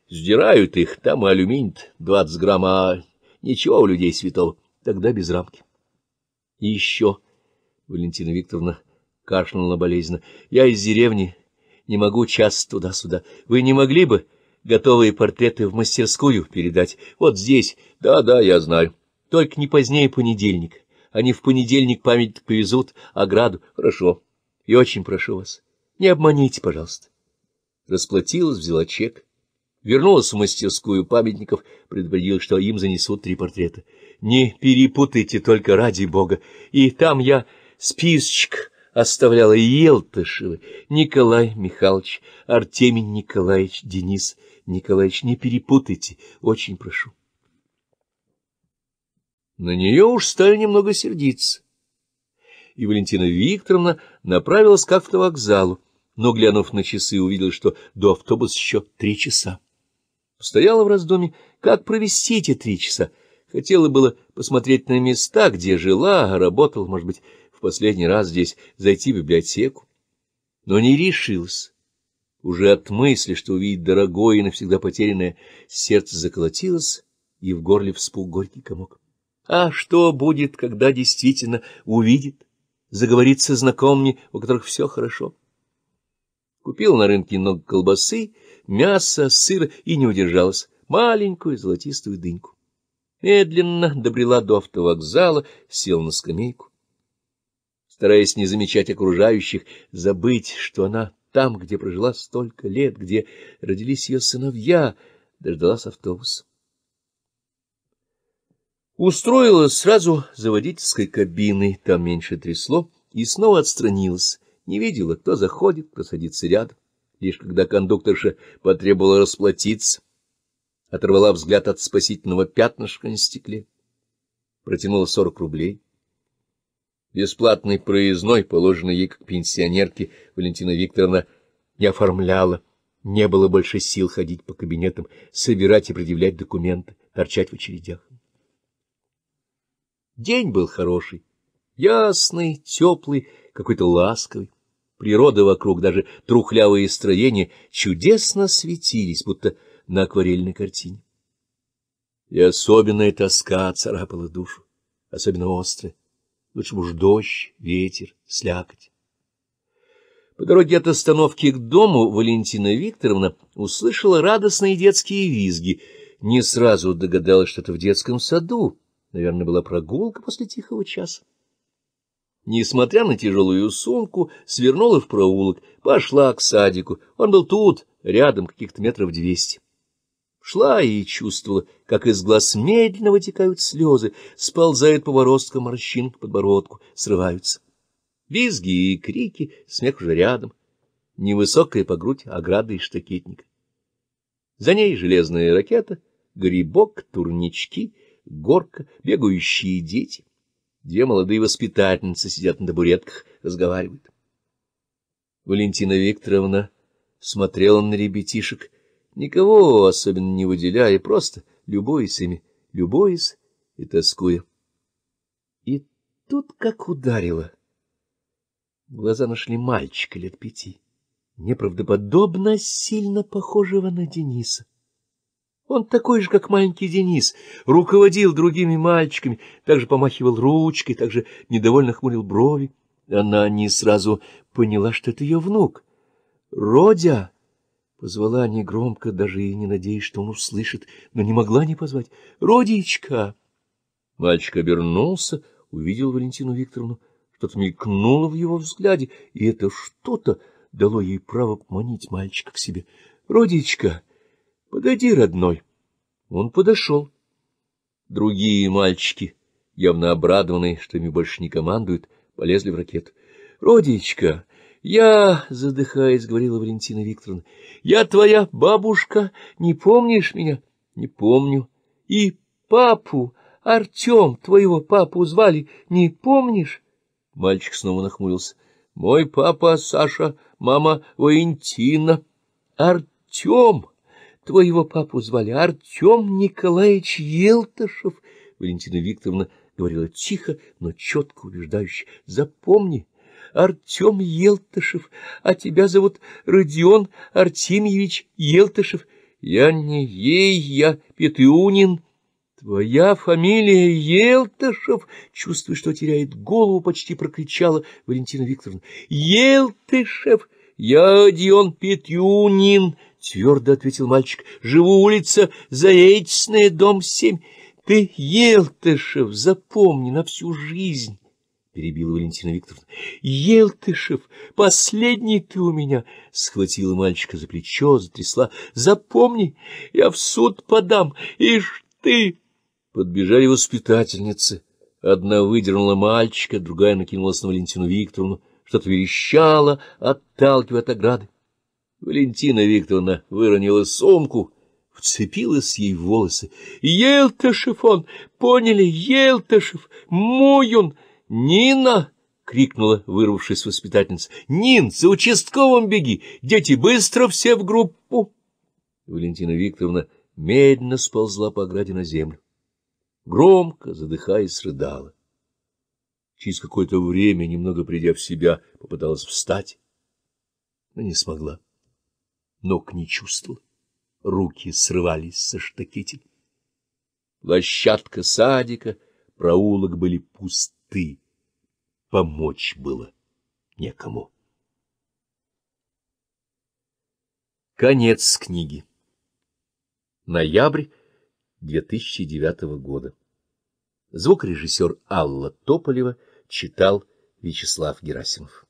Speaker 1: сдирают их, там и алюминий двадцать грамм, а ничего у людей святого, тогда без рамки. — и еще, Валентина Викторовна кашлянула болезненно, я из деревни, не могу час туда-сюда. Вы не могли бы готовые портреты в мастерскую передать? Вот здесь. Да-да, я знаю. Только не позднее понедельник. Они в понедельник памятник повезут, ограду. Хорошо. И очень прошу вас, не обманите, пожалуйста. Расплатилась, взяла чек. Вернулась в мастерскую памятников, предупредил, что им занесут три портрета. Не перепутайте только ради бога. И там я списочек оставляла Елтышевы, Николай Михайлович, Артемий Николаевич, Денис Николаевич. Не перепутайте, очень прошу. На нее уж стали немного сердиться. И Валентина Викторовна направилась к автовокзалу, но, глянув на часы, увидела, что до автобуса еще три часа. Стояла в раздуме, как провести эти три часа — Хотела было посмотреть на места, где жила, а работала, может быть, в последний раз здесь, зайти в библиотеку. Но не решилась. Уже от мысли, что увидит дорогое и навсегда потерянное, сердце заколотилось, и в горле вспух горький комок. А что будет, когда действительно увидит, заговорится со знакомыми, у которых все хорошо? Купил на рынке много колбасы, мяса, сыра и не удержалась, маленькую золотистую дыньку медленно добрела до автовокзала, села на скамейку. Стараясь не замечать окружающих, забыть, что она там, где прожила столько лет, где родились ее сыновья, дождалась автобуса. Устроилась сразу за водительской кабиной, там меньше трясло, и снова отстранилась, не видела, кто заходит, кто садится рядом. Лишь когда кондукторша потребовала расплатиться, оторвала взгляд от спасительного пятнышка на стекле. Протянула сорок рублей. Бесплатный проездной, положенный ей как пенсионерке, Валентина Викторовна не оформляла. Не было больше сил ходить по кабинетам, собирать и предъявлять документы, торчать в очередях. День был хороший, ясный, теплый, какой-то ласковый. Природа вокруг, даже трухлявые строения, чудесно светились, будто на акварельной картине. И особенная тоска царапала душу, особенно острая. Лучше бы уж дождь, ветер, слякоть. По дороге от остановки к дому Валентина Викторовна услышала радостные детские визги. Не сразу догадалась, что это в детском саду. Наверное, была прогулка после тихого часа. Несмотря на тяжелую сумку, свернула в проулок, пошла к садику. Он был тут, рядом, каких-то метров двести. Шла и чувствовала, как из глаз медленно вытекают слезы, сползают поворостка морщин к подбородку, срываются. Визги и крики, смех уже рядом. Невысокая по грудь ограда из штакетника. За ней железная ракета, грибок, турнички, горка, бегающие дети. Две молодые воспитательницы сидят на табуретках, разговаривают. Валентина Викторовна смотрела на ребятишек, никого особенно не выделяя, просто любуясь ими, любуясь и тоскуя. И тут как ударило. Глаза нашли мальчика лет пяти, неправдоподобно сильно похожего на Дениса. Он такой же, как маленький Денис, руководил другими мальчиками, также помахивал ручкой, также недовольно хмурил брови. Она не сразу поняла, что это ее внук. «Родя!» Позвала негромко, даже и не надеясь, что он услышит, но не могла не позвать. «Родичка!» Мальчик обернулся, увидел Валентину Викторовну. Что-то мелькнуло в его взгляде, и это что-то дало ей право поманить мальчика к себе. «Родичка, погоди, родной!» Он подошел. Другие мальчики, явно обрадованные, что ими больше не командуют, полезли в ракету. «Родичка, я, задыхаясь, говорила Валентина Викторовна, я твоя бабушка, не помнишь меня? Не помню. И папу, Артем, твоего папу звали, не помнишь? Мальчик снова нахмурился. Мой папа Саша, мама Валентина. Артем, твоего папу звали Артем Николаевич Елтышев. Валентина Викторовна говорила тихо, но четко убеждающе. Запомни. Артем Елтышев, а тебя зовут Родион Артемьевич Елтышев. Я не ей, я Петюнин. Твоя фамилия Елтышев, чувствуя, что теряет голову, почти прокричала Валентина Викторовна. Елтышев, я Дион Петюнин, твердо ответил мальчик. Живу улица Заячная, дом семь. Ты, Елтышев, запомни на всю жизнь. — перебила Валентина Викторовна. — Елтышев, последний ты у меня! — схватила мальчика за плечо, затрясла. — Запомни, я в суд подам, ишь ты! Подбежали воспитательницы. Одна выдернула мальчика, другая накинулась на Валентину Викторовну, что-то верещала, отталкивая от ограды. Валентина Викторовна выронила сумку, вцепилась ей в волосы. — Елтышев он! Поняли, Елтышев! Мой он! «Нина!» — крикнула, вырвавшись воспитательница. «Нин, за участковым беги! Дети, быстро все в группу!» Валентина Викторовна медленно сползла по ограде на землю. Громко, задыхаясь, рыдала. Через какое-то время, немного придя в себя, попыталась встать, но не смогла. Ног не чувствовала. Руки срывались со штакетель. Площадка садика, проулок были пусты помочь было некому. Конец книги. Ноябрь 2009 года. Звукорежиссер Алла Тополева читал Вячеслав Герасимов.